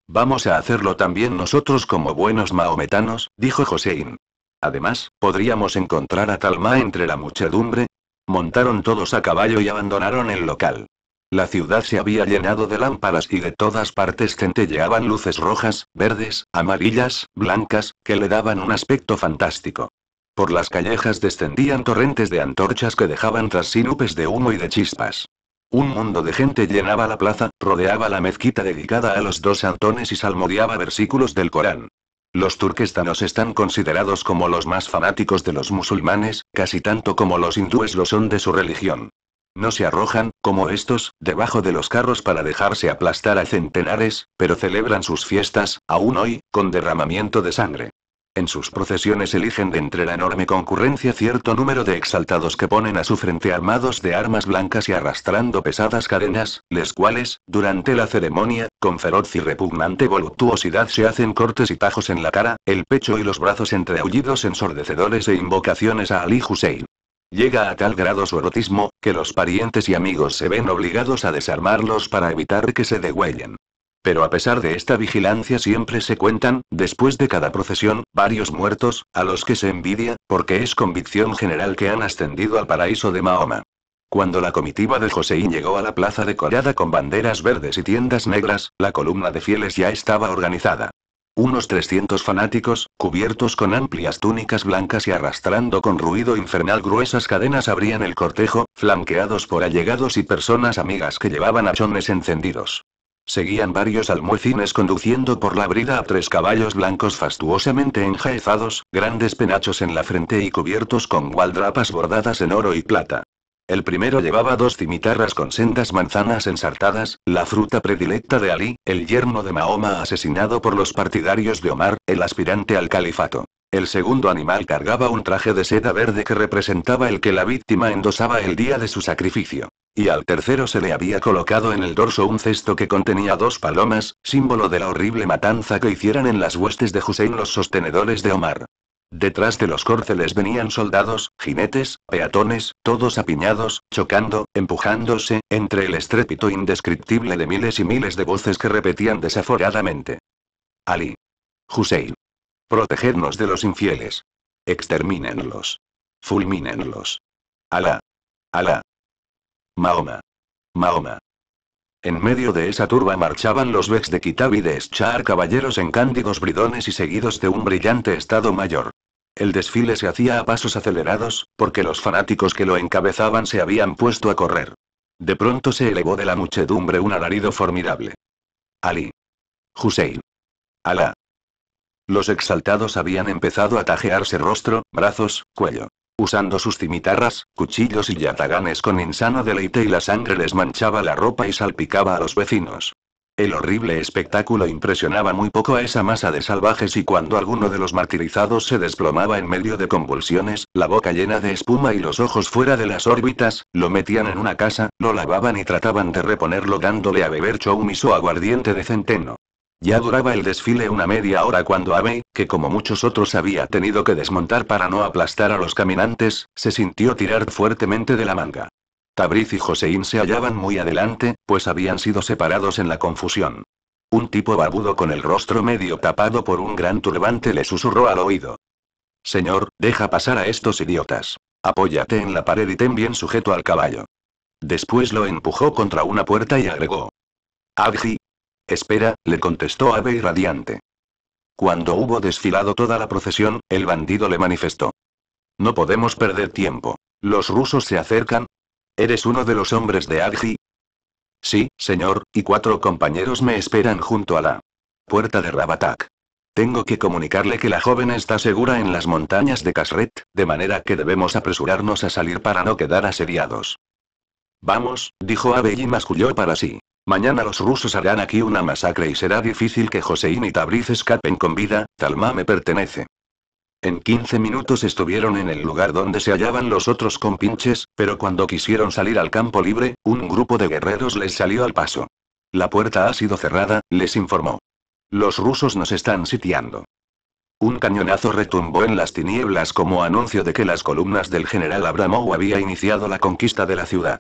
Vamos a hacerlo también nosotros como buenos maometanos, dijo Hussein. Además, podríamos encontrar a Talma entre la muchedumbre. Montaron todos a caballo y abandonaron el local. La ciudad se había llenado de lámparas y de todas partes centelleaban luces rojas, verdes, amarillas, blancas, que le daban un aspecto fantástico. Por las callejas descendían torrentes de antorchas que dejaban tras sí de humo y de chispas. Un mundo de gente llenaba la plaza, rodeaba la mezquita dedicada a los dos santones y salmodiaba versículos del Corán. Los turquestanos están considerados como los más fanáticos de los musulmanes, casi tanto como los hindúes lo son de su religión. No se arrojan, como estos, debajo de los carros para dejarse aplastar a centenares, pero celebran sus fiestas, aún hoy, con derramamiento de sangre. En sus procesiones eligen de entre la enorme concurrencia cierto número de exaltados que ponen a su frente armados de armas blancas y arrastrando pesadas cadenas, les cuales, durante la ceremonia, con feroz y repugnante voluptuosidad se hacen cortes y tajos en la cara, el pecho y los brazos entre aullidos ensordecedores e invocaciones a Ali Hussein. Llega a tal grado su erotismo, que los parientes y amigos se ven obligados a desarmarlos para evitar que se degüellen. Pero a pesar de esta vigilancia siempre se cuentan, después de cada procesión, varios muertos, a los que se envidia, porque es convicción general que han ascendido al paraíso de Mahoma. Cuando la comitiva de Joseín llegó a la plaza decorada con banderas verdes y tiendas negras, la columna de fieles ya estaba organizada. Unos 300 fanáticos, cubiertos con amplias túnicas blancas y arrastrando con ruido infernal gruesas cadenas abrían el cortejo, flanqueados por allegados y personas amigas que llevaban hachones encendidos. Seguían varios almuecines conduciendo por la brida a tres caballos blancos fastuosamente enjaezados, grandes penachos en la frente y cubiertos con gualdrapas bordadas en oro y plata. El primero llevaba dos cimitarras con sendas manzanas ensartadas, la fruta predilecta de Ali, el yerno de Mahoma asesinado por los partidarios de Omar, el aspirante al califato. El segundo animal cargaba un traje de seda verde que representaba el que la víctima endosaba el día de su sacrificio. Y al tercero se le había colocado en el dorso un cesto que contenía dos palomas, símbolo de la horrible matanza que hicieran en las huestes de Hussein los sostenedores de Omar. Detrás de los córceles venían soldados, jinetes, peatones, todos apiñados, chocando, empujándose, entre el estrépito indescriptible de miles y miles de voces que repetían desaforadamente. Ali. Hussein. Protegednos de los infieles. Exterminenlos. Fulmínenlos. Alá. Alá. Mahoma. Mahoma. En medio de esa turba marchaban los Vex de Kitab y de Schar caballeros en cándidos bridones y seguidos de un brillante estado mayor. El desfile se hacía a pasos acelerados, porque los fanáticos que lo encabezaban se habían puesto a correr. De pronto se elevó de la muchedumbre un alarido formidable. Ali. Hussein. Alá. Los exaltados habían empezado a tajearse rostro, brazos, cuello usando sus cimitarras, cuchillos y yataganes con insano deleite y la sangre les manchaba la ropa y salpicaba a los vecinos. El horrible espectáculo impresionaba muy poco a esa masa de salvajes y cuando alguno de los martirizados se desplomaba en medio de convulsiones, la boca llena de espuma y los ojos fuera de las órbitas, lo metían en una casa, lo lavaban y trataban de reponerlo dándole a beber choumis aguardiente de centeno. Ya duraba el desfile una media hora cuando Abe, que como muchos otros había tenido que desmontar para no aplastar a los caminantes, se sintió tirar fuertemente de la manga. Tabriz y Joseín se hallaban muy adelante, pues habían sido separados en la confusión. Un tipo barbudo con el rostro medio tapado por un gran turbante le susurró al oído. Señor, deja pasar a estos idiotas. Apóyate en la pared y ten bien sujeto al caballo. Después lo empujó contra una puerta y agregó. "Abji". Espera, le contestó Abe radiante. Cuando hubo desfilado toda la procesión, el bandido le manifestó. No podemos perder tiempo. Los rusos se acercan. ¿Eres uno de los hombres de Argi? Sí, señor, y cuatro compañeros me esperan junto a la puerta de Rabatak. Tengo que comunicarle que la joven está segura en las montañas de Kasret, de manera que debemos apresurarnos a salir para no quedar asediados. Vamos, dijo Abe y masculló para sí. Mañana los rusos harán aquí una masacre y será difícil que Joseín y Tabriz escapen con vida, Talma me pertenece. En 15 minutos estuvieron en el lugar donde se hallaban los otros compinches, pero cuando quisieron salir al campo libre, un grupo de guerreros les salió al paso. La puerta ha sido cerrada, les informó. Los rusos nos están sitiando. Un cañonazo retumbó en las tinieblas como anuncio de que las columnas del general Abramov había iniciado la conquista de la ciudad.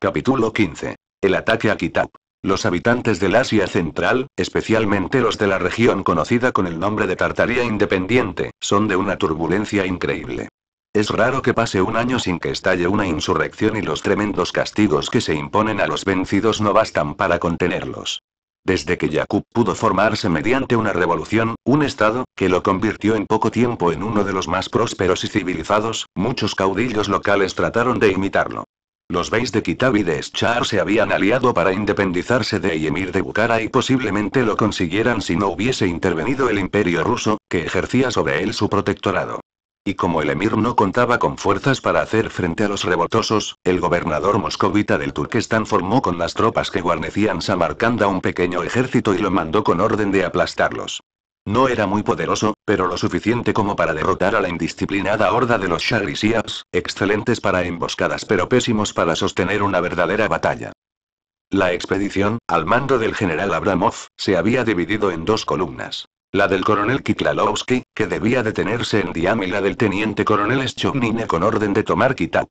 Capítulo 15. El ataque a Kitab. Los habitantes del Asia Central, especialmente los de la región conocida con el nombre de Tartaría Independiente, son de una turbulencia increíble. Es raro que pase un año sin que estalle una insurrección y los tremendos castigos que se imponen a los vencidos no bastan para contenerlos. Desde que Yakub pudo formarse mediante una revolución, un estado, que lo convirtió en poco tiempo en uno de los más prósperos y civilizados, muchos caudillos locales trataron de imitarlo. Los Beis de Kitab y de Eschar se habían aliado para independizarse de Emir de Bukhara y posiblemente lo consiguieran si no hubiese intervenido el imperio ruso, que ejercía sobre él su protectorado. Y como el emir no contaba con fuerzas para hacer frente a los rebotosos, el gobernador moscovita del Turquestán formó con las tropas que guarnecían Samarcanda un pequeño ejército y lo mandó con orden de aplastarlos. No era muy poderoso, pero lo suficiente como para derrotar a la indisciplinada horda de los Sharisías, excelentes para emboscadas pero pésimos para sostener una verdadera batalla. La expedición, al mando del general Abramov, se había dividido en dos columnas. La del coronel Kitlalowski, que debía detenerse en Diam y la del teniente coronel Schonine con orden de tomar Kitab.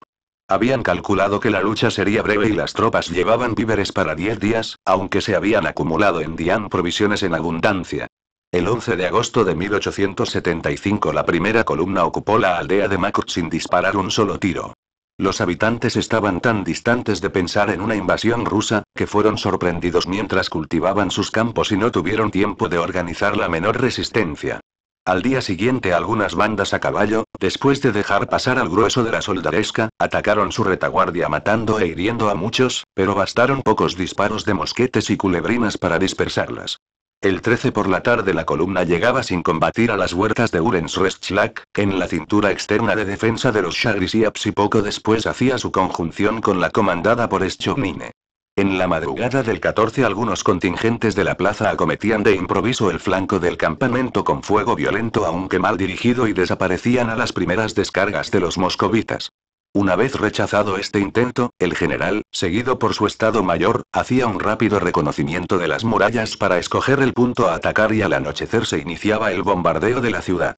Habían calculado que la lucha sería breve y las tropas llevaban víveres para 10 días, aunque se habían acumulado en Diam provisiones en abundancia. El 11 de agosto de 1875 la primera columna ocupó la aldea de Makut sin disparar un solo tiro. Los habitantes estaban tan distantes de pensar en una invasión rusa, que fueron sorprendidos mientras cultivaban sus campos y no tuvieron tiempo de organizar la menor resistencia. Al día siguiente algunas bandas a caballo, después de dejar pasar al grueso de la soldaresca, atacaron su retaguardia matando e hiriendo a muchos, pero bastaron pocos disparos de mosquetes y culebrinas para dispersarlas. El 13 por la tarde la columna llegaba sin combatir a las huertas de Urens-Restschlag, en la cintura externa de defensa de los Shagrisiaps y poco después hacía su conjunción con la comandada por Schomine. En la madrugada del 14 algunos contingentes de la plaza acometían de improviso el flanco del campamento con fuego violento aunque mal dirigido y desaparecían a las primeras descargas de los moscovitas. Una vez rechazado este intento, el general, seguido por su Estado Mayor, hacía un rápido reconocimiento de las murallas para escoger el punto a atacar y al anochecer se iniciaba el bombardeo de la ciudad.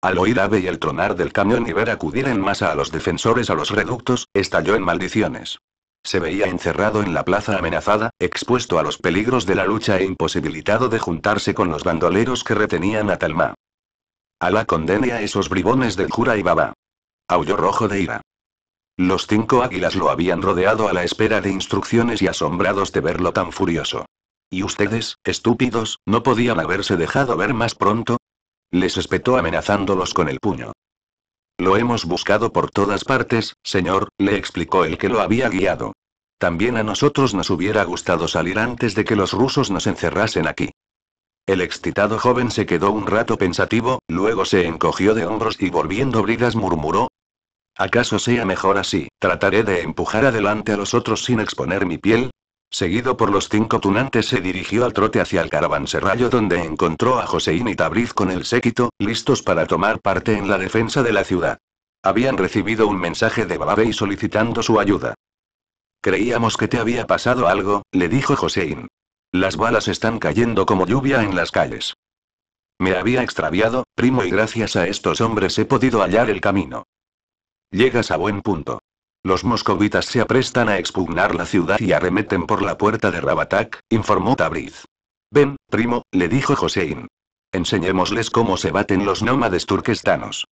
Al oír ave y el tronar del camión y ver acudir en masa a los defensores a los reductos, estalló en maldiciones. Se veía encerrado en la plaza amenazada, expuesto a los peligros de la lucha e imposibilitado de juntarse con los bandoleros que retenían a Talma. ¡A la a esos bribones del Jura y Babá aulló rojo de ira. Los cinco águilas lo habían rodeado a la espera de instrucciones y asombrados de verlo tan furioso. ¿Y ustedes, estúpidos, no podían haberse dejado ver más pronto? Les espetó amenazándolos con el puño. Lo hemos buscado por todas partes, señor, le explicó el que lo había guiado. También a nosotros nos hubiera gustado salir antes de que los rusos nos encerrasen aquí. El excitado joven se quedó un rato pensativo, luego se encogió de hombros y volviendo bridas murmuró, ¿Acaso sea mejor así? Trataré de empujar adelante a los otros sin exponer mi piel. Seguido por los cinco tunantes se dirigió al trote hacia el caravanserrallo donde encontró a Joseín y Tabriz con el séquito, listos para tomar parte en la defensa de la ciudad. Habían recibido un mensaje de y solicitando su ayuda. Creíamos que te había pasado algo, le dijo Joseín. Las balas están cayendo como lluvia en las calles. Me había extraviado, primo, y gracias a estos hombres he podido hallar el camino. Llegas a buen punto. Los moscovitas se aprestan a expugnar la ciudad y arremeten por la puerta de Rabatak, informó Tabriz. Ven, primo, le dijo Josein. Enseñémosles cómo se baten los nómades turquestanos.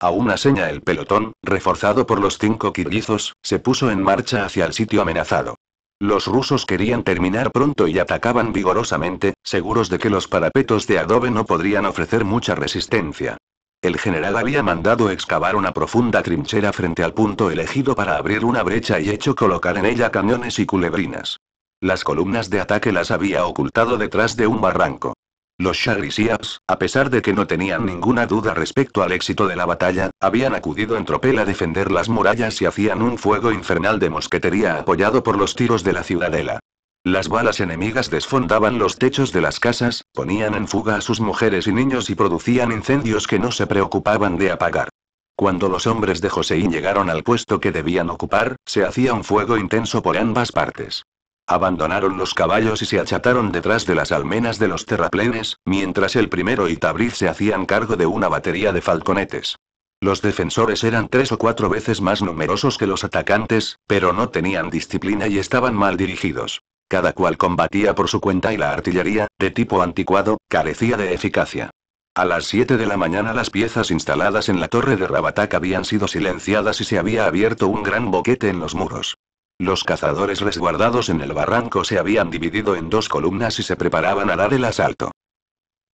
A una seña el pelotón, reforzado por los cinco kirguizos, se puso en marcha hacia el sitio amenazado. Los rusos querían terminar pronto y atacaban vigorosamente, seguros de que los parapetos de adobe no podrían ofrecer mucha resistencia. El general había mandado excavar una profunda trinchera frente al punto elegido para abrir una brecha y hecho colocar en ella cañones y culebrinas. Las columnas de ataque las había ocultado detrás de un barranco. Los Shagrisiaps, a pesar de que no tenían ninguna duda respecto al éxito de la batalla, habían acudido en tropel a defender las murallas y hacían un fuego infernal de mosquetería apoyado por los tiros de la ciudadela. Las balas enemigas desfondaban los techos de las casas, ponían en fuga a sus mujeres y niños y producían incendios que no se preocupaban de apagar. Cuando los hombres de Joseín llegaron al puesto que debían ocupar, se hacía un fuego intenso por ambas partes. Abandonaron los caballos y se achataron detrás de las almenas de los terraplenes, mientras el primero y Tabriz se hacían cargo de una batería de falconetes. Los defensores eran tres o cuatro veces más numerosos que los atacantes, pero no tenían disciplina y estaban mal dirigidos. Cada cual combatía por su cuenta y la artillería, de tipo anticuado, carecía de eficacia. A las 7 de la mañana las piezas instaladas en la torre de Rabatak habían sido silenciadas y se había abierto un gran boquete en los muros. Los cazadores resguardados en el barranco se habían dividido en dos columnas y se preparaban a dar el asalto.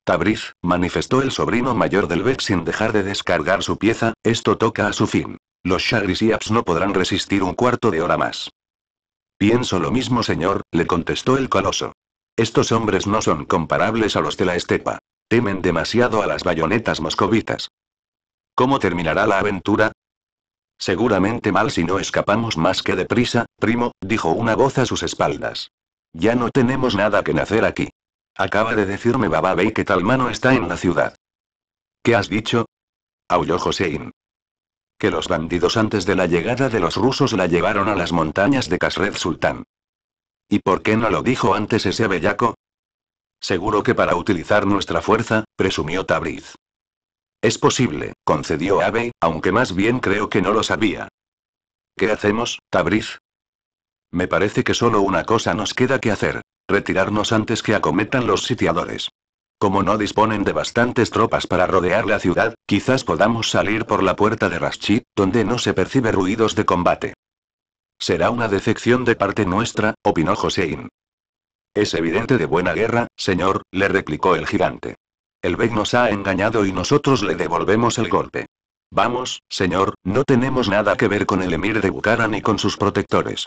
Tabriz, manifestó el sobrino mayor del Bet sin dejar de descargar su pieza, esto toca a su fin. Los Shagris y no podrán resistir un cuarto de hora más. Pienso lo mismo, señor, le contestó el coloso. Estos hombres no son comparables a los de la estepa. Temen demasiado a las bayonetas moscovitas. ¿Cómo terminará la aventura? Seguramente mal si no escapamos más que deprisa, primo, dijo una voz a sus espaldas. Ya no tenemos nada que nacer aquí. Acaba de decirme Baba Bey que tal mano está en la ciudad. ¿Qué has dicho? Aulló Joseín que los bandidos antes de la llegada de los rusos la llevaron a las montañas de Kasred Sultán. ¿Y por qué no lo dijo antes ese bellaco? Seguro que para utilizar nuestra fuerza, presumió Tabriz. Es posible, concedió Abe, aunque más bien creo que no lo sabía. ¿Qué hacemos, Tabriz? Me parece que solo una cosa nos queda que hacer, retirarnos antes que acometan los sitiadores. Como no disponen de bastantes tropas para rodear la ciudad, quizás podamos salir por la puerta de Raschi, donde no se percibe ruidos de combate. Será una decepción de parte nuestra, opinó Josein. Es evidente de buena guerra, señor, le replicó el gigante. El Beg nos ha engañado y nosotros le devolvemos el golpe. Vamos, señor, no tenemos nada que ver con el emir de Bukhara ni con sus protectores.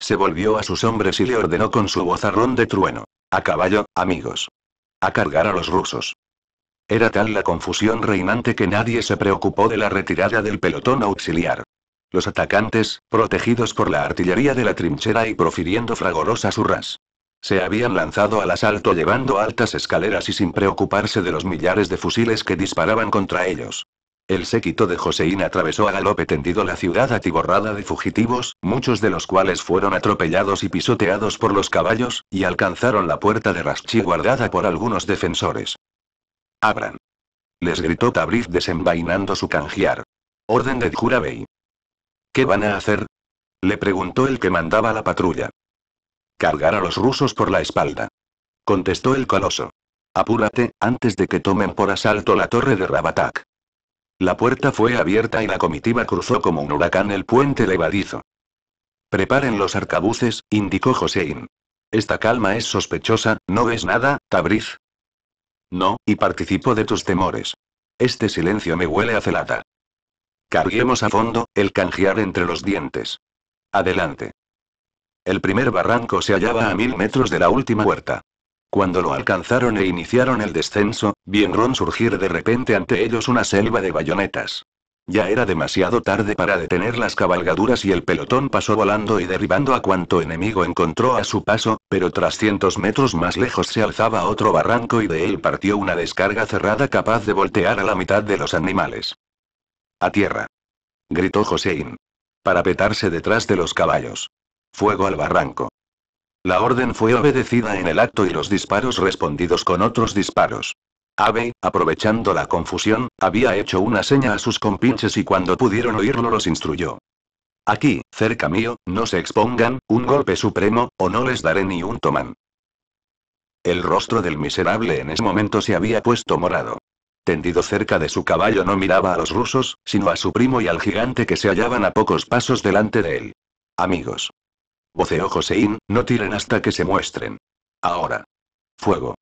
Se volvió a sus hombres y le ordenó con su vozarrón de trueno. A caballo, amigos. A cargar a los rusos. Era tal la confusión reinante que nadie se preocupó de la retirada del pelotón auxiliar. Los atacantes, protegidos por la artillería de la trinchera y profiriendo fragorosas hurras, se habían lanzado al asalto llevando altas escaleras y sin preocuparse de los millares de fusiles que disparaban contra ellos. El séquito de Joseín atravesó a galope tendido la ciudad atiborrada de fugitivos, muchos de los cuales fueron atropellados y pisoteados por los caballos, y alcanzaron la puerta de Raschi guardada por algunos defensores. Abran. Les gritó Tabriz desenvainando su canjear. Orden de Jurabey. ¿Qué van a hacer? Le preguntó el que mandaba la patrulla. Cargar a los rusos por la espalda. Contestó el coloso. Apúrate, antes de que tomen por asalto la torre de Rabatak. La puerta fue abierta y la comitiva cruzó como un huracán el puente levadizo. Preparen los arcabuces, indicó Josein. Esta calma es sospechosa, ¿no ves nada, Tabriz? No, y participo de tus temores. Este silencio me huele a celada. Carguemos a fondo, el canjear entre los dientes. Adelante. El primer barranco se hallaba a mil metros de la última puerta. Cuando lo alcanzaron e iniciaron el descenso, vieron surgir de repente ante ellos una selva de bayonetas. Ya era demasiado tarde para detener las cabalgaduras y el pelotón pasó volando y derribando a cuanto enemigo encontró a su paso, pero tras cientos metros más lejos se alzaba otro barranco y de él partió una descarga cerrada capaz de voltear a la mitad de los animales. A tierra. gritó Joséín. Para petarse detrás de los caballos. Fuego al barranco. La orden fue obedecida en el acto y los disparos respondidos con otros disparos. Abe, aprovechando la confusión, había hecho una seña a sus compinches y cuando pudieron oírlo los instruyó. Aquí, cerca mío, no se expongan, un golpe supremo, o no les daré ni un tomán. El rostro del miserable en ese momento se había puesto morado. Tendido cerca de su caballo no miraba a los rusos, sino a su primo y al gigante que se hallaban a pocos pasos delante de él. Amigos. Voceó Josein, no tiren hasta que se muestren. Ahora. Fuego.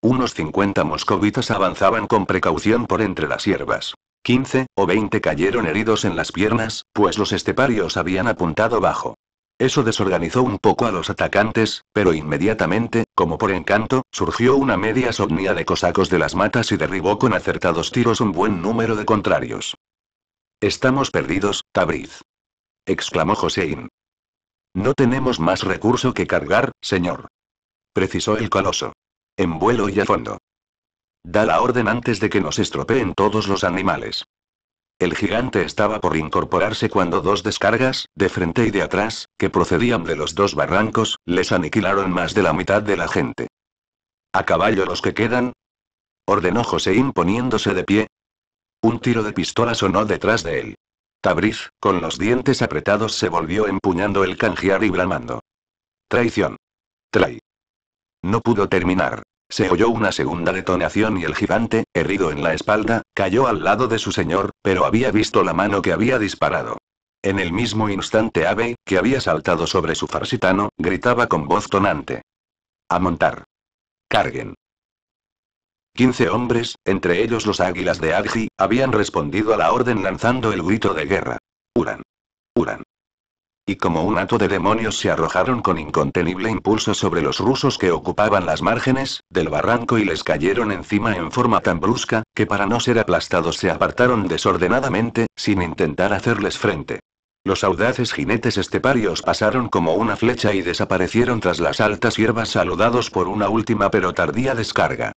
Unos 50 moscovitas avanzaban con precaución por entre las hierbas. 15 o 20 cayeron heridos en las piernas, pues los esteparios habían apuntado bajo. Eso desorganizó un poco a los atacantes, pero inmediatamente, como por encanto, surgió una media somnia de cosacos de las matas y derribó con acertados tiros un buen número de contrarios. Estamos perdidos, Tabriz. exclamó Josein. No tenemos más recurso que cargar, señor. Precisó el coloso. En vuelo y a fondo. Da la orden antes de que nos estropeen todos los animales. El gigante estaba por incorporarse cuando dos descargas, de frente y de atrás, que procedían de los dos barrancos, les aniquilaron más de la mitad de la gente. A caballo los que quedan, ordenó José, imponiéndose de pie. Un tiro de pistola sonó detrás de él. Tabriz, con los dientes apretados, se volvió empuñando el canjear y bramando. Traición. Trai. No pudo terminar. Se oyó una segunda detonación y el gigante, herido en la espalda, cayó al lado de su señor, pero había visto la mano que había disparado. En el mismo instante Abe, que había saltado sobre su farsitano, gritaba con voz tonante. A montar. Carguen. Quince hombres, entre ellos los águilas de Agji, habían respondido a la orden lanzando el grito de guerra. Uran. Uran. Y como un hato de demonios se arrojaron con incontenible impulso sobre los rusos que ocupaban las márgenes del barranco y les cayeron encima en forma tan brusca, que para no ser aplastados se apartaron desordenadamente, sin intentar hacerles frente. Los audaces jinetes esteparios pasaron como una flecha y desaparecieron tras las altas hierbas saludados por una última pero tardía descarga.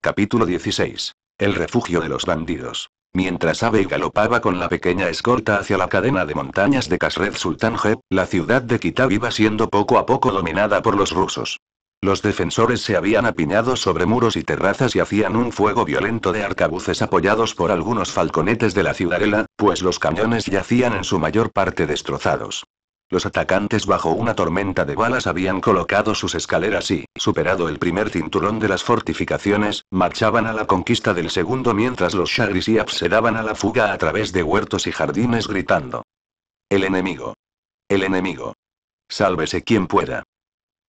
Capítulo 16. El refugio de los bandidos. Mientras Abe galopaba con la pequeña escolta hacia la cadena de montañas de Kasred Sultanje, la ciudad de Kitab iba siendo poco a poco dominada por los rusos. Los defensores se habían apiñado sobre muros y terrazas y hacían un fuego violento de arcabuces apoyados por algunos falconetes de la ciudadela, pues los cañones yacían en su mayor parte destrozados. Los atacantes bajo una tormenta de balas habían colocado sus escaleras y, superado el primer cinturón de las fortificaciones, marchaban a la conquista del segundo mientras los Shagris y se daban a la fuga a través de huertos y jardines gritando. El enemigo. El enemigo. Sálvese quien pueda.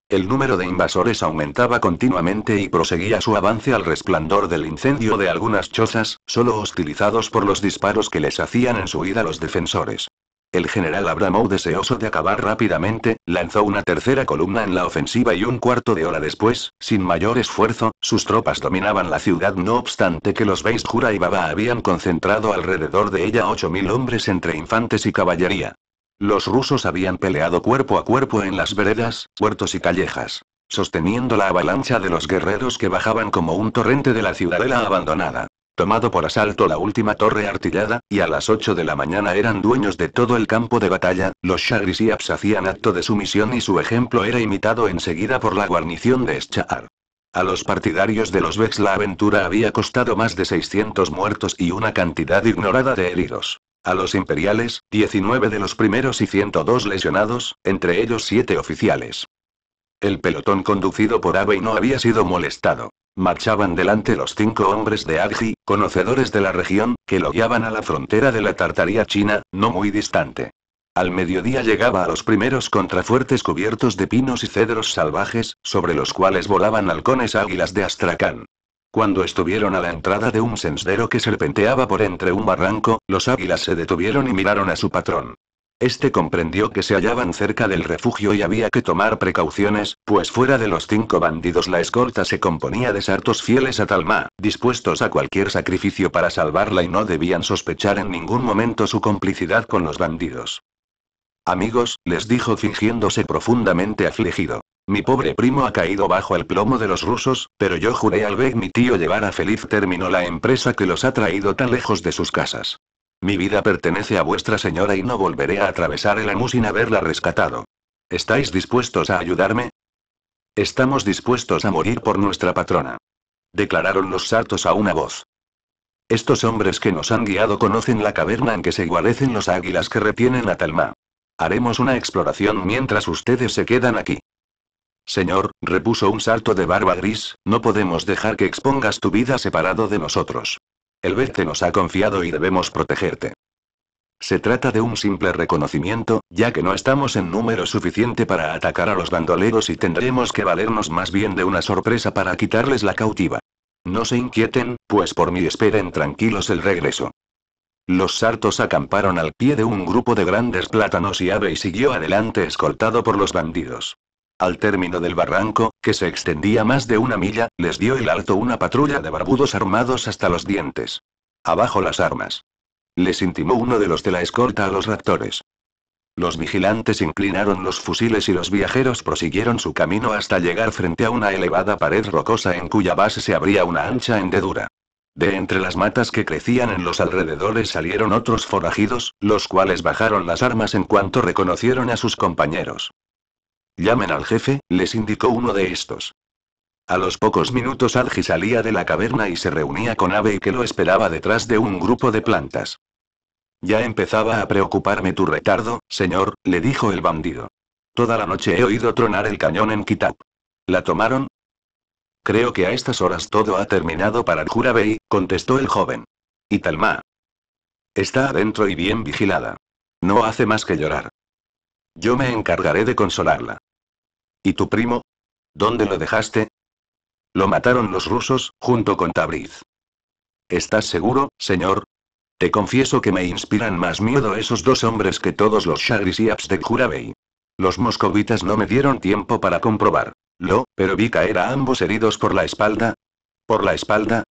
El número de invasores aumentaba continuamente y proseguía su avance al resplandor del incendio de algunas chozas, solo hostilizados por los disparos que les hacían en su huida los defensores. El general Abramov, deseoso de acabar rápidamente, lanzó una tercera columna en la ofensiva y un cuarto de hora después, sin mayor esfuerzo, sus tropas dominaban la ciudad no obstante que los Beis y Baba habían concentrado alrededor de ella 8.000 hombres entre infantes y caballería. Los rusos habían peleado cuerpo a cuerpo en las veredas, puertos y callejas, sosteniendo la avalancha de los guerreros que bajaban como un torrente de la ciudadela abandonada tomado por asalto la última torre artillada, y a las 8 de la mañana eran dueños de todo el campo de batalla, los y hacían acto de sumisión y su ejemplo era imitado enseguida por la guarnición de Eschar. A los partidarios de los Vex la aventura había costado más de 600 muertos y una cantidad ignorada de heridos. A los imperiales, 19 de los primeros y 102 lesionados, entre ellos 7 oficiales. El pelotón conducido por Abe no había sido molestado. Marchaban delante los cinco hombres de Agi, conocedores de la región, que lo guiaban a la frontera de la Tartaría china, no muy distante. Al mediodía llegaba a los primeros contrafuertes cubiertos de pinos y cedros salvajes, sobre los cuales volaban halcones águilas de Astracán. Cuando estuvieron a la entrada de un sendero que serpenteaba por entre un barranco, los águilas se detuvieron y miraron a su patrón. Este comprendió que se hallaban cerca del refugio y había que tomar precauciones, pues fuera de los cinco bandidos la escolta se componía de sartos fieles a Talma, dispuestos a cualquier sacrificio para salvarla y no debían sospechar en ningún momento su complicidad con los bandidos. Amigos, les dijo fingiéndose profundamente afligido. Mi pobre primo ha caído bajo el plomo de los rusos, pero yo juré al ver mi tío llevar a feliz término la empresa que los ha traído tan lejos de sus casas. Mi vida pertenece a vuestra señora y no volveré a atravesar el Amu sin haberla rescatado. ¿Estáis dispuestos a ayudarme? Estamos dispuestos a morir por nuestra patrona. Declararon los sartos a una voz. Estos hombres que nos han guiado conocen la caverna en que se igualecen los águilas que retienen a Talma. Haremos una exploración mientras ustedes se quedan aquí. Señor, repuso un salto de barba gris, no podemos dejar que expongas tu vida separado de nosotros. El vete nos ha confiado y debemos protegerte. Se trata de un simple reconocimiento, ya que no estamos en número suficiente para atacar a los bandoleros y tendremos que valernos más bien de una sorpresa para quitarles la cautiva. No se inquieten, pues por mí esperen tranquilos el regreso. Los sartos acamparon al pie de un grupo de grandes plátanos y y siguió adelante escoltado por los bandidos. Al término del barranco, que se extendía más de una milla, les dio el alto una patrulla de barbudos armados hasta los dientes. Abajo las armas. Les intimó uno de los de la escolta a los raptores. Los vigilantes inclinaron los fusiles y los viajeros prosiguieron su camino hasta llegar frente a una elevada pared rocosa en cuya base se abría una ancha hendedura. De entre las matas que crecían en los alrededores salieron otros forajidos, los cuales bajaron las armas en cuanto reconocieron a sus compañeros. Llamen al jefe, les indicó uno de estos. A los pocos minutos Algi salía de la caverna y se reunía con Abe que lo esperaba detrás de un grupo de plantas. Ya empezaba a preocuparme tu retardo, señor, le dijo el bandido. Toda la noche he oído tronar el cañón en Kitab. ¿La tomaron? Creo que a estas horas todo ha terminado para el Jurabey, contestó el joven. Y Talma. Está adentro y bien vigilada. No hace más que llorar. Yo me encargaré de consolarla. ¿Y tu primo? ¿Dónde lo dejaste? Lo mataron los rusos, junto con Tabriz. ¿Estás seguro, señor? Te confieso que me inspiran más miedo esos dos hombres que todos los Shagris y Abs de Jurabey. Los moscovitas no me dieron tiempo para comprobar. Lo, pero vi caer a ambos heridos por la espalda. ¿Por la espalda?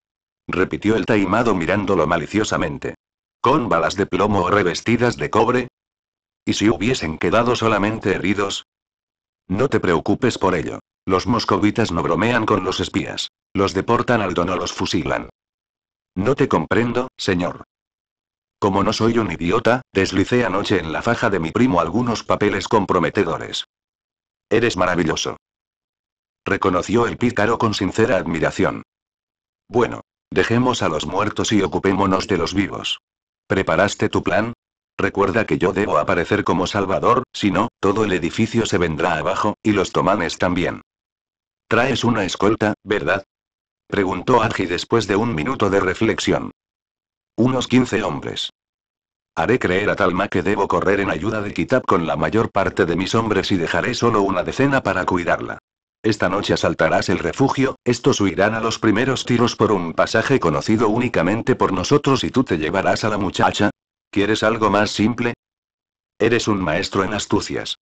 repitió el taimado mirándolo maliciosamente. ¿Con balas de plomo o revestidas de cobre? ¿Y si hubiesen quedado solamente heridos? No te preocupes por ello. Los moscovitas no bromean con los espías. Los deportan al o los fusilan. No te comprendo, señor. Como no soy un idiota, deslicé anoche en la faja de mi primo algunos papeles comprometedores. Eres maravilloso. Reconoció el pícaro con sincera admiración. Bueno, dejemos a los muertos y ocupémonos de los vivos. ¿Preparaste tu plan? Recuerda que yo debo aparecer como salvador, si no, todo el edificio se vendrá abajo, y los tomanes también. Traes una escolta, ¿verdad? Preguntó Argi después de un minuto de reflexión. Unos 15 hombres. Haré creer a Talma que debo correr en ayuda de Kitab con la mayor parte de mis hombres y dejaré solo una decena para cuidarla. Esta noche asaltarás el refugio, estos huirán a los primeros tiros por un pasaje conocido únicamente por nosotros y tú te llevarás a la muchacha, ¿Quieres algo más simple? Eres un maestro en astucias.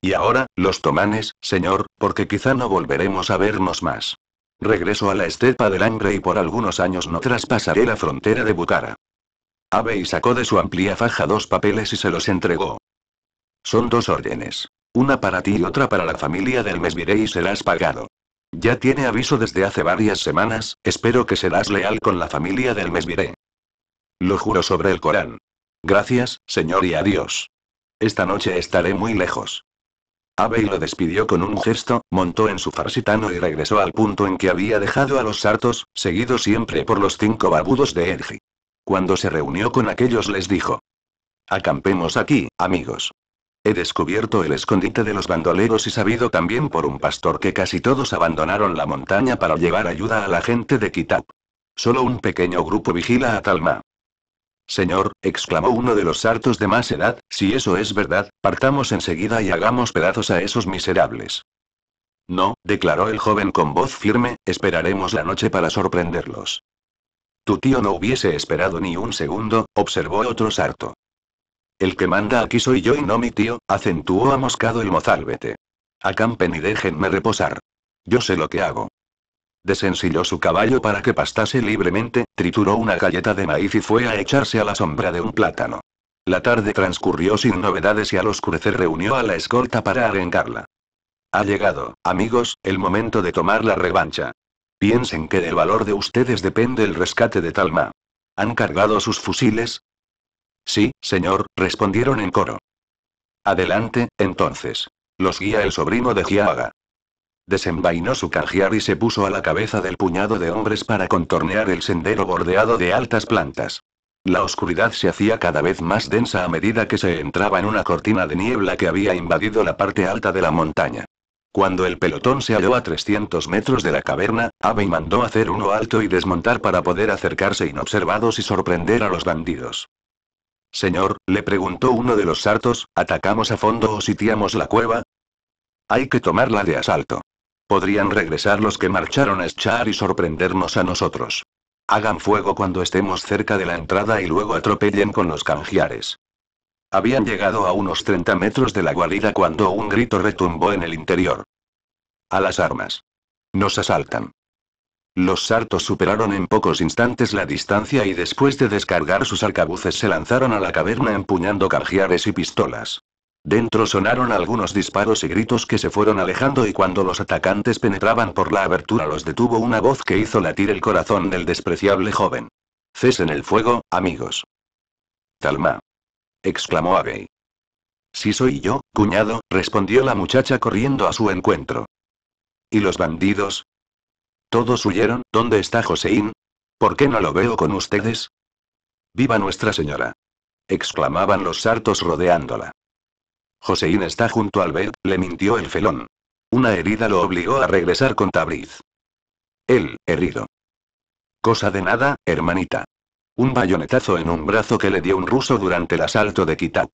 Y ahora, los tomanes, señor, porque quizá no volveremos a vernos más. Regreso a la estepa del hambre y por algunos años no traspasaré la frontera de Bucara. y sacó de su amplia faja dos papeles y se los entregó. Son dos órdenes. Una para ti y otra para la familia del Mesviré y serás pagado. Ya tiene aviso desde hace varias semanas, espero que serás leal con la familia del Mesviré. Lo juro sobre el Corán. Gracias, señor y adiós. Esta noche estaré muy lejos. Abe lo despidió con un gesto, montó en su farsitano y regresó al punto en que había dejado a los sartos, seguido siempre por los cinco babudos de Edgy. Cuando se reunió con aquellos les dijo. Acampemos aquí, amigos. He descubierto el escondite de los bandoleros y sabido también por un pastor que casi todos abandonaron la montaña para llevar ayuda a la gente de Kitab. Solo un pequeño grupo vigila a Talma. Señor, exclamó uno de los hartos de más edad, si eso es verdad, partamos enseguida y hagamos pedazos a esos miserables. No, declaró el joven con voz firme, esperaremos la noche para sorprenderlos. Tu tío no hubiese esperado ni un segundo, observó otro sarto. El que manda aquí soy yo y no mi tío, acentuó Moscado el mozálvete. Acampen y déjenme reposar. Yo sé lo que hago. Desensilló su caballo para que pastase libremente, trituró una galleta de maíz y fue a echarse a la sombra de un plátano. La tarde transcurrió sin novedades y al oscurecer reunió a la escolta para arrancarla. Ha llegado, amigos, el momento de tomar la revancha. Piensen que del valor de ustedes depende el rescate de Talma. ¿Han cargado sus fusiles? Sí, señor, respondieron en coro. Adelante, entonces. Los guía el sobrino de Giaga. Desenvainó su canjear y se puso a la cabeza del puñado de hombres para contornear el sendero bordeado de altas plantas. La oscuridad se hacía cada vez más densa a medida que se entraba en una cortina de niebla que había invadido la parte alta de la montaña. Cuando el pelotón se halló a 300 metros de la caverna, Abe mandó hacer uno alto y desmontar para poder acercarse inobservados y sorprender a los bandidos. Señor, le preguntó uno de los sartos, ¿atacamos a fondo o sitiamos la cueva? Hay que tomarla de asalto. Podrían regresar los que marcharon a Schar y sorprendernos a nosotros. Hagan fuego cuando estemos cerca de la entrada y luego atropellen con los canjiares. Habían llegado a unos 30 metros de la guarida cuando un grito retumbó en el interior. A las armas. Nos asaltan. Los sartos superaron en pocos instantes la distancia y después de descargar sus arcabuces se lanzaron a la caverna empuñando canjiares y pistolas. Dentro sonaron algunos disparos y gritos que se fueron alejando y cuando los atacantes penetraban por la abertura los detuvo una voz que hizo latir el corazón del despreciable joven. Cesen el fuego, amigos. Talma. exclamó Abey. Si soy yo, cuñado, respondió la muchacha corriendo a su encuentro. ¿Y los bandidos? Todos huyeron, ¿dónde está Joseín? ¿Por qué no lo veo con ustedes? Viva Nuestra Señora. exclamaban los sartos rodeándola. Joseín está junto al bed, le mintió el felón. Una herida lo obligó a regresar con Tabriz. Él, herido. Cosa de nada, hermanita. Un bayonetazo en un brazo que le dio un ruso durante el asalto de Kitab.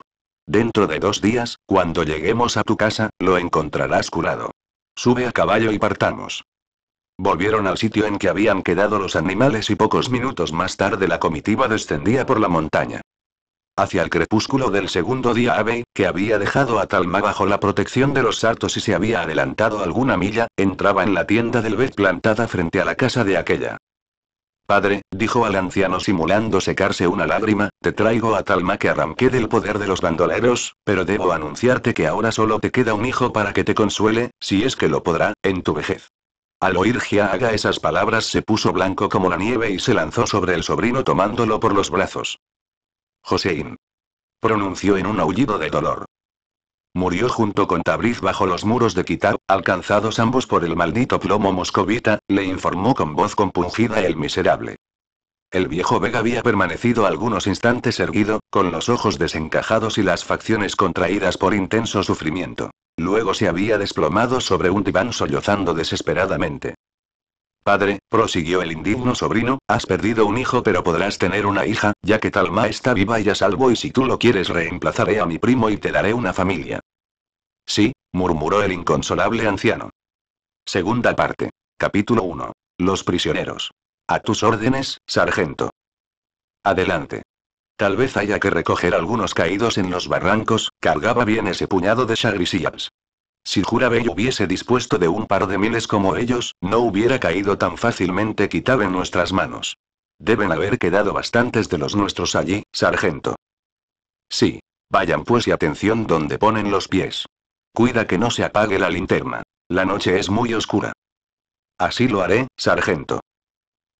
Dentro de dos días, cuando lleguemos a tu casa, lo encontrarás curado. Sube a caballo y partamos. Volvieron al sitio en que habían quedado los animales y pocos minutos más tarde la comitiva descendía por la montaña. Hacia el crepúsculo del segundo día Ave, que había dejado a Talma bajo la protección de los sartos y se había adelantado alguna milla, entraba en la tienda del Bet plantada frente a la casa de aquella. Padre, dijo al anciano simulando secarse una lágrima, te traigo a Talma que arranqué del poder de los bandoleros, pero debo anunciarte que ahora solo te queda un hijo para que te consuele, si es que lo podrá, en tu vejez. Al oír Giaaga esas palabras se puso blanco como la nieve y se lanzó sobre el sobrino tomándolo por los brazos. Josein. Pronunció en un aullido de dolor. Murió junto con Tabriz bajo los muros de Kitab, alcanzados ambos por el maldito plomo moscovita, le informó con voz compungida el miserable. El viejo Vega había permanecido algunos instantes erguido, con los ojos desencajados y las facciones contraídas por intenso sufrimiento. Luego se había desplomado sobre un diván sollozando desesperadamente. Padre, prosiguió el indigno sobrino, has perdido un hijo pero podrás tener una hija, ya que Talma está viva y a salvo y si tú lo quieres reemplazaré a mi primo y te daré una familia. Sí, murmuró el inconsolable anciano. Segunda parte. Capítulo 1. Los prisioneros. A tus órdenes, sargento. Adelante. Tal vez haya que recoger algunos caídos en los barrancos, cargaba bien ese puñado de chagrisillas. Si Jurabey hubiese dispuesto de un par de miles como ellos, no hubiera caído tan fácilmente quitado en nuestras manos. Deben haber quedado bastantes de los nuestros allí, sargento. Sí. Vayan pues y atención donde ponen los pies. Cuida que no se apague la linterna. La noche es muy oscura. Así lo haré, sargento.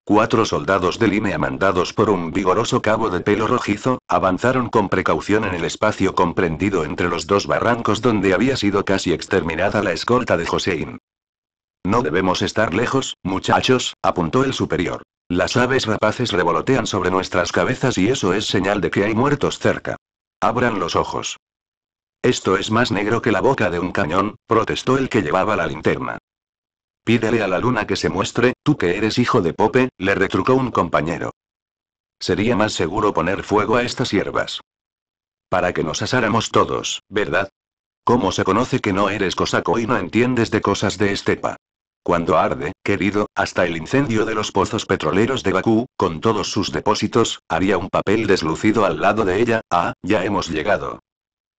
Cuatro soldados de línea mandados por un vigoroso cabo de pelo rojizo, avanzaron con precaución en el espacio comprendido entre los dos barrancos donde había sido casi exterminada la escolta de Josein. No debemos estar lejos, muchachos, apuntó el superior. Las aves rapaces revolotean sobre nuestras cabezas y eso es señal de que hay muertos cerca. Abran los ojos. Esto es más negro que la boca de un cañón, protestó el que llevaba la linterna. Pídele a la luna que se muestre, tú que eres hijo de Pope, le retrucó un compañero. Sería más seguro poner fuego a estas hierbas. Para que nos asáramos todos, ¿verdad? ¿Cómo se conoce que no eres cosaco y no entiendes de cosas de estepa? Cuando arde, querido, hasta el incendio de los pozos petroleros de Bakú, con todos sus depósitos, haría un papel deslucido al lado de ella, ah, ya hemos llegado.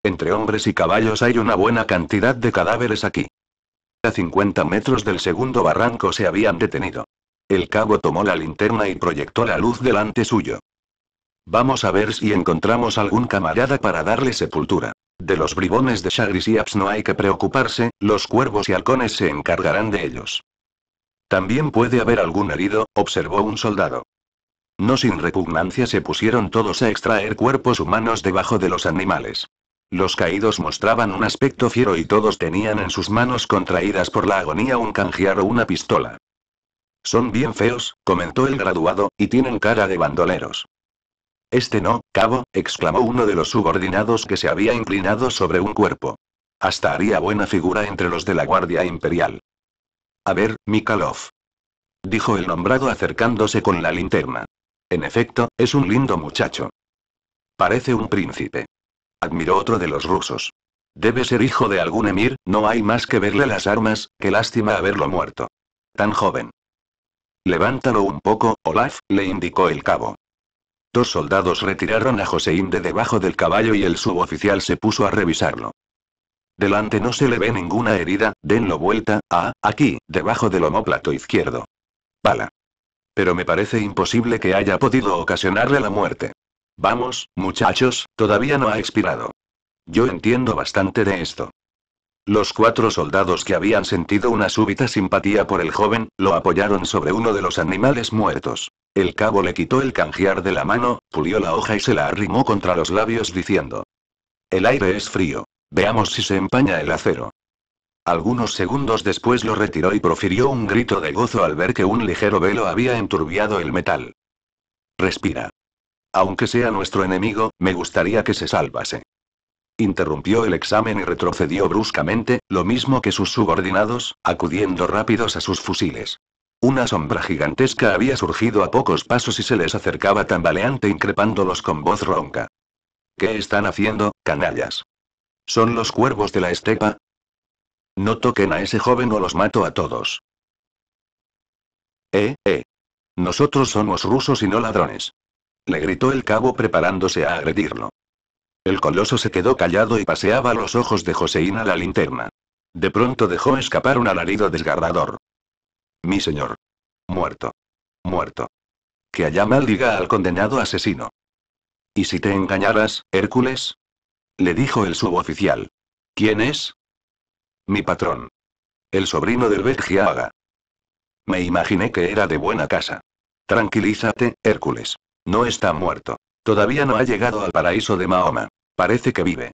Entre hombres y caballos hay una buena cantidad de cadáveres aquí. A 50 metros del segundo barranco se habían detenido. El cabo tomó la linterna y proyectó la luz delante suyo. Vamos a ver si encontramos algún camarada para darle sepultura. De los bribones de Shagris y Aps no hay que preocuparse, los cuervos y halcones se encargarán de ellos. También puede haber algún herido, observó un soldado. No sin repugnancia se pusieron todos a extraer cuerpos humanos debajo de los animales. Los caídos mostraban un aspecto fiero y todos tenían en sus manos contraídas por la agonía un canjear o una pistola. Son bien feos, comentó el graduado, y tienen cara de bandoleros. Este no, cabo, exclamó uno de los subordinados que se había inclinado sobre un cuerpo. Hasta haría buena figura entre los de la Guardia Imperial. A ver, Mikhailov, Dijo el nombrado acercándose con la linterna. En efecto, es un lindo muchacho. Parece un príncipe admiró otro de los rusos. Debe ser hijo de algún emir, no hay más que verle las armas, qué lástima haberlo muerto. Tan joven. Levántalo un poco, Olaf, le indicó el cabo. Dos soldados retiraron a Joseín de debajo del caballo y el suboficial se puso a revisarlo. Delante no se le ve ninguna herida, denlo vuelta, ah, aquí, debajo del homóplato izquierdo. Bala. Pero me parece imposible que haya podido ocasionarle la muerte. Vamos, muchachos, todavía no ha expirado. Yo entiendo bastante de esto. Los cuatro soldados que habían sentido una súbita simpatía por el joven, lo apoyaron sobre uno de los animales muertos. El cabo le quitó el canjear de la mano, pulió la hoja y se la arrimó contra los labios diciendo. El aire es frío. Veamos si se empaña el acero. Algunos segundos después lo retiró y profirió un grito de gozo al ver que un ligero velo había enturbiado el metal. Respira aunque sea nuestro enemigo, me gustaría que se salvase. Interrumpió el examen y retrocedió bruscamente, lo mismo que sus subordinados, acudiendo rápidos a sus fusiles. Una sombra gigantesca había surgido a pocos pasos y se les acercaba tambaleante increpándolos con voz ronca. ¿Qué están haciendo, canallas? ¿Son los cuervos de la estepa? No toquen a ese joven o los mato a todos. Eh, eh. Nosotros somos rusos y no ladrones le gritó el cabo preparándose a agredirlo. El coloso se quedó callado y paseaba los ojos de Joseín a la linterna. De pronto dejó escapar un alarido desgarrador. Mi señor. Muerto. Muerto. Que allá maldiga al condenado asesino. ¿Y si te engañaras, Hércules? Le dijo el suboficial. ¿Quién es? Mi patrón. El sobrino del Bet-Giaga. Me imaginé que era de buena casa. Tranquilízate, Hércules. No está muerto. Todavía no ha llegado al paraíso de Mahoma. Parece que vive.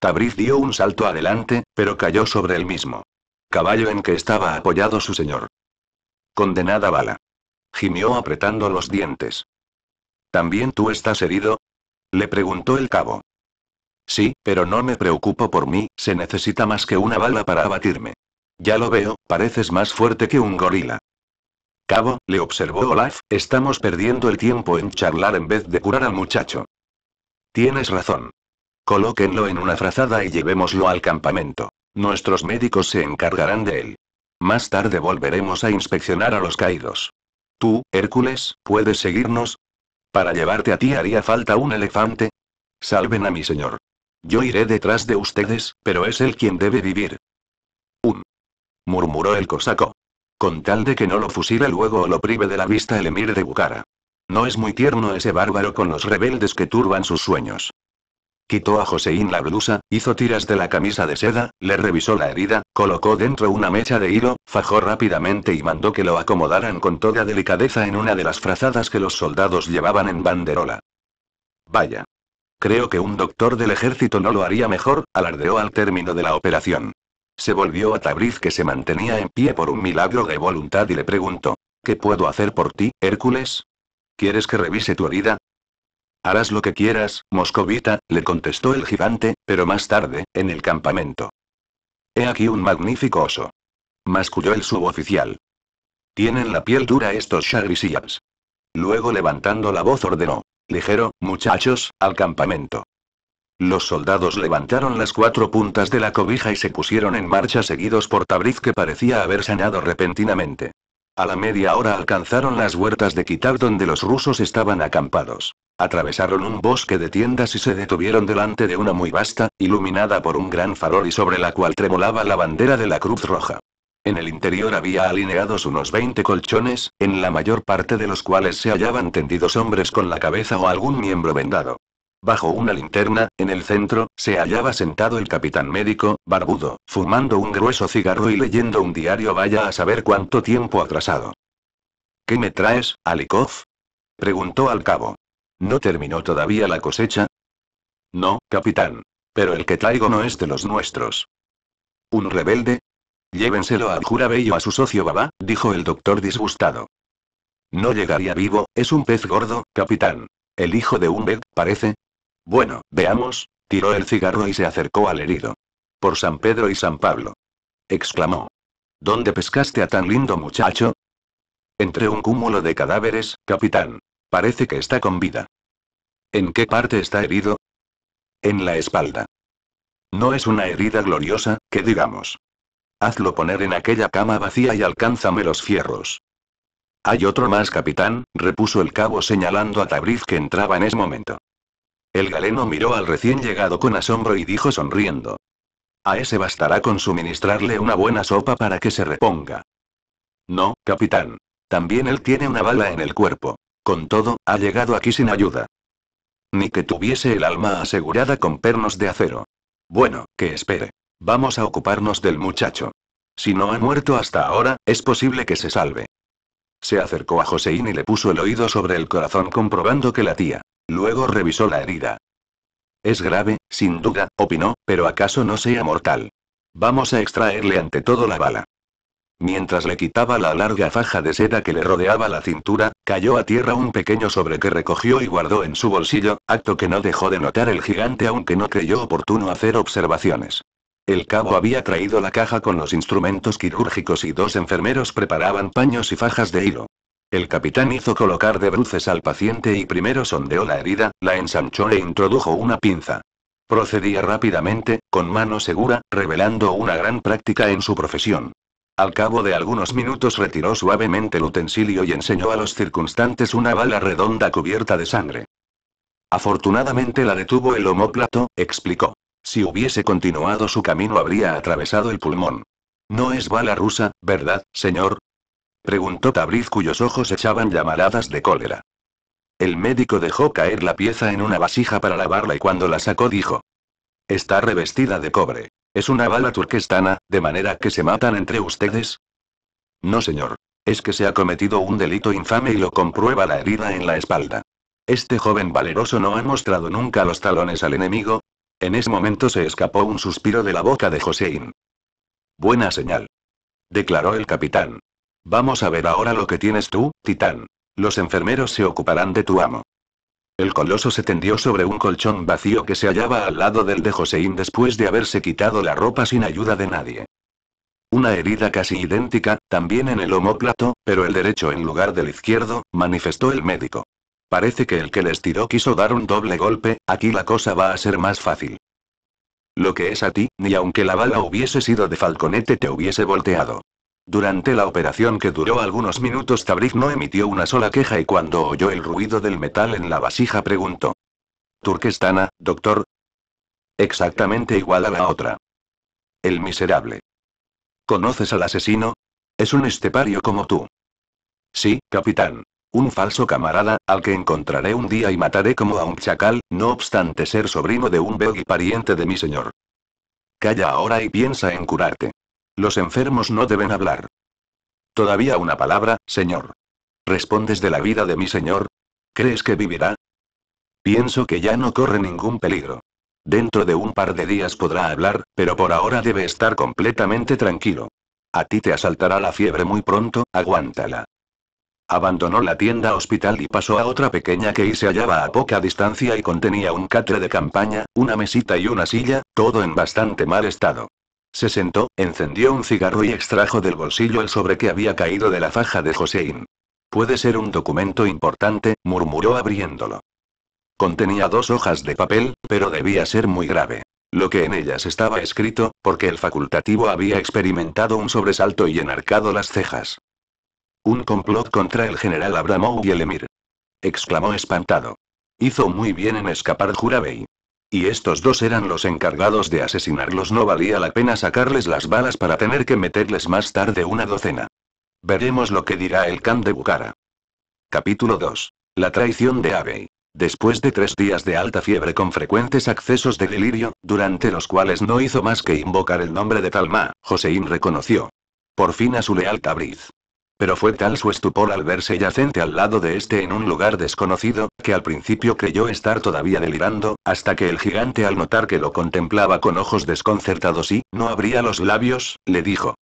Tabriz dio un salto adelante, pero cayó sobre el mismo caballo en que estaba apoyado su señor. Condenada bala. Gimió apretando los dientes. ¿También tú estás herido? Le preguntó el cabo. Sí, pero no me preocupo por mí, se necesita más que una bala para abatirme. Ya lo veo, pareces más fuerte que un gorila. Cabo, le observó Olaf, estamos perdiendo el tiempo en charlar en vez de curar al muchacho. Tienes razón. Colóquenlo en una frazada y llevémoslo al campamento. Nuestros médicos se encargarán de él. Más tarde volveremos a inspeccionar a los caídos. Tú, Hércules, ¿puedes seguirnos? Para llevarte a ti haría falta un elefante. Salven a mi señor. Yo iré detrás de ustedes, pero es él quien debe vivir. Un. Um, murmuró el cosaco. Con tal de que no lo fusile luego o lo prive de la vista el emir de Bucara. No es muy tierno ese bárbaro con los rebeldes que turban sus sueños. Quitó a Joseín la blusa, hizo tiras de la camisa de seda, le revisó la herida, colocó dentro una mecha de hilo, fajó rápidamente y mandó que lo acomodaran con toda delicadeza en una de las frazadas que los soldados llevaban en banderola. Vaya. Creo que un doctor del ejército no lo haría mejor, alardeó al término de la operación. Se volvió a Tabriz que se mantenía en pie por un milagro de voluntad y le preguntó, ¿qué puedo hacer por ti, Hércules? ¿Quieres que revise tu herida? Harás lo que quieras, moscovita, le contestó el gigante, pero más tarde, en el campamento. He aquí un magnífico oso. Masculló el suboficial. Tienen la piel dura estos shagrisías. Luego levantando la voz ordenó. Ligero, muchachos, al campamento. Los soldados levantaron las cuatro puntas de la cobija y se pusieron en marcha seguidos por Tabriz que parecía haber sanado repentinamente. A la media hora alcanzaron las huertas de Kitab donde los rusos estaban acampados. Atravesaron un bosque de tiendas y se detuvieron delante de una muy vasta, iluminada por un gran farol y sobre la cual tremolaba la bandera de la Cruz Roja. En el interior había alineados unos 20 colchones, en la mayor parte de los cuales se hallaban tendidos hombres con la cabeza o algún miembro vendado. Bajo una linterna, en el centro, se hallaba sentado el capitán médico, barbudo, fumando un grueso cigarro y leyendo un diario vaya a saber cuánto tiempo atrasado. ¿Qué me traes, Alikov? preguntó al cabo. ¿No terminó todavía la cosecha? No, capitán. Pero el que traigo no es de los nuestros. ¿Un rebelde? Llévenselo al jurabello a su socio Baba, dijo el doctor disgustado. No llegaría vivo, es un pez gordo, capitán. El hijo de un bed, parece, bueno, veamos, tiró el cigarro y se acercó al herido. Por San Pedro y San Pablo. Exclamó. ¿Dónde pescaste a tan lindo muchacho? Entre un cúmulo de cadáveres, capitán. Parece que está con vida. ¿En qué parte está herido? En la espalda. No es una herida gloriosa, que digamos. Hazlo poner en aquella cama vacía y alcánzame los fierros. Hay otro más, capitán, repuso el cabo señalando a Tabriz que entraba en ese momento. El galeno miró al recién llegado con asombro y dijo sonriendo. A ese bastará con suministrarle una buena sopa para que se reponga. No, capitán. También él tiene una bala en el cuerpo. Con todo, ha llegado aquí sin ayuda. Ni que tuviese el alma asegurada con pernos de acero. Bueno, que espere. Vamos a ocuparnos del muchacho. Si no ha muerto hasta ahora, es posible que se salve. Se acercó a Joseín y le puso el oído sobre el corazón comprobando que latía. Luego revisó la herida. Es grave, sin duda, opinó, pero acaso no sea mortal. Vamos a extraerle ante todo la bala. Mientras le quitaba la larga faja de seda que le rodeaba la cintura, cayó a tierra un pequeño sobre que recogió y guardó en su bolsillo, acto que no dejó de notar el gigante aunque no creyó oportuno hacer observaciones. El cabo había traído la caja con los instrumentos quirúrgicos y dos enfermeros preparaban paños y fajas de hilo. El capitán hizo colocar de bruces al paciente y primero sondeó la herida, la ensanchó e introdujo una pinza. Procedía rápidamente, con mano segura, revelando una gran práctica en su profesión. Al cabo de algunos minutos retiró suavemente el utensilio y enseñó a los circunstantes una bala redonda cubierta de sangre. Afortunadamente la detuvo el homóplato, explicó. Si hubiese continuado su camino habría atravesado el pulmón. No es bala rusa, ¿verdad, señor? Preguntó Tabriz cuyos ojos echaban llamaradas de cólera. El médico dejó caer la pieza en una vasija para lavarla y cuando la sacó dijo. Está revestida de cobre. Es una bala turquestana, de manera que se matan entre ustedes. No, señor. Es que se ha cometido un delito infame y lo comprueba la herida en la espalda. Este joven valeroso no ha mostrado nunca los talones al enemigo. En ese momento se escapó un suspiro de la boca de Josein. Buena señal. Declaró el capitán. Vamos a ver ahora lo que tienes tú, Titán. Los enfermeros se ocuparán de tu amo. El coloso se tendió sobre un colchón vacío que se hallaba al lado del de Joséín después de haberse quitado la ropa sin ayuda de nadie. Una herida casi idéntica, también en el homóplato, pero el derecho en lugar del izquierdo, manifestó el médico. Parece que el que les tiró quiso dar un doble golpe, aquí la cosa va a ser más fácil. Lo que es a ti, ni aunque la bala hubiese sido de falconete te hubiese volteado. Durante la operación que duró algunos minutos Tabriz no emitió una sola queja y cuando oyó el ruido del metal en la vasija preguntó. Turquestana, doctor. Exactamente igual a la otra. El miserable. ¿Conoces al asesino? Es un estepario como tú. Sí, capitán. Un falso camarada, al que encontraré un día y mataré como a un chacal, no obstante ser sobrino de un belgi y pariente de mi señor. Calla ahora y piensa en curarte. Los enfermos no deben hablar. Todavía una palabra, señor. ¿Respondes de la vida de mi señor? ¿Crees que vivirá? Pienso que ya no corre ningún peligro. Dentro de un par de días podrá hablar, pero por ahora debe estar completamente tranquilo. A ti te asaltará la fiebre muy pronto, aguántala. Abandonó la tienda hospital y pasó a otra pequeña que se hallaba a poca distancia y contenía un catre de campaña, una mesita y una silla, todo en bastante mal estado. Se sentó, encendió un cigarro y extrajo del bolsillo el sobre que había caído de la faja de Josein Puede ser un documento importante, murmuró abriéndolo. Contenía dos hojas de papel, pero debía ser muy grave. Lo que en ellas estaba escrito, porque el facultativo había experimentado un sobresalto y enarcado las cejas. Un complot contra el general Abramov y el emir. exclamó espantado. Hizo muy bien en escapar Jurabey. Y estos dos eran los encargados de asesinarlos. No valía la pena sacarles las balas para tener que meterles más tarde una docena. Veremos lo que dirá el Khan de Bucara. Capítulo 2. La traición de Abey. Después de tres días de alta fiebre con frecuentes accesos de delirio, durante los cuales no hizo más que invocar el nombre de Talma, Joseín reconoció. Por fin a su leal cabriz. Pero fue tal su estupor al verse yacente al lado de este en un lugar desconocido, que al principio creyó estar todavía delirando, hasta que el gigante al notar que lo contemplaba con ojos desconcertados y, no abría los labios, le dijo.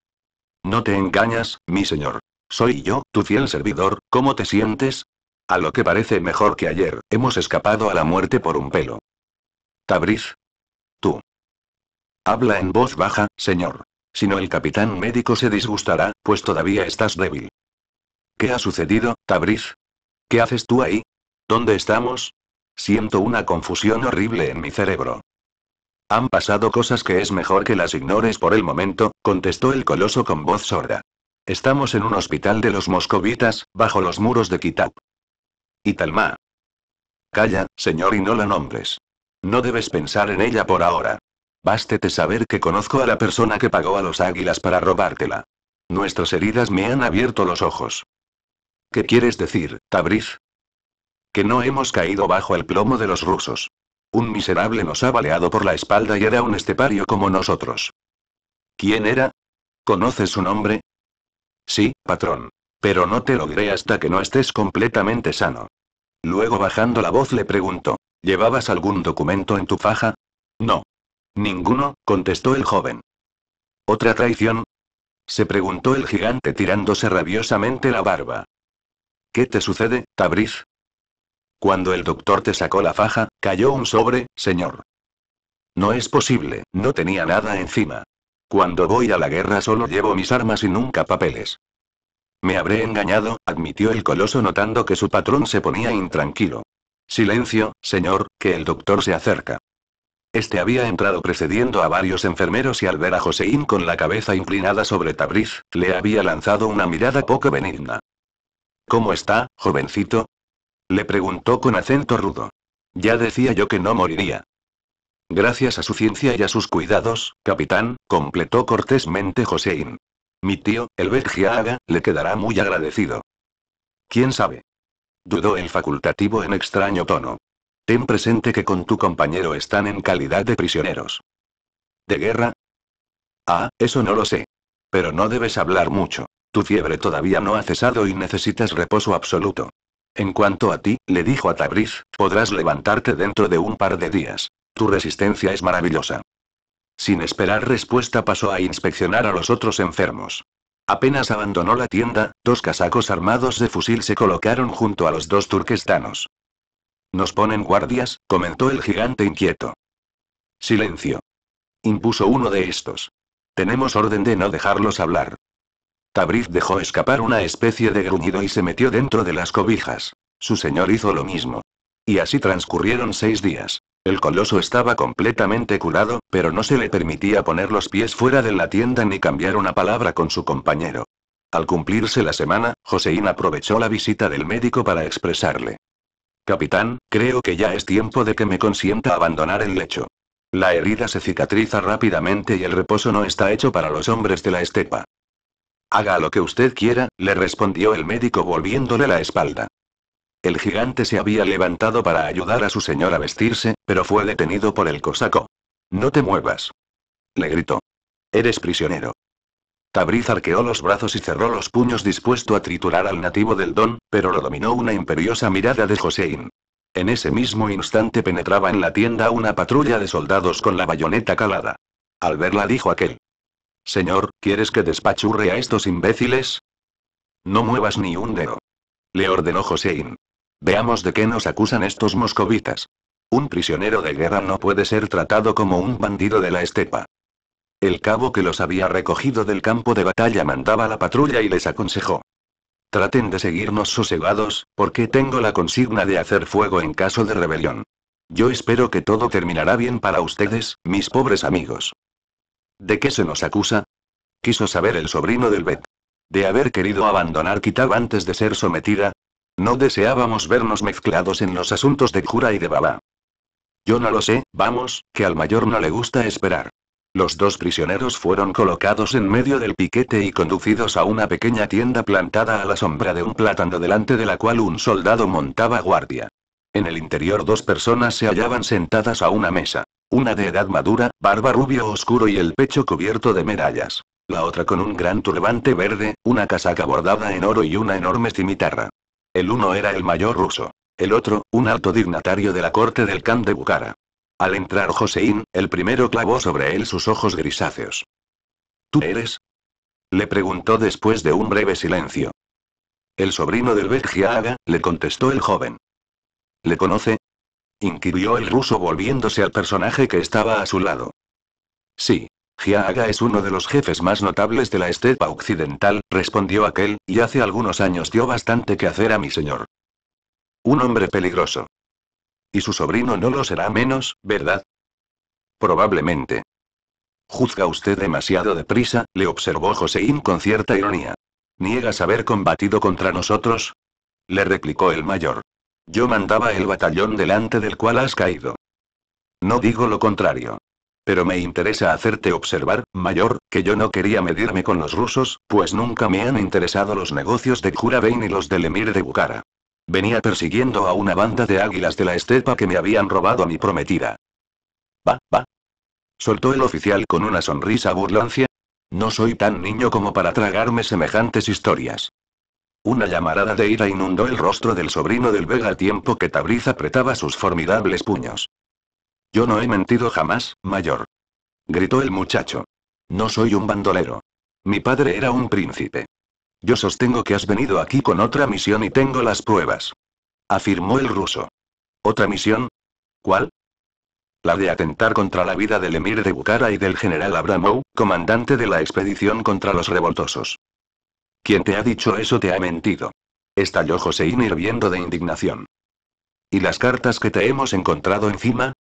No te engañas, mi señor. Soy yo, tu fiel servidor, ¿cómo te sientes? A lo que parece mejor que ayer, hemos escapado a la muerte por un pelo. Tabriz. Tú. Habla en voz baja, señor sino el capitán médico se disgustará, pues todavía estás débil. ¿Qué ha sucedido, Tabriz? ¿Qué haces tú ahí? ¿Dónde estamos? Siento una confusión horrible en mi cerebro. Han pasado cosas que es mejor que las ignores por el momento, contestó el coloso con voz sorda. Estamos en un hospital de los moscovitas, bajo los muros de Kitab. Y Talma. Calla, señor, y no la nombres. No debes pensar en ella por ahora. Bástete saber que conozco a la persona que pagó a los águilas para robártela. Nuestras heridas me han abierto los ojos. ¿Qué quieres decir, Tabriz? Que no hemos caído bajo el plomo de los rusos. Un miserable nos ha baleado por la espalda y era un estepario como nosotros. ¿Quién era? ¿Conoces su nombre? Sí, patrón. Pero no te lo diré hasta que no estés completamente sano. Luego bajando la voz le pregunto. ¿llevabas algún documento en tu faja? No. Ninguno, contestó el joven. ¿Otra traición? Se preguntó el gigante tirándose rabiosamente la barba. ¿Qué te sucede, Tabriz? Cuando el doctor te sacó la faja, cayó un sobre, señor. No es posible, no tenía nada encima. Cuando voy a la guerra solo llevo mis armas y nunca papeles. Me habré engañado, admitió el coloso notando que su patrón se ponía intranquilo. Silencio, señor, que el doctor se acerca. Este había entrado precediendo a varios enfermeros y al ver a Joseín con la cabeza inclinada sobre Tabriz, le había lanzado una mirada poco benigna. ¿Cómo está, jovencito? Le preguntó con acento rudo. Ya decía yo que no moriría. Gracias a su ciencia y a sus cuidados, capitán, completó cortésmente Joseín. Mi tío, el Bergiaga, le quedará muy agradecido. ¿Quién sabe? Dudó el facultativo en extraño tono. Ten presente que con tu compañero están en calidad de prisioneros. ¿De guerra? Ah, eso no lo sé. Pero no debes hablar mucho. Tu fiebre todavía no ha cesado y necesitas reposo absoluto. En cuanto a ti, le dijo a Tabriz, podrás levantarte dentro de un par de días. Tu resistencia es maravillosa. Sin esperar respuesta pasó a inspeccionar a los otros enfermos. Apenas abandonó la tienda, dos casacos armados de fusil se colocaron junto a los dos turquestanos. Nos ponen guardias, comentó el gigante inquieto. Silencio. Impuso uno de estos. Tenemos orden de no dejarlos hablar. Tabriz dejó escapar una especie de gruñido y se metió dentro de las cobijas. Su señor hizo lo mismo. Y así transcurrieron seis días. El coloso estaba completamente curado, pero no se le permitía poner los pies fuera de la tienda ni cambiar una palabra con su compañero. Al cumplirse la semana, Joseín aprovechó la visita del médico para expresarle. Capitán, creo que ya es tiempo de que me consienta abandonar el lecho. La herida se cicatriza rápidamente y el reposo no está hecho para los hombres de la estepa. Haga lo que usted quiera, le respondió el médico volviéndole la espalda. El gigante se había levantado para ayudar a su señor a vestirse, pero fue detenido por el cosaco. No te muevas. Le gritó. Eres prisionero. Tabriz arqueó los brazos y cerró los puños dispuesto a triturar al nativo del don, pero lo dominó una imperiosa mirada de Josein. En ese mismo instante penetraba en la tienda una patrulla de soldados con la bayoneta calada. Al verla dijo aquel. Señor, ¿quieres que despachurre a estos imbéciles? No muevas ni un dedo. Le ordenó Josein. Veamos de qué nos acusan estos moscovitas. Un prisionero de guerra no puede ser tratado como un bandido de la estepa. El cabo que los había recogido del campo de batalla mandaba la patrulla y les aconsejó. Traten de seguirnos sosegados, porque tengo la consigna de hacer fuego en caso de rebelión. Yo espero que todo terminará bien para ustedes, mis pobres amigos. ¿De qué se nos acusa? Quiso saber el sobrino del Bet. De haber querido abandonar Kitab antes de ser sometida. No deseábamos vernos mezclados en los asuntos de Jura y de Baba. Yo no lo sé, vamos, que al mayor no le gusta esperar. Los dos prisioneros fueron colocados en medio del piquete y conducidos a una pequeña tienda plantada a la sombra de un plátano delante de la cual un soldado montaba guardia. En el interior dos personas se hallaban sentadas a una mesa. Una de edad madura, barba rubio oscuro y el pecho cubierto de medallas. La otra con un gran turbante verde, una casaca bordada en oro y una enorme cimitarra. El uno era el mayor ruso. El otro, un alto dignatario de la corte del Khan de Bukhara. Al entrar Joseín, el primero clavó sobre él sus ojos grisáceos. ¿Tú eres? Le preguntó después de un breve silencio. El sobrino del Giaga, le contestó el joven. ¿Le conoce? inquirió el ruso volviéndose al personaje que estaba a su lado. Sí. Giaga es uno de los jefes más notables de la estepa occidental, respondió aquel, y hace algunos años dio bastante que hacer a mi señor. Un hombre peligroso. Y su sobrino no lo será menos, ¿verdad? Probablemente. Juzga usted demasiado deprisa, le observó Joseín con cierta ironía. ¿Niegas haber combatido contra nosotros? Le replicó el mayor. Yo mandaba el batallón delante del cual has caído. No digo lo contrario. Pero me interesa hacerte observar, mayor, que yo no quería medirme con los rusos, pues nunca me han interesado los negocios de Jurabein y los del emir de Bukhara. Venía persiguiendo a una banda de águilas de la estepa que me habían robado a mi prometida. Va, va. Soltó el oficial con una sonrisa burlancia. No soy tan niño como para tragarme semejantes historias. Una llamarada de ira inundó el rostro del sobrino del Vega al tiempo que Tabriz apretaba sus formidables puños. Yo no he mentido jamás, mayor. Gritó el muchacho. No soy un bandolero. Mi padre era un príncipe. Yo sostengo que has venido aquí con otra misión y tengo las pruebas. Afirmó el ruso. ¿Otra misión? ¿Cuál? La de atentar contra la vida del emir de Bukhara y del general Abramov, comandante de la expedición contra los revoltosos. Quien te ha dicho eso te ha mentido. Estalló Joseín hirviendo de indignación. ¿Y las cartas que te hemos encontrado encima?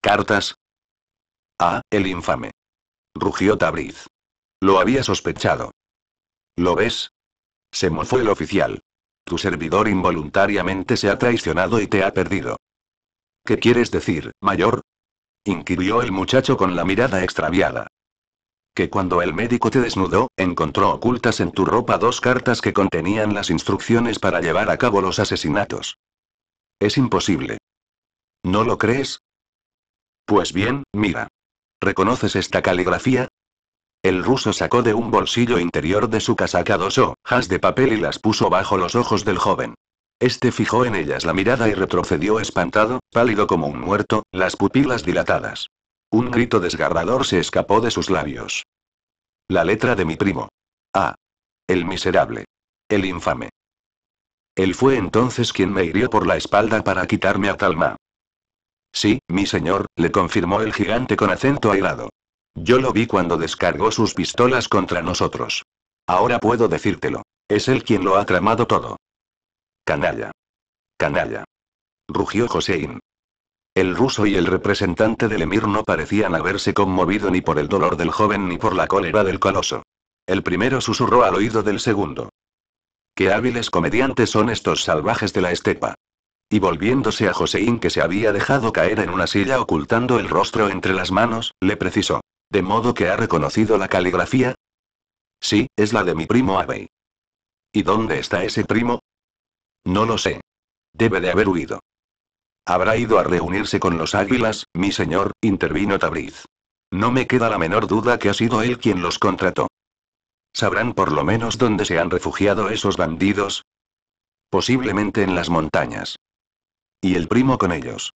¿Cartas? Ah, el infame. Rugió Tabriz. Lo había sospechado. ¿Lo ves? se mofó el oficial. Tu servidor involuntariamente se ha traicionado y te ha perdido. ¿Qué quieres decir, mayor? inquirió el muchacho con la mirada extraviada. Que cuando el médico te desnudó, encontró ocultas en tu ropa dos cartas que contenían las instrucciones para llevar a cabo los asesinatos. Es imposible. ¿No lo crees? Pues bien, mira. ¿Reconoces esta caligrafía? El ruso sacó de un bolsillo interior de su casaca dos hojas de papel y las puso bajo los ojos del joven. Este fijó en ellas la mirada y retrocedió espantado, pálido como un muerto, las pupilas dilatadas. Un grito desgarrador se escapó de sus labios. La letra de mi primo. Ah. El miserable. El infame. Él fue entonces quien me hirió por la espalda para quitarme a Talma. Sí, mi señor, le confirmó el gigante con acento airado. Yo lo vi cuando descargó sus pistolas contra nosotros. Ahora puedo decírtelo. Es él quien lo ha tramado todo. Canalla. Canalla. Rugió Joséín. El ruso y el representante del emir no parecían haberse conmovido ni por el dolor del joven ni por la cólera del coloso. El primero susurró al oído del segundo. Qué hábiles comediantes son estos salvajes de la estepa. Y volviéndose a Joseín que se había dejado caer en una silla ocultando el rostro entre las manos, le precisó. ¿De modo que ha reconocido la caligrafía? Sí, es la de mi primo Abe. ¿Y dónde está ese primo? No lo sé. Debe de haber huido. Habrá ido a reunirse con los águilas, mi señor, intervino Tabriz. No me queda la menor duda que ha sido él quien los contrató. ¿Sabrán por lo menos dónde se han refugiado esos bandidos? Posiblemente en las montañas. Y el primo con ellos.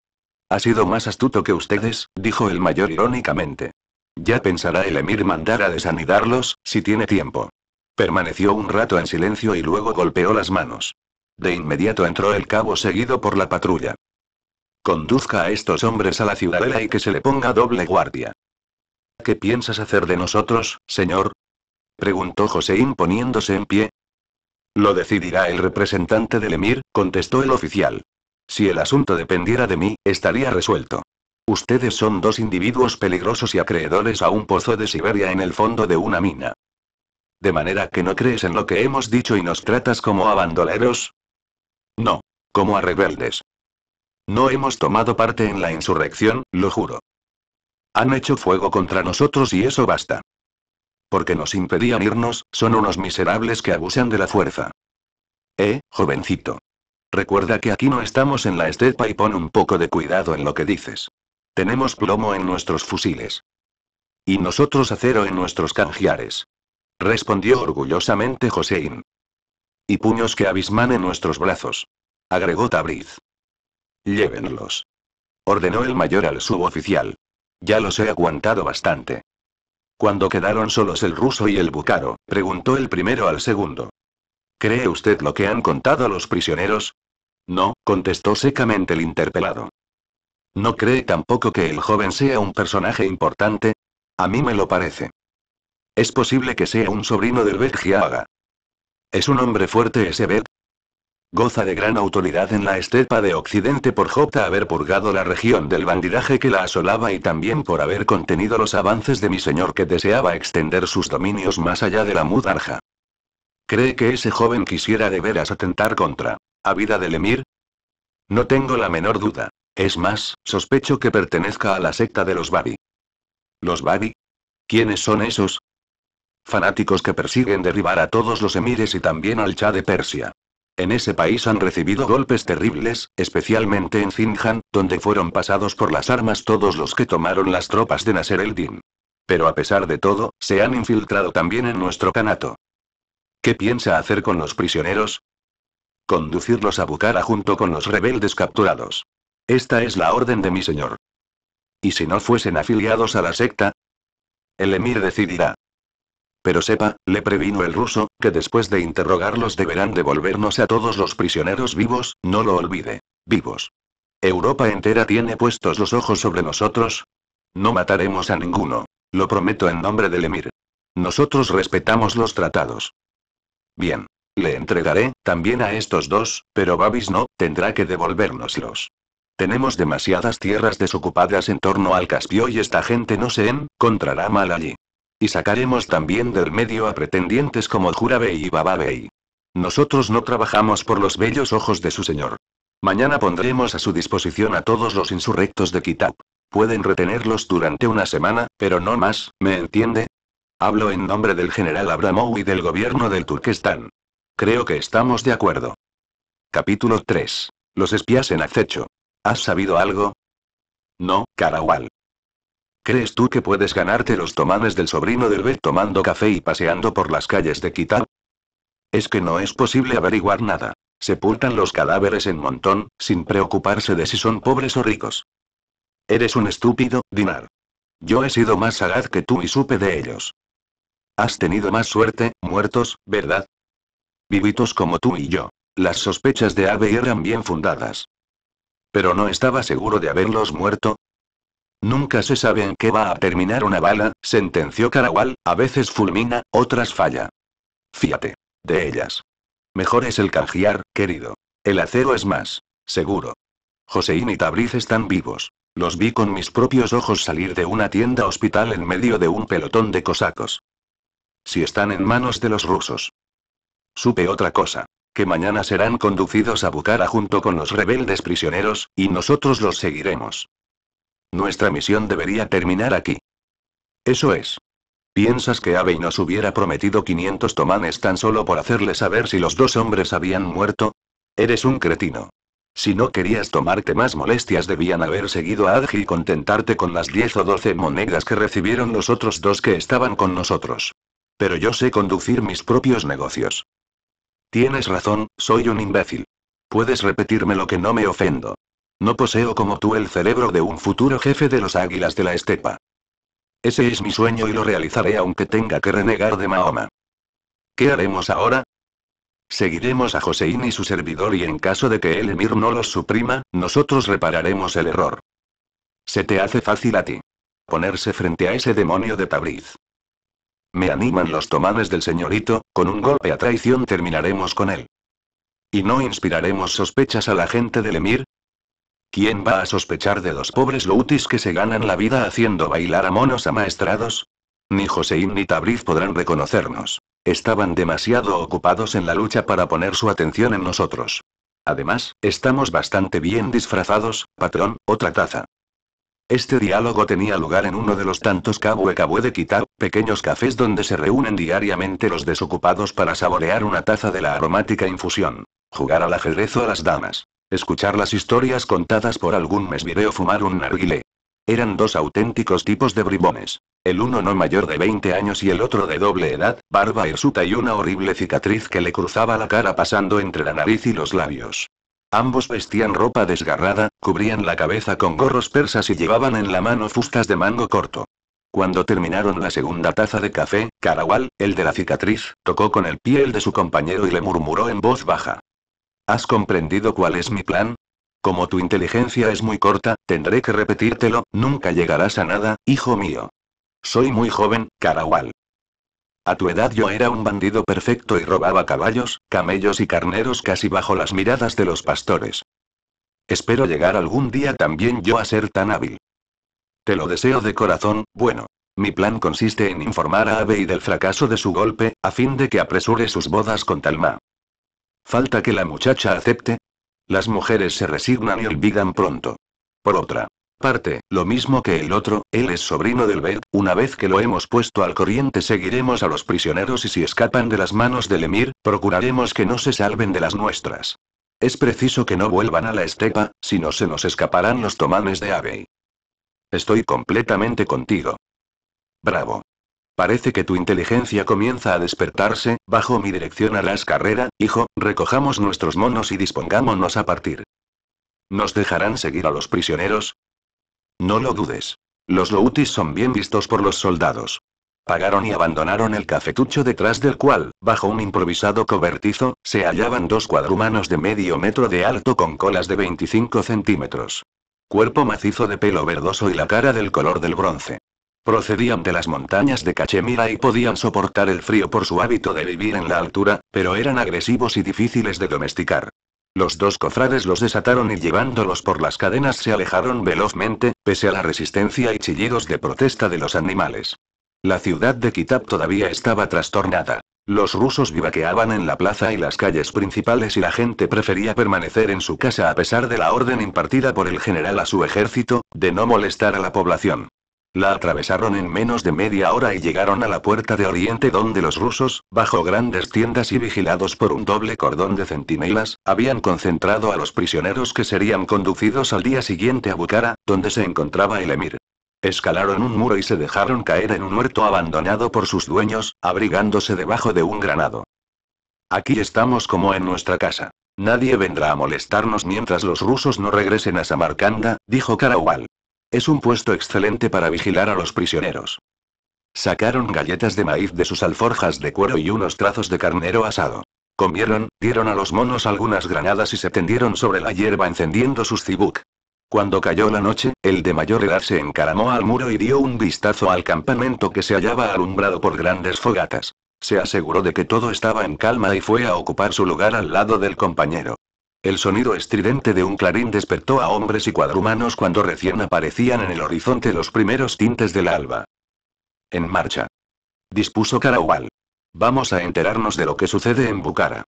Ha sido más astuto que ustedes, dijo el mayor irónicamente. Ya pensará el emir mandar a desanidarlos, si tiene tiempo. Permaneció un rato en silencio y luego golpeó las manos. De inmediato entró el cabo seguido por la patrulla. Conduzca a estos hombres a la ciudadela y que se le ponga doble guardia. ¿Qué piensas hacer de nosotros, señor? preguntó José imponiéndose en pie. Lo decidirá el representante del emir, contestó el oficial. Si el asunto dependiera de mí, estaría resuelto. Ustedes son dos individuos peligrosos y acreedores a un pozo de Siberia en el fondo de una mina. ¿De manera que no crees en lo que hemos dicho y nos tratas como a bandoleros? No. Como a rebeldes. No hemos tomado parte en la insurrección, lo juro. Han hecho fuego contra nosotros y eso basta. Porque nos impedían irnos, son unos miserables que abusan de la fuerza. Eh, jovencito. Recuerda que aquí no estamos en la estepa y pon un poco de cuidado en lo que dices. Tenemos plomo en nuestros fusiles. Y nosotros acero en nuestros canjiares. Respondió orgullosamente Josein. Y puños que abisman en nuestros brazos. Agregó Tabriz. Llévenlos. Ordenó el mayor al suboficial. Ya los he aguantado bastante. Cuando quedaron solos el ruso y el bucaro, preguntó el primero al segundo. ¿Cree usted lo que han contado los prisioneros? No, contestó secamente el interpelado. ¿No cree tampoco que el joven sea un personaje importante? A mí me lo parece. Es posible que sea un sobrino del Bet ¿Es un hombre fuerte ese Bet? Goza de gran autoridad en la estepa de Occidente por Jota haber purgado la región del bandidaje que la asolaba y también por haber contenido los avances de mi señor que deseaba extender sus dominios más allá de la Mudarja. ¿Cree que ese joven quisiera de veras atentar contra a vida del Emir? No tengo la menor duda. Es más, sospecho que pertenezca a la secta de los Babi. ¿Los Babi? ¿Quiénes son esos? Fanáticos que persiguen derribar a todos los emires y también al Shah de Persia. En ese país han recibido golpes terribles, especialmente en Zinjan, donde fueron pasados por las armas todos los que tomaron las tropas de Nasser el-Din. Pero a pesar de todo, se han infiltrado también en nuestro canato. ¿Qué piensa hacer con los prisioneros? Conducirlos a Bukhara junto con los rebeldes capturados. Esta es la orden de mi señor. ¿Y si no fuesen afiliados a la secta? El emir decidirá. Pero sepa, le previno el ruso, que después de interrogarlos deberán devolvernos a todos los prisioneros vivos, no lo olvide. Vivos. Europa entera tiene puestos los ojos sobre nosotros. No mataremos a ninguno. Lo prometo en nombre del emir. Nosotros respetamos los tratados. Bien. Le entregaré, también a estos dos, pero Babis no, tendrá que devolvérnoslos. Tenemos demasiadas tierras desocupadas en torno al Caspio y esta gente no se encontrará mal allí. Y sacaremos también del medio a pretendientes como Jurabey y Bababey. Nosotros no trabajamos por los bellos ojos de su señor. Mañana pondremos a su disposición a todos los insurrectos de Kitab. Pueden retenerlos durante una semana, pero no más, ¿me entiende? Hablo en nombre del general Abramov y del gobierno del Turquestán. Creo que estamos de acuerdo. Capítulo 3. Los espías en acecho. ¿Has sabido algo? No, Carahual. ¿Crees tú que puedes ganarte los tomanes del sobrino del Bet tomando café y paseando por las calles de Kitab? Es que no es posible averiguar nada. Sepultan los cadáveres en montón, sin preocuparse de si son pobres o ricos. Eres un estúpido, Dinar. Yo he sido más sagaz que tú y supe de ellos. Has tenido más suerte, muertos, ¿verdad? Vivitos como tú y yo. Las sospechas de Ave eran bien fundadas. Pero no estaba seguro de haberlos muerto. Nunca se sabe en qué va a terminar una bala, sentenció Karawal, a veces fulmina, otras falla. Fíate. De ellas. Mejor es el canjear, querido. El acero es más. Seguro. Joseín y Tabriz están vivos. Los vi con mis propios ojos salir de una tienda hospital en medio de un pelotón de cosacos. Si están en manos de los rusos. Supe otra cosa que mañana serán conducidos a Bukara junto con los rebeldes prisioneros, y nosotros los seguiremos. Nuestra misión debería terminar aquí. Eso es. ¿Piensas que Abe nos hubiera prometido 500 tomanes tan solo por hacerle saber si los dos hombres habían muerto? Eres un cretino. Si no querías tomarte más molestias debían haber seguido a Adji y contentarte con las 10 o 12 monedas que recibieron los otros dos que estaban con nosotros. Pero yo sé conducir mis propios negocios. Tienes razón, soy un imbécil. Puedes repetirme lo que no me ofendo. No poseo como tú el cerebro de un futuro jefe de los águilas de la estepa. Ese es mi sueño y lo realizaré aunque tenga que renegar de Mahoma. ¿Qué haremos ahora? Seguiremos a Joseín y su servidor y en caso de que el emir no los suprima, nosotros repararemos el error. Se te hace fácil a ti. Ponerse frente a ese demonio de Tabriz. Me animan los tomanes del señorito, con un golpe a traición terminaremos con él. ¿Y no inspiraremos sospechas a la gente del Emir? ¿Quién va a sospechar de los pobres loutis que se ganan la vida haciendo bailar a monos amaestrados? Ni Joseín ni Tabriz podrán reconocernos. Estaban demasiado ocupados en la lucha para poner su atención en nosotros. Además, estamos bastante bien disfrazados, patrón, otra taza. Este diálogo tenía lugar en uno de los tantos Kabue Kabue de quitar pequeños cafés donde se reúnen diariamente los desocupados para saborear una taza de la aromática infusión, jugar al ajedrez o a las damas, escuchar las historias contadas por algún mesvideo fumar un narguilé. Eran dos auténticos tipos de bribones. El uno no mayor de 20 años y el otro de doble edad, barba hirsuta y una horrible cicatriz que le cruzaba la cara pasando entre la nariz y los labios. Ambos vestían ropa desgarrada, cubrían la cabeza con gorros persas y llevaban en la mano fustas de mango corto. Cuando terminaron la segunda taza de café, Carawal, el de la cicatriz, tocó con el pie el de su compañero y le murmuró en voz baja. ¿Has comprendido cuál es mi plan? Como tu inteligencia es muy corta, tendré que repetírtelo, nunca llegarás a nada, hijo mío. Soy muy joven, Carawal. A tu edad yo era un bandido perfecto y robaba caballos, camellos y carneros casi bajo las miradas de los pastores. Espero llegar algún día también yo a ser tan hábil. Te lo deseo de corazón, bueno. Mi plan consiste en informar a Abe y del fracaso de su golpe, a fin de que apresure sus bodas con Talma. Falta que la muchacha acepte. Las mujeres se resignan y olvidan pronto. Por otra, Parte, lo mismo que el otro, él es sobrino del Bed, una vez que lo hemos puesto al corriente seguiremos a los prisioneros y si escapan de las manos del Emir, procuraremos que no se salven de las nuestras. Es preciso que no vuelvan a la estepa, si no se nos escaparán los tomanes de Avey. Estoy completamente contigo. Bravo. Parece que tu inteligencia comienza a despertarse, bajo mi dirección harás carrera, hijo, recojamos nuestros monos y dispongámonos a partir. ¿Nos dejarán seguir a los prisioneros? No lo dudes. Los Loutis son bien vistos por los soldados. Pagaron y abandonaron el cafetucho detrás del cual, bajo un improvisado cobertizo, se hallaban dos cuadrumanos de medio metro de alto con colas de 25 centímetros. Cuerpo macizo de pelo verdoso y la cara del color del bronce. Procedían de las montañas de Cachemira y podían soportar el frío por su hábito de vivir en la altura, pero eran agresivos y difíciles de domesticar. Los dos cofrades los desataron y llevándolos por las cadenas se alejaron velozmente, pese a la resistencia y chillidos de protesta de los animales. La ciudad de Kitab todavía estaba trastornada. Los rusos vivaqueaban en la plaza y las calles principales y la gente prefería permanecer en su casa a pesar de la orden impartida por el general a su ejército, de no molestar a la población. La atravesaron en menos de media hora y llegaron a la puerta de Oriente donde los rusos, bajo grandes tiendas y vigilados por un doble cordón de centinelas, habían concentrado a los prisioneros que serían conducidos al día siguiente a Bukhara, donde se encontraba el emir. Escalaron un muro y se dejaron caer en un huerto abandonado por sus dueños, abrigándose debajo de un granado. Aquí estamos como en nuestra casa. Nadie vendrá a molestarnos mientras los rusos no regresen a Samarcanda, dijo Karawal. Es un puesto excelente para vigilar a los prisioneros. Sacaron galletas de maíz de sus alforjas de cuero y unos trazos de carnero asado. Comieron, dieron a los monos algunas granadas y se tendieron sobre la hierba encendiendo sus cibuc. Cuando cayó la noche, el de mayor edad se encaramó al muro y dio un vistazo al campamento que se hallaba alumbrado por grandes fogatas. Se aseguró de que todo estaba en calma y fue a ocupar su lugar al lado del compañero. El sonido estridente de un clarín despertó a hombres y cuadrumanos cuando recién aparecían en el horizonte los primeros tintes del alba. En marcha. Dispuso Carahual. Vamos a enterarnos de lo que sucede en Bucara.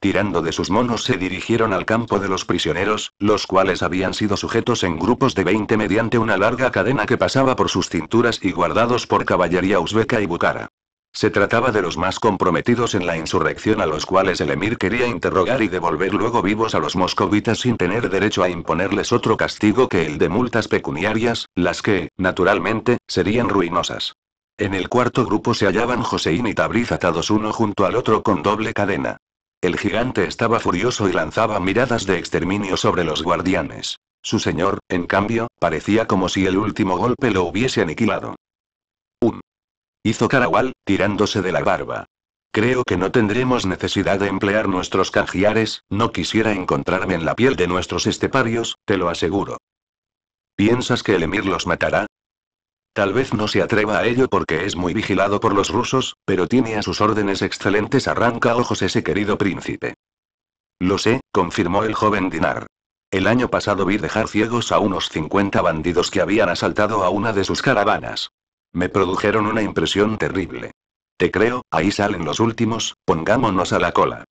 Tirando de sus monos se dirigieron al campo de los prisioneros, los cuales habían sido sujetos en grupos de 20 mediante una larga cadena que pasaba por sus cinturas y guardados por caballería uzbeca y bucara. Se trataba de los más comprometidos en la insurrección a los cuales el emir quería interrogar y devolver luego vivos a los moscovitas sin tener derecho a imponerles otro castigo que el de multas pecuniarias, las que, naturalmente, serían ruinosas. En el cuarto grupo se hallaban Joseín y Tabriz atados uno junto al otro con doble cadena. El gigante estaba furioso y lanzaba miradas de exterminio sobre los guardianes. Su señor, en cambio, parecía como si el último golpe lo hubiese aniquilado hizo Carawal, tirándose de la barba. Creo que no tendremos necesidad de emplear nuestros canjiares, no quisiera encontrarme en la piel de nuestros esteparios, te lo aseguro. ¿Piensas que el emir los matará? Tal vez no se atreva a ello porque es muy vigilado por los rusos, pero tiene a sus órdenes excelentes arranca ojos ese querido príncipe. Lo sé, confirmó el joven Dinar. El año pasado vi dejar ciegos a unos 50 bandidos que habían asaltado a una de sus caravanas. Me produjeron una impresión terrible. Te creo, ahí salen los últimos, pongámonos a la cola.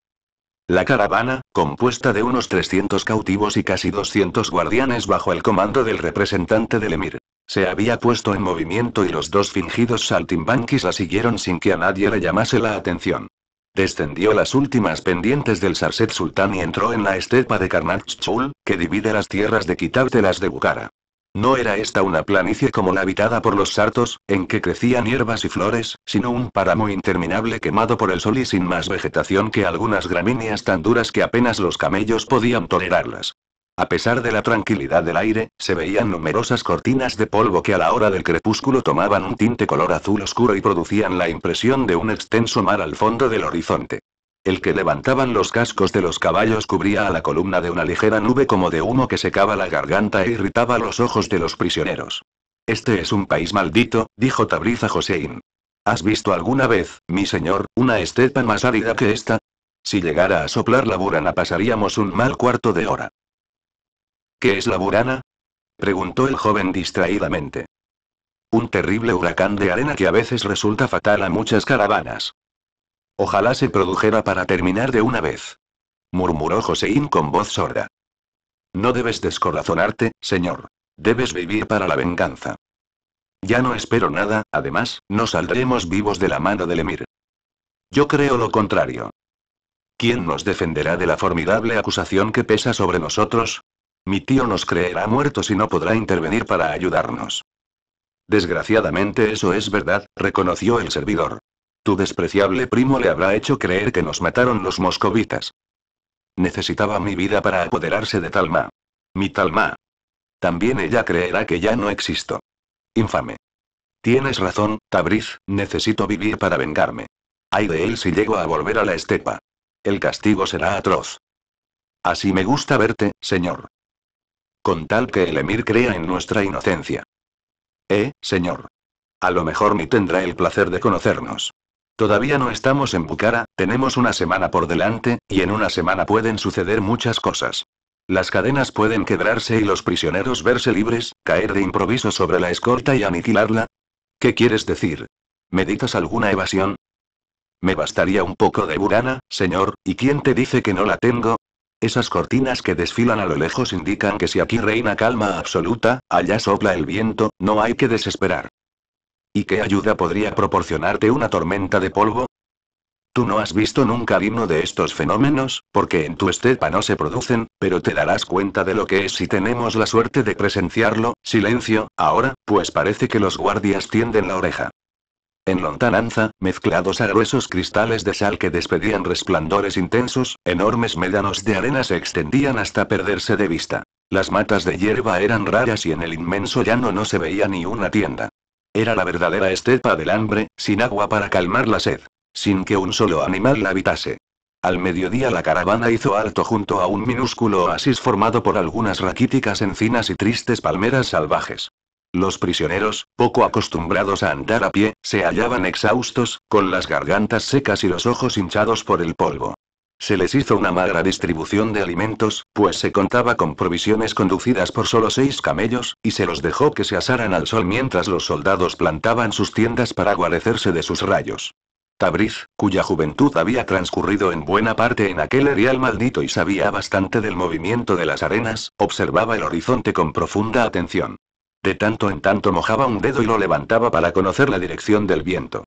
La caravana, compuesta de unos 300 cautivos y casi 200 guardianes bajo el comando del representante del emir, se había puesto en movimiento y los dos fingidos saltimbanquis la siguieron sin que a nadie le llamase la atención. Descendió las últimas pendientes del Sarset Sultán y entró en la estepa de Karnatchul, que divide las tierras de Kitab de las de Bukhara. No era esta una planicie como la habitada por los sartos, en que crecían hierbas y flores, sino un páramo interminable quemado por el sol y sin más vegetación que algunas gramíneas tan duras que apenas los camellos podían tolerarlas. A pesar de la tranquilidad del aire, se veían numerosas cortinas de polvo que a la hora del crepúsculo tomaban un tinte color azul oscuro y producían la impresión de un extenso mar al fondo del horizonte. El que levantaban los cascos de los caballos cubría a la columna de una ligera nube como de humo que secaba la garganta e irritaba los ojos de los prisioneros. Este es un país maldito, dijo Tabriz a Josein. ¿Has visto alguna vez, mi señor, una estepa más árida que esta? Si llegara a soplar la burana pasaríamos un mal cuarto de hora. ¿Qué es la burana? preguntó el joven distraídamente. Un terrible huracán de arena que a veces resulta fatal a muchas caravanas. Ojalá se produjera para terminar de una vez. Murmuró Joseín con voz sorda. No debes descorazonarte, señor. Debes vivir para la venganza. Ya no espero nada, además, no saldremos vivos de la mano del Emir. Yo creo lo contrario. ¿Quién nos defenderá de la formidable acusación que pesa sobre nosotros? Mi tío nos creerá muertos y no podrá intervenir para ayudarnos. Desgraciadamente eso es verdad, reconoció el servidor. Tu despreciable primo le habrá hecho creer que nos mataron los moscovitas. Necesitaba mi vida para apoderarse de Talma. Mi Talma. También ella creerá que ya no existo. Infame. Tienes razón, Tabriz, necesito vivir para vengarme. Ay de él si llego a volver a la estepa. El castigo será atroz. Así me gusta verte, señor. Con tal que el emir crea en nuestra inocencia. Eh, señor. A lo mejor ni tendrá el placer de conocernos. Todavía no estamos en Bucara, tenemos una semana por delante, y en una semana pueden suceder muchas cosas. Las cadenas pueden quebrarse y los prisioneros verse libres, caer de improviso sobre la escorta y aniquilarla. ¿Qué quieres decir? ¿Meditas alguna evasión? Me bastaría un poco de Burana, señor, ¿y quién te dice que no la tengo? Esas cortinas que desfilan a lo lejos indican que si aquí reina calma absoluta, allá sopla el viento, no hay que desesperar. ¿Y qué ayuda podría proporcionarte una tormenta de polvo? Tú no has visto nunca alguno de estos fenómenos, porque en tu estepa no se producen, pero te darás cuenta de lo que es si tenemos la suerte de presenciarlo. Silencio, ahora, pues parece que los guardias tienden la oreja. En lontananza, mezclados a gruesos cristales de sal que despedían resplandores intensos, enormes médanos de arena se extendían hasta perderse de vista. Las matas de hierba eran raras y en el inmenso llano no se veía ni una tienda. Era la verdadera estepa del hambre, sin agua para calmar la sed. Sin que un solo animal la habitase. Al mediodía la caravana hizo alto junto a un minúsculo oasis formado por algunas raquíticas encinas y tristes palmeras salvajes. Los prisioneros, poco acostumbrados a andar a pie, se hallaban exhaustos, con las gargantas secas y los ojos hinchados por el polvo. Se les hizo una magra distribución de alimentos, pues se contaba con provisiones conducidas por solo seis camellos, y se los dejó que se asaran al sol mientras los soldados plantaban sus tiendas para guarecerse de sus rayos. Tabriz, cuya juventud había transcurrido en buena parte en aquel erial maldito y sabía bastante del movimiento de las arenas, observaba el horizonte con profunda atención. De tanto en tanto mojaba un dedo y lo levantaba para conocer la dirección del viento.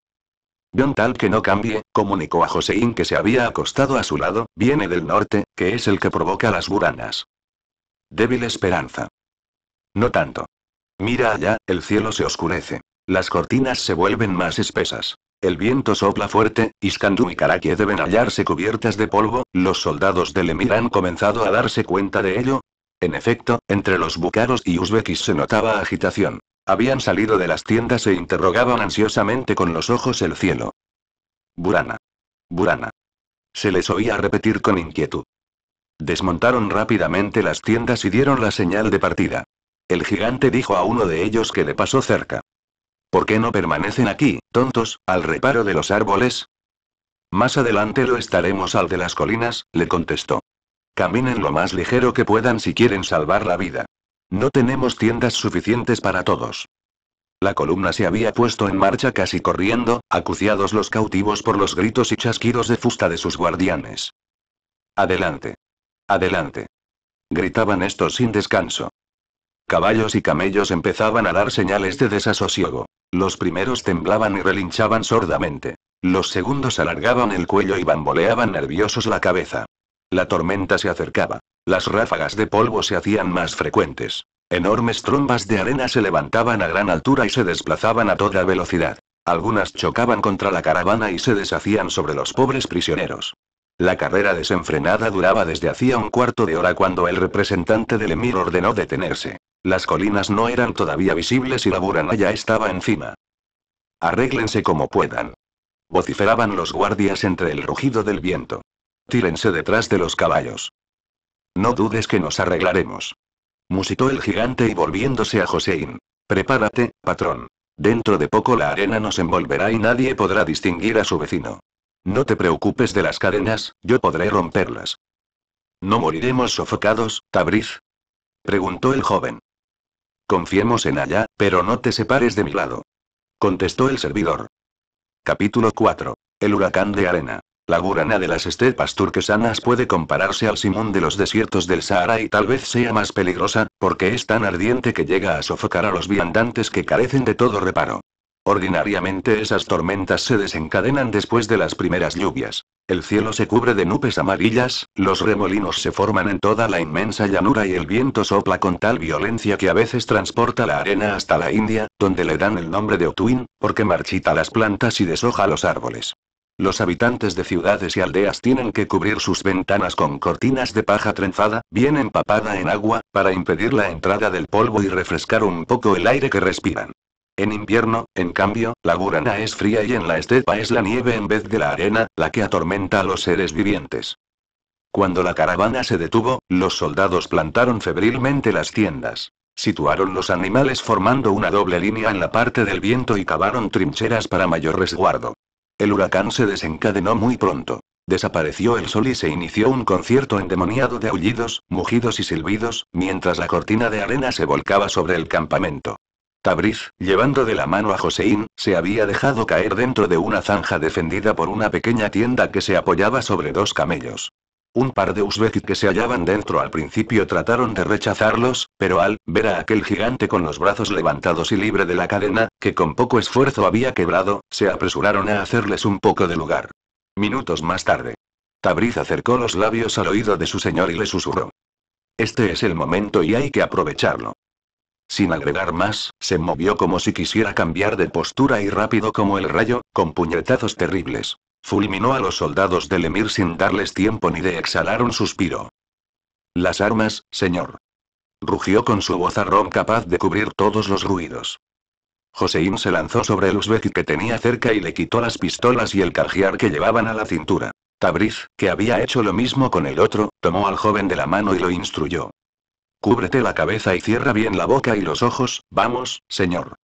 John tal que no cambie, comunicó a Joseín que se había acostado a su lado, viene del norte, que es el que provoca las buranas. Débil esperanza. No tanto. Mira allá, el cielo se oscurece. Las cortinas se vuelven más espesas. El viento sopla fuerte, Iskandú y Karakie deben hallarse cubiertas de polvo, los soldados del Emir han comenzado a darse cuenta de ello. En efecto, entre los bucaros y uzbekis se notaba agitación. Habían salido de las tiendas e interrogaban ansiosamente con los ojos el cielo. Burana. Burana. Se les oía repetir con inquietud. Desmontaron rápidamente las tiendas y dieron la señal de partida. El gigante dijo a uno de ellos que le pasó cerca. ¿Por qué no permanecen aquí, tontos, al reparo de los árboles? Más adelante lo estaremos al de las colinas, le contestó. Caminen lo más ligero que puedan si quieren salvar la vida. No tenemos tiendas suficientes para todos. La columna se había puesto en marcha casi corriendo, acuciados los cautivos por los gritos y chasquidos de fusta de sus guardianes. Adelante. Adelante. Gritaban estos sin descanso. Caballos y camellos empezaban a dar señales de desasosiego. Los primeros temblaban y relinchaban sordamente. Los segundos alargaban el cuello y bamboleaban nerviosos la cabeza. La tormenta se acercaba. Las ráfagas de polvo se hacían más frecuentes. Enormes trombas de arena se levantaban a gran altura y se desplazaban a toda velocidad. Algunas chocaban contra la caravana y se deshacían sobre los pobres prisioneros. La carrera desenfrenada duraba desde hacía un cuarto de hora cuando el representante del emir ordenó detenerse. Las colinas no eran todavía visibles y la burana ya estaba encima. Arréglense como puedan. Vociferaban los guardias entre el rugido del viento. Tírense detrás de los caballos. No dudes que nos arreglaremos. Musitó el gigante y volviéndose a Josein. Prepárate, patrón. Dentro de poco la arena nos envolverá y nadie podrá distinguir a su vecino. No te preocupes de las cadenas, yo podré romperlas. ¿No moriremos sofocados, Tabriz? preguntó el joven. Confiemos en allá, pero no te separes de mi lado. Contestó el servidor. Capítulo 4. El huracán de arena. La Gurana de las estepas turquesanas puede compararse al Simón de los desiertos del Sahara y tal vez sea más peligrosa, porque es tan ardiente que llega a sofocar a los viandantes que carecen de todo reparo. Ordinariamente esas tormentas se desencadenan después de las primeras lluvias. El cielo se cubre de nubes amarillas, los remolinos se forman en toda la inmensa llanura y el viento sopla con tal violencia que a veces transporta la arena hasta la India, donde le dan el nombre de Otuin, porque marchita las plantas y deshoja los árboles. Los habitantes de ciudades y aldeas tienen que cubrir sus ventanas con cortinas de paja trenzada, bien empapada en agua, para impedir la entrada del polvo y refrescar un poco el aire que respiran. En invierno, en cambio, la gurana es fría y en la estepa es la nieve en vez de la arena, la que atormenta a los seres vivientes. Cuando la caravana se detuvo, los soldados plantaron febrilmente las tiendas. Situaron los animales formando una doble línea en la parte del viento y cavaron trincheras para mayor resguardo. El huracán se desencadenó muy pronto. Desapareció el sol y se inició un concierto endemoniado de aullidos, mugidos y silbidos, mientras la cortina de arena se volcaba sobre el campamento. Tabriz, llevando de la mano a Joseín, se había dejado caer dentro de una zanja defendida por una pequeña tienda que se apoyaba sobre dos camellos. Un par de uzbekis que se hallaban dentro al principio trataron de rechazarlos, pero al ver a aquel gigante con los brazos levantados y libre de la cadena, que con poco esfuerzo había quebrado, se apresuraron a hacerles un poco de lugar. Minutos más tarde. Tabriz acercó los labios al oído de su señor y le susurró. Este es el momento y hay que aprovecharlo. Sin agregar más, se movió como si quisiera cambiar de postura y rápido como el rayo, con puñetazos terribles. Fulminó a los soldados del Emir sin darles tiempo ni de exhalar un suspiro. Las armas, señor. Rugió con su voz ron capaz de cubrir todos los ruidos. Joseín se lanzó sobre el uzbek que tenía cerca y le quitó las pistolas y el cargiar que llevaban a la cintura. Tabriz, que había hecho lo mismo con el otro, tomó al joven de la mano y lo instruyó. Cúbrete la cabeza y cierra bien la boca y los ojos, vamos, señor.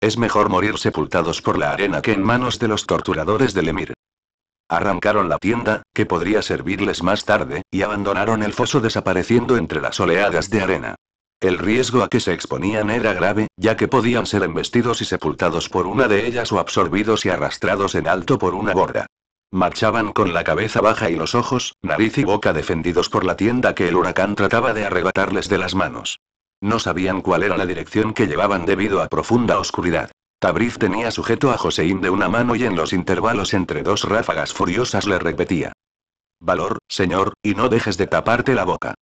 Es mejor morir sepultados por la arena que en manos de los torturadores del Emir. Arrancaron la tienda, que podría servirles más tarde, y abandonaron el foso desapareciendo entre las oleadas de arena. El riesgo a que se exponían era grave, ya que podían ser embestidos y sepultados por una de ellas o absorbidos y arrastrados en alto por una borda. Marchaban con la cabeza baja y los ojos, nariz y boca defendidos por la tienda que el huracán trataba de arrebatarles de las manos. No sabían cuál era la dirección que llevaban debido a profunda oscuridad. Tabriz tenía sujeto a Joseín de una mano y en los intervalos entre dos ráfagas furiosas le repetía. Valor, señor, y no dejes de taparte la boca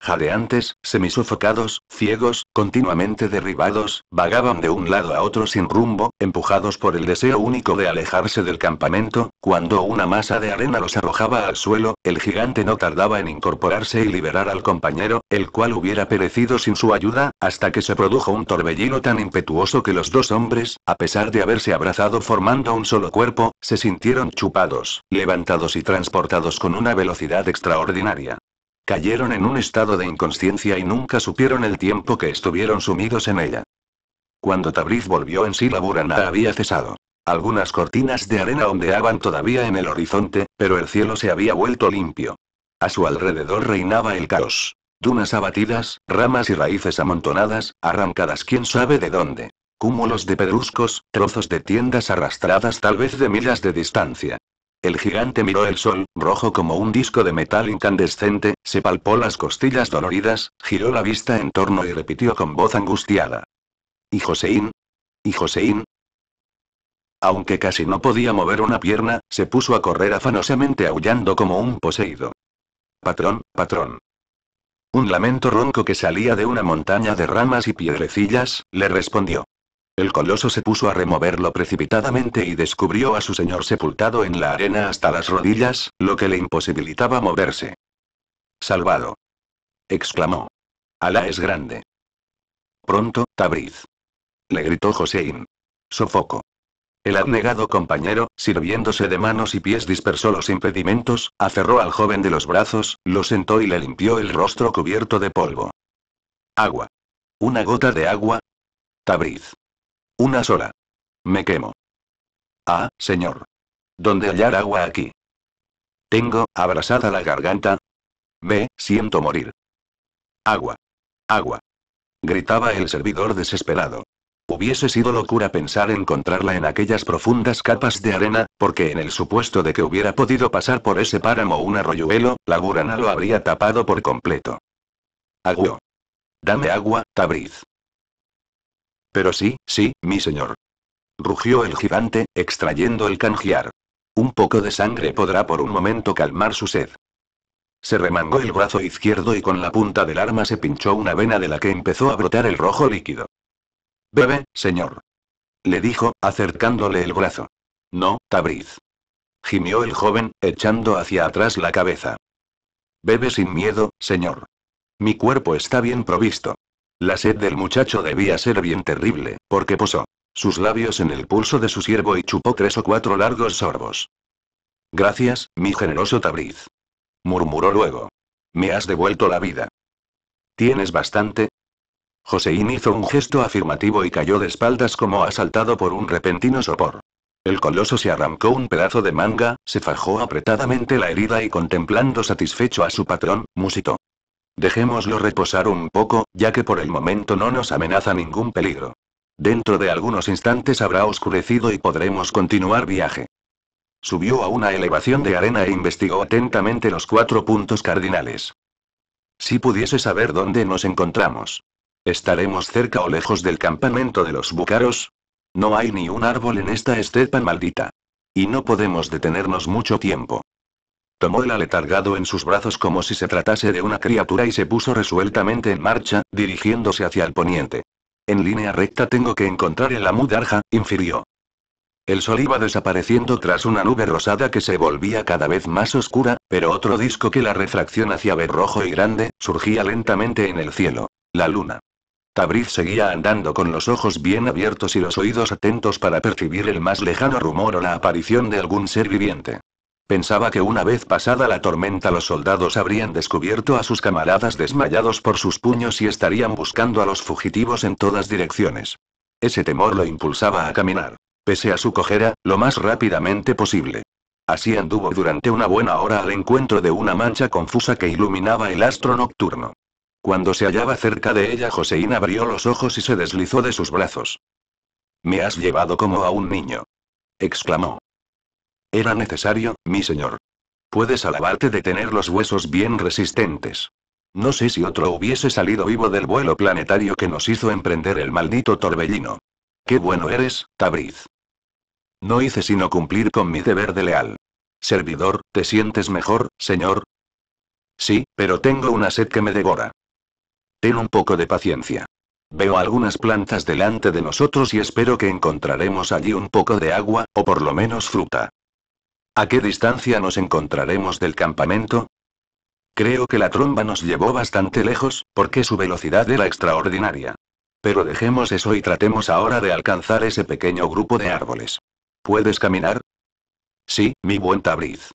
jadeantes, semisufocados, ciegos, continuamente derribados, vagaban de un lado a otro sin rumbo, empujados por el deseo único de alejarse del campamento, cuando una masa de arena los arrojaba al suelo, el gigante no tardaba en incorporarse y liberar al compañero, el cual hubiera perecido sin su ayuda, hasta que se produjo un torbellino tan impetuoso que los dos hombres, a pesar de haberse abrazado formando un solo cuerpo, se sintieron chupados, levantados y transportados con una velocidad extraordinaria. Cayeron en un estado de inconsciencia y nunca supieron el tiempo que estuvieron sumidos en ella. Cuando Tabriz volvió en sí la burana había cesado. Algunas cortinas de arena ondeaban todavía en el horizonte, pero el cielo se había vuelto limpio. A su alrededor reinaba el caos. Dunas abatidas, ramas y raíces amontonadas, arrancadas quién sabe de dónde. Cúmulos de pedruscos, trozos de tiendas arrastradas tal vez de millas de distancia. El gigante miró el sol, rojo como un disco de metal incandescente, se palpó las costillas doloridas, giró la vista en torno y repitió con voz angustiada. ¿Y Joseín? ¿Y Joseín? Aunque casi no podía mover una pierna, se puso a correr afanosamente aullando como un poseído. Patrón, patrón. Un lamento ronco que salía de una montaña de ramas y piedrecillas, le respondió. El coloso se puso a removerlo precipitadamente y descubrió a su señor sepultado en la arena hasta las rodillas, lo que le imposibilitaba moverse. Salvado. exclamó. Alá es grande. Pronto, Tabriz. Le gritó Joséín. Sofoco. El abnegado compañero, sirviéndose de manos y pies, dispersó los impedimentos, aferró al joven de los brazos, lo sentó y le limpió el rostro cubierto de polvo. Agua. Una gota de agua. Tabriz. Una sola. Me quemo. Ah, señor. ¿Dónde hallar agua aquí? Tengo, abrasada la garganta. Ve, siento morir. Agua. Agua. Gritaba el servidor desesperado. Hubiese sido locura pensar encontrarla en aquellas profundas capas de arena, porque en el supuesto de que hubiera podido pasar por ese páramo un arroyuelo, la gurana lo habría tapado por completo. Agua. Dame agua, Tabriz. Pero sí, sí, mi señor. Rugió el gigante, extrayendo el canjear. Un poco de sangre podrá por un momento calmar su sed. Se remangó el brazo izquierdo y con la punta del arma se pinchó una vena de la que empezó a brotar el rojo líquido. Bebe, señor. Le dijo, acercándole el brazo. No, Tabriz. Gimió el joven, echando hacia atrás la cabeza. Bebe sin miedo, señor. Mi cuerpo está bien provisto. La sed del muchacho debía ser bien terrible, porque posó sus labios en el pulso de su siervo y chupó tres o cuatro largos sorbos. Gracias, mi generoso Tabriz. Murmuró luego. Me has devuelto la vida. ¿Tienes bastante? Joseín hizo un gesto afirmativo y cayó de espaldas como asaltado por un repentino sopor. El coloso se arrancó un pedazo de manga, se fajó apretadamente la herida y contemplando satisfecho a su patrón, musitó. Dejémoslo reposar un poco, ya que por el momento no nos amenaza ningún peligro. Dentro de algunos instantes habrá oscurecido y podremos continuar viaje. Subió a una elevación de arena e investigó atentamente los cuatro puntos cardinales. Si pudiese saber dónde nos encontramos. ¿Estaremos cerca o lejos del campamento de los búcaros? No hay ni un árbol en esta estepa maldita. Y no podemos detenernos mucho tiempo. Tomó el aletargado en sus brazos como si se tratase de una criatura y se puso resueltamente en marcha, dirigiéndose hacia el poniente. En línea recta tengo que encontrar el Amudarja, infirió. El sol iba desapareciendo tras una nube rosada que se volvía cada vez más oscura, pero otro disco que la refracción hacía ver rojo y grande, surgía lentamente en el cielo. La luna. Tabriz seguía andando con los ojos bien abiertos y los oídos atentos para percibir el más lejano rumor o la aparición de algún ser viviente. Pensaba que una vez pasada la tormenta los soldados habrían descubierto a sus camaradas desmayados por sus puños y estarían buscando a los fugitivos en todas direcciones. Ese temor lo impulsaba a caminar, pese a su cojera, lo más rápidamente posible. Así anduvo durante una buena hora al encuentro de una mancha confusa que iluminaba el astro nocturno. Cuando se hallaba cerca de ella, Joseín abrió los ojos y se deslizó de sus brazos. Me has llevado como a un niño. exclamó. Era necesario, mi señor. Puedes alabarte de tener los huesos bien resistentes. No sé si otro hubiese salido vivo del vuelo planetario que nos hizo emprender el maldito torbellino. Qué bueno eres, Tabriz. No hice sino cumplir con mi deber de leal. Servidor, ¿te sientes mejor, señor? Sí, pero tengo una sed que me devora. Ten un poco de paciencia. Veo algunas plantas delante de nosotros y espero que encontraremos allí un poco de agua, o por lo menos fruta. ¿A qué distancia nos encontraremos del campamento? Creo que la tromba nos llevó bastante lejos, porque su velocidad era extraordinaria. Pero dejemos eso y tratemos ahora de alcanzar ese pequeño grupo de árboles. ¿Puedes caminar? Sí, mi buen Tabriz.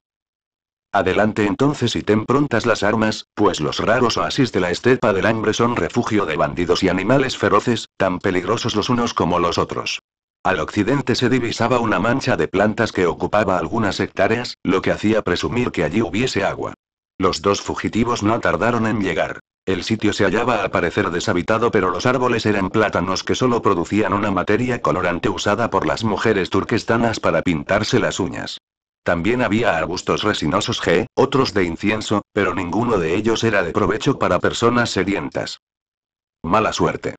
Adelante entonces y ten prontas las armas, pues los raros oasis de la estepa del hambre son refugio de bandidos y animales feroces, tan peligrosos los unos como los otros. Al occidente se divisaba una mancha de plantas que ocupaba algunas hectáreas, lo que hacía presumir que allí hubiese agua. Los dos fugitivos no tardaron en llegar. El sitio se hallaba a parecer deshabitado pero los árboles eran plátanos que solo producían una materia colorante usada por las mujeres turquestanas para pintarse las uñas. También había arbustos resinosos G, otros de incienso, pero ninguno de ellos era de provecho para personas sedientas. Mala suerte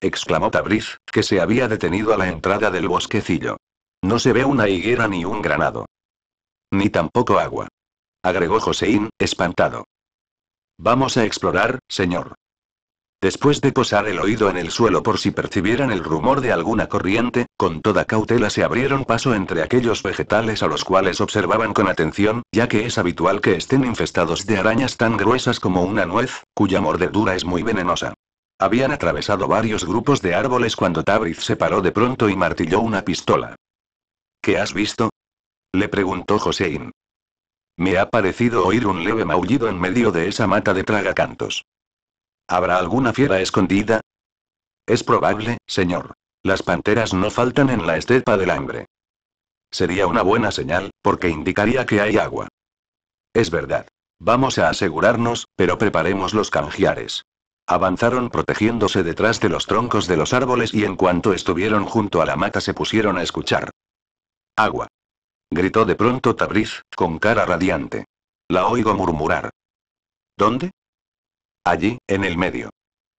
exclamó Tabriz, que se había detenido a la entrada del bosquecillo. No se ve una higuera ni un granado. Ni tampoco agua. Agregó Joseín, espantado. Vamos a explorar, señor. Después de posar el oído en el suelo por si percibieran el rumor de alguna corriente, con toda cautela se abrieron paso entre aquellos vegetales a los cuales observaban con atención, ya que es habitual que estén infestados de arañas tan gruesas como una nuez, cuya mordedura es muy venenosa. Habían atravesado varios grupos de árboles cuando Tabriz se paró de pronto y martilló una pistola. ¿Qué has visto? Le preguntó Josein. Me ha parecido oír un leve maullido en medio de esa mata de tragacantos. ¿Habrá alguna fiera escondida? Es probable, señor. Las panteras no faltan en la estepa del hambre. Sería una buena señal, porque indicaría que hay agua. Es verdad. Vamos a asegurarnos, pero preparemos los canjiares. Avanzaron protegiéndose detrás de los troncos de los árboles y en cuanto estuvieron junto a la mata se pusieron a escuchar. Agua. Gritó de pronto Tabriz, con cara radiante. La oigo murmurar. ¿Dónde? Allí, en el medio.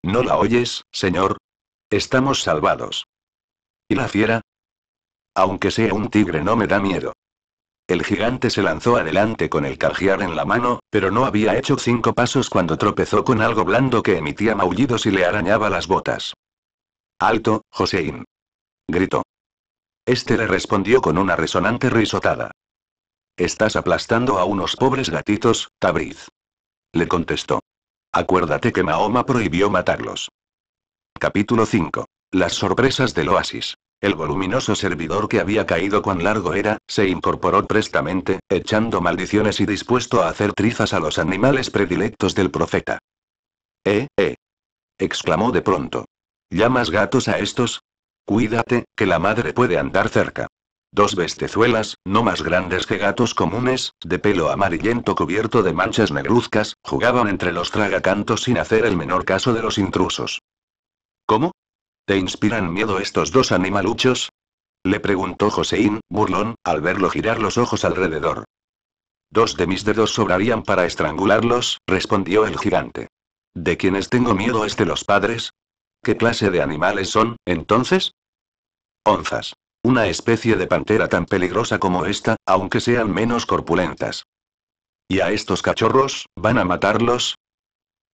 ¿No la oyes, señor? Estamos salvados. ¿Y la fiera? Aunque sea un tigre no me da miedo. El gigante se lanzó adelante con el cargiar en la mano, pero no había hecho cinco pasos cuando tropezó con algo blando que emitía maullidos y le arañaba las botas. Alto, Joséín! Gritó. Este le respondió con una resonante risotada. Estás aplastando a unos pobres gatitos, Tabriz. Le contestó. Acuérdate que Mahoma prohibió matarlos. Capítulo 5. Las sorpresas del oasis. El voluminoso servidor que había caído cuán largo era, se incorporó prestamente, echando maldiciones y dispuesto a hacer trizas a los animales predilectos del profeta. ¡Eh, eh! exclamó de pronto. ¿Llamas gatos a estos? Cuídate, que la madre puede andar cerca. Dos bestezuelas, no más grandes que gatos comunes, de pelo amarillento cubierto de manchas negruzcas, jugaban entre los tragacantos sin hacer el menor caso de los intrusos. ¿Cómo? ¿Te inspiran miedo estos dos animaluchos? Le preguntó Joseín, burlón, al verlo girar los ojos alrededor. Dos de mis dedos sobrarían para estrangularlos, respondió el gigante. ¿De quienes tengo miedo es de los padres? ¿Qué clase de animales son, entonces? Onzas. Una especie de pantera tan peligrosa como esta, aunque sean menos corpulentas. ¿Y a estos cachorros, van a matarlos?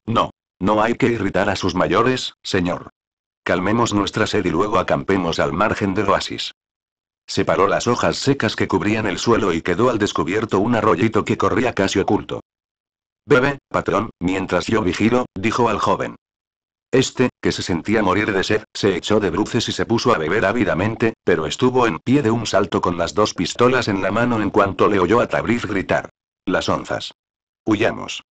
No. No hay que irritar a sus mayores, señor. Calmemos nuestra sed y luego acampemos al margen del oasis. Separó las hojas secas que cubrían el suelo y quedó al descubierto un arroyito que corría casi oculto. Bebe, patrón, mientras yo vigilo, dijo al joven. Este, que se sentía morir de sed, se echó de bruces y se puso a beber ávidamente, pero estuvo en pie de un salto con las dos pistolas en la mano en cuanto le oyó a Tabriz gritar. Las onzas. Huyamos.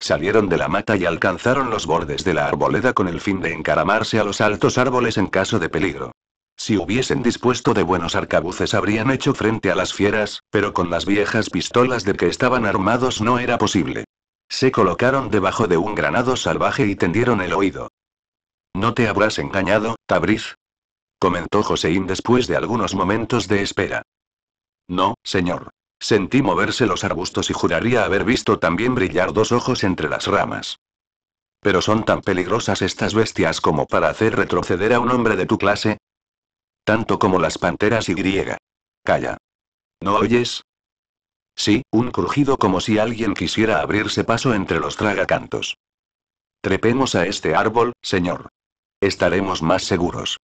Salieron de la mata y alcanzaron los bordes de la arboleda con el fin de encaramarse a los altos árboles en caso de peligro. Si hubiesen dispuesto de buenos arcabuces habrían hecho frente a las fieras, pero con las viejas pistolas de que estaban armados no era posible. Se colocaron debajo de un granado salvaje y tendieron el oído. No te habrás engañado, Tabriz. Comentó Joséín después de algunos momentos de espera. No, señor. Sentí moverse los arbustos y juraría haber visto también brillar dos ojos entre las ramas. Pero son tan peligrosas estas bestias como para hacer retroceder a un hombre de tu clase. Tanto como las panteras y griega. Calla. ¿No oyes? Sí, un crujido como si alguien quisiera abrirse paso entre los tragacantos. Trepemos a este árbol, señor. Estaremos más seguros.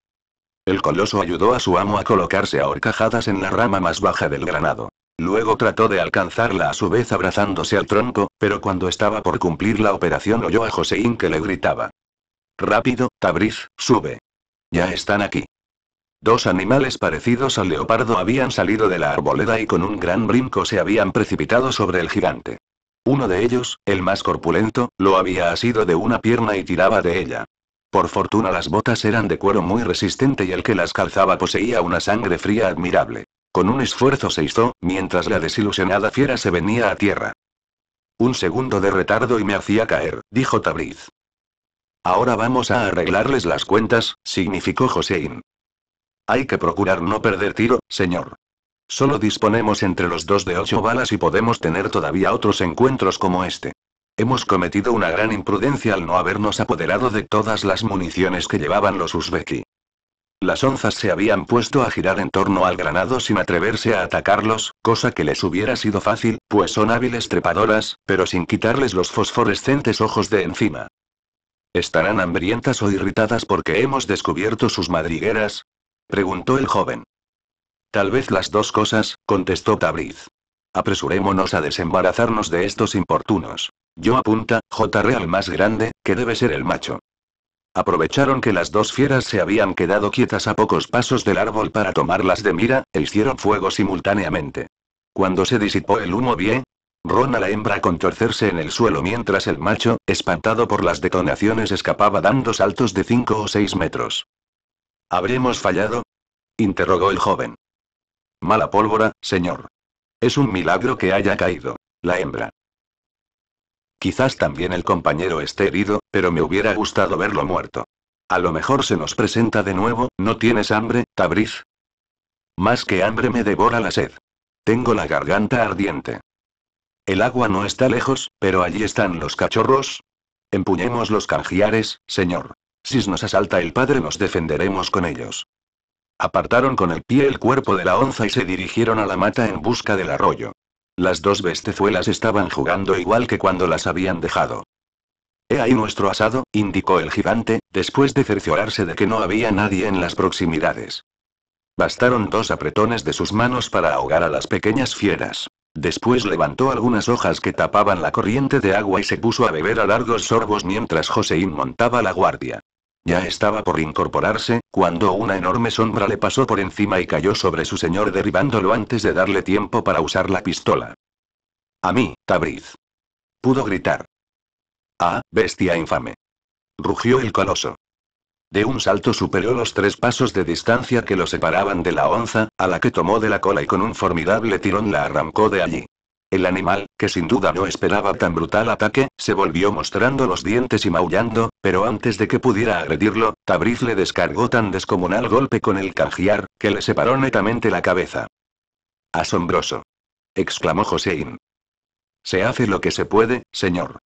El coloso ayudó a su amo a colocarse a horcajadas en la rama más baja del granado. Luego trató de alcanzarla a su vez abrazándose al tronco, pero cuando estaba por cumplir la operación oyó a Joseín que le gritaba. Rápido, Tabriz, sube. Ya están aquí. Dos animales parecidos al leopardo habían salido de la arboleda y con un gran brinco se habían precipitado sobre el gigante. Uno de ellos, el más corpulento, lo había asido de una pierna y tiraba de ella. Por fortuna las botas eran de cuero muy resistente y el que las calzaba poseía una sangre fría admirable. Con un esfuerzo se hizo, mientras la desilusionada fiera se venía a tierra. Un segundo de retardo y me hacía caer, dijo Tabriz. Ahora vamos a arreglarles las cuentas, significó Josein. Hay que procurar no perder tiro, señor. Solo disponemos entre los dos de ocho balas y podemos tener todavía otros encuentros como este. Hemos cometido una gran imprudencia al no habernos apoderado de todas las municiones que llevaban los uzbeki. Las onzas se habían puesto a girar en torno al granado sin atreverse a atacarlos, cosa que les hubiera sido fácil, pues son hábiles trepadoras, pero sin quitarles los fosforescentes ojos de encima. ¿Estarán hambrientas o irritadas porque hemos descubierto sus madrigueras? preguntó el joven. Tal vez las dos cosas, contestó Tabriz. Apresurémonos a desembarazarnos de estos importunos. Yo apunta, JR al más grande, que debe ser el macho. Aprovecharon que las dos fieras se habían quedado quietas a pocos pasos del árbol para tomarlas de mira, e hicieron fuego simultáneamente. Cuando se disipó el humo bien, Ron la hembra contorcerse en el suelo mientras el macho, espantado por las detonaciones, escapaba dando saltos de cinco o seis metros. ¿Habremos fallado? interrogó el joven. Mala pólvora, señor. Es un milagro que haya caído. La hembra. Quizás también el compañero esté herido, pero me hubiera gustado verlo muerto. A lo mejor se nos presenta de nuevo, ¿no tienes hambre, Tabriz? Más que hambre me devora la sed. Tengo la garganta ardiente. El agua no está lejos, pero allí están los cachorros. Empuñemos los canjiares, señor. Si nos asalta el padre nos defenderemos con ellos. Apartaron con el pie el cuerpo de la onza y se dirigieron a la mata en busca del arroyo. Las dos bestezuelas estaban jugando igual que cuando las habían dejado. He ahí nuestro asado, indicó el gigante, después de cerciorarse de que no había nadie en las proximidades. Bastaron dos apretones de sus manos para ahogar a las pequeñas fieras. Después levantó algunas hojas que tapaban la corriente de agua y se puso a beber a largos sorbos mientras josein montaba la guardia. Ya estaba por incorporarse, cuando una enorme sombra le pasó por encima y cayó sobre su señor derribándolo antes de darle tiempo para usar la pistola. A mí, Tabriz. Pudo gritar. Ah, bestia infame. Rugió el coloso. De un salto superó los tres pasos de distancia que lo separaban de la onza, a la que tomó de la cola y con un formidable tirón la arrancó de allí. El animal, que sin duda no esperaba tan brutal ataque, se volvió mostrando los dientes y maullando, pero antes de que pudiera agredirlo, Tabriz le descargó tan descomunal golpe con el canjear, que le separó netamente la cabeza. Asombroso. exclamó Josein. Se hace lo que se puede, señor.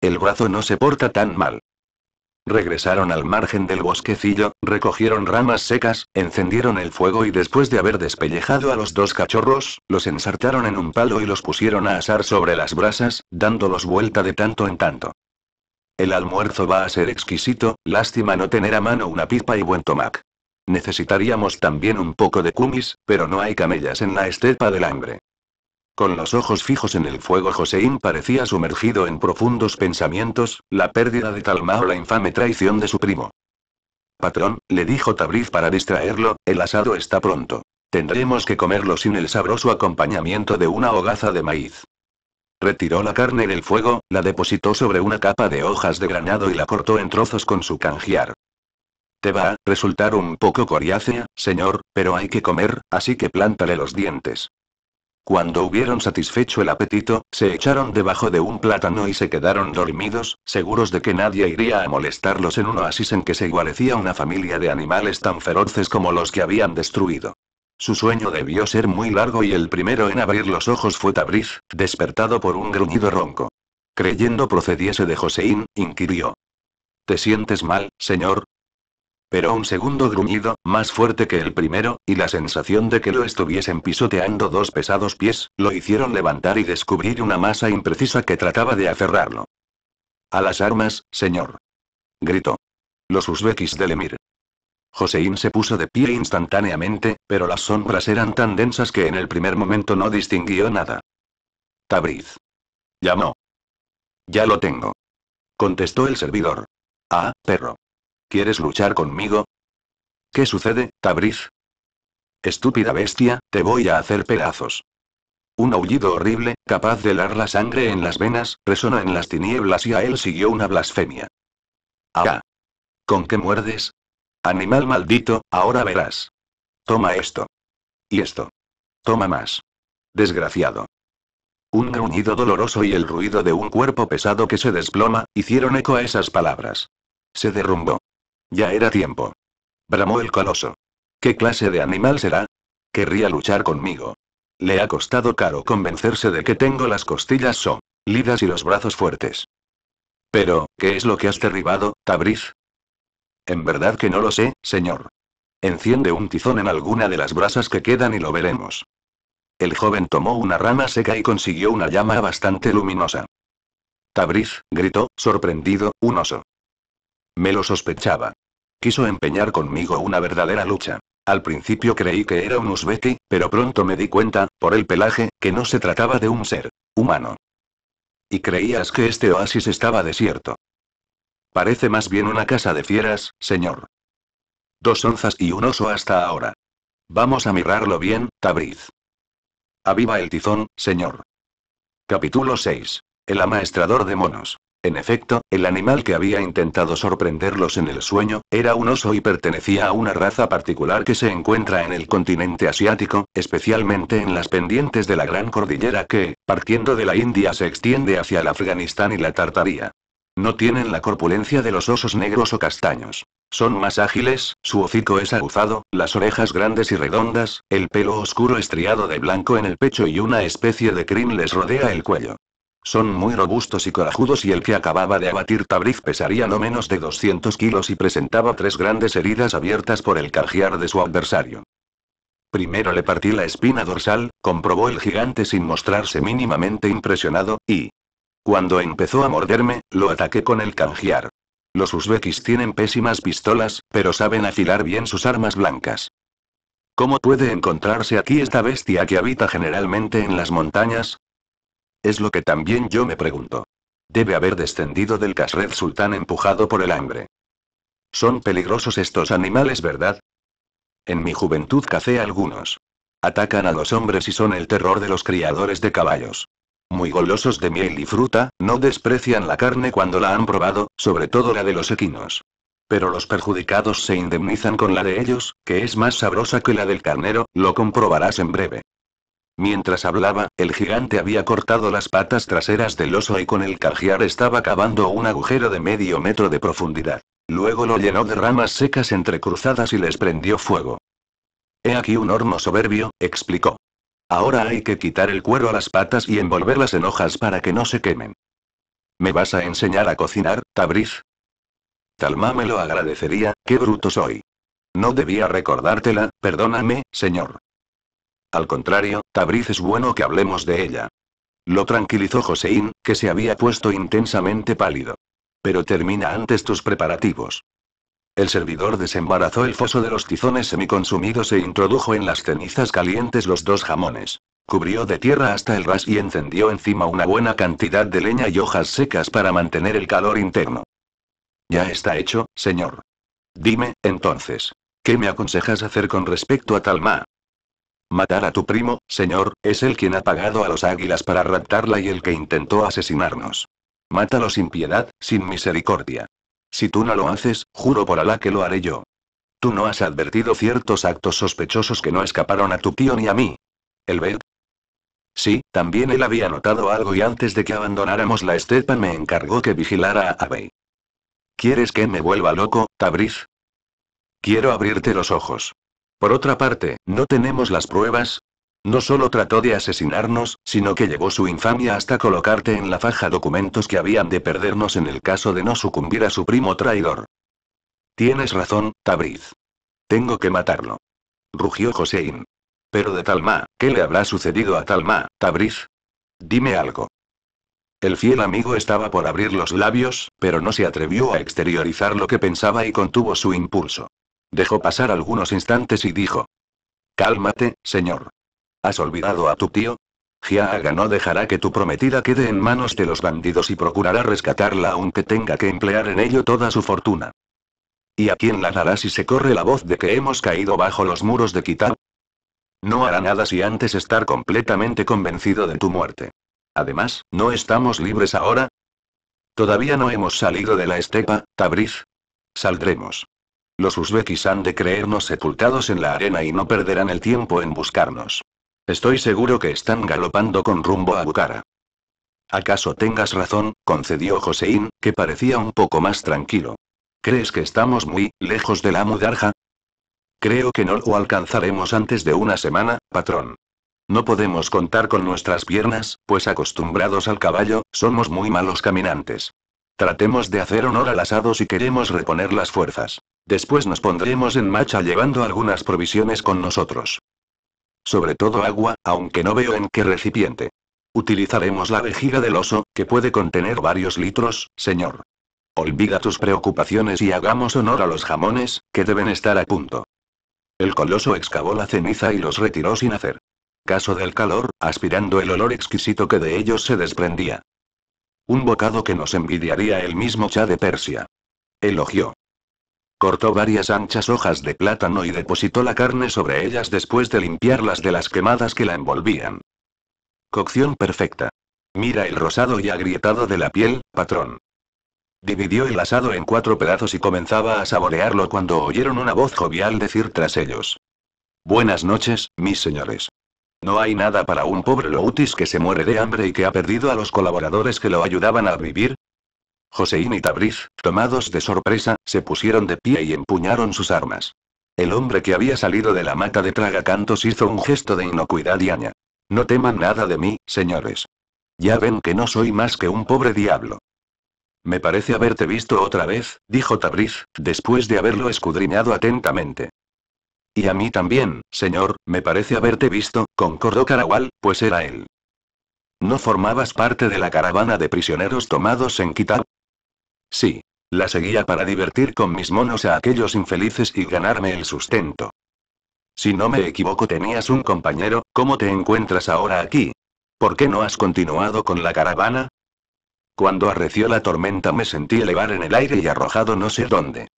El brazo no se porta tan mal. Regresaron al margen del bosquecillo, recogieron ramas secas, encendieron el fuego y después de haber despellejado a los dos cachorros, los ensartaron en un palo y los pusieron a asar sobre las brasas, dándolos vuelta de tanto en tanto. El almuerzo va a ser exquisito, lástima no tener a mano una pipa y buen tomac. Necesitaríamos también un poco de cumis, pero no hay camellas en la estepa del hambre. Con los ojos fijos en el fuego, Joseín parecía sumergido en profundos pensamientos, la pérdida de Talma o la infame traición de su primo. Patrón, le dijo Tabriz para distraerlo, el asado está pronto. Tendremos que comerlo sin el sabroso acompañamiento de una hogaza de maíz. Retiró la carne del fuego, la depositó sobre una capa de hojas de granado y la cortó en trozos con su canjiar. Te va a resultar un poco coriácea, señor, pero hay que comer, así que plántale los dientes. Cuando hubieron satisfecho el apetito, se echaron debajo de un plátano y se quedaron dormidos, seguros de que nadie iría a molestarlos en un oasis en que se igualecía una familia de animales tan feroces como los que habían destruido. Su sueño debió ser muy largo y el primero en abrir los ojos fue Tabriz, despertado por un gruñido ronco. Creyendo procediese de Joseín, inquirió. ¿Te sientes mal, señor? Pero un segundo gruñido, más fuerte que el primero, y la sensación de que lo estuviesen pisoteando dos pesados pies, lo hicieron levantar y descubrir una masa imprecisa que trataba de aferrarlo. A las armas, señor. Gritó. Los uzbekis del emir. Joseín se puso de pie instantáneamente, pero las sombras eran tan densas que en el primer momento no distinguió nada. Tabriz. Llamó. Ya lo tengo. Contestó el servidor. Ah, perro. ¿Quieres luchar conmigo? ¿Qué sucede, Tabriz? Estúpida bestia, te voy a hacer pedazos. Un aullido horrible, capaz de helar la sangre en las venas, resonó en las tinieblas y a él siguió una blasfemia. ¡Ah! ¿Con qué muerdes? Animal maldito, ahora verás. Toma esto. Y esto. Toma más. Desgraciado. Un gruñido doloroso y el ruido de un cuerpo pesado que se desploma, hicieron eco a esas palabras. Se derrumbó. Ya era tiempo. Bramó el coloso. ¿Qué clase de animal será? Querría luchar conmigo. Le ha costado caro convencerse de que tengo las costillas so, lidas y los brazos fuertes. Pero, ¿qué es lo que has derribado, Tabriz? En verdad que no lo sé, señor. Enciende un tizón en alguna de las brasas que quedan y lo veremos. El joven tomó una rama seca y consiguió una llama bastante luminosa. Tabriz, gritó, sorprendido, un oso. Me lo sospechaba. Quiso empeñar conmigo una verdadera lucha. Al principio creí que era un Uzbeki, pero pronto me di cuenta, por el pelaje, que no se trataba de un ser humano. Y creías que este oasis estaba desierto. Parece más bien una casa de fieras, señor. Dos onzas y un oso hasta ahora. Vamos a mirarlo bien, Tabriz. Aviva el tizón, señor. Capítulo 6. El amaestrador de monos. En efecto, el animal que había intentado sorprenderlos en el sueño, era un oso y pertenecía a una raza particular que se encuentra en el continente asiático, especialmente en las pendientes de la gran cordillera que, partiendo de la India, se extiende hacia el Afganistán y la Tartaría. No tienen la corpulencia de los osos negros o castaños. Son más ágiles, su hocico es aguzado, las orejas grandes y redondas, el pelo oscuro estriado de blanco en el pecho y una especie de crin les rodea el cuello. Son muy robustos y corajudos y el que acababa de abatir Tabriz pesaría no menos de 200 kilos y presentaba tres grandes heridas abiertas por el canjear de su adversario. Primero le partí la espina dorsal, comprobó el gigante sin mostrarse mínimamente impresionado, y... Cuando empezó a morderme, lo ataqué con el canjear. Los uzbekis tienen pésimas pistolas, pero saben afilar bien sus armas blancas. ¿Cómo puede encontrarse aquí esta bestia que habita generalmente en las montañas? Es lo que también yo me pregunto. Debe haber descendido del Kasred Sultán empujado por el hambre. Son peligrosos estos animales, ¿verdad? En mi juventud cacé algunos. Atacan a los hombres y son el terror de los criadores de caballos. Muy golosos de miel y fruta, no desprecian la carne cuando la han probado, sobre todo la de los equinos. Pero los perjudicados se indemnizan con la de ellos, que es más sabrosa que la del carnero, lo comprobarás en breve. Mientras hablaba, el gigante había cortado las patas traseras del oso y con el cajiar estaba cavando un agujero de medio metro de profundidad. Luego lo llenó de ramas secas entrecruzadas y les prendió fuego. He aquí un horno soberbio, explicó. Ahora hay que quitar el cuero a las patas y envolverlas en hojas para que no se quemen. ¿Me vas a enseñar a cocinar, Tabriz? Talma me lo agradecería, qué bruto soy. No debía recordártela, perdóname, señor. Al contrario, Tabriz es bueno que hablemos de ella. Lo tranquilizó Joseín, que se había puesto intensamente pálido. Pero termina antes tus preparativos. El servidor desembarazó el foso de los tizones semiconsumidos e introdujo en las cenizas calientes los dos jamones. Cubrió de tierra hasta el ras y encendió encima una buena cantidad de leña y hojas secas para mantener el calor interno. Ya está hecho, señor. Dime, entonces, ¿qué me aconsejas hacer con respecto a Talma? Matar a tu primo, señor, es el quien ha pagado a los águilas para raptarla y el que intentó asesinarnos. Mátalo sin piedad, sin misericordia. Si tú no lo haces, juro por Alá que lo haré yo. Tú no has advertido ciertos actos sospechosos que no escaparon a tu tío ni a mí. ¿El Sí, también él había notado algo y antes de que abandonáramos la estepa me encargó que vigilara a Abey. ¿Quieres que me vuelva loco, Tabriz? Quiero abrirte los ojos. Por otra parte, ¿no tenemos las pruebas? No solo trató de asesinarnos, sino que llevó su infamia hasta colocarte en la faja documentos que habían de perdernos en el caso de no sucumbir a su primo traidor. Tienes razón, Tabriz. Tengo que matarlo. Rugió Josein. Pero de Talma, ¿qué le habrá sucedido a Talma, Tabriz? Dime algo. El fiel amigo estaba por abrir los labios, pero no se atrevió a exteriorizar lo que pensaba y contuvo su impulso. Dejó pasar algunos instantes y dijo. Cálmate, señor. ¿Has olvidado a tu tío? Jiaaga no dejará que tu prometida quede en manos de los bandidos y procurará rescatarla aunque tenga que emplear en ello toda su fortuna. ¿Y a quién la dará si se corre la voz de que hemos caído bajo los muros de Kitab? No hará nada si antes estar completamente convencido de tu muerte. Además, ¿no estamos libres ahora? Todavía no hemos salido de la estepa, Tabriz. Saldremos. Los uzbekis han de creernos sepultados en la arena y no perderán el tiempo en buscarnos. Estoy seguro que están galopando con rumbo a Bukhara. Acaso tengas razón, concedió Joseín, que parecía un poco más tranquilo. ¿Crees que estamos muy lejos de la mudarja? Creo que no lo alcanzaremos antes de una semana, patrón. No podemos contar con nuestras piernas, pues acostumbrados al caballo, somos muy malos caminantes. Tratemos de hacer honor al asado si queremos reponer las fuerzas. Después nos pondremos en marcha llevando algunas provisiones con nosotros. Sobre todo agua, aunque no veo en qué recipiente. Utilizaremos la vejiga del oso, que puede contener varios litros, señor. Olvida tus preocupaciones y hagamos honor a los jamones, que deben estar a punto. El coloso excavó la ceniza y los retiró sin hacer caso del calor, aspirando el olor exquisito que de ellos se desprendía. Un bocado que nos envidiaría el mismo Chá de Persia. Elogió. Cortó varias anchas hojas de plátano y depositó la carne sobre ellas después de limpiarlas de las quemadas que la envolvían. Cocción perfecta. Mira el rosado y agrietado de la piel, patrón. Dividió el asado en cuatro pedazos y comenzaba a saborearlo cuando oyeron una voz jovial decir tras ellos. Buenas noches, mis señores. No hay nada para un pobre Loutis que se muere de hambre y que ha perdido a los colaboradores que lo ayudaban a vivir, Joseín y Tabriz, tomados de sorpresa, se pusieron de pie y empuñaron sus armas. El hombre que había salido de la mata de tragacantos hizo un gesto de inocuidad y aña. No teman nada de mí, señores. Ya ven que no soy más que un pobre diablo. Me parece haberte visto otra vez, dijo Tabriz, después de haberlo escudriñado atentamente. Y a mí también, señor, me parece haberte visto, concordó Carawal, pues era él. ¿No formabas parte de la caravana de prisioneros tomados en Kitab? Sí. La seguía para divertir con mis monos a aquellos infelices y ganarme el sustento. Si no me equivoco, tenías un compañero, ¿cómo te encuentras ahora aquí? ¿Por qué no has continuado con la caravana? Cuando arreció la tormenta me sentí elevar en el aire y arrojado no sé dónde.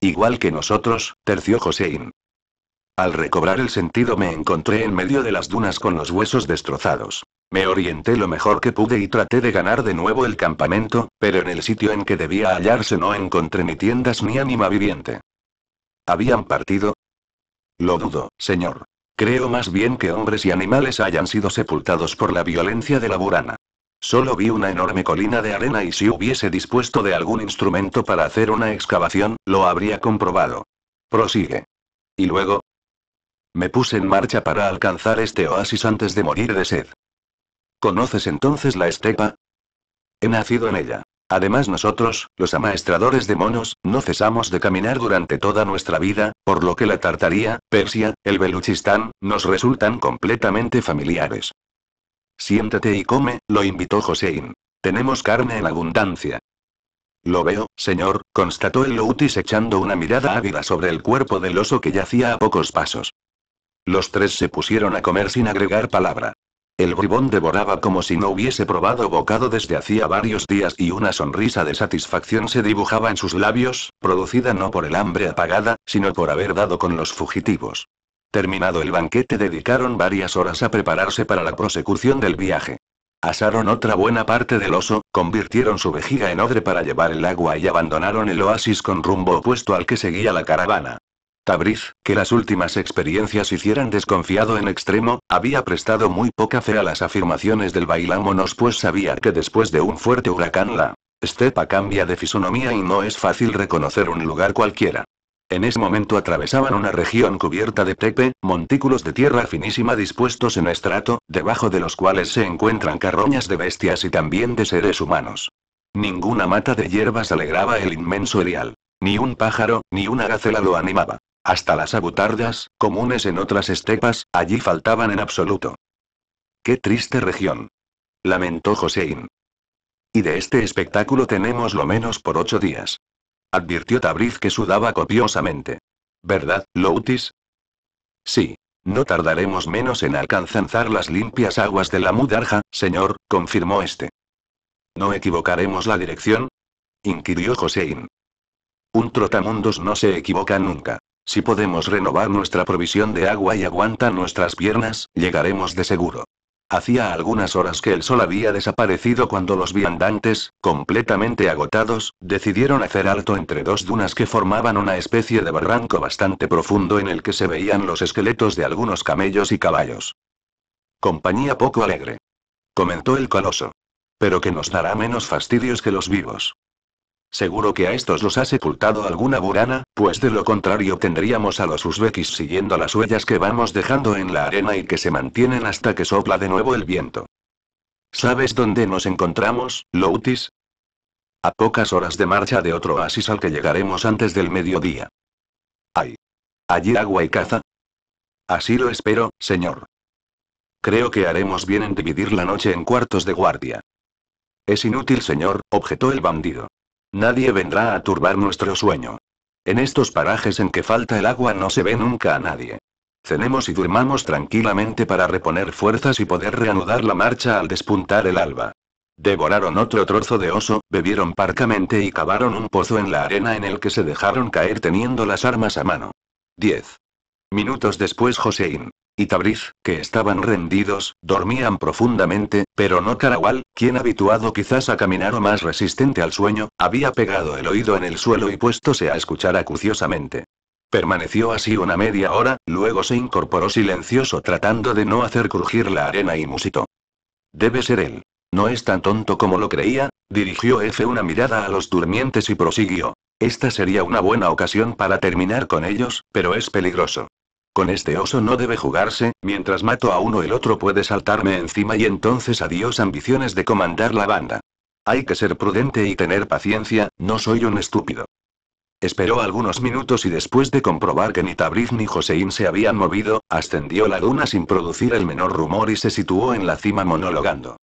Igual que nosotros, terció Joséín. Al recobrar el sentido me encontré en medio de las dunas con los huesos destrozados. Me orienté lo mejor que pude y traté de ganar de nuevo el campamento, pero en el sitio en que debía hallarse no encontré ni tiendas ni ánima viviente. ¿Habían partido? Lo dudo, señor. Creo más bien que hombres y animales hayan sido sepultados por la violencia de la burana. Solo vi una enorme colina de arena y si hubiese dispuesto de algún instrumento para hacer una excavación, lo habría comprobado. Prosigue. Y luego. Me puse en marcha para alcanzar este oasis antes de morir de sed. ¿Conoces entonces la estepa? He nacido en ella. Además nosotros, los amaestradores de monos, no cesamos de caminar durante toda nuestra vida, por lo que la Tartaría, Persia, el Beluchistán, nos resultan completamente familiares. Siéntate y come, lo invitó Josein. Tenemos carne en abundancia. Lo veo, señor, constató el Loutis echando una mirada ávida sobre el cuerpo del oso que yacía a pocos pasos. Los tres se pusieron a comer sin agregar palabra. El bribón devoraba como si no hubiese probado bocado desde hacía varios días y una sonrisa de satisfacción se dibujaba en sus labios, producida no por el hambre apagada, sino por haber dado con los fugitivos. Terminado el banquete dedicaron varias horas a prepararse para la prosecución del viaje. Asaron otra buena parte del oso, convirtieron su vejiga en odre para llevar el agua y abandonaron el oasis con rumbo opuesto al que seguía la caravana. Tabriz, que las últimas experiencias hicieran desconfiado en extremo, había prestado muy poca fe a las afirmaciones del bailámonos pues sabía que después de un fuerte huracán la estepa cambia de fisonomía y no es fácil reconocer un lugar cualquiera. En ese momento atravesaban una región cubierta de tepe, montículos de tierra finísima dispuestos en estrato, debajo de los cuales se encuentran carroñas de bestias y también de seres humanos. Ninguna mata de hierbas alegraba el inmenso erial. Ni un pájaro, ni una gacela lo animaba. Hasta las abutardas, comunes en otras estepas, allí faltaban en absoluto. ¡Qué triste región! lamentó Josein. Y de este espectáculo tenemos lo menos por ocho días. Advirtió Tabriz que sudaba copiosamente. ¿Verdad, Loutis? Sí. No tardaremos menos en alcanzar las limpias aguas de la Mudarja, señor, confirmó este. ¿No equivocaremos la dirección? inquirió Josein. Un trotamundos no se equivoca nunca. Si podemos renovar nuestra provisión de agua y aguantan nuestras piernas, llegaremos de seguro. Hacía algunas horas que el sol había desaparecido cuando los viandantes, completamente agotados, decidieron hacer alto entre dos dunas que formaban una especie de barranco bastante profundo en el que se veían los esqueletos de algunos camellos y caballos. Compañía poco alegre. Comentó el coloso. Pero que nos dará menos fastidios que los vivos. Seguro que a estos los ha sepultado alguna burana, pues de lo contrario tendríamos a los uzbekis siguiendo las huellas que vamos dejando en la arena y que se mantienen hasta que sopla de nuevo el viento. ¿Sabes dónde nos encontramos, Loutis? A pocas horas de marcha de otro oasis al que llegaremos antes del mediodía. ¡Ay! allí agua y caza? Así lo espero, señor. Creo que haremos bien en dividir la noche en cuartos de guardia. Es inútil, señor, objetó el bandido. Nadie vendrá a turbar nuestro sueño. En estos parajes en que falta el agua no se ve nunca a nadie. Cenemos y durmamos tranquilamente para reponer fuerzas y poder reanudar la marcha al despuntar el alba. Devoraron otro trozo de oso, bebieron parcamente y cavaron un pozo en la arena en el que se dejaron caer teniendo las armas a mano. 10. Minutos después Josein y Tabriz, que estaban rendidos, dormían profundamente, pero no Carawal, quien habituado quizás a caminar o más resistente al sueño, había pegado el oído en el suelo y puéstose a escuchar acuciosamente. Permaneció así una media hora, luego se incorporó silencioso tratando de no hacer crujir la arena y musitó. Debe ser él. No es tan tonto como lo creía, dirigió F una mirada a los durmientes y prosiguió. Esta sería una buena ocasión para terminar con ellos, pero es peligroso. Con este oso no debe jugarse, mientras mato a uno el otro puede saltarme encima y entonces adiós ambiciones de comandar la banda. Hay que ser prudente y tener paciencia, no soy un estúpido. Esperó algunos minutos y después de comprobar que ni Tabriz ni Joseín se habían movido, ascendió la luna sin producir el menor rumor y se situó en la cima monologando.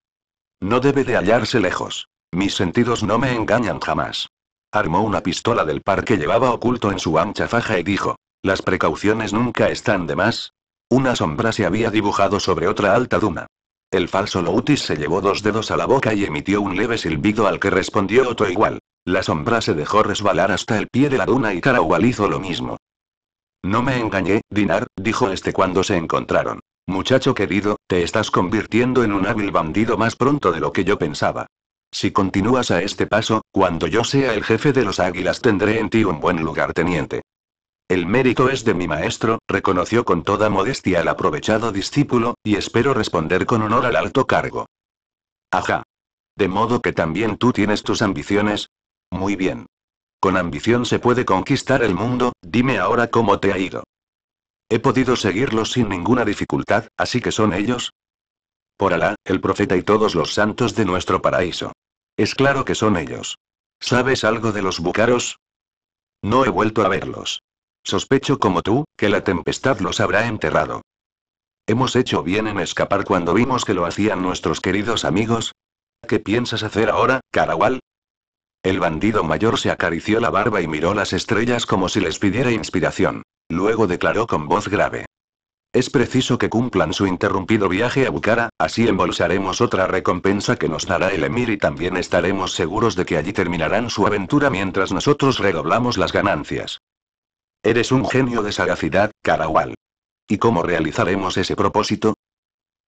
No debe de hallarse lejos. Mis sentidos no me engañan jamás. Armó una pistola del par que llevaba oculto en su ancha faja y dijo, las precauciones nunca están de más. Una sombra se había dibujado sobre otra alta duna. El falso Loutis se llevó dos dedos a la boca y emitió un leve silbido al que respondió otro igual. La sombra se dejó resbalar hasta el pie de la duna y Carawal hizo lo mismo. No me engañé, Dinar, dijo este cuando se encontraron. Muchacho querido, te estás convirtiendo en un hábil bandido más pronto de lo que yo pensaba. Si continúas a este paso, cuando yo sea el jefe de los águilas tendré en ti un buen lugar teniente. El mérito es de mi maestro, reconoció con toda modestia el aprovechado discípulo, y espero responder con honor al alto cargo. Ajá. De modo que también tú tienes tus ambiciones. Muy bien. Con ambición se puede conquistar el mundo, dime ahora cómo te ha ido. He podido seguirlos sin ninguna dificultad, así que son ellos. Por Alá, el profeta y todos los santos de nuestro paraíso. Es claro que son ellos. ¿Sabes algo de los bucaros? No he vuelto a verlos. Sospecho como tú, que la tempestad los habrá enterrado. Hemos hecho bien en escapar cuando vimos que lo hacían nuestros queridos amigos. ¿Qué piensas hacer ahora, Carawal? El bandido mayor se acarició la barba y miró las estrellas como si les pidiera inspiración. Luego declaró con voz grave. Es preciso que cumplan su interrumpido viaje a Bucara, así embolsaremos otra recompensa que nos dará el Emir y también estaremos seguros de que allí terminarán su aventura mientras nosotros redoblamos las ganancias. Eres un genio de sagacidad, Carawal. ¿Y cómo realizaremos ese propósito?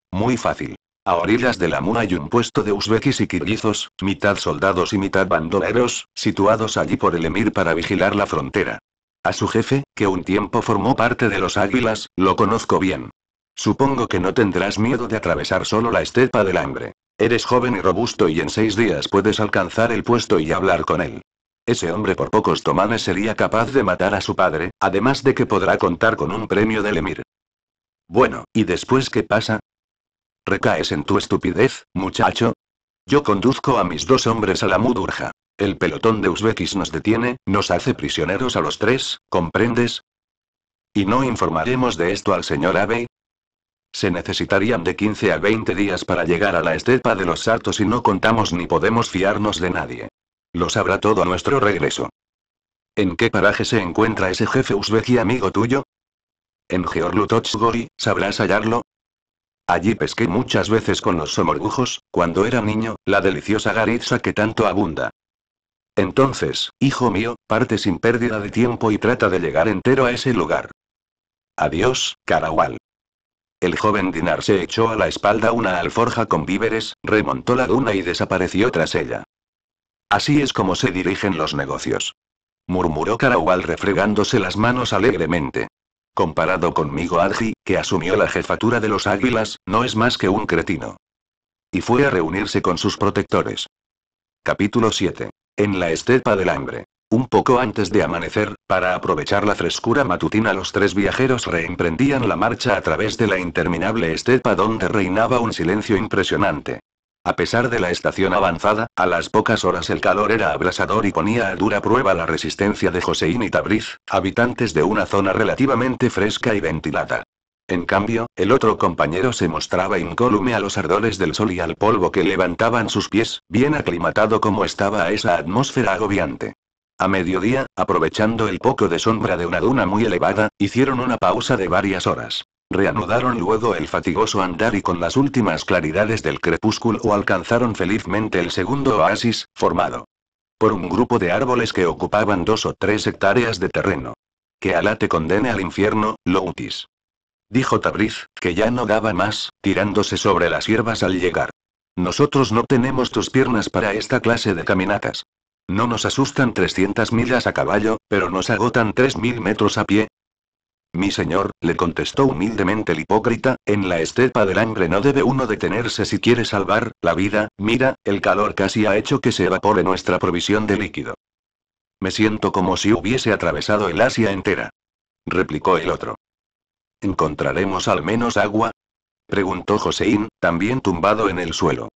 Muy fácil. A orillas de la Muna hay un puesto de uzbekis y kirguizos, mitad soldados y mitad bandoleros, situados allí por el emir para vigilar la frontera. A su jefe, que un tiempo formó parte de los águilas, lo conozco bien. Supongo que no tendrás miedo de atravesar solo la estepa del hambre. Eres joven y robusto y en seis días puedes alcanzar el puesto y hablar con él. Ese hombre por pocos tomanes sería capaz de matar a su padre, además de que podrá contar con un premio del Emir. Bueno, ¿y después qué pasa? ¿Recaes en tu estupidez, muchacho? Yo conduzco a mis dos hombres a la mudurja. El pelotón de Uzbekis nos detiene, nos hace prisioneros a los tres, ¿comprendes? ¿Y no informaremos de esto al señor Abe? Se necesitarían de 15 a 20 días para llegar a la estepa de los Sartos y no contamos ni podemos fiarnos de nadie. Lo sabrá todo a nuestro regreso. ¿En qué paraje se encuentra ese jefe uzbeki amigo tuyo? En Georlutotsgori, ¿sabrás hallarlo? Allí pesqué muchas veces con los somorgujos, cuando era niño, la deliciosa garitza que tanto abunda. Entonces, hijo mío, parte sin pérdida de tiempo y trata de llegar entero a ese lugar. Adiós, Carawal. El joven Dinar se echó a la espalda una alforja con víveres, remontó la duna y desapareció tras ella. Así es como se dirigen los negocios. Murmuró Carahual refregándose las manos alegremente. Comparado conmigo, Adji, que asumió la jefatura de los águilas, no es más que un cretino. Y fue a reunirse con sus protectores. Capítulo 7. En la estepa del hambre. Un poco antes de amanecer, para aprovechar la frescura matutina, los tres viajeros reemprendían la marcha a través de la interminable estepa donde reinaba un silencio impresionante. A pesar de la estación avanzada, a las pocas horas el calor era abrasador y ponía a dura prueba la resistencia de Joseín y Tabriz, habitantes de una zona relativamente fresca y ventilada. En cambio, el otro compañero se mostraba incólume a los ardores del sol y al polvo que levantaban sus pies, bien aclimatado como estaba a esa atmósfera agobiante. A mediodía, aprovechando el poco de sombra de una duna muy elevada, hicieron una pausa de varias horas. Reanudaron luego el fatigoso andar y con las últimas claridades del crepúsculo alcanzaron felizmente el segundo oasis, formado por un grupo de árboles que ocupaban dos o tres hectáreas de terreno. Que Alá te condene al infierno, Loutis. Dijo Tabriz, que ya no daba más, tirándose sobre las hierbas al llegar. Nosotros no tenemos tus piernas para esta clase de caminatas. No nos asustan 300 millas a caballo, pero nos agotan 3.000 metros a pie, mi señor, le contestó humildemente el hipócrita, en la estepa del hambre no debe uno detenerse si quiere salvar la vida, mira, el calor casi ha hecho que se evapore nuestra provisión de líquido. Me siento como si hubiese atravesado el Asia entera. Replicó el otro. ¿Encontraremos al menos agua? Preguntó Joseín, también tumbado en el suelo.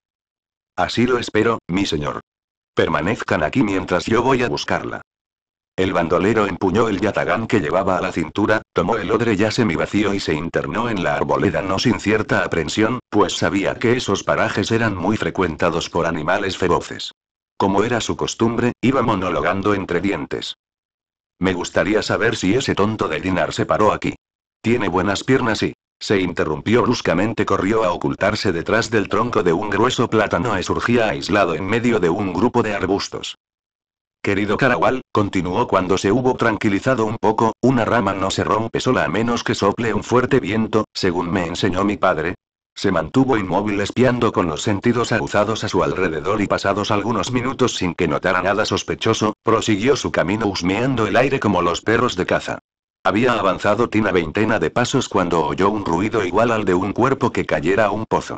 Así lo espero, mi señor. Permanezcan aquí mientras yo voy a buscarla. El bandolero empuñó el yatagán que llevaba a la cintura, tomó el odre ya semivacío y se internó en la arboleda no sin cierta aprensión, pues sabía que esos parajes eran muy frecuentados por animales feroces. Como era su costumbre, iba monologando entre dientes. Me gustaría saber si ese tonto de Dinar se paró aquí. Tiene buenas piernas y... Se interrumpió bruscamente, corrió a ocultarse detrás del tronco de un grueso plátano y surgía aislado en medio de un grupo de arbustos. Querido Carawal, continuó cuando se hubo tranquilizado un poco, una rama no se rompe sola a menos que sople un fuerte viento, según me enseñó mi padre. Se mantuvo inmóvil espiando con los sentidos aguzados a su alrededor y pasados algunos minutos sin que notara nada sospechoso, prosiguió su camino husmeando el aire como los perros de caza. Había avanzado Tina veintena de pasos cuando oyó un ruido igual al de un cuerpo que cayera a un pozo.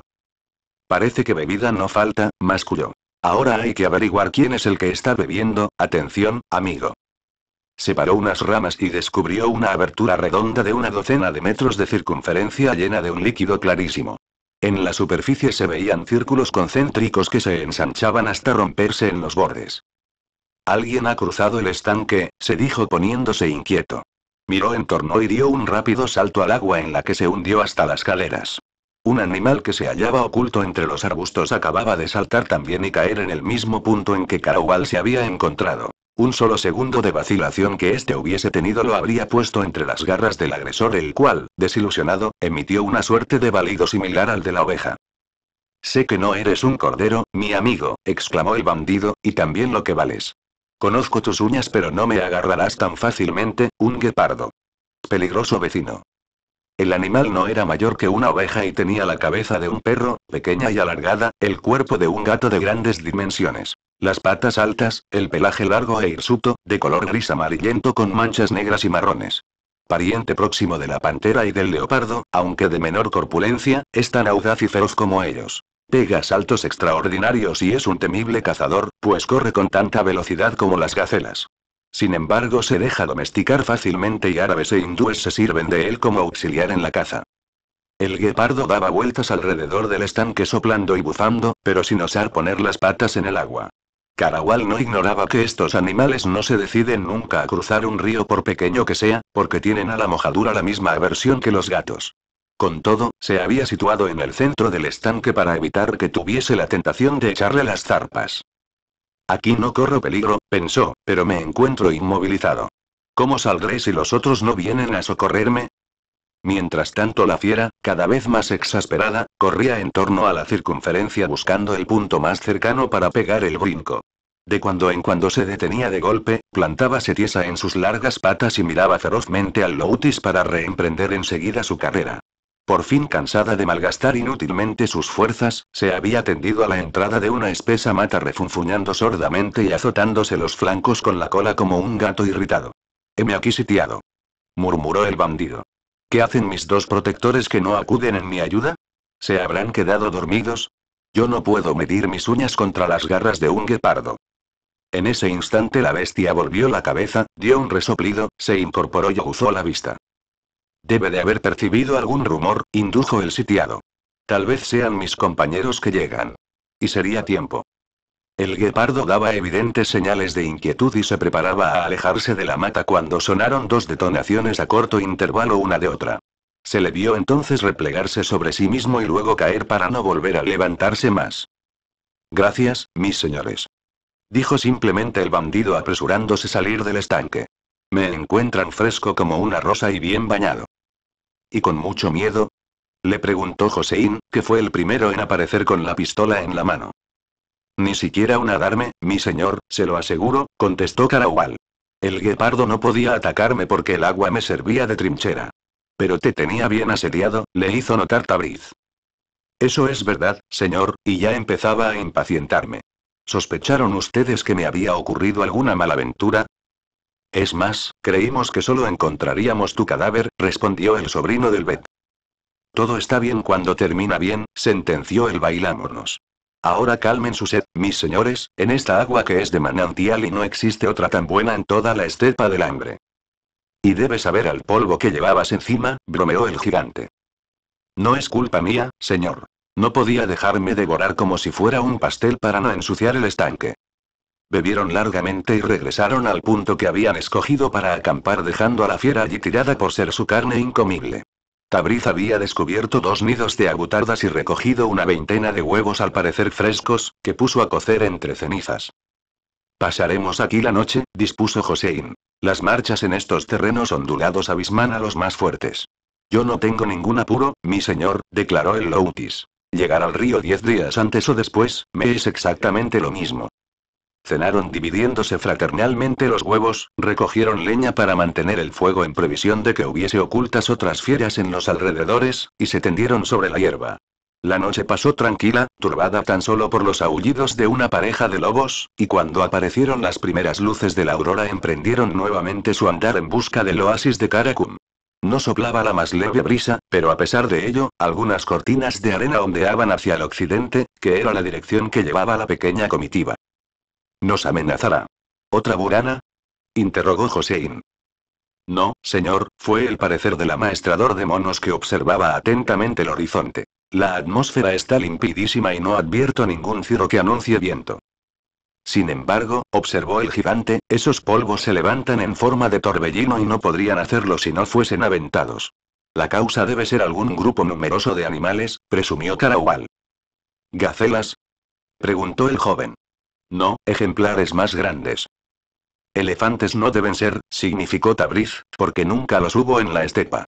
Parece que bebida no falta, masculló. Ahora hay que averiguar quién es el que está bebiendo, atención, amigo. Separó unas ramas y descubrió una abertura redonda de una docena de metros de circunferencia llena de un líquido clarísimo. En la superficie se veían círculos concéntricos que se ensanchaban hasta romperse en los bordes. Alguien ha cruzado el estanque, se dijo poniéndose inquieto. Miró en torno y dio un rápido salto al agua en la que se hundió hasta las caleras. Un animal que se hallaba oculto entre los arbustos acababa de saltar también y caer en el mismo punto en que Carahual se había encontrado. Un solo segundo de vacilación que éste hubiese tenido lo habría puesto entre las garras del agresor, el cual, desilusionado, emitió una suerte de balido similar al de la oveja. Sé que no eres un cordero, mi amigo, exclamó el bandido, y también lo que vales. Conozco tus uñas pero no me agarrarás tan fácilmente, un guepardo. Peligroso vecino. El animal no era mayor que una oveja y tenía la cabeza de un perro, pequeña y alargada, el cuerpo de un gato de grandes dimensiones. Las patas altas, el pelaje largo e hirsuto, de color gris amarillento con manchas negras y marrones. Pariente próximo de la pantera y del leopardo, aunque de menor corpulencia, es tan audaz y feroz como ellos. Pega saltos extraordinarios y es un temible cazador, pues corre con tanta velocidad como las gacelas. Sin embargo, se deja domesticar fácilmente y árabes e hindúes se sirven de él como auxiliar en la caza. El guepardo daba vueltas alrededor del estanque soplando y bufando, pero sin osar poner las patas en el agua. Carawal no ignoraba que estos animales no se deciden nunca a cruzar un río por pequeño que sea, porque tienen a la mojadura la misma aversión que los gatos. Con todo, se había situado en el centro del estanque para evitar que tuviese la tentación de echarle las zarpas. Aquí no corro peligro, pensó, pero me encuentro inmovilizado. ¿Cómo saldré si los otros no vienen a socorrerme? Mientras tanto la fiera, cada vez más exasperada, corría en torno a la circunferencia buscando el punto más cercano para pegar el brinco. De cuando en cuando se detenía de golpe, plantaba tiesa en sus largas patas y miraba ferozmente al Loutis para reemprender enseguida su carrera. Por fin cansada de malgastar inútilmente sus fuerzas, se había tendido a la entrada de una espesa mata refunfuñando sordamente y azotándose los flancos con la cola como un gato irritado. Heme aquí sitiado. murmuró el bandido. ¿Qué hacen mis dos protectores que no acuden en mi ayuda? ¿Se habrán quedado dormidos? Yo no puedo medir mis uñas contra las garras de un guepardo. En ese instante la bestia volvió la cabeza, dio un resoplido, se incorporó y aguzó la vista. Debe de haber percibido algún rumor, indujo el sitiado. Tal vez sean mis compañeros que llegan. Y sería tiempo. El guepardo daba evidentes señales de inquietud y se preparaba a alejarse de la mata cuando sonaron dos detonaciones a corto intervalo una de otra. Se le vio entonces replegarse sobre sí mismo y luego caer para no volver a levantarse más. Gracias, mis señores. Dijo simplemente el bandido apresurándose a salir del estanque. Me encuentran fresco como una rosa y bien bañado. ¿Y con mucho miedo? Le preguntó Joseín, que fue el primero en aparecer con la pistola en la mano. Ni siquiera un adarme, mi señor, se lo aseguro, contestó Carahual. El guepardo no podía atacarme porque el agua me servía de trinchera. Pero te tenía bien asediado, le hizo notar Tabriz. Eso es verdad, señor, y ya empezaba a impacientarme. ¿Sospecharon ustedes que me había ocurrido alguna malaventura? Es más, creímos que solo encontraríamos tu cadáver, respondió el sobrino del Bet. Todo está bien cuando termina bien, sentenció el bailámonos. Ahora calmen su sed, mis señores, en esta agua que es de manantial y no existe otra tan buena en toda la estepa del hambre. Y debes saber al polvo que llevabas encima, bromeó el gigante. No es culpa mía, señor. No podía dejarme devorar como si fuera un pastel para no ensuciar el estanque. Bebieron largamente y regresaron al punto que habían escogido para acampar dejando a la fiera allí tirada por ser su carne incomible. Tabriz había descubierto dos nidos de agutardas y recogido una veintena de huevos al parecer frescos, que puso a cocer entre cenizas. Pasaremos aquí la noche, dispuso Josein. Las marchas en estos terrenos ondulados abisman a los más fuertes. Yo no tengo ningún apuro, mi señor, declaró el Loutis. Llegar al río diez días antes o después, me es exactamente lo mismo. Cenaron dividiéndose fraternalmente los huevos, recogieron leña para mantener el fuego en previsión de que hubiese ocultas otras fieras en los alrededores, y se tendieron sobre la hierba. La noche pasó tranquila, turbada tan solo por los aullidos de una pareja de lobos, y cuando aparecieron las primeras luces de la aurora emprendieron nuevamente su andar en busca del oasis de Karakum. No soplaba la más leve brisa, pero a pesar de ello, algunas cortinas de arena ondeaban hacia el occidente, que era la dirección que llevaba la pequeña comitiva. Nos amenazará. ¿Otra burana? interrogó Josein. No, señor, fue el parecer del amaestrador de monos que observaba atentamente el horizonte. La atmósfera está limpidísima y no advierto ningún ciro que anuncie viento. Sin embargo, observó el gigante, esos polvos se levantan en forma de torbellino y no podrían hacerlo si no fuesen aventados. La causa debe ser algún grupo numeroso de animales, presumió Carahual. ¿Gacelas? preguntó el joven. No, ejemplares más grandes. Elefantes no deben ser, significó Tabriz, porque nunca los hubo en la estepa.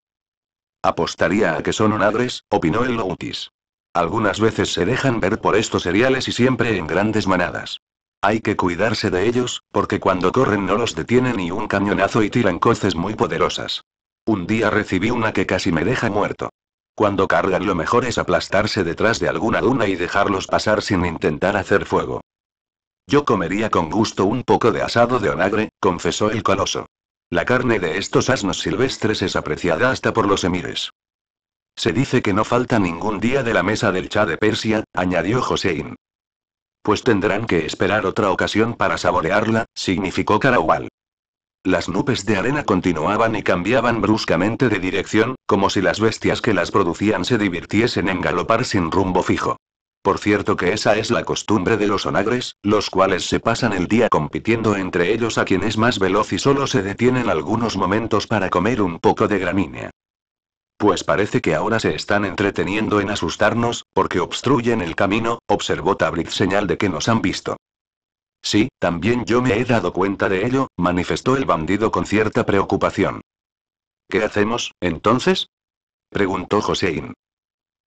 Apostaría a que son onadres, opinó el Loutis. Algunas veces se dejan ver por estos cereales y siempre en grandes manadas. Hay que cuidarse de ellos, porque cuando corren no los detiene ni un cañonazo y tiran coces muy poderosas. Un día recibí una que casi me deja muerto. Cuando cargan lo mejor es aplastarse detrás de alguna duna y dejarlos pasar sin intentar hacer fuego. Yo comería con gusto un poco de asado de onagre, confesó el coloso. La carne de estos asnos silvestres es apreciada hasta por los emires. Se dice que no falta ningún día de la mesa del chá de Persia, añadió Josein. Pues tendrán que esperar otra ocasión para saborearla, significó Carahual. Las nubes de arena continuaban y cambiaban bruscamente de dirección, como si las bestias que las producían se divirtiesen en galopar sin rumbo fijo. Por cierto que esa es la costumbre de los onagres, los cuales se pasan el día compitiendo entre ellos a quien es más veloz y solo se detienen algunos momentos para comer un poco de gramínea. Pues parece que ahora se están entreteniendo en asustarnos, porque obstruyen el camino, observó Tabriz señal de que nos han visto. Sí, también yo me he dado cuenta de ello, manifestó el bandido con cierta preocupación. ¿Qué hacemos, entonces? preguntó Joséín.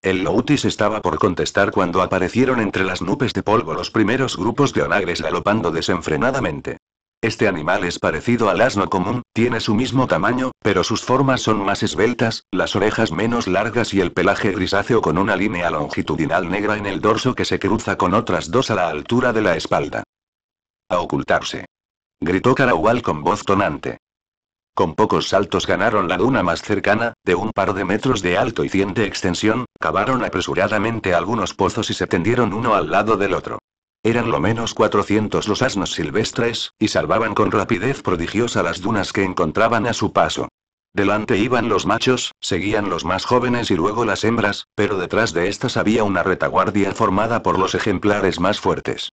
El Loutis estaba por contestar cuando aparecieron entre las nubes de polvo los primeros grupos de onagres galopando desenfrenadamente. Este animal es parecido al asno común, tiene su mismo tamaño, pero sus formas son más esbeltas, las orejas menos largas y el pelaje grisáceo con una línea longitudinal negra en el dorso que se cruza con otras dos a la altura de la espalda. A ocultarse. Gritó Karawal con voz tonante. Con pocos saltos ganaron la duna más cercana, de un par de metros de alto y cien de extensión, cavaron apresuradamente algunos pozos y se tendieron uno al lado del otro. Eran lo menos 400 los asnos silvestres, y salvaban con rapidez prodigiosa las dunas que encontraban a su paso. Delante iban los machos, seguían los más jóvenes y luego las hembras, pero detrás de estas había una retaguardia formada por los ejemplares más fuertes.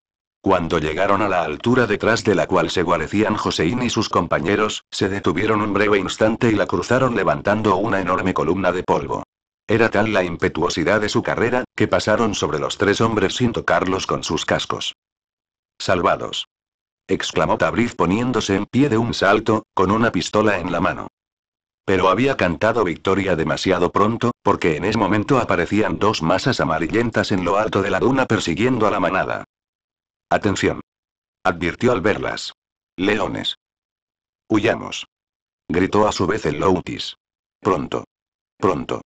Cuando llegaron a la altura detrás de la cual se guarecían Joseín y sus compañeros, se detuvieron un breve instante y la cruzaron levantando una enorme columna de polvo. Era tal la impetuosidad de su carrera, que pasaron sobre los tres hombres sin tocarlos con sus cascos. Salvados. exclamó Tabriz poniéndose en pie de un salto, con una pistola en la mano. Pero había cantado victoria demasiado pronto, porque en ese momento aparecían dos masas amarillentas en lo alto de la duna persiguiendo a la manada. Atención. Advirtió al verlas. Leones. Huyamos. Gritó a su vez el Loutis. Pronto. Pronto.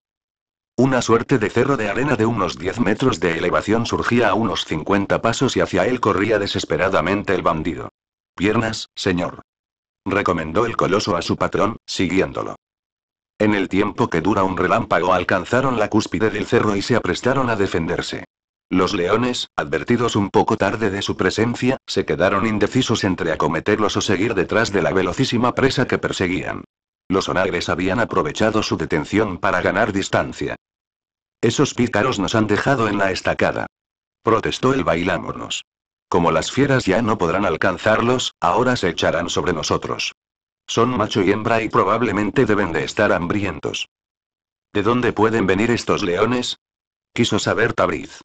Una suerte de cerro de arena de unos 10 metros de elevación surgía a unos 50 pasos y hacia él corría desesperadamente el bandido. Piernas, señor. Recomendó el coloso a su patrón, siguiéndolo. En el tiempo que dura un relámpago alcanzaron la cúspide del cerro y se aprestaron a defenderse. Los leones, advertidos un poco tarde de su presencia, se quedaron indecisos entre acometerlos o seguir detrás de la velocísima presa que perseguían. Los onagres habían aprovechado su detención para ganar distancia. Esos pícaros nos han dejado en la estacada. Protestó el bailámonos. Como las fieras ya no podrán alcanzarlos, ahora se echarán sobre nosotros. Son macho y hembra y probablemente deben de estar hambrientos. ¿De dónde pueden venir estos leones? Quiso saber Tabriz.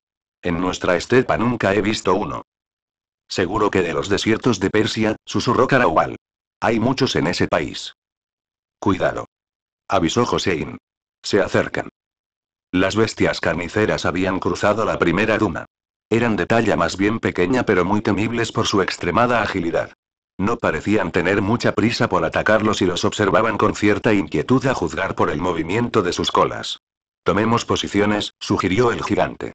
En nuestra estepa nunca he visto uno. Seguro que de los desiertos de Persia, susurró Carahual. Hay muchos en ese país. Cuidado. Avisó Josein. Se acercan. Las bestias carniceras habían cruzado la primera duna. Eran de talla más bien pequeña pero muy temibles por su extremada agilidad. No parecían tener mucha prisa por atacarlos y los observaban con cierta inquietud a juzgar por el movimiento de sus colas. Tomemos posiciones, sugirió el gigante.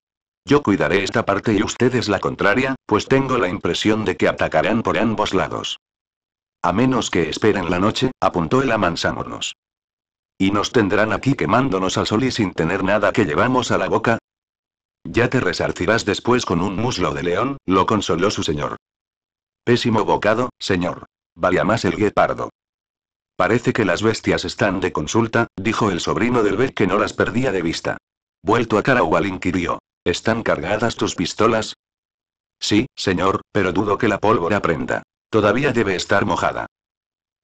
Yo cuidaré esta parte y ustedes la contraria, pues tengo la impresión de que atacarán por ambos lados. A menos que esperen la noche, apuntó el amansámonos. ¿Y nos tendrán aquí quemándonos al sol y sin tener nada que llevamos a la boca? Ya te resarcirás después con un muslo de león, lo consoló su señor. Pésimo bocado, señor. Vaya más el guepardo. Parece que las bestias están de consulta, dijo el sobrino del Bet que no las perdía de vista. Vuelto a Caragual inquirió. ¿Están cargadas tus pistolas? Sí, señor, pero dudo que la pólvora prenda. Todavía debe estar mojada.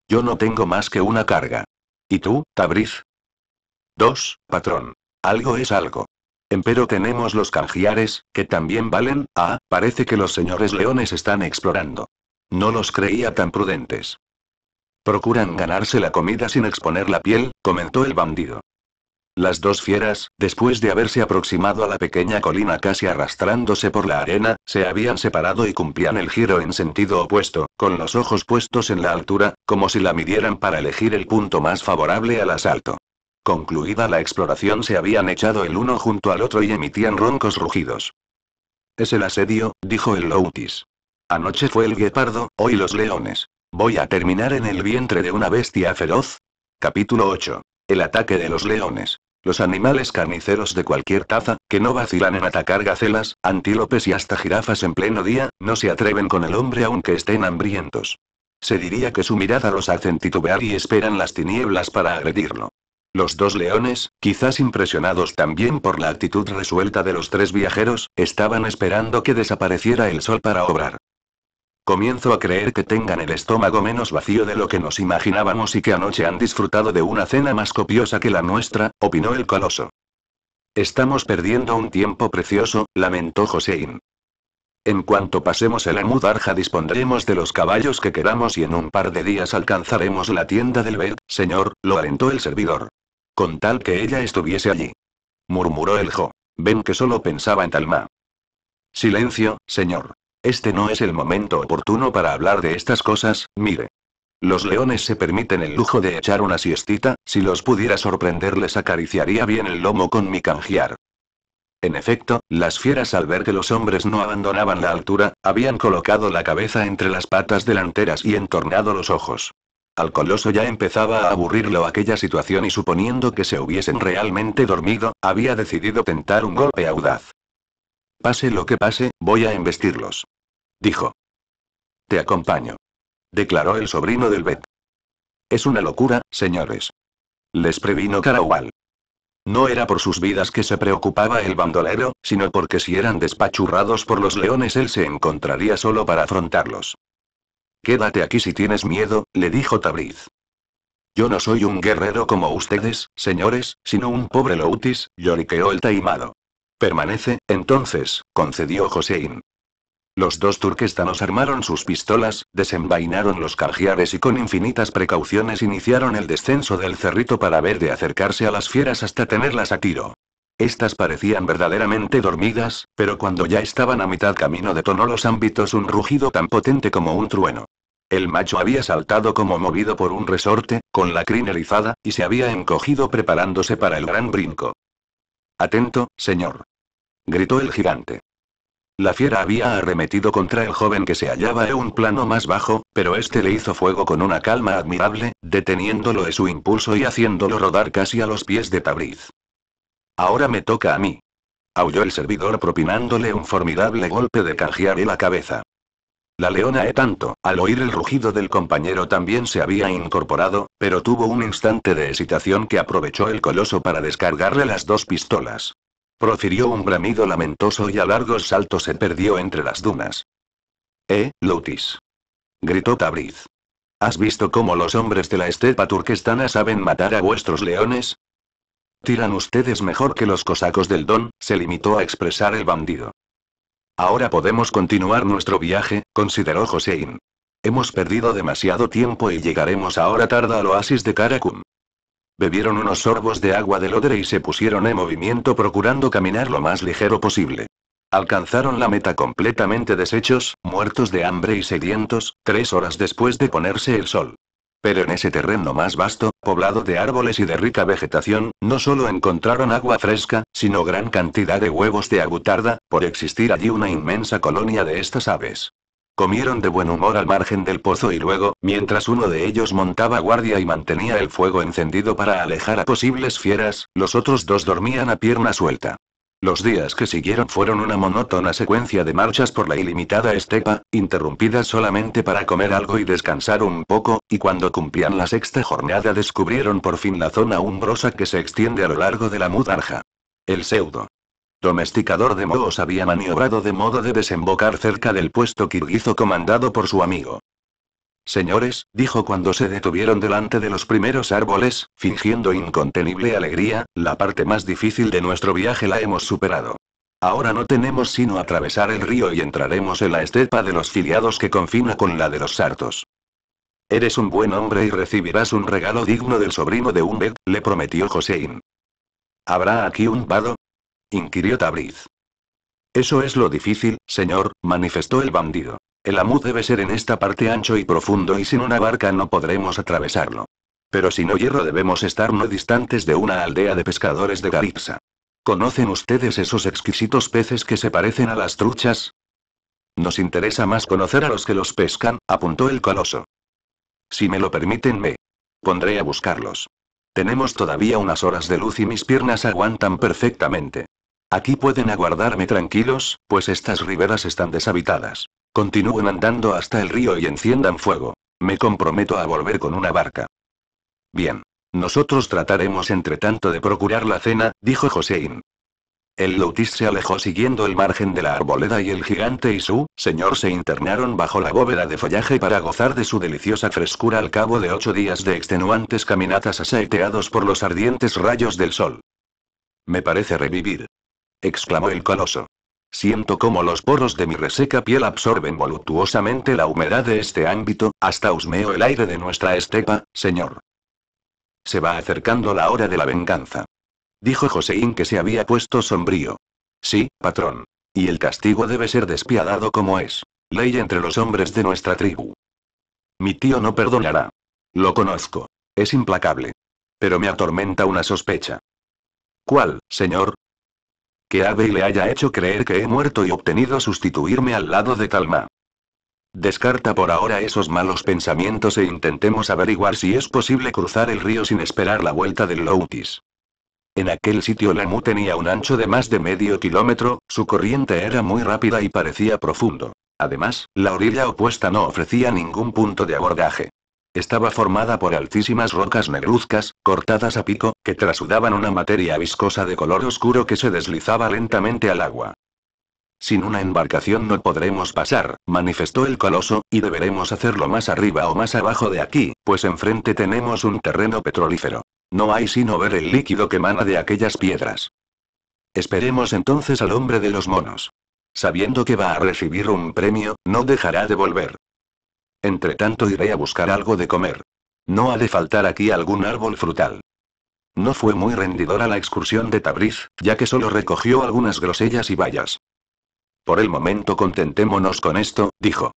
Yo no tengo más que una carga. ¿Y tú, Tabriz? Dos, patrón. Algo es algo. Empero tenemos los canjiares, que también valen, ah, parece que los señores leones están explorando. No los creía tan prudentes. Procuran ganarse la comida sin exponer la piel, comentó el bandido. Las dos fieras, después de haberse aproximado a la pequeña colina casi arrastrándose por la arena, se habían separado y cumplían el giro en sentido opuesto, con los ojos puestos en la altura, como si la midieran para elegir el punto más favorable al asalto. Concluida la exploración se habían echado el uno junto al otro y emitían roncos rugidos. Es el asedio, dijo el Loutis. Anoche fue el guepardo, hoy los leones. Voy a terminar en el vientre de una bestia feroz. Capítulo 8. El ataque de los leones. Los animales carniceros de cualquier taza, que no vacilan en atacar gacelas, antílopes y hasta jirafas en pleno día, no se atreven con el hombre aunque estén hambrientos. Se diría que su mirada los hacen titubear y esperan las tinieblas para agredirlo. Los dos leones, quizás impresionados también por la actitud resuelta de los tres viajeros, estaban esperando que desapareciera el sol para obrar. Comienzo a creer que tengan el estómago menos vacío de lo que nos imaginábamos y que anoche han disfrutado de una cena más copiosa que la nuestra, opinó el coloso. Estamos perdiendo un tiempo precioso, lamentó Josein. En cuanto pasemos el Amudarja dispondremos de los caballos que queramos y en un par de días alcanzaremos la tienda del Bed, señor, lo alentó el servidor. Con tal que ella estuviese allí. Murmuró el Jo. Ven que solo pensaba en Talma. Silencio, señor. Este no es el momento oportuno para hablar de estas cosas, mire. Los leones se permiten el lujo de echar una siestita, si los pudiera sorprender les acariciaría bien el lomo con mi canjear. En efecto, las fieras al ver que los hombres no abandonaban la altura, habían colocado la cabeza entre las patas delanteras y entornado los ojos. Al coloso ya empezaba a aburrirlo aquella situación y suponiendo que se hubiesen realmente dormido, había decidido tentar un golpe audaz. Pase lo que pase, voy a embestirlos dijo. Te acompaño. Declaró el sobrino del Bet. Es una locura, señores. Les previno Carahual. No era por sus vidas que se preocupaba el bandolero, sino porque si eran despachurrados por los leones él se encontraría solo para afrontarlos. Quédate aquí si tienes miedo, le dijo Tabriz. Yo no soy un guerrero como ustedes, señores, sino un pobre Loutis, lloriqueó el taimado. Permanece, entonces, concedió Joséín. Los dos turquestanos armaron sus pistolas, desenvainaron los cargiares y con infinitas precauciones iniciaron el descenso del cerrito para ver de acercarse a las fieras hasta tenerlas a tiro. Estas parecían verdaderamente dormidas, pero cuando ya estaban a mitad camino detonó los ámbitos un rugido tan potente como un trueno. El macho había saltado como movido por un resorte, con la crin erizada, y se había encogido preparándose para el gran brinco. Atento, señor. Gritó el gigante. La fiera había arremetido contra el joven que se hallaba en un plano más bajo, pero este le hizo fuego con una calma admirable, deteniéndolo de su impulso y haciéndolo rodar casi a los pies de Tabriz. Ahora me toca a mí. Aulló el servidor propinándole un formidable golpe de en la cabeza. La leona E tanto, al oír el rugido del compañero también se había incorporado, pero tuvo un instante de hesitación que aprovechó el coloso para descargarle las dos pistolas. Profirió un bramido lamentoso y a largos saltos se perdió entre las dunas. ¡Eh, Lotis? gritó Tabriz. ¿Has visto cómo los hombres de la estepa turquestana saben matar a vuestros leones? Tiran ustedes mejor que los cosacos del Don, se limitó a expresar el bandido. Ahora podemos continuar nuestro viaje, consideró Josein. Hemos perdido demasiado tiempo y llegaremos ahora tarde al oasis de Karakum. Bebieron unos sorbos de agua del odre y se pusieron en movimiento procurando caminar lo más ligero posible. Alcanzaron la meta completamente deshechos, muertos de hambre y sedientos, tres horas después de ponerse el sol. Pero en ese terreno más vasto, poblado de árboles y de rica vegetación, no solo encontraron agua fresca, sino gran cantidad de huevos de agutarda, por existir allí una inmensa colonia de estas aves. Comieron de buen humor al margen del pozo y luego, mientras uno de ellos montaba guardia y mantenía el fuego encendido para alejar a posibles fieras, los otros dos dormían a pierna suelta. Los días que siguieron fueron una monótona secuencia de marchas por la ilimitada estepa, interrumpidas solamente para comer algo y descansar un poco, y cuando cumplían la sexta jornada descubrieron por fin la zona umbrosa que se extiende a lo largo de la mudarja. El pseudo Domesticador de mohos había maniobrado de modo de desembocar cerca del puesto kirguizo comandado por su amigo. Señores, dijo cuando se detuvieron delante de los primeros árboles, fingiendo incontenible alegría, la parte más difícil de nuestro viaje la hemos superado. Ahora no tenemos sino atravesar el río y entraremos en la estepa de los filiados que confina con la de los sartos. Eres un buen hombre y recibirás un regalo digno del sobrino de un le prometió Josein. Habrá aquí un vado, inquirió Tabriz. Eso es lo difícil, señor, manifestó el bandido. El amu debe ser en esta parte ancho y profundo y sin una barca no podremos atravesarlo. Pero si no hierro debemos estar no distantes de una aldea de pescadores de Garipsa. ¿Conocen ustedes esos exquisitos peces que se parecen a las truchas? Nos interesa más conocer a los que los pescan, apuntó el coloso. Si me lo permiten, me pondré a buscarlos. Tenemos todavía unas horas de luz y mis piernas aguantan perfectamente. Aquí pueden aguardarme tranquilos, pues estas riberas están deshabitadas. Continúen andando hasta el río y enciendan fuego. Me comprometo a volver con una barca. Bien. Nosotros trataremos entre tanto de procurar la cena, dijo josein El Lotis se alejó siguiendo el margen de la arboleda y el gigante y su señor se internaron bajo la bóveda de follaje para gozar de su deliciosa frescura al cabo de ocho días de extenuantes caminatas asaeteados por los ardientes rayos del sol. Me parece revivir, exclamó el coloso. Siento como los poros de mi reseca piel absorben voluptuosamente la humedad de este ámbito, hasta husmeo el aire de nuestra estepa, señor. Se va acercando la hora de la venganza. Dijo Joseín que se había puesto sombrío. Sí, patrón. Y el castigo debe ser despiadado como es. Ley entre los hombres de nuestra tribu. Mi tío no perdonará. Lo conozco. Es implacable. Pero me atormenta una sospecha. ¿Cuál, señor? que Abe le haya hecho creer que he muerto y obtenido sustituirme al lado de Talma. Descarta por ahora esos malos pensamientos e intentemos averiguar si es posible cruzar el río sin esperar la vuelta del Loutis. En aquel sitio la tenía un ancho de más de medio kilómetro, su corriente era muy rápida y parecía profundo. Además, la orilla opuesta no ofrecía ningún punto de abordaje. Estaba formada por altísimas rocas negruzcas, cortadas a pico, que trasudaban una materia viscosa de color oscuro que se deslizaba lentamente al agua. Sin una embarcación no podremos pasar, manifestó el coloso, y deberemos hacerlo más arriba o más abajo de aquí, pues enfrente tenemos un terreno petrolífero. No hay sino ver el líquido que emana de aquellas piedras. Esperemos entonces al hombre de los monos. Sabiendo que va a recibir un premio, no dejará de volver. Entre tanto iré a buscar algo de comer. No ha de faltar aquí algún árbol frutal. No fue muy rendidora la excursión de Tabriz, ya que solo recogió algunas grosellas y bayas. Por el momento contentémonos con esto, dijo.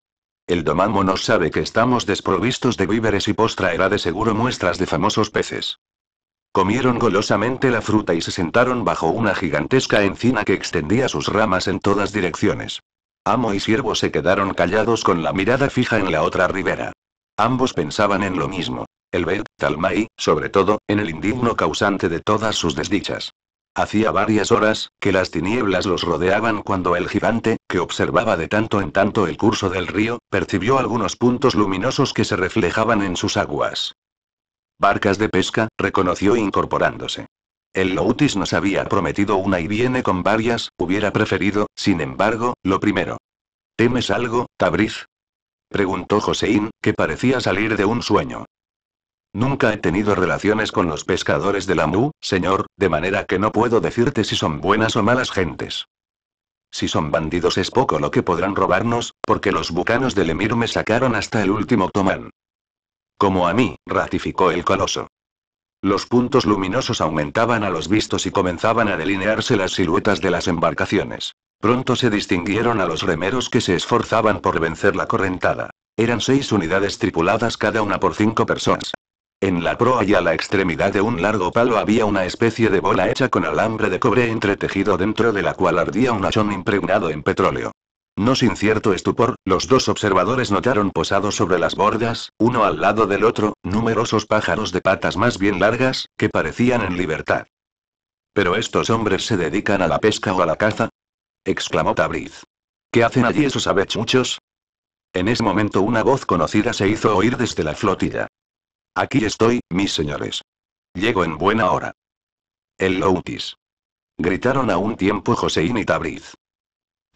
El domamo no sabe que estamos desprovistos de víveres y postraerá de seguro muestras de famosos peces. Comieron golosamente la fruta y se sentaron bajo una gigantesca encina que extendía sus ramas en todas direcciones. Amo y siervo se quedaron callados con la mirada fija en la otra ribera. Ambos pensaban en lo mismo. El ver, Talmai, sobre todo, en el indigno causante de todas sus desdichas. Hacía varias horas que las tinieblas los rodeaban cuando el gigante, que observaba de tanto en tanto el curso del río, percibió algunos puntos luminosos que se reflejaban en sus aguas. Barcas de pesca, reconoció incorporándose. El Loutis nos había prometido una y viene con varias, hubiera preferido, sin embargo, lo primero. ¿Temes algo, Tabriz? Preguntó Josein, que parecía salir de un sueño. Nunca he tenido relaciones con los pescadores de la señor, de manera que no puedo decirte si son buenas o malas gentes. Si son bandidos es poco lo que podrán robarnos, porque los bucanos del Emir me sacaron hasta el último tomán. Como a mí, ratificó el coloso. Los puntos luminosos aumentaban a los vistos y comenzaban a delinearse las siluetas de las embarcaciones. Pronto se distinguieron a los remeros que se esforzaban por vencer la correntada. Eran seis unidades tripuladas cada una por cinco personas. En la proa y a la extremidad de un largo palo había una especie de bola hecha con alambre de cobre entretejido dentro de la cual ardía un hachón impregnado en petróleo. No sin cierto estupor, los dos observadores notaron posados sobre las bordas, uno al lado del otro, numerosos pájaros de patas más bien largas, que parecían en libertad. ¿Pero estos hombres se dedican a la pesca o a la caza? exclamó Tabriz. ¿Qué hacen allí esos avechuchos? En ese momento una voz conocida se hizo oír desde la flotilla. Aquí estoy, mis señores. Llego en buena hora. El Loutis. Gritaron a un tiempo Joseín y Tabriz.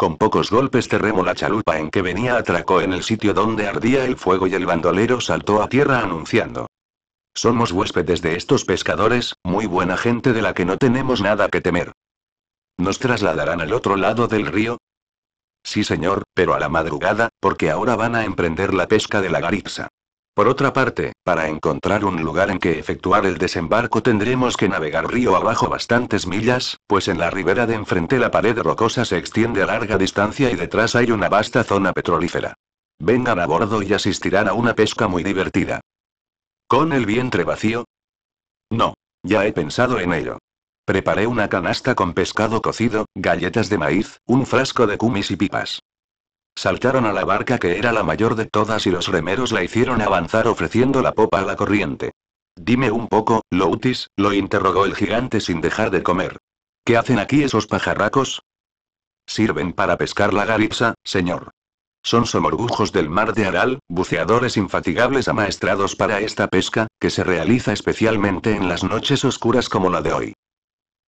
Con pocos golpes remo la chalupa en que venía atracó en el sitio donde ardía el fuego y el bandolero saltó a tierra anunciando. Somos huéspedes de estos pescadores, muy buena gente de la que no tenemos nada que temer. ¿Nos trasladarán al otro lado del río? Sí señor, pero a la madrugada, porque ahora van a emprender la pesca de la garipsa. Por otra parte, para encontrar un lugar en que efectuar el desembarco tendremos que navegar río abajo bastantes millas, pues en la ribera de enfrente la pared rocosa se extiende a larga distancia y detrás hay una vasta zona petrolífera. Vengan a bordo y asistirán a una pesca muy divertida. ¿Con el vientre vacío? No. Ya he pensado en ello. Preparé una canasta con pescado cocido, galletas de maíz, un frasco de cumis y pipas. Saltaron a la barca que era la mayor de todas y los remeros la hicieron avanzar ofreciendo la popa a la corriente. Dime un poco, Loutis, lo interrogó el gigante sin dejar de comer. ¿Qué hacen aquí esos pajarracos? Sirven para pescar la garipsa, señor. Son somorgujos del mar de Aral, buceadores infatigables amaestrados para esta pesca, que se realiza especialmente en las noches oscuras como la de hoy.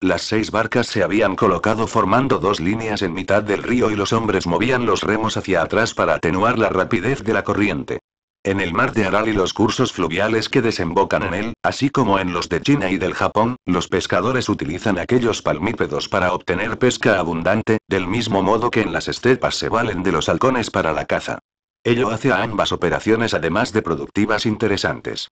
Las seis barcas se habían colocado formando dos líneas en mitad del río y los hombres movían los remos hacia atrás para atenuar la rapidez de la corriente. En el mar de Aral y los cursos fluviales que desembocan en él, así como en los de China y del Japón, los pescadores utilizan aquellos palmípedos para obtener pesca abundante, del mismo modo que en las estepas se valen de los halcones para la caza. Ello hace a ambas operaciones además de productivas interesantes.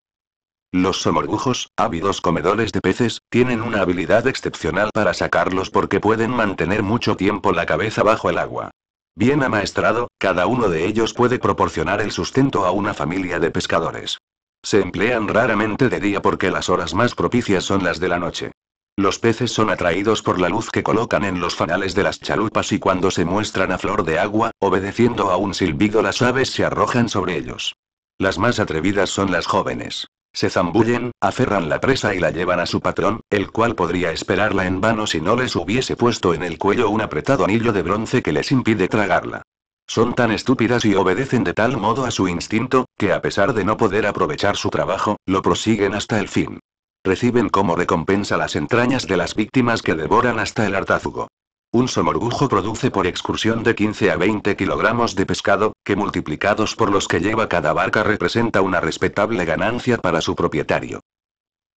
Los somorgujos, ávidos comedores de peces, tienen una habilidad excepcional para sacarlos porque pueden mantener mucho tiempo la cabeza bajo el agua. Bien amaestrado, cada uno de ellos puede proporcionar el sustento a una familia de pescadores. Se emplean raramente de día porque las horas más propicias son las de la noche. Los peces son atraídos por la luz que colocan en los fanales de las chalupas y cuando se muestran a flor de agua, obedeciendo a un silbido las aves se arrojan sobre ellos. Las más atrevidas son las jóvenes. Se zambullen, aferran la presa y la llevan a su patrón, el cual podría esperarla en vano si no les hubiese puesto en el cuello un apretado anillo de bronce que les impide tragarla. Son tan estúpidas y obedecen de tal modo a su instinto, que a pesar de no poder aprovechar su trabajo, lo prosiguen hasta el fin. Reciben como recompensa las entrañas de las víctimas que devoran hasta el hartazgo. Un somorgujo produce por excursión de 15 a 20 kilogramos de pescado, que multiplicados por los que lleva cada barca representa una respetable ganancia para su propietario.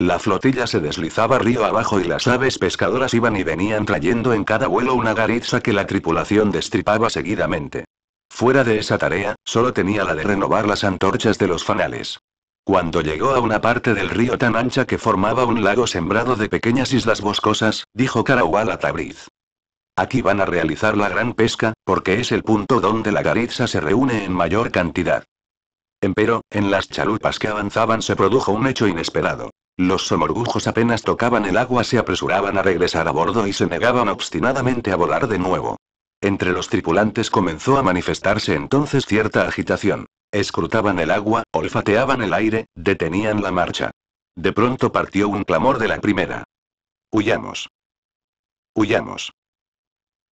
La flotilla se deslizaba río abajo y las aves pescadoras iban y venían trayendo en cada vuelo una gariza que la tripulación destripaba seguidamente. Fuera de esa tarea, solo tenía la de renovar las antorchas de los fanales. Cuando llegó a una parte del río tan ancha que formaba un lago sembrado de pequeñas islas boscosas, dijo Carahual a Tabriz. Aquí van a realizar la gran pesca, porque es el punto donde la gariza se reúne en mayor cantidad. Empero, en las chalupas que avanzaban se produjo un hecho inesperado. Los somorgujos apenas tocaban el agua se apresuraban a regresar a bordo y se negaban obstinadamente a volar de nuevo. Entre los tripulantes comenzó a manifestarse entonces cierta agitación. Escrutaban el agua, olfateaban el aire, detenían la marcha. De pronto partió un clamor de la primera. Huyamos. Huyamos.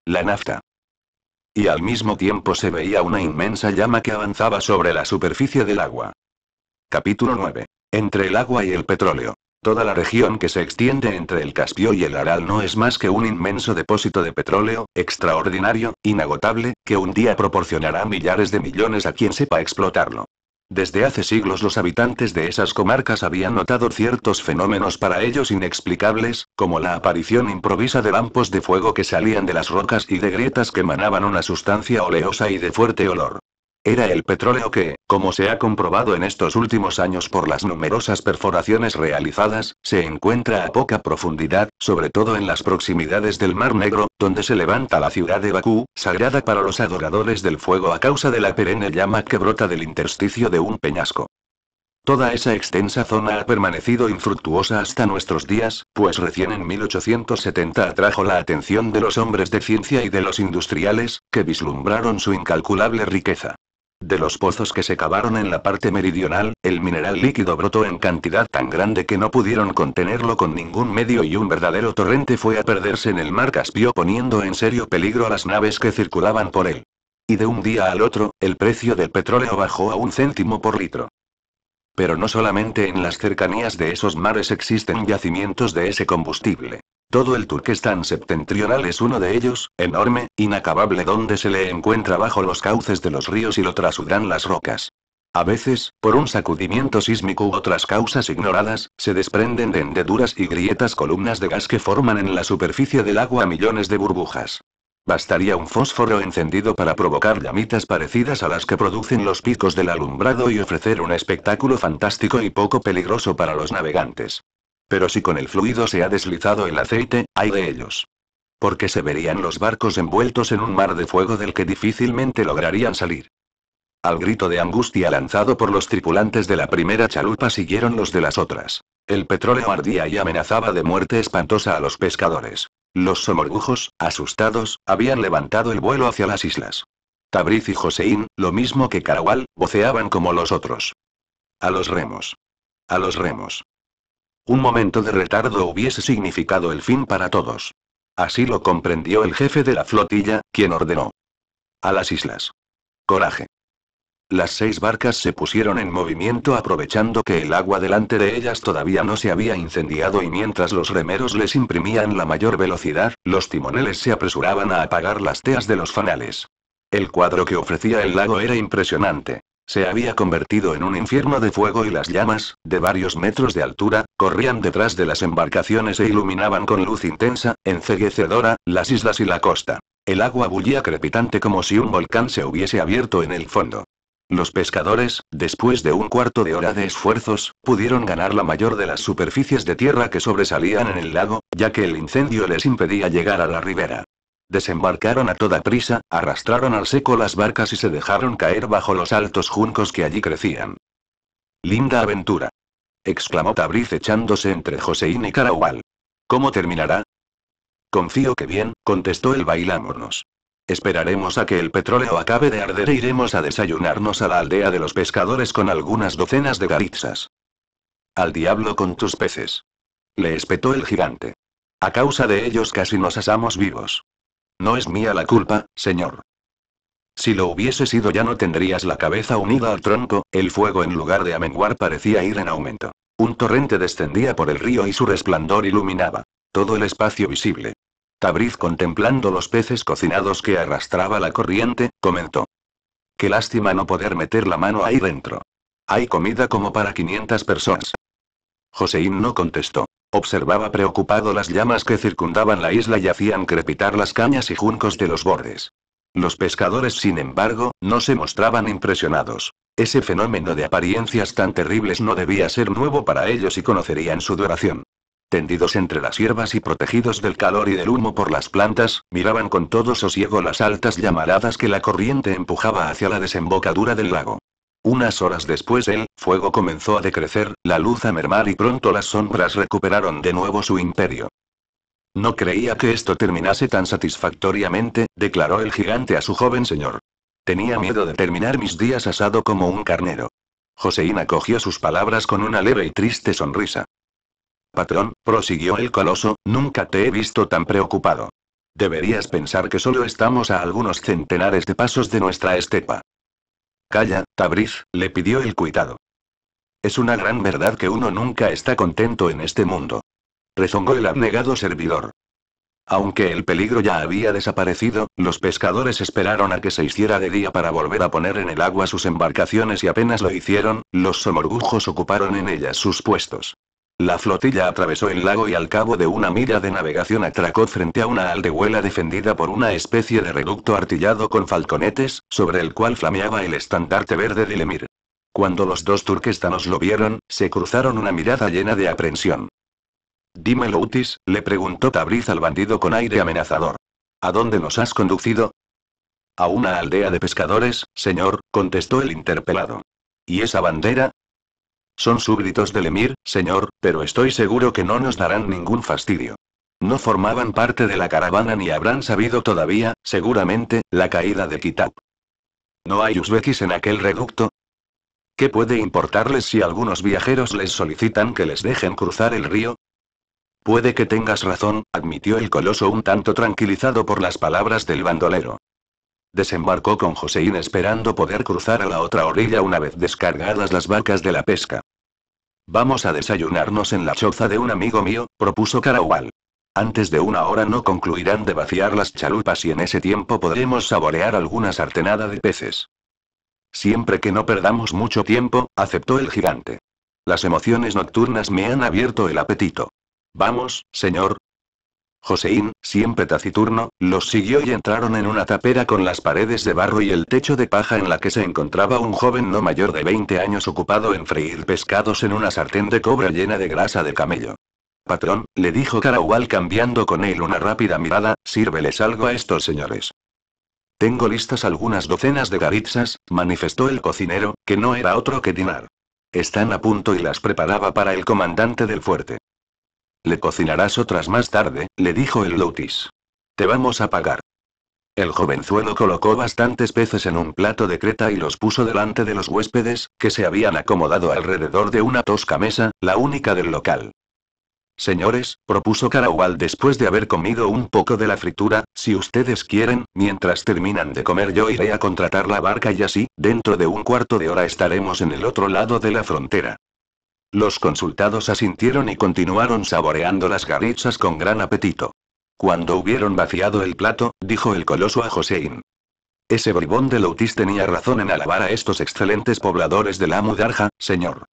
La nafta. Y al mismo tiempo se veía una inmensa llama que avanzaba sobre la superficie del agua. Capítulo 9. Entre el agua y el petróleo. Toda la región que se extiende entre el Caspio y el Aral no es más que un inmenso depósito de petróleo, extraordinario, inagotable, que un día proporcionará millares de millones a quien sepa explotarlo. Desde hace siglos los habitantes de esas comarcas habían notado ciertos fenómenos para ellos inexplicables, como la aparición improvisa de lampos de fuego que salían de las rocas y de grietas que emanaban una sustancia oleosa y de fuerte olor. Era el petróleo que, como se ha comprobado en estos últimos años por las numerosas perforaciones realizadas, se encuentra a poca profundidad, sobre todo en las proximidades del Mar Negro, donde se levanta la ciudad de Bakú, sagrada para los adoradores del fuego a causa de la perenne llama que brota del intersticio de un peñasco. Toda esa extensa zona ha permanecido infructuosa hasta nuestros días, pues recién en 1870 atrajo la atención de los hombres de ciencia y de los industriales, que vislumbraron su incalculable riqueza. De los pozos que se cavaron en la parte meridional, el mineral líquido brotó en cantidad tan grande que no pudieron contenerlo con ningún medio y un verdadero torrente fue a perderse en el mar Caspio poniendo en serio peligro a las naves que circulaban por él. Y de un día al otro, el precio del petróleo bajó a un céntimo por litro. Pero no solamente en las cercanías de esos mares existen yacimientos de ese combustible. Todo el Turquestán septentrional es uno de ellos, enorme, inacabable donde se le encuentra bajo los cauces de los ríos y lo trasudan las rocas. A veces, por un sacudimiento sísmico u otras causas ignoradas, se desprenden de hendeduras y grietas columnas de gas que forman en la superficie del agua millones de burbujas. Bastaría un fósforo encendido para provocar llamitas parecidas a las que producen los picos del alumbrado y ofrecer un espectáculo fantástico y poco peligroso para los navegantes. Pero si con el fluido se ha deslizado el aceite, hay de ellos. Porque se verían los barcos envueltos en un mar de fuego del que difícilmente lograrían salir. Al grito de angustia lanzado por los tripulantes de la primera chalupa siguieron los de las otras. El petróleo ardía y amenazaba de muerte espantosa a los pescadores. Los somorgujos, asustados, habían levantado el vuelo hacia las islas. Tabriz y Joseín, lo mismo que Carawal, voceaban como los otros. A los remos. A los remos. Un momento de retardo hubiese significado el fin para todos. Así lo comprendió el jefe de la flotilla, quien ordenó. A las islas. Coraje. Las seis barcas se pusieron en movimiento aprovechando que el agua delante de ellas todavía no se había incendiado y mientras los remeros les imprimían la mayor velocidad, los timoneles se apresuraban a apagar las teas de los fanales. El cuadro que ofrecía el lago era impresionante. Se había convertido en un infierno de fuego y las llamas, de varios metros de altura, corrían detrás de las embarcaciones e iluminaban con luz intensa, enceguecedora, las islas y la costa. El agua bullía crepitante como si un volcán se hubiese abierto en el fondo. Los pescadores, después de un cuarto de hora de esfuerzos, pudieron ganar la mayor de las superficies de tierra que sobresalían en el lago, ya que el incendio les impedía llegar a la ribera. Desembarcaron a toda prisa, arrastraron al seco las barcas y se dejaron caer bajo los altos juncos que allí crecían. Linda aventura. exclamó Tabriz echándose entre Joseín y nicaragua ¿Cómo terminará? Confío que bien, contestó el bailámonos. Esperaremos a que el petróleo acabe de arder e iremos a desayunarnos a la aldea de los pescadores con algunas docenas de garitzas. Al diablo con tus peces. Le espetó el gigante. A causa de ellos casi nos asamos vivos. No es mía la culpa, señor. Si lo hubiese sido ya no tendrías la cabeza unida al tronco, el fuego en lugar de amenguar parecía ir en aumento. Un torrente descendía por el río y su resplandor iluminaba todo el espacio visible. Tabriz contemplando los peces cocinados que arrastraba la corriente, comentó. Qué lástima no poder meter la mano ahí dentro. Hay comida como para 500 personas. Joseín no contestó. Observaba preocupado las llamas que circundaban la isla y hacían crepitar las cañas y juncos de los bordes. Los pescadores, sin embargo, no se mostraban impresionados. Ese fenómeno de apariencias tan terribles no debía ser nuevo para ellos y conocerían su duración. Tendidos entre las hierbas y protegidos del calor y del humo por las plantas, miraban con todo sosiego las altas llamaradas que la corriente empujaba hacia la desembocadura del lago. Unas horas después el fuego comenzó a decrecer, la luz a mermar y pronto las sombras recuperaron de nuevo su imperio. No creía que esto terminase tan satisfactoriamente, declaró el gigante a su joven señor. Tenía miedo de terminar mis días asado como un carnero. Joseína cogió sus palabras con una leve y triste sonrisa. Patrón, prosiguió el coloso, nunca te he visto tan preocupado. Deberías pensar que solo estamos a algunos centenares de pasos de nuestra estepa. Calla, Tabriz, le pidió el cuidado. Es una gran verdad que uno nunca está contento en este mundo. Rezongó el abnegado servidor. Aunque el peligro ya había desaparecido, los pescadores esperaron a que se hiciera de día para volver a poner en el agua sus embarcaciones y apenas lo hicieron, los somorgujos ocuparon en ellas sus puestos. La flotilla atravesó el lago y al cabo de una milla de navegación atracó frente a una aldehuela defendida por una especie de reducto artillado con falconetes, sobre el cual flameaba el estandarte verde del emir. Cuando los dos turquestanos lo vieron, se cruzaron una mirada llena de aprensión. Dímelo Utis, le preguntó Tabriz al bandido con aire amenazador. ¿A dónde nos has conducido? A una aldea de pescadores, señor, contestó el interpelado. ¿Y esa bandera? Son súbditos del Emir, señor, pero estoy seguro que no nos darán ningún fastidio. No formaban parte de la caravana ni habrán sabido todavía, seguramente, la caída de Kitab. ¿No hay uzbekis en aquel reducto? ¿Qué puede importarles si algunos viajeros les solicitan que les dejen cruzar el río? Puede que tengas razón, admitió el coloso un tanto tranquilizado por las palabras del bandolero. Desembarcó con Joseín esperando poder cruzar a la otra orilla una vez descargadas las vacas de la pesca. Vamos a desayunarnos en la choza de un amigo mío, propuso Carahual. Antes de una hora no concluirán de vaciar las chalupas y en ese tiempo podremos saborear alguna sartenada de peces. Siempre que no perdamos mucho tiempo, aceptó el gigante. Las emociones nocturnas me han abierto el apetito. Vamos, señor, Joseín, siempre taciturno, los siguió y entraron en una tapera con las paredes de barro y el techo de paja en la que se encontraba un joven no mayor de 20 años ocupado en freír pescados en una sartén de cobre llena de grasa de camello. Patrón, le dijo Carahual cambiando con él una rápida mirada, sírveles algo a estos señores. Tengo listas algunas docenas de garitzas, manifestó el cocinero, que no era otro que Dinar. Están a punto y las preparaba para el comandante del fuerte. Le cocinarás otras más tarde, le dijo el lotis Te vamos a pagar. El jovenzuelo colocó bastantes peces en un plato de creta y los puso delante de los huéspedes, que se habían acomodado alrededor de una tosca mesa, la única del local. Señores, propuso Carahual después de haber comido un poco de la fritura, si ustedes quieren, mientras terminan de comer yo iré a contratar la barca y así, dentro de un cuarto de hora estaremos en el otro lado de la frontera. Los consultados asintieron y continuaron saboreando las garrichas con gran apetito. Cuando hubieron vaciado el plato, dijo el coloso a Joséín. Ese bribón de Loutis tenía razón en alabar a estos excelentes pobladores de la Mudarja, señor.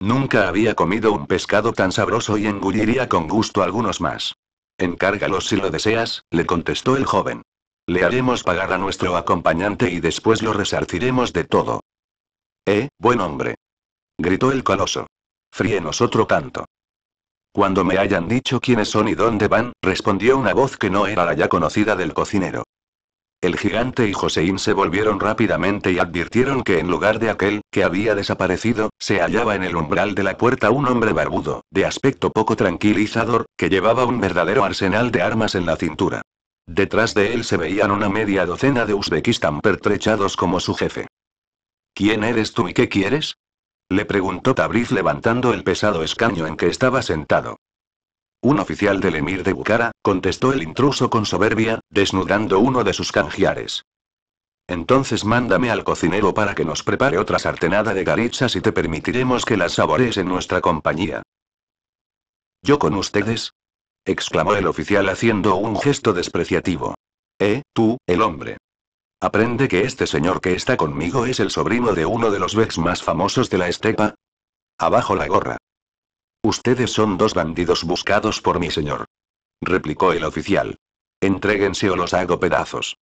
Nunca había comido un pescado tan sabroso y engulliría con gusto algunos más. Encárgalos si lo deseas, le contestó el joven. Le haremos pagar a nuestro acompañante y después lo resarciremos de todo. Eh, buen hombre. Gritó el coloso fríenos otro tanto. Cuando me hayan dicho quiénes son y dónde van, respondió una voz que no era la ya conocida del cocinero. El gigante y Joseín se volvieron rápidamente y advirtieron que en lugar de aquel, que había desaparecido, se hallaba en el umbral de la puerta un hombre barbudo, de aspecto poco tranquilizador, que llevaba un verdadero arsenal de armas en la cintura. Detrás de él se veían una media docena de Uzbekistán pertrechados como su jefe. ¿Quién eres tú y qué quieres? Le preguntó Tabriz levantando el pesado escaño en que estaba sentado. Un oficial del emir de Bucara, contestó el intruso con soberbia, desnudando uno de sus canjiares. Entonces mándame al cocinero para que nos prepare otra sartenada de garichas y te permitiremos que las sabores en nuestra compañía. ¿Yo con ustedes? exclamó el oficial haciendo un gesto despreciativo. Eh, tú, el hombre. Aprende que este señor que está conmigo es el sobrino de uno de los vex más famosos de la estepa. Abajo la gorra. Ustedes son dos bandidos buscados por mi señor. Replicó el oficial. Entréguense o los hago pedazos.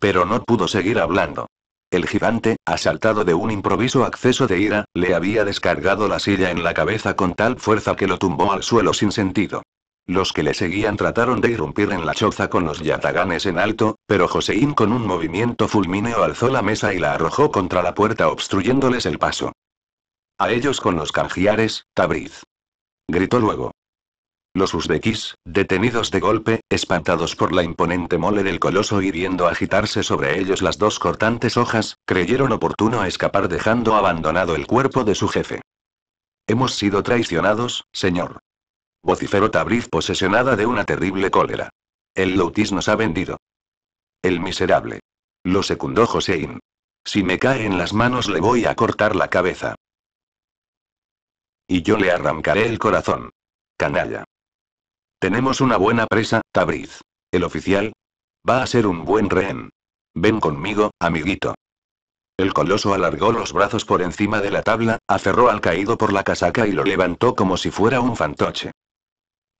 Pero no pudo seguir hablando. El gigante, asaltado de un improviso acceso de ira, le había descargado la silla en la cabeza con tal fuerza que lo tumbó al suelo sin sentido. Los que le seguían trataron de irrumpir en la choza con los yataganes en alto, pero Joseín con un movimiento fulmíneo alzó la mesa y la arrojó contra la puerta obstruyéndoles el paso. A ellos con los canjiares, Tabriz. Gritó luego. Los Uzbekis, detenidos de golpe, espantados por la imponente mole del coloso y viendo agitarse sobre ellos las dos cortantes hojas, creyeron oportuno escapar dejando abandonado el cuerpo de su jefe. Hemos sido traicionados, señor. Vociferó Tabriz posesionada de una terrible cólera. El Loutis nos ha vendido. El miserable. Lo secundó Josein. Si me cae en las manos le voy a cortar la cabeza. Y yo le arrancaré el corazón. Canalla. Tenemos una buena presa, Tabriz. El oficial. Va a ser un buen rehén. Ven conmigo, amiguito. El coloso alargó los brazos por encima de la tabla, aferró al caído por la casaca y lo levantó como si fuera un fantoche.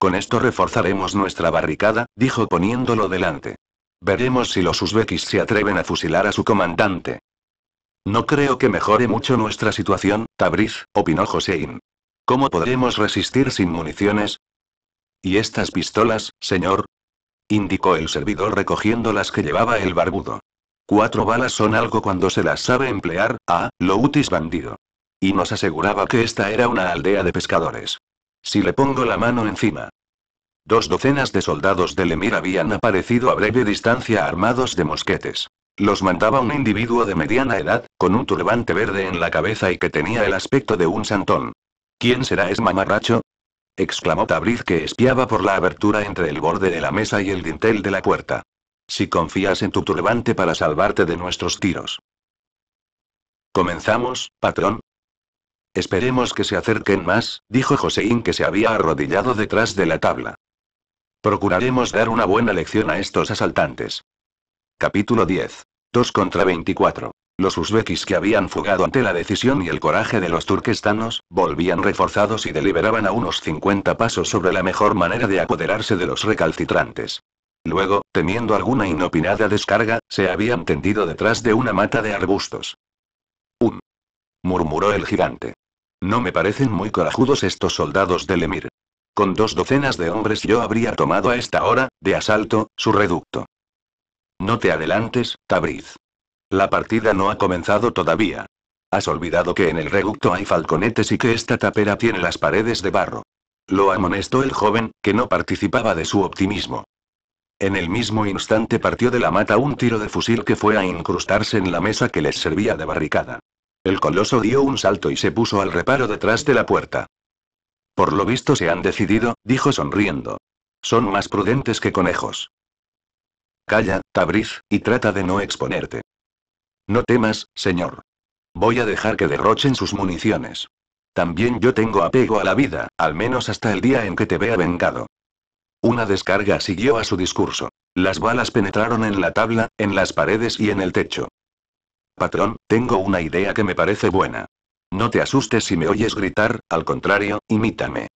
Con esto reforzaremos nuestra barricada, dijo poniéndolo delante. Veremos si los uzbekis se atreven a fusilar a su comandante. No creo que mejore mucho nuestra situación, Tabriz, opinó Josein. ¿Cómo podremos resistir sin municiones? ¿Y estas pistolas, señor? indicó el servidor recogiendo las que llevaba el barbudo. Cuatro balas son algo cuando se las sabe emplear, ah, lo utis bandido. Y nos aseguraba que esta era una aldea de pescadores. Si le pongo la mano encima. Dos docenas de soldados del Emir habían aparecido a breve distancia armados de mosquetes. Los mandaba un individuo de mediana edad, con un turbante verde en la cabeza y que tenía el aspecto de un santón. ¿Quién será ese mamarracho? exclamó Tabriz que espiaba por la abertura entre el borde de la mesa y el dintel de la puerta. Si confías en tu turbante para salvarte de nuestros tiros. Comenzamos, patrón, Esperemos que se acerquen más, dijo Joséín que se había arrodillado detrás de la tabla. Procuraremos dar una buena lección a estos asaltantes. Capítulo 10. 2 contra 24. Los uzbekis que habían fugado ante la decisión y el coraje de los turquestanos, volvían reforzados y deliberaban a unos 50 pasos sobre la mejor manera de apoderarse de los recalcitrantes. Luego, temiendo alguna inopinada descarga, se habían tendido detrás de una mata de arbustos. Un. murmuró el gigante. No me parecen muy corajudos estos soldados del Emir. Con dos docenas de hombres yo habría tomado a esta hora, de asalto, su reducto. No te adelantes, Tabriz. La partida no ha comenzado todavía. Has olvidado que en el reducto hay falconetes y que esta tapera tiene las paredes de barro. Lo amonestó el joven, que no participaba de su optimismo. En el mismo instante partió de la mata un tiro de fusil que fue a incrustarse en la mesa que les servía de barricada. El coloso dio un salto y se puso al reparo detrás de la puerta. Por lo visto se han decidido, dijo sonriendo. Son más prudentes que conejos. Calla, Tabriz, y trata de no exponerte. No temas, señor. Voy a dejar que derrochen sus municiones. También yo tengo apego a la vida, al menos hasta el día en que te vea vengado. Una descarga siguió a su discurso. Las balas penetraron en la tabla, en las paredes y en el techo. Patrón, tengo una idea que me parece buena. No te asustes si me oyes gritar, al contrario, imítame.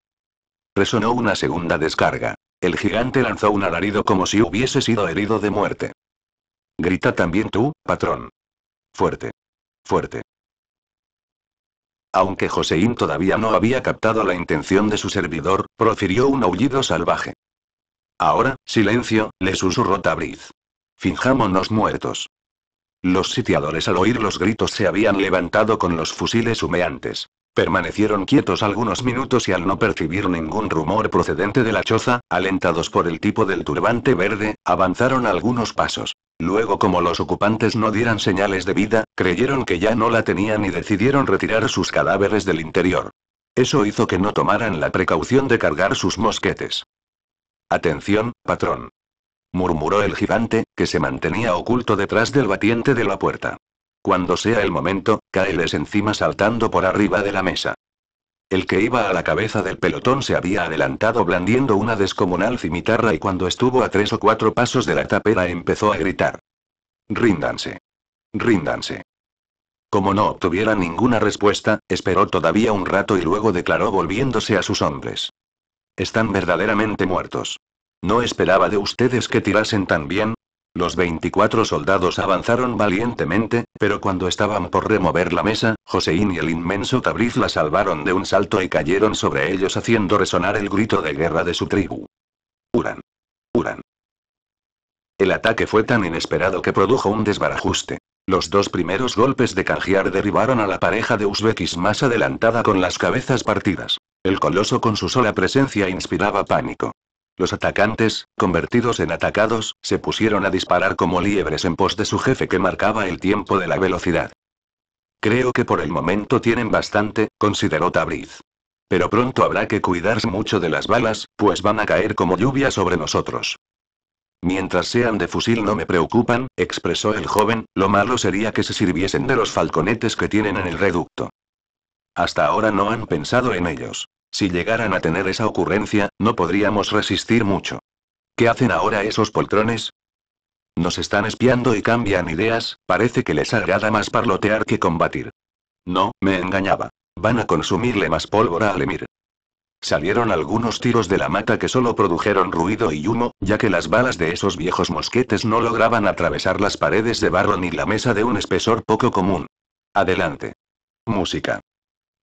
Resonó una segunda descarga. El gigante lanzó un alarido como si hubiese sido herido de muerte. Grita también tú, patrón. Fuerte. Fuerte. Aunque Joséín todavía no había captado la intención de su servidor, profirió un aullido salvaje. Ahora, silencio, le susurró Tabriz. Finjámonos muertos. Los sitiadores al oír los gritos se habían levantado con los fusiles humeantes. Permanecieron quietos algunos minutos y al no percibir ningún rumor procedente de la choza, alentados por el tipo del turbante verde, avanzaron algunos pasos. Luego como los ocupantes no dieran señales de vida, creyeron que ya no la tenían y decidieron retirar sus cadáveres del interior. Eso hizo que no tomaran la precaución de cargar sus mosquetes. Atención, patrón murmuró el gigante, que se mantenía oculto detrás del batiente de la puerta. Cuando sea el momento, caeles encima saltando por arriba de la mesa. El que iba a la cabeza del pelotón se había adelantado blandiendo una descomunal cimitarra y cuando estuvo a tres o cuatro pasos de la tapera empezó a gritar. Ríndanse. Ríndanse. Como no obtuviera ninguna respuesta, esperó todavía un rato y luego declaró volviéndose a sus hombres. Están verdaderamente muertos. No esperaba de ustedes que tirasen tan bien. Los 24 soldados avanzaron valientemente, pero cuando estaban por remover la mesa, josein y el inmenso Tabriz la salvaron de un salto y cayeron sobre ellos haciendo resonar el grito de guerra de su tribu. Uran. Uran. El ataque fue tan inesperado que produjo un desbarajuste. Los dos primeros golpes de canjear derribaron a la pareja de uzbekis más adelantada con las cabezas partidas. El coloso con su sola presencia inspiraba pánico. Los atacantes, convertidos en atacados, se pusieron a disparar como liebres en pos de su jefe que marcaba el tiempo de la velocidad. Creo que por el momento tienen bastante, consideró Tabriz. Pero pronto habrá que cuidarse mucho de las balas, pues van a caer como lluvia sobre nosotros. Mientras sean de fusil no me preocupan, expresó el joven, lo malo sería que se sirviesen de los falconetes que tienen en el reducto. Hasta ahora no han pensado en ellos. Si llegaran a tener esa ocurrencia, no podríamos resistir mucho. ¿Qué hacen ahora esos poltrones? Nos están espiando y cambian ideas, parece que les agrada más parlotear que combatir. No, me engañaba. Van a consumirle más pólvora al Emir. Salieron algunos tiros de la mata que solo produjeron ruido y humo, ya que las balas de esos viejos mosquetes no lograban atravesar las paredes de barro ni la mesa de un espesor poco común. Adelante. Música.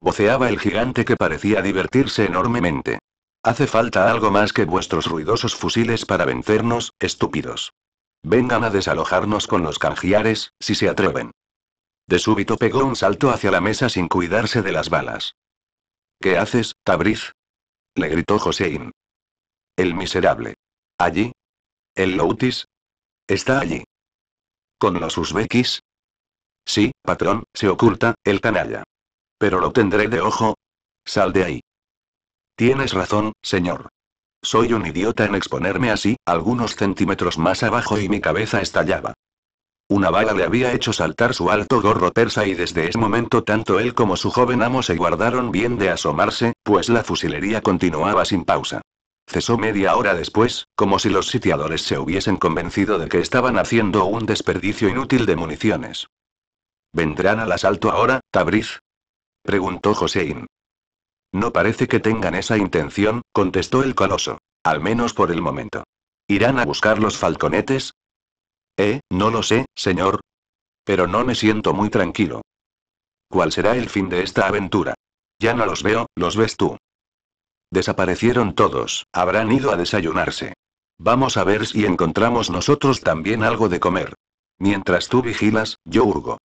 Voceaba el gigante que parecía divertirse enormemente. Hace falta algo más que vuestros ruidosos fusiles para vencernos, estúpidos. Vengan a desalojarnos con los canjiares, si se atreven. De súbito pegó un salto hacia la mesa sin cuidarse de las balas. ¿Qué haces, Tabriz? le gritó Joséín. El miserable. ¿Allí? ¿El Loutis? Está allí. ¿Con los uzbekis? Sí, patrón, se oculta, el canalla. Pero lo tendré de ojo. Sal de ahí. Tienes razón, señor. Soy un idiota en exponerme así, algunos centímetros más abajo y mi cabeza estallaba. Una bala le había hecho saltar su alto gorro persa y desde ese momento tanto él como su joven amo se guardaron bien de asomarse, pues la fusilería continuaba sin pausa. Cesó media hora después, como si los sitiadores se hubiesen convencido de que estaban haciendo un desperdicio inútil de municiones. ¿Vendrán al asalto ahora, Tabriz? preguntó Josein. No parece que tengan esa intención, contestó el coloso. Al menos por el momento. ¿Irán a buscar los falconetes? Eh, no lo sé, señor. Pero no me siento muy tranquilo. ¿Cuál será el fin de esta aventura? Ya no los veo, los ves tú. Desaparecieron todos, habrán ido a desayunarse. Vamos a ver si encontramos nosotros también algo de comer. Mientras tú vigilas, yo hurgo.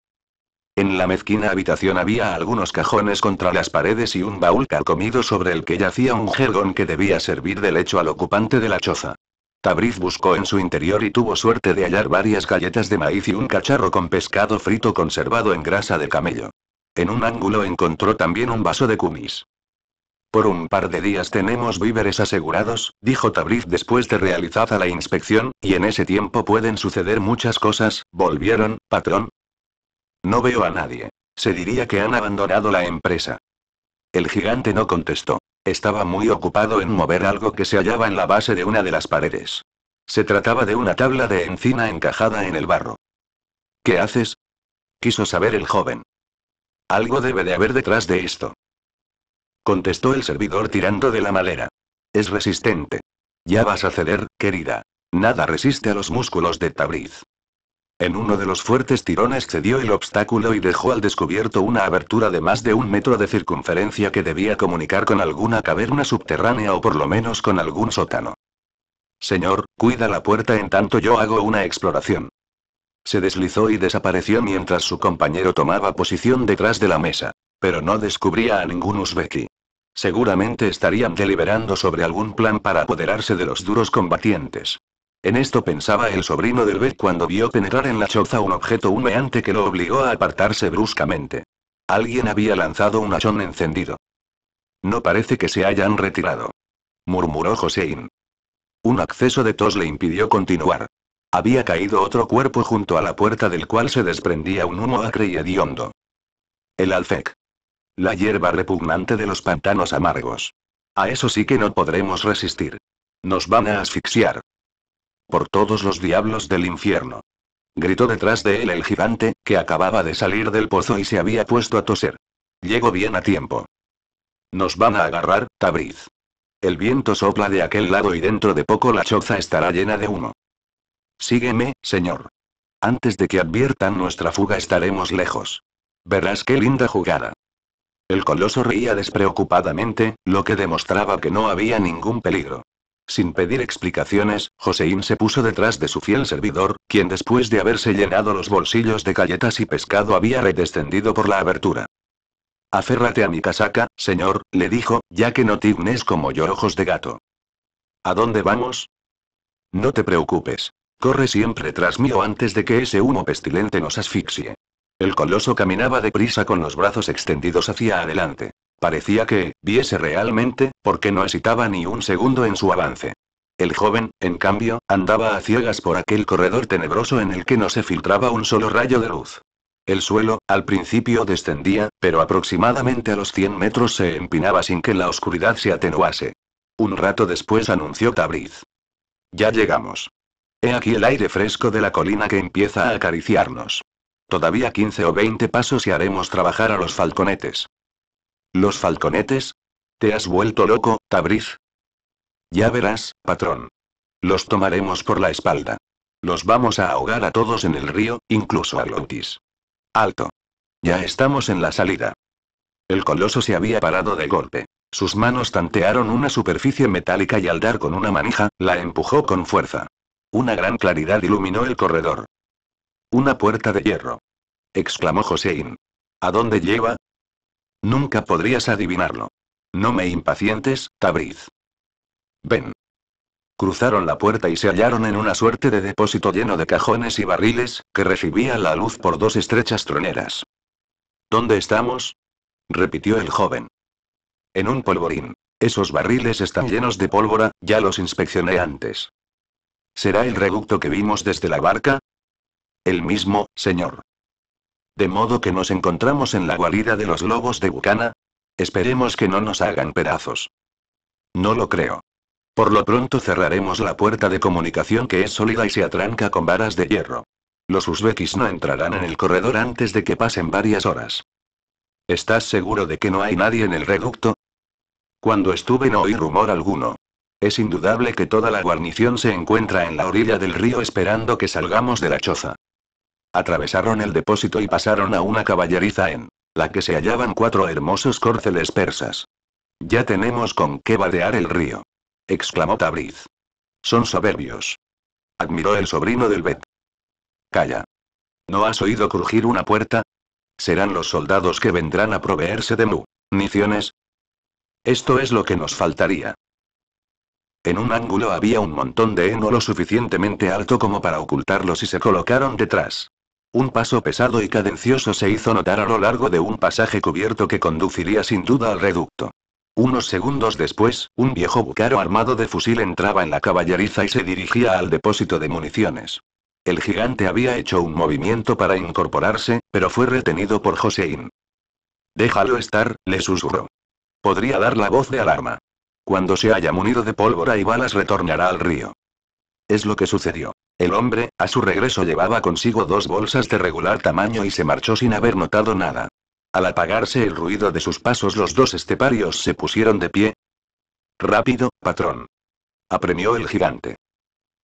En la mezquina habitación había algunos cajones contra las paredes y un baúl carcomido sobre el que yacía un jergón que debía servir de lecho al ocupante de la choza. Tabriz buscó en su interior y tuvo suerte de hallar varias galletas de maíz y un cacharro con pescado frito conservado en grasa de camello. En un ángulo encontró también un vaso de cumis. Por un par de días tenemos víveres asegurados, dijo Tabriz después de realizada la inspección, y en ese tiempo pueden suceder muchas cosas, volvieron, patrón, no veo a nadie. Se diría que han abandonado la empresa. El gigante no contestó. Estaba muy ocupado en mover algo que se hallaba en la base de una de las paredes. Se trataba de una tabla de encina encajada en el barro. ¿Qué haces? Quiso saber el joven. Algo debe de haber detrás de esto. Contestó el servidor tirando de la madera. Es resistente. Ya vas a ceder, querida. Nada resiste a los músculos de Tabriz. En uno de los fuertes tirones cedió el obstáculo y dejó al descubierto una abertura de más de un metro de circunferencia que debía comunicar con alguna caverna subterránea o por lo menos con algún sótano. Señor, cuida la puerta en tanto yo hago una exploración. Se deslizó y desapareció mientras su compañero tomaba posición detrás de la mesa. Pero no descubría a ningún Uzbeki. Seguramente estarían deliberando sobre algún plan para apoderarse de los duros combatientes. En esto pensaba el sobrino del vet cuando vio penetrar en la choza un objeto humeante que lo obligó a apartarse bruscamente. Alguien había lanzado un hachón encendido. No parece que se hayan retirado. Murmuró Josein. Un acceso de tos le impidió continuar. Había caído otro cuerpo junto a la puerta del cual se desprendía un humo acre y hediondo. El alfec. La hierba repugnante de los pantanos amargos. A eso sí que no podremos resistir. Nos van a asfixiar. Por todos los diablos del infierno. Gritó detrás de él el gigante, que acababa de salir del pozo y se había puesto a toser. Llego bien a tiempo. Nos van a agarrar, Tabriz. El viento sopla de aquel lado y dentro de poco la choza estará llena de humo. Sígueme, señor. Antes de que adviertan nuestra fuga estaremos lejos. Verás qué linda jugada. El coloso reía despreocupadamente, lo que demostraba que no había ningún peligro. Sin pedir explicaciones, Joseín se puso detrás de su fiel servidor, quien después de haberse llenado los bolsillos de galletas y pescado había redescendido por la abertura. Aférrate a mi casaca, señor, le dijo, ya que no tignes como yo ojos de gato. ¿A dónde vamos? No te preocupes. Corre siempre tras mío antes de que ese humo pestilente nos asfixie. El coloso caminaba deprisa con los brazos extendidos hacia adelante. Parecía que, viese realmente, porque no hesitaba ni un segundo en su avance. El joven, en cambio, andaba a ciegas por aquel corredor tenebroso en el que no se filtraba un solo rayo de luz. El suelo, al principio descendía, pero aproximadamente a los 100 metros se empinaba sin que la oscuridad se atenuase. Un rato después anunció Tabriz. Ya llegamos. He aquí el aire fresco de la colina que empieza a acariciarnos. Todavía 15 o 20 pasos y haremos trabajar a los falconetes. ¿Los falconetes? ¿Te has vuelto loco, Tabriz? Ya verás, patrón. Los tomaremos por la espalda. Los vamos a ahogar a todos en el río, incluso a Lotis. Alto. Ya estamos en la salida. El coloso se había parado de golpe. Sus manos tantearon una superficie metálica y al dar con una manija, la empujó con fuerza. Una gran claridad iluminó el corredor. Una puerta de hierro. exclamó Josein. ¿A dónde lleva? Nunca podrías adivinarlo. No me impacientes, Tabriz. Ven. Cruzaron la puerta y se hallaron en una suerte de depósito lleno de cajones y barriles, que recibía la luz por dos estrechas troneras. ¿Dónde estamos? repitió el joven. En un polvorín. Esos barriles están llenos de pólvora, ya los inspeccioné antes. ¿Será el reducto que vimos desde la barca? El mismo, señor. De modo que nos encontramos en la guarida de los lobos de Bucana. Esperemos que no nos hagan pedazos. No lo creo. Por lo pronto cerraremos la puerta de comunicación que es sólida y se atranca con varas de hierro. Los uzbekis no entrarán en el corredor antes de que pasen varias horas. ¿Estás seguro de que no hay nadie en el reducto? Cuando estuve no oí rumor alguno. Es indudable que toda la guarnición se encuentra en la orilla del río esperando que salgamos de la choza. Atravesaron el depósito y pasaron a una caballeriza en la que se hallaban cuatro hermosos córceles persas. Ya tenemos con qué vadear el río. exclamó Tabriz. Son soberbios. Admiró el sobrino del Bet. Calla. ¿No has oído crujir una puerta? Serán los soldados que vendrán a proveerse de municiones. Esto es lo que nos faltaría. En un ángulo había un montón de heno lo suficientemente alto como para ocultarlos y se colocaron detrás. Un paso pesado y cadencioso se hizo notar a lo largo de un pasaje cubierto que conduciría sin duda al reducto. Unos segundos después, un viejo bucaro armado de fusil entraba en la caballeriza y se dirigía al depósito de municiones. El gigante había hecho un movimiento para incorporarse, pero fue retenido por Joséín. Déjalo estar, le susurró. Podría dar la voz de alarma. Cuando se haya munido de pólvora y balas retornará al río. Es lo que sucedió. El hombre, a su regreso llevaba consigo dos bolsas de regular tamaño y se marchó sin haber notado nada. Al apagarse el ruido de sus pasos los dos esteparios se pusieron de pie. Rápido, patrón. Apremió el gigante.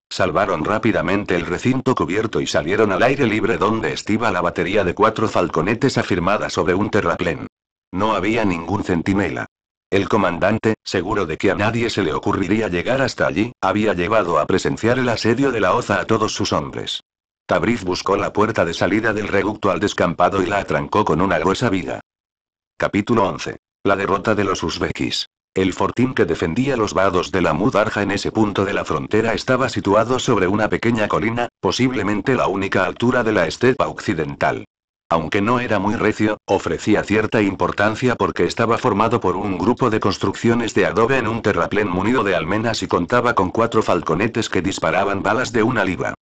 Salvaron rápidamente el recinto cubierto y salieron al aire libre donde estiva la batería de cuatro falconetes afirmada sobre un terraplén. No había ningún centinela. El comandante, seguro de que a nadie se le ocurriría llegar hasta allí, había llevado a presenciar el asedio de la Oza a todos sus hombres. Tabriz buscó la puerta de salida del reducto al descampado y la atrancó con una gruesa viga. Capítulo 11. La derrota de los uzbekis. El fortín que defendía los vados de la Mudarja en ese punto de la frontera estaba situado sobre una pequeña colina, posiblemente la única altura de la estepa occidental aunque no era muy recio, ofrecía cierta importancia porque estaba formado por un grupo de construcciones de adobe en un terraplén munido de almenas y contaba con cuatro falconetes que disparaban balas de una libra.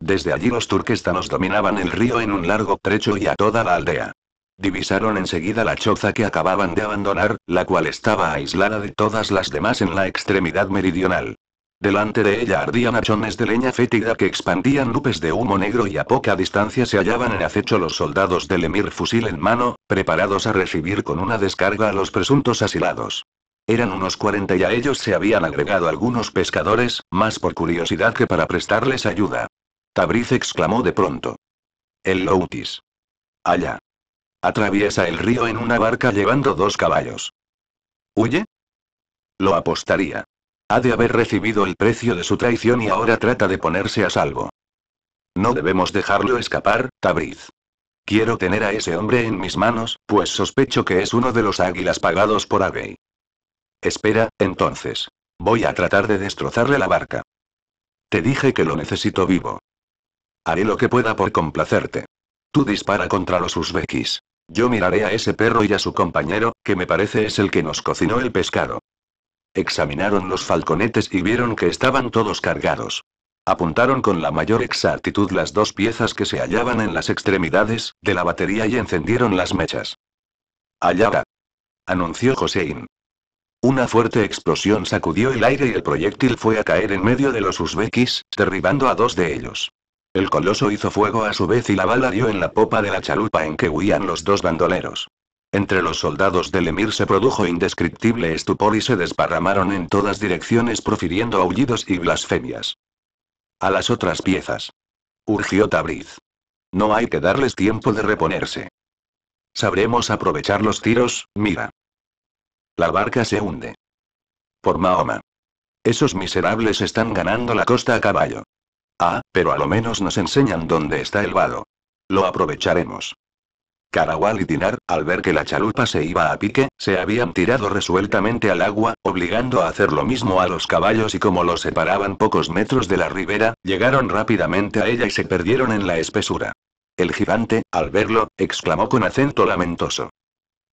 Desde allí los turquestanos dominaban el río en un largo trecho y a toda la aldea. Divisaron enseguida la choza que acababan de abandonar, la cual estaba aislada de todas las demás en la extremidad meridional. Delante de ella ardían hachones de leña fétida que expandían lupes de humo negro y a poca distancia se hallaban en acecho los soldados del emir fusil en mano, preparados a recibir con una descarga a los presuntos asilados. Eran unos 40 y a ellos se habían agregado algunos pescadores, más por curiosidad que para prestarles ayuda. Tabriz exclamó de pronto. El Loutis. Allá. Atraviesa el río en una barca llevando dos caballos. ¿Huye? Lo apostaría. Ha de haber recibido el precio de su traición y ahora trata de ponerse a salvo. No debemos dejarlo escapar, Tabriz. Quiero tener a ese hombre en mis manos, pues sospecho que es uno de los águilas pagados por Abey. Espera, entonces. Voy a tratar de destrozarle la barca. Te dije que lo necesito vivo. Haré lo que pueda por complacerte. Tú dispara contra los uzbekis. Yo miraré a ese perro y a su compañero, que me parece es el que nos cocinó el pescado. Examinaron los falconetes y vieron que estaban todos cargados. Apuntaron con la mayor exactitud las dos piezas que se hallaban en las extremidades de la batería y encendieron las mechas. Allá Anunció Josein. Una fuerte explosión sacudió el aire y el proyectil fue a caer en medio de los uzbekis, derribando a dos de ellos. El coloso hizo fuego a su vez y la bala dio en la popa de la chalupa en que huían los dos bandoleros. Entre los soldados del emir se produjo indescriptible estupor y se desparramaron en todas direcciones profiriendo aullidos y blasfemias. A las otras piezas. Urgió Tabriz. No hay que darles tiempo de reponerse. Sabremos aprovechar los tiros, mira. La barca se hunde. Por Mahoma. Esos miserables están ganando la costa a caballo. Ah, pero a lo menos nos enseñan dónde está el vado. Lo aprovecharemos. Caragual y Dinar, al ver que la chalupa se iba a pique, se habían tirado resueltamente al agua, obligando a hacer lo mismo a los caballos y como los separaban pocos metros de la ribera, llegaron rápidamente a ella y se perdieron en la espesura. El gigante, al verlo, exclamó con acento lamentoso.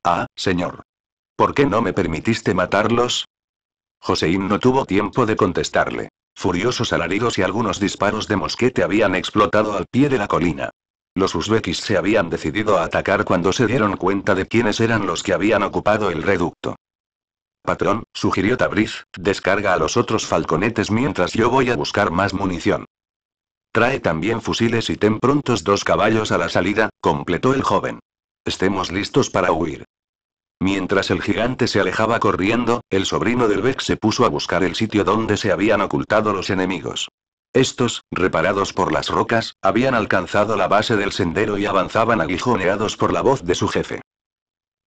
Ah, señor. ¿Por qué no me permitiste matarlos? Joséín no tuvo tiempo de contestarle. Furiosos alaridos y algunos disparos de mosquete habían explotado al pie de la colina. Los uzbekis se habían decidido a atacar cuando se dieron cuenta de quiénes eran los que habían ocupado el reducto. Patrón, sugirió Tabriz, descarga a los otros falconetes mientras yo voy a buscar más munición. Trae también fusiles y ten prontos dos caballos a la salida, completó el joven. Estemos listos para huir. Mientras el gigante se alejaba corriendo, el sobrino del Beck se puso a buscar el sitio donde se habían ocultado los enemigos. Estos, reparados por las rocas, habían alcanzado la base del sendero y avanzaban aguijoneados por la voz de su jefe.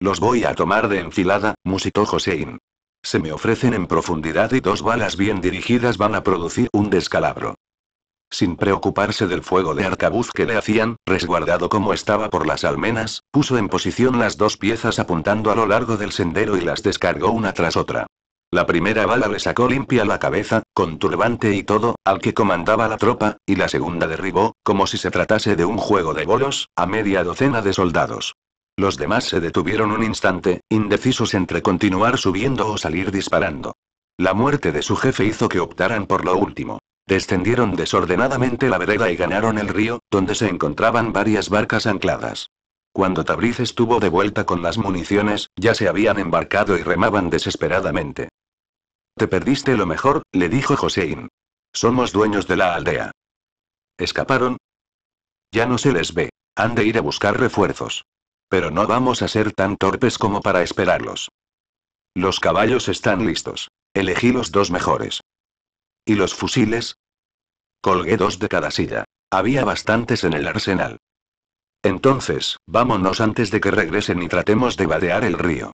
Los voy a tomar de enfilada, musitó Josein. Se me ofrecen en profundidad y dos balas bien dirigidas van a producir un descalabro. Sin preocuparse del fuego de arcabuz que le hacían, resguardado como estaba por las almenas, puso en posición las dos piezas apuntando a lo largo del sendero y las descargó una tras otra. La primera bala le sacó limpia la cabeza, con turbante y todo, al que comandaba la tropa, y la segunda derribó, como si se tratase de un juego de bolos, a media docena de soldados. Los demás se detuvieron un instante, indecisos entre continuar subiendo o salir disparando. La muerte de su jefe hizo que optaran por lo último. Descendieron desordenadamente la vereda y ganaron el río, donde se encontraban varias barcas ancladas. Cuando Tabriz estuvo de vuelta con las municiones, ya se habían embarcado y remaban desesperadamente. Te perdiste lo mejor, le dijo Josein. Somos dueños de la aldea. ¿Escaparon? Ya no se les ve. Han de ir a buscar refuerzos. Pero no vamos a ser tan torpes como para esperarlos. Los caballos están listos. Elegí los dos mejores. ¿Y los fusiles? Colgué dos de cada silla. Había bastantes en el arsenal. Entonces, vámonos antes de que regresen y tratemos de vadear el río.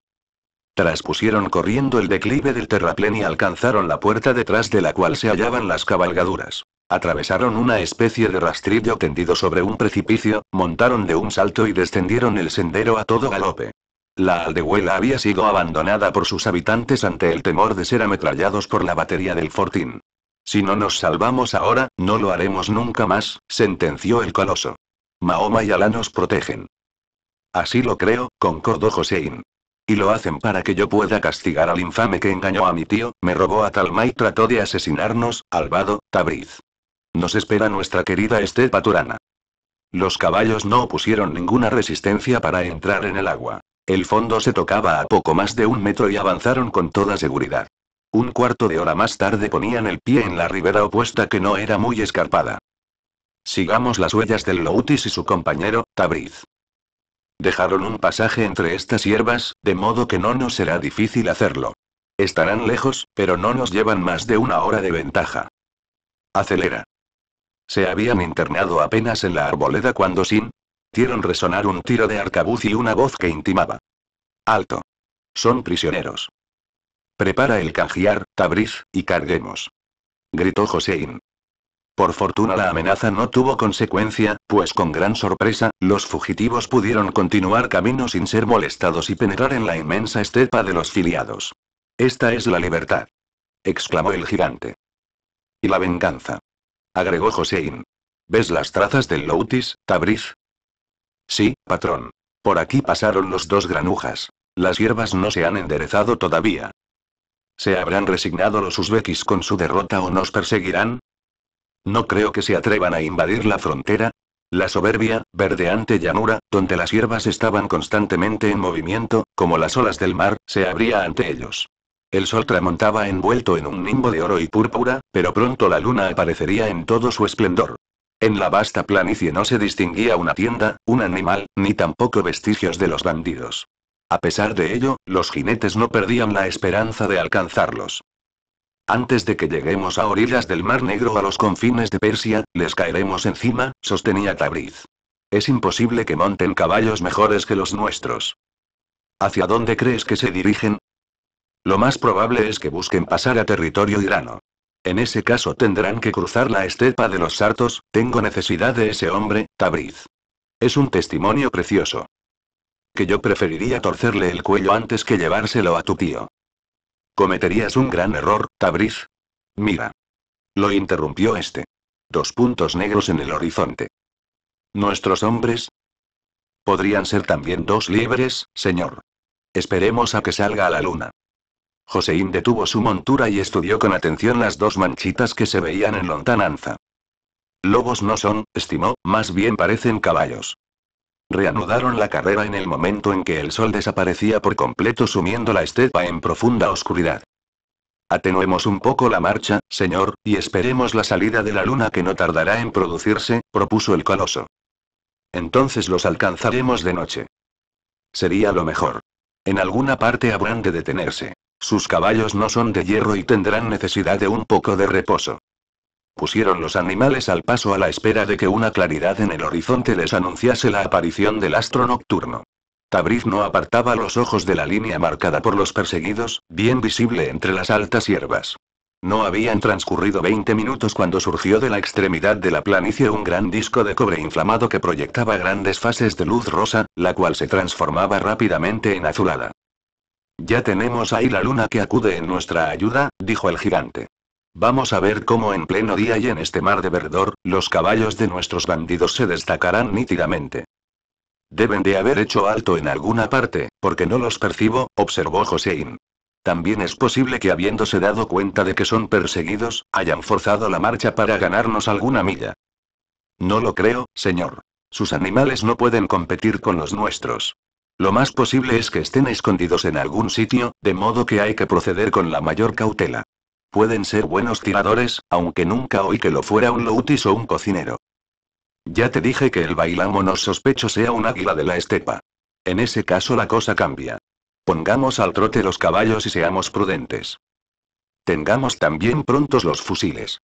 Traspusieron corriendo el declive del terraplén y alcanzaron la puerta detrás de la cual se hallaban las cabalgaduras. Atravesaron una especie de rastrillo tendido sobre un precipicio, montaron de un salto y descendieron el sendero a todo galope. La aldehuela había sido abandonada por sus habitantes ante el temor de ser ametrallados por la batería del fortín. Si no nos salvamos ahora, no lo haremos nunca más, sentenció el coloso. Mahoma y Alá nos protegen. Así lo creo, concordó Josein. Y lo hacen para que yo pueda castigar al infame que engañó a mi tío, me robó a Talma y trató de asesinarnos, Albado, Tabriz. Nos espera nuestra querida Estepa Turana. Los caballos no opusieron ninguna resistencia para entrar en el agua. El fondo se tocaba a poco más de un metro y avanzaron con toda seguridad. Un cuarto de hora más tarde ponían el pie en la ribera opuesta que no era muy escarpada. Sigamos las huellas del Loutis y su compañero, Tabriz. Dejaron un pasaje entre estas hierbas, de modo que no nos será difícil hacerlo. Estarán lejos, pero no nos llevan más de una hora de ventaja. Acelera. Se habían internado apenas en la arboleda cuando sin Dieron resonar un tiro de arcabuz y una voz que intimaba. Alto. Son prisioneros. Prepara el canjear, Tabriz, y carguemos. Gritó Joséín. Por fortuna la amenaza no tuvo consecuencia, pues con gran sorpresa, los fugitivos pudieron continuar camino sin ser molestados y penetrar en la inmensa estepa de los filiados. Esta es la libertad. exclamó el gigante. Y la venganza. agregó Josein. ¿Ves las trazas del Loutis, Tabriz? Sí, patrón. Por aquí pasaron los dos granujas. Las hierbas no se han enderezado todavía. ¿Se habrán resignado los uzbekis con su derrota o nos perseguirán? No creo que se atrevan a invadir la frontera. La soberbia, verdeante llanura, donde las hierbas estaban constantemente en movimiento, como las olas del mar, se abría ante ellos. El sol tramontaba envuelto en un nimbo de oro y púrpura, pero pronto la luna aparecería en todo su esplendor. En la vasta planicie no se distinguía una tienda, un animal, ni tampoco vestigios de los bandidos. A pesar de ello, los jinetes no perdían la esperanza de alcanzarlos. Antes de que lleguemos a orillas del Mar Negro a los confines de Persia, les caeremos encima, sostenía Tabriz. Es imposible que monten caballos mejores que los nuestros. ¿Hacia dónde crees que se dirigen? Lo más probable es que busquen pasar a territorio irano. En ese caso tendrán que cruzar la estepa de los Sartos, tengo necesidad de ese hombre, Tabriz. Es un testimonio precioso. Que yo preferiría torcerle el cuello antes que llevárselo a tu tío. Cometerías un gran error, Tabriz. Mira. Lo interrumpió este. Dos puntos negros en el horizonte. ¿Nuestros hombres? Podrían ser también dos libres, señor. Esperemos a que salga a la luna. Joséín detuvo su montura y estudió con atención las dos manchitas que se veían en lontananza. Lobos no son, estimó, más bien parecen caballos. Reanudaron la carrera en el momento en que el sol desaparecía por completo sumiendo la estepa en profunda oscuridad. Atenuemos un poco la marcha, señor, y esperemos la salida de la luna que no tardará en producirse, propuso el coloso. Entonces los alcanzaremos de noche. Sería lo mejor. En alguna parte habrán de detenerse. Sus caballos no son de hierro y tendrán necesidad de un poco de reposo. Pusieron los animales al paso a la espera de que una claridad en el horizonte les anunciase la aparición del astro nocturno. Tabriz no apartaba los ojos de la línea marcada por los perseguidos, bien visible entre las altas hierbas. No habían transcurrido 20 minutos cuando surgió de la extremidad de la planicie un gran disco de cobre inflamado que proyectaba grandes fases de luz rosa, la cual se transformaba rápidamente en azulada. Ya tenemos ahí la luna que acude en nuestra ayuda, dijo el gigante. Vamos a ver cómo en pleno día y en este mar de verdor, los caballos de nuestros bandidos se destacarán nítidamente. Deben de haber hecho alto en alguna parte, porque no los percibo, observó Josein. También es posible que habiéndose dado cuenta de que son perseguidos, hayan forzado la marcha para ganarnos alguna milla. No lo creo, señor. Sus animales no pueden competir con los nuestros. Lo más posible es que estén escondidos en algún sitio, de modo que hay que proceder con la mayor cautela. Pueden ser buenos tiradores, aunque nunca oí que lo fuera un loutis o un cocinero. Ya te dije que el no sospecho sea un águila de la estepa. En ese caso la cosa cambia. Pongamos al trote los caballos y seamos prudentes. Tengamos también prontos los fusiles.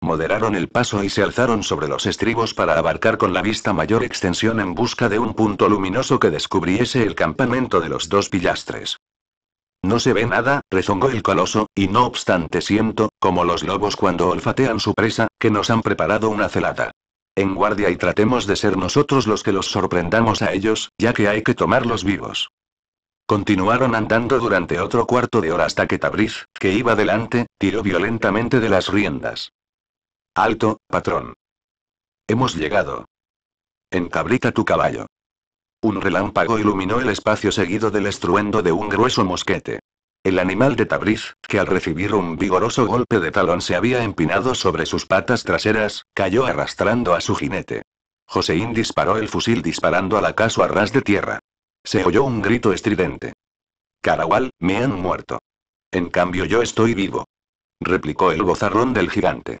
Moderaron el paso y se alzaron sobre los estribos para abarcar con la vista mayor extensión en busca de un punto luminoso que descubriese el campamento de los dos pillastres. No se ve nada, rezongó el coloso, y no obstante siento, como los lobos cuando olfatean su presa, que nos han preparado una celada. En guardia y tratemos de ser nosotros los que los sorprendamos a ellos, ya que hay que tomarlos vivos. Continuaron andando durante otro cuarto de hora hasta que Tabriz, que iba delante, tiró violentamente de las riendas. Alto, patrón. Hemos llegado. Encabrita tu caballo. Un relámpago iluminó el espacio seguido del estruendo de un grueso mosquete. El animal de Tabriz, que al recibir un vigoroso golpe de talón se había empinado sobre sus patas traseras, cayó arrastrando a su jinete. Joseín disparó el fusil disparando al acaso a ras de tierra. Se oyó un grito estridente. Carawal, me han muerto. En cambio yo estoy vivo. Replicó el bozarrón del gigante.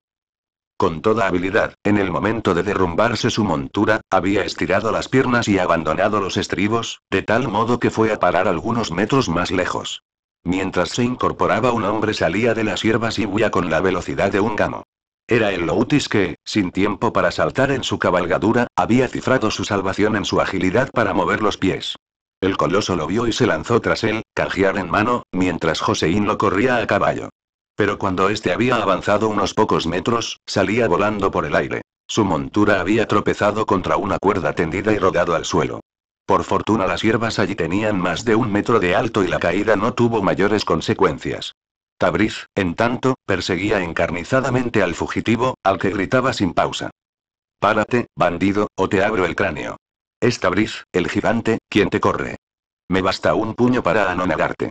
Con toda habilidad, en el momento de derrumbarse su montura, había estirado las piernas y abandonado los estribos, de tal modo que fue a parar algunos metros más lejos. Mientras se incorporaba un hombre salía de las hierbas y huía con la velocidad de un gamo. Era el Loutis que, sin tiempo para saltar en su cabalgadura, había cifrado su salvación en su agilidad para mover los pies. El coloso lo vio y se lanzó tras él, cajear en mano, mientras Joseín lo corría a caballo. Pero cuando este había avanzado unos pocos metros, salía volando por el aire. Su montura había tropezado contra una cuerda tendida y rodado al suelo. Por fortuna las hierbas allí tenían más de un metro de alto y la caída no tuvo mayores consecuencias. Tabriz, en tanto, perseguía encarnizadamente al fugitivo, al que gritaba sin pausa. Párate, bandido, o te abro el cráneo. Es Tabriz, el gigante, quien te corre. Me basta un puño para anonadarte.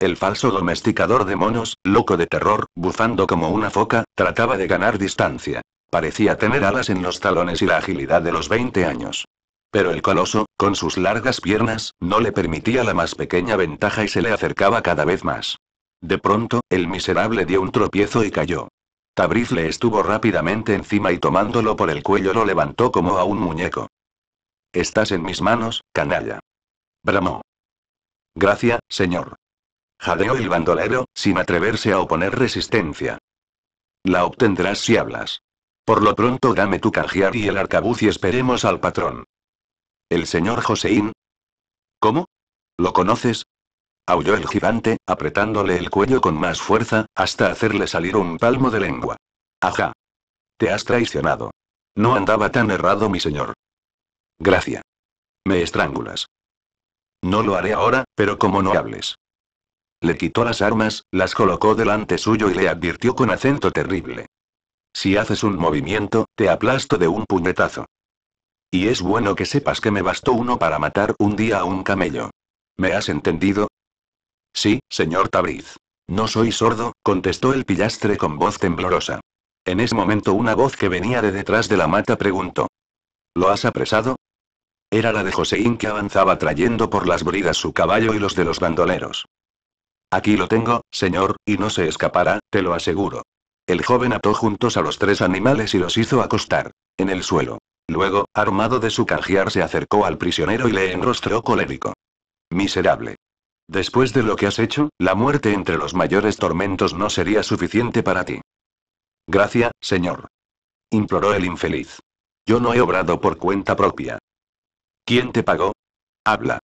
El falso domesticador de monos, loco de terror, bufando como una foca, trataba de ganar distancia. Parecía tener alas en los talones y la agilidad de los 20 años. Pero el coloso, con sus largas piernas, no le permitía la más pequeña ventaja y se le acercaba cada vez más. De pronto, el miserable dio un tropiezo y cayó. Tabriz le estuvo rápidamente encima y tomándolo por el cuello lo levantó como a un muñeco. Estás en mis manos, canalla. Bramó. Gracias, señor jadeó el bandolero, sin atreverse a oponer resistencia. La obtendrás si hablas. Por lo pronto dame tu canjear y el arcabuz y esperemos al patrón. ¿El señor Joseín? ¿Cómo? ¿Lo conoces? Aulló el gigante, apretándole el cuello con más fuerza, hasta hacerle salir un palmo de lengua. Ajá. Te has traicionado. No andaba tan errado mi señor. Gracias. Me estrangulas. No lo haré ahora, pero como no hables, le quitó las armas, las colocó delante suyo y le advirtió con acento terrible. Si haces un movimiento, te aplasto de un puñetazo. Y es bueno que sepas que me bastó uno para matar un día a un camello. ¿Me has entendido? Sí, señor Tabriz. No soy sordo, contestó el pillastre con voz temblorosa. En ese momento una voz que venía de detrás de la mata preguntó. ¿Lo has apresado? Era la de Joseín que avanzaba trayendo por las bridas su caballo y los de los bandoleros. Aquí lo tengo, señor, y no se escapará, te lo aseguro. El joven ató juntos a los tres animales y los hizo acostar. En el suelo. Luego, armado de su canjear, se acercó al prisionero y le enrostró colérico. Miserable. Después de lo que has hecho, la muerte entre los mayores tormentos no sería suficiente para ti. Gracias, señor. Imploró el infeliz. Yo no he obrado por cuenta propia. ¿Quién te pagó? Habla.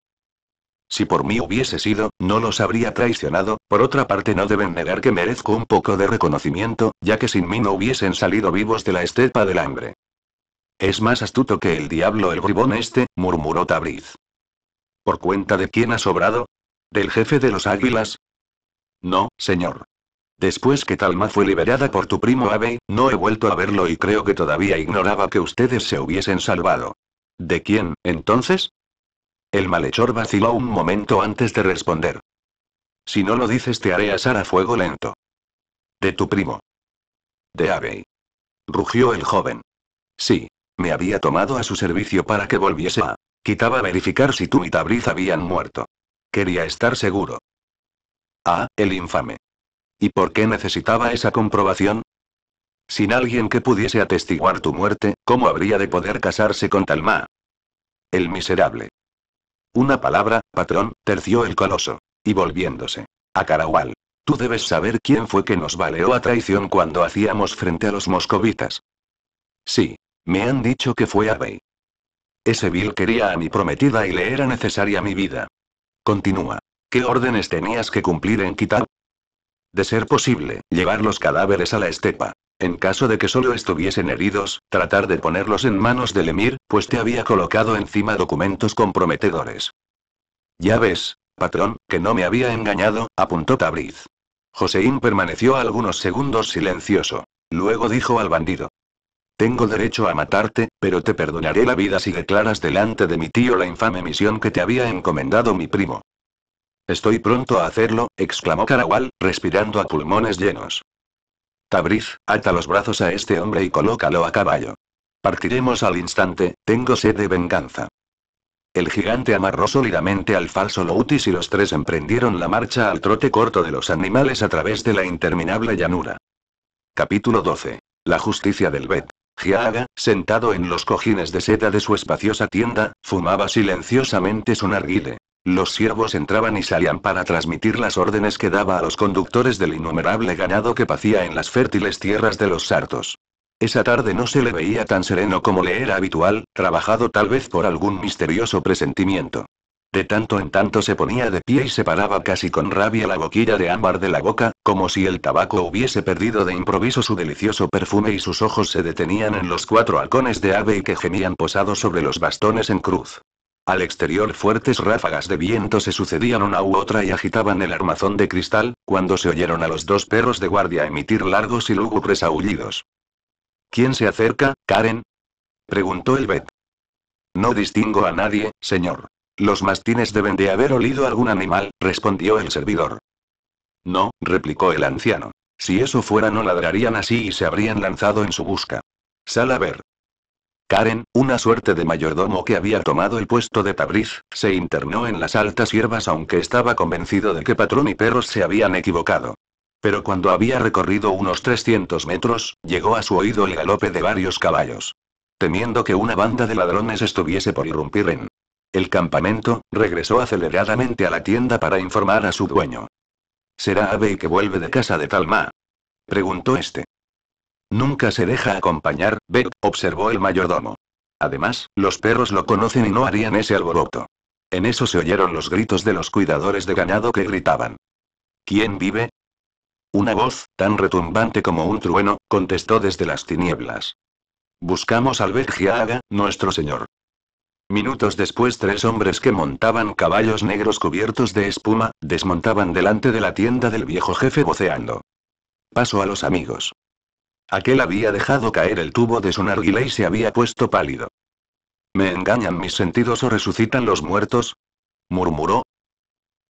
Si por mí hubiese sido, no los habría traicionado, por otra parte no deben negar que merezco un poco de reconocimiento, ya que sin mí no hubiesen salido vivos de la estepa del hambre. Es más astuto que el diablo el bribón este, murmuró Tabriz. ¿Por cuenta de quién ha sobrado? ¿Del jefe de los águilas? No, señor. Después que Talma fue liberada por tu primo Abe, no he vuelto a verlo y creo que todavía ignoraba que ustedes se hubiesen salvado. ¿De quién, entonces? El malhechor vaciló un momento antes de responder. Si no lo dices te haré asar a fuego lento. De tu primo. De Abbey. Rugió el joven. Sí. Me había tomado a su servicio para que volviese a. Quitaba verificar si tú y Tabriz habían muerto. Quería estar seguro. Ah, el infame. ¿Y por qué necesitaba esa comprobación? Sin alguien que pudiese atestiguar tu muerte, ¿cómo habría de poder casarse con Talma? El miserable. Una palabra, patrón, terció el coloso. Y volviéndose. A carawal Tú debes saber quién fue que nos baleó a traición cuando hacíamos frente a los moscovitas. Sí. Me han dicho que fue Abey. Ese vil quería a mi prometida y le era necesaria mi vida. Continúa. ¿Qué órdenes tenías que cumplir en Kitab? De ser posible, llevar los cadáveres a la estepa en caso de que solo estuviesen heridos, tratar de ponerlos en manos del Emir, pues te había colocado encima documentos comprometedores. Ya ves, patrón, que no me había engañado, apuntó Tabriz. Joseín permaneció algunos segundos silencioso. Luego dijo al bandido. Tengo derecho a matarte, pero te perdonaré la vida si declaras delante de mi tío la infame misión que te había encomendado mi primo. Estoy pronto a hacerlo, exclamó Carawal, respirando a pulmones llenos. Tabriz, ata los brazos a este hombre y colócalo a caballo. Partiremos al instante, tengo sed de venganza. El gigante amarró sólidamente al falso Loutis y los tres emprendieron la marcha al trote corto de los animales a través de la interminable llanura. Capítulo 12. La justicia del Bet. Giaga, sentado en los cojines de seda de su espaciosa tienda, fumaba silenciosamente su narguile. Los siervos entraban y salían para transmitir las órdenes que daba a los conductores del innumerable ganado que pacía en las fértiles tierras de los sartos. Esa tarde no se le veía tan sereno como le era habitual, trabajado tal vez por algún misterioso presentimiento. De tanto en tanto se ponía de pie y separaba casi con rabia la boquilla de ámbar de la boca, como si el tabaco hubiese perdido de improviso su delicioso perfume y sus ojos se detenían en los cuatro halcones de ave que gemían posados sobre los bastones en cruz. Al exterior fuertes ráfagas de viento se sucedían una u otra y agitaban el armazón de cristal, cuando se oyeron a los dos perros de guardia emitir largos y lúgubres aullidos. ¿Quién se acerca, Karen? preguntó el Bet. No distingo a nadie, señor. Los mastines deben de haber olido algún animal, respondió el servidor. No, replicó el anciano. Si eso fuera no ladrarían así y se habrían lanzado en su busca. Sal a ver. Karen, una suerte de mayordomo que había tomado el puesto de Tabriz, se internó en las altas hierbas aunque estaba convencido de que patrón y perros se habían equivocado. Pero cuando había recorrido unos 300 metros, llegó a su oído el galope de varios caballos. Temiendo que una banda de ladrones estuviese por irrumpir en el campamento, regresó aceleradamente a la tienda para informar a su dueño. ¿Será Abe que vuelve de casa de Talma? Preguntó este. Nunca se deja acompañar, Beck, observó el mayordomo. Además, los perros lo conocen y no harían ese alboroto. En eso se oyeron los gritos de los cuidadores de ganado que gritaban. ¿Quién vive? Una voz, tan retumbante como un trueno, contestó desde las tinieblas. Buscamos al Bejiaga, nuestro señor. Minutos después tres hombres que montaban caballos negros cubiertos de espuma, desmontaban delante de la tienda del viejo jefe voceando. Paso a los amigos. Aquel había dejado caer el tubo de su narguilé y se había puesto pálido. ¿Me engañan mis sentidos o resucitan los muertos? murmuró.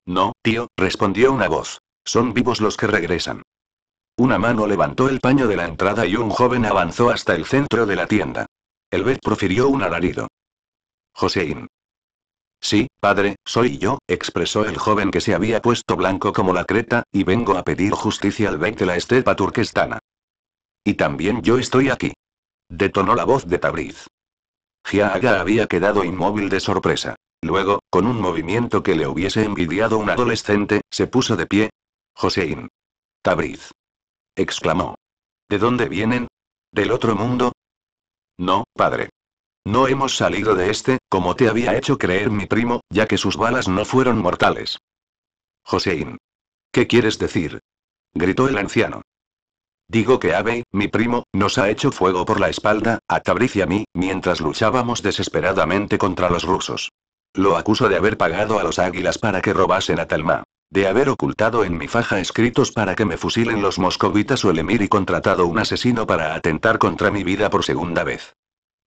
No, tío, respondió una voz. Son vivos los que regresan. Una mano levantó el paño de la entrada y un joven avanzó hasta el centro de la tienda. El Bet profirió un alarido. Joséín. Sí, padre, soy yo, expresó el joven que se había puesto blanco como la creta, y vengo a pedir justicia al Bet de la estepa turquestana. Y también yo estoy aquí. Detonó la voz de Tabriz. Giaga había quedado inmóvil de sorpresa. Luego, con un movimiento que le hubiese envidiado un adolescente, se puso de pie. Josein. Tabriz. exclamó. ¿De dónde vienen? ¿Del otro mundo? No, padre. No hemos salido de este, como te había hecho creer mi primo, ya que sus balas no fueron mortales. Josein. ¿Qué quieres decir? gritó el anciano. Digo que Abe, mi primo, nos ha hecho fuego por la espalda, a Tabriz y a mí, mientras luchábamos desesperadamente contra los rusos. Lo acuso de haber pagado a los águilas para que robasen a Talma. De haber ocultado en mi faja escritos para que me fusilen los moscovitas o el emir y contratado un asesino para atentar contra mi vida por segunda vez.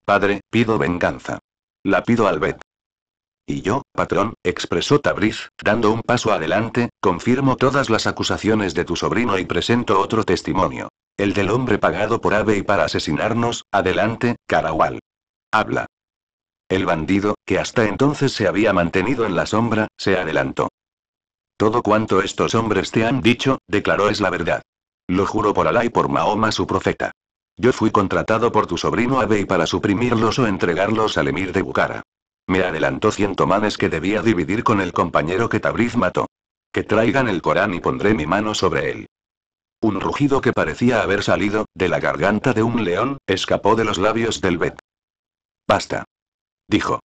Padre, pido venganza. La pido al y yo, patrón, expresó Tabriz, dando un paso adelante, confirmo todas las acusaciones de tu sobrino y presento otro testimonio. El del hombre pagado por Ave y para asesinarnos, adelante, Carawal. Habla. El bandido, que hasta entonces se había mantenido en la sombra, se adelantó. Todo cuanto estos hombres te han dicho, declaró es la verdad. Lo juro por Alá y por Mahoma su profeta. Yo fui contratado por tu sobrino Abey para suprimirlos o entregarlos al emir de Bukhara. Me adelantó ciento manes que debía dividir con el compañero que Tabriz mató. Que traigan el Corán y pondré mi mano sobre él. Un rugido que parecía haber salido, de la garganta de un león, escapó de los labios del Bet. Basta. Dijo.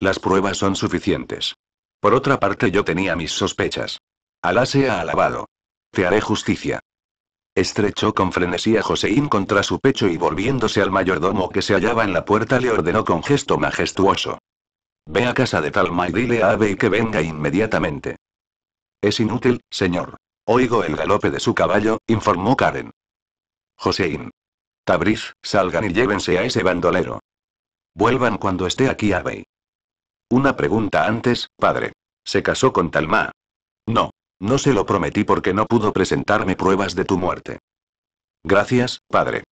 Las pruebas son suficientes. Por otra parte yo tenía mis sospechas. Alá sea alabado. Te haré justicia. Estrechó con frenesía a contra su pecho y volviéndose al mayordomo que se hallaba en la puerta le ordenó con gesto majestuoso. Ve a casa de Talma y dile a Abe que venga inmediatamente. Es inútil, señor. Oigo el galope de su caballo, informó Karen. Josein Tabriz, salgan y llévense a ese bandolero. Vuelvan cuando esté aquí Abe. Una pregunta antes, padre. ¿Se casó con Talma? No. No se lo prometí porque no pudo presentarme pruebas de tu muerte. Gracias, padre.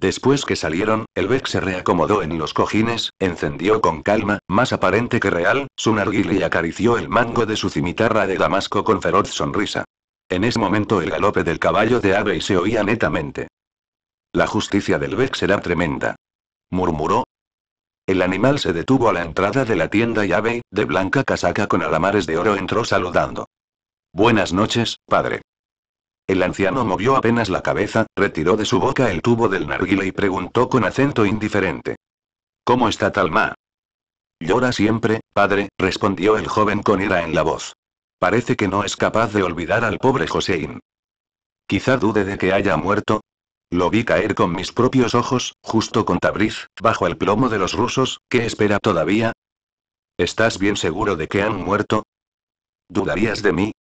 Después que salieron, el Beck se reacomodó en los cojines, encendió con calma, más aparente que real, su narguil y acarició el mango de su cimitarra de damasco con feroz sonrisa. En ese momento el galope del caballo de ave se oía netamente. La justicia del Beck será tremenda. Murmuró. El animal se detuvo a la entrada de la tienda y Abe, de blanca casaca con alamares de oro, entró saludando. Buenas noches, padre. El anciano movió apenas la cabeza, retiró de su boca el tubo del narguile y preguntó con acento indiferente. ¿Cómo está Talma? Llora siempre, padre, respondió el joven con ira en la voz. Parece que no es capaz de olvidar al pobre Joséín. Quizá dude de que haya muerto. Lo vi caer con mis propios ojos, justo con Tabriz, bajo el plomo de los rusos, ¿qué espera todavía? ¿Estás bien seguro de que han muerto? ¿Dudarías de mí?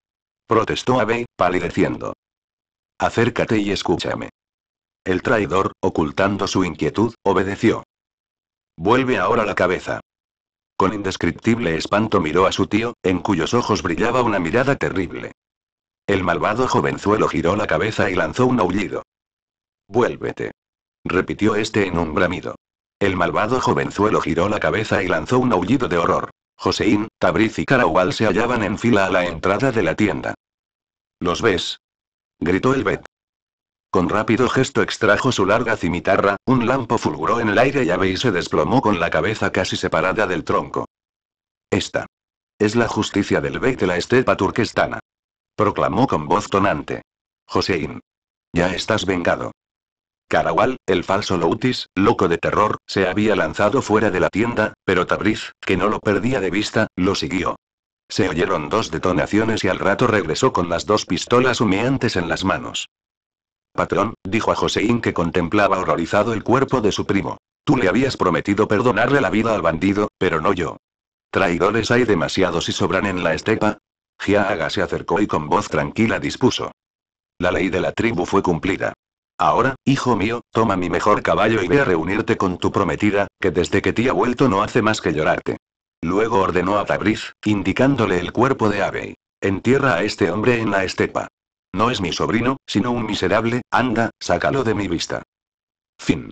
Protestó Abe, palideciendo. Acércate y escúchame. El traidor, ocultando su inquietud, obedeció. Vuelve ahora la cabeza. Con indescriptible espanto miró a su tío, en cuyos ojos brillaba una mirada terrible. El malvado jovenzuelo giró la cabeza y lanzó un aullido. Vuélvete. Repitió este en un bramido. El malvado jovenzuelo giró la cabeza y lanzó un aullido de horror. Joseín, Tabriz y Carahual se hallaban en fila a la entrada de la tienda. ¿Los ves? gritó el Bet. Con rápido gesto extrajo su larga cimitarra, un lampo fulguró en el aire y se desplomó con la cabeza casi separada del tronco. Esta. Es la justicia del Bet de la estepa turquestana. Proclamó con voz tonante. josein Ya estás vengado. Carawal, el falso Loutis, loco de terror, se había lanzado fuera de la tienda, pero Tabriz, que no lo perdía de vista, lo siguió. Se oyeron dos detonaciones y al rato regresó con las dos pistolas humeantes en las manos. Patrón, dijo a Joseín que contemplaba horrorizado el cuerpo de su primo. Tú le habías prometido perdonarle la vida al bandido, pero no yo. Traidores hay demasiados y sobran en la estepa. Giaaga se acercó y con voz tranquila dispuso. La ley de la tribu fue cumplida. Ahora, hijo mío, toma mi mejor caballo y ve a reunirte con tu prometida, que desde que te ha vuelto no hace más que llorarte. Luego ordenó a Tabriz, indicándole el cuerpo de Abe. Entierra a este hombre en la estepa. No es mi sobrino, sino un miserable, anda, sácalo de mi vista. Fin.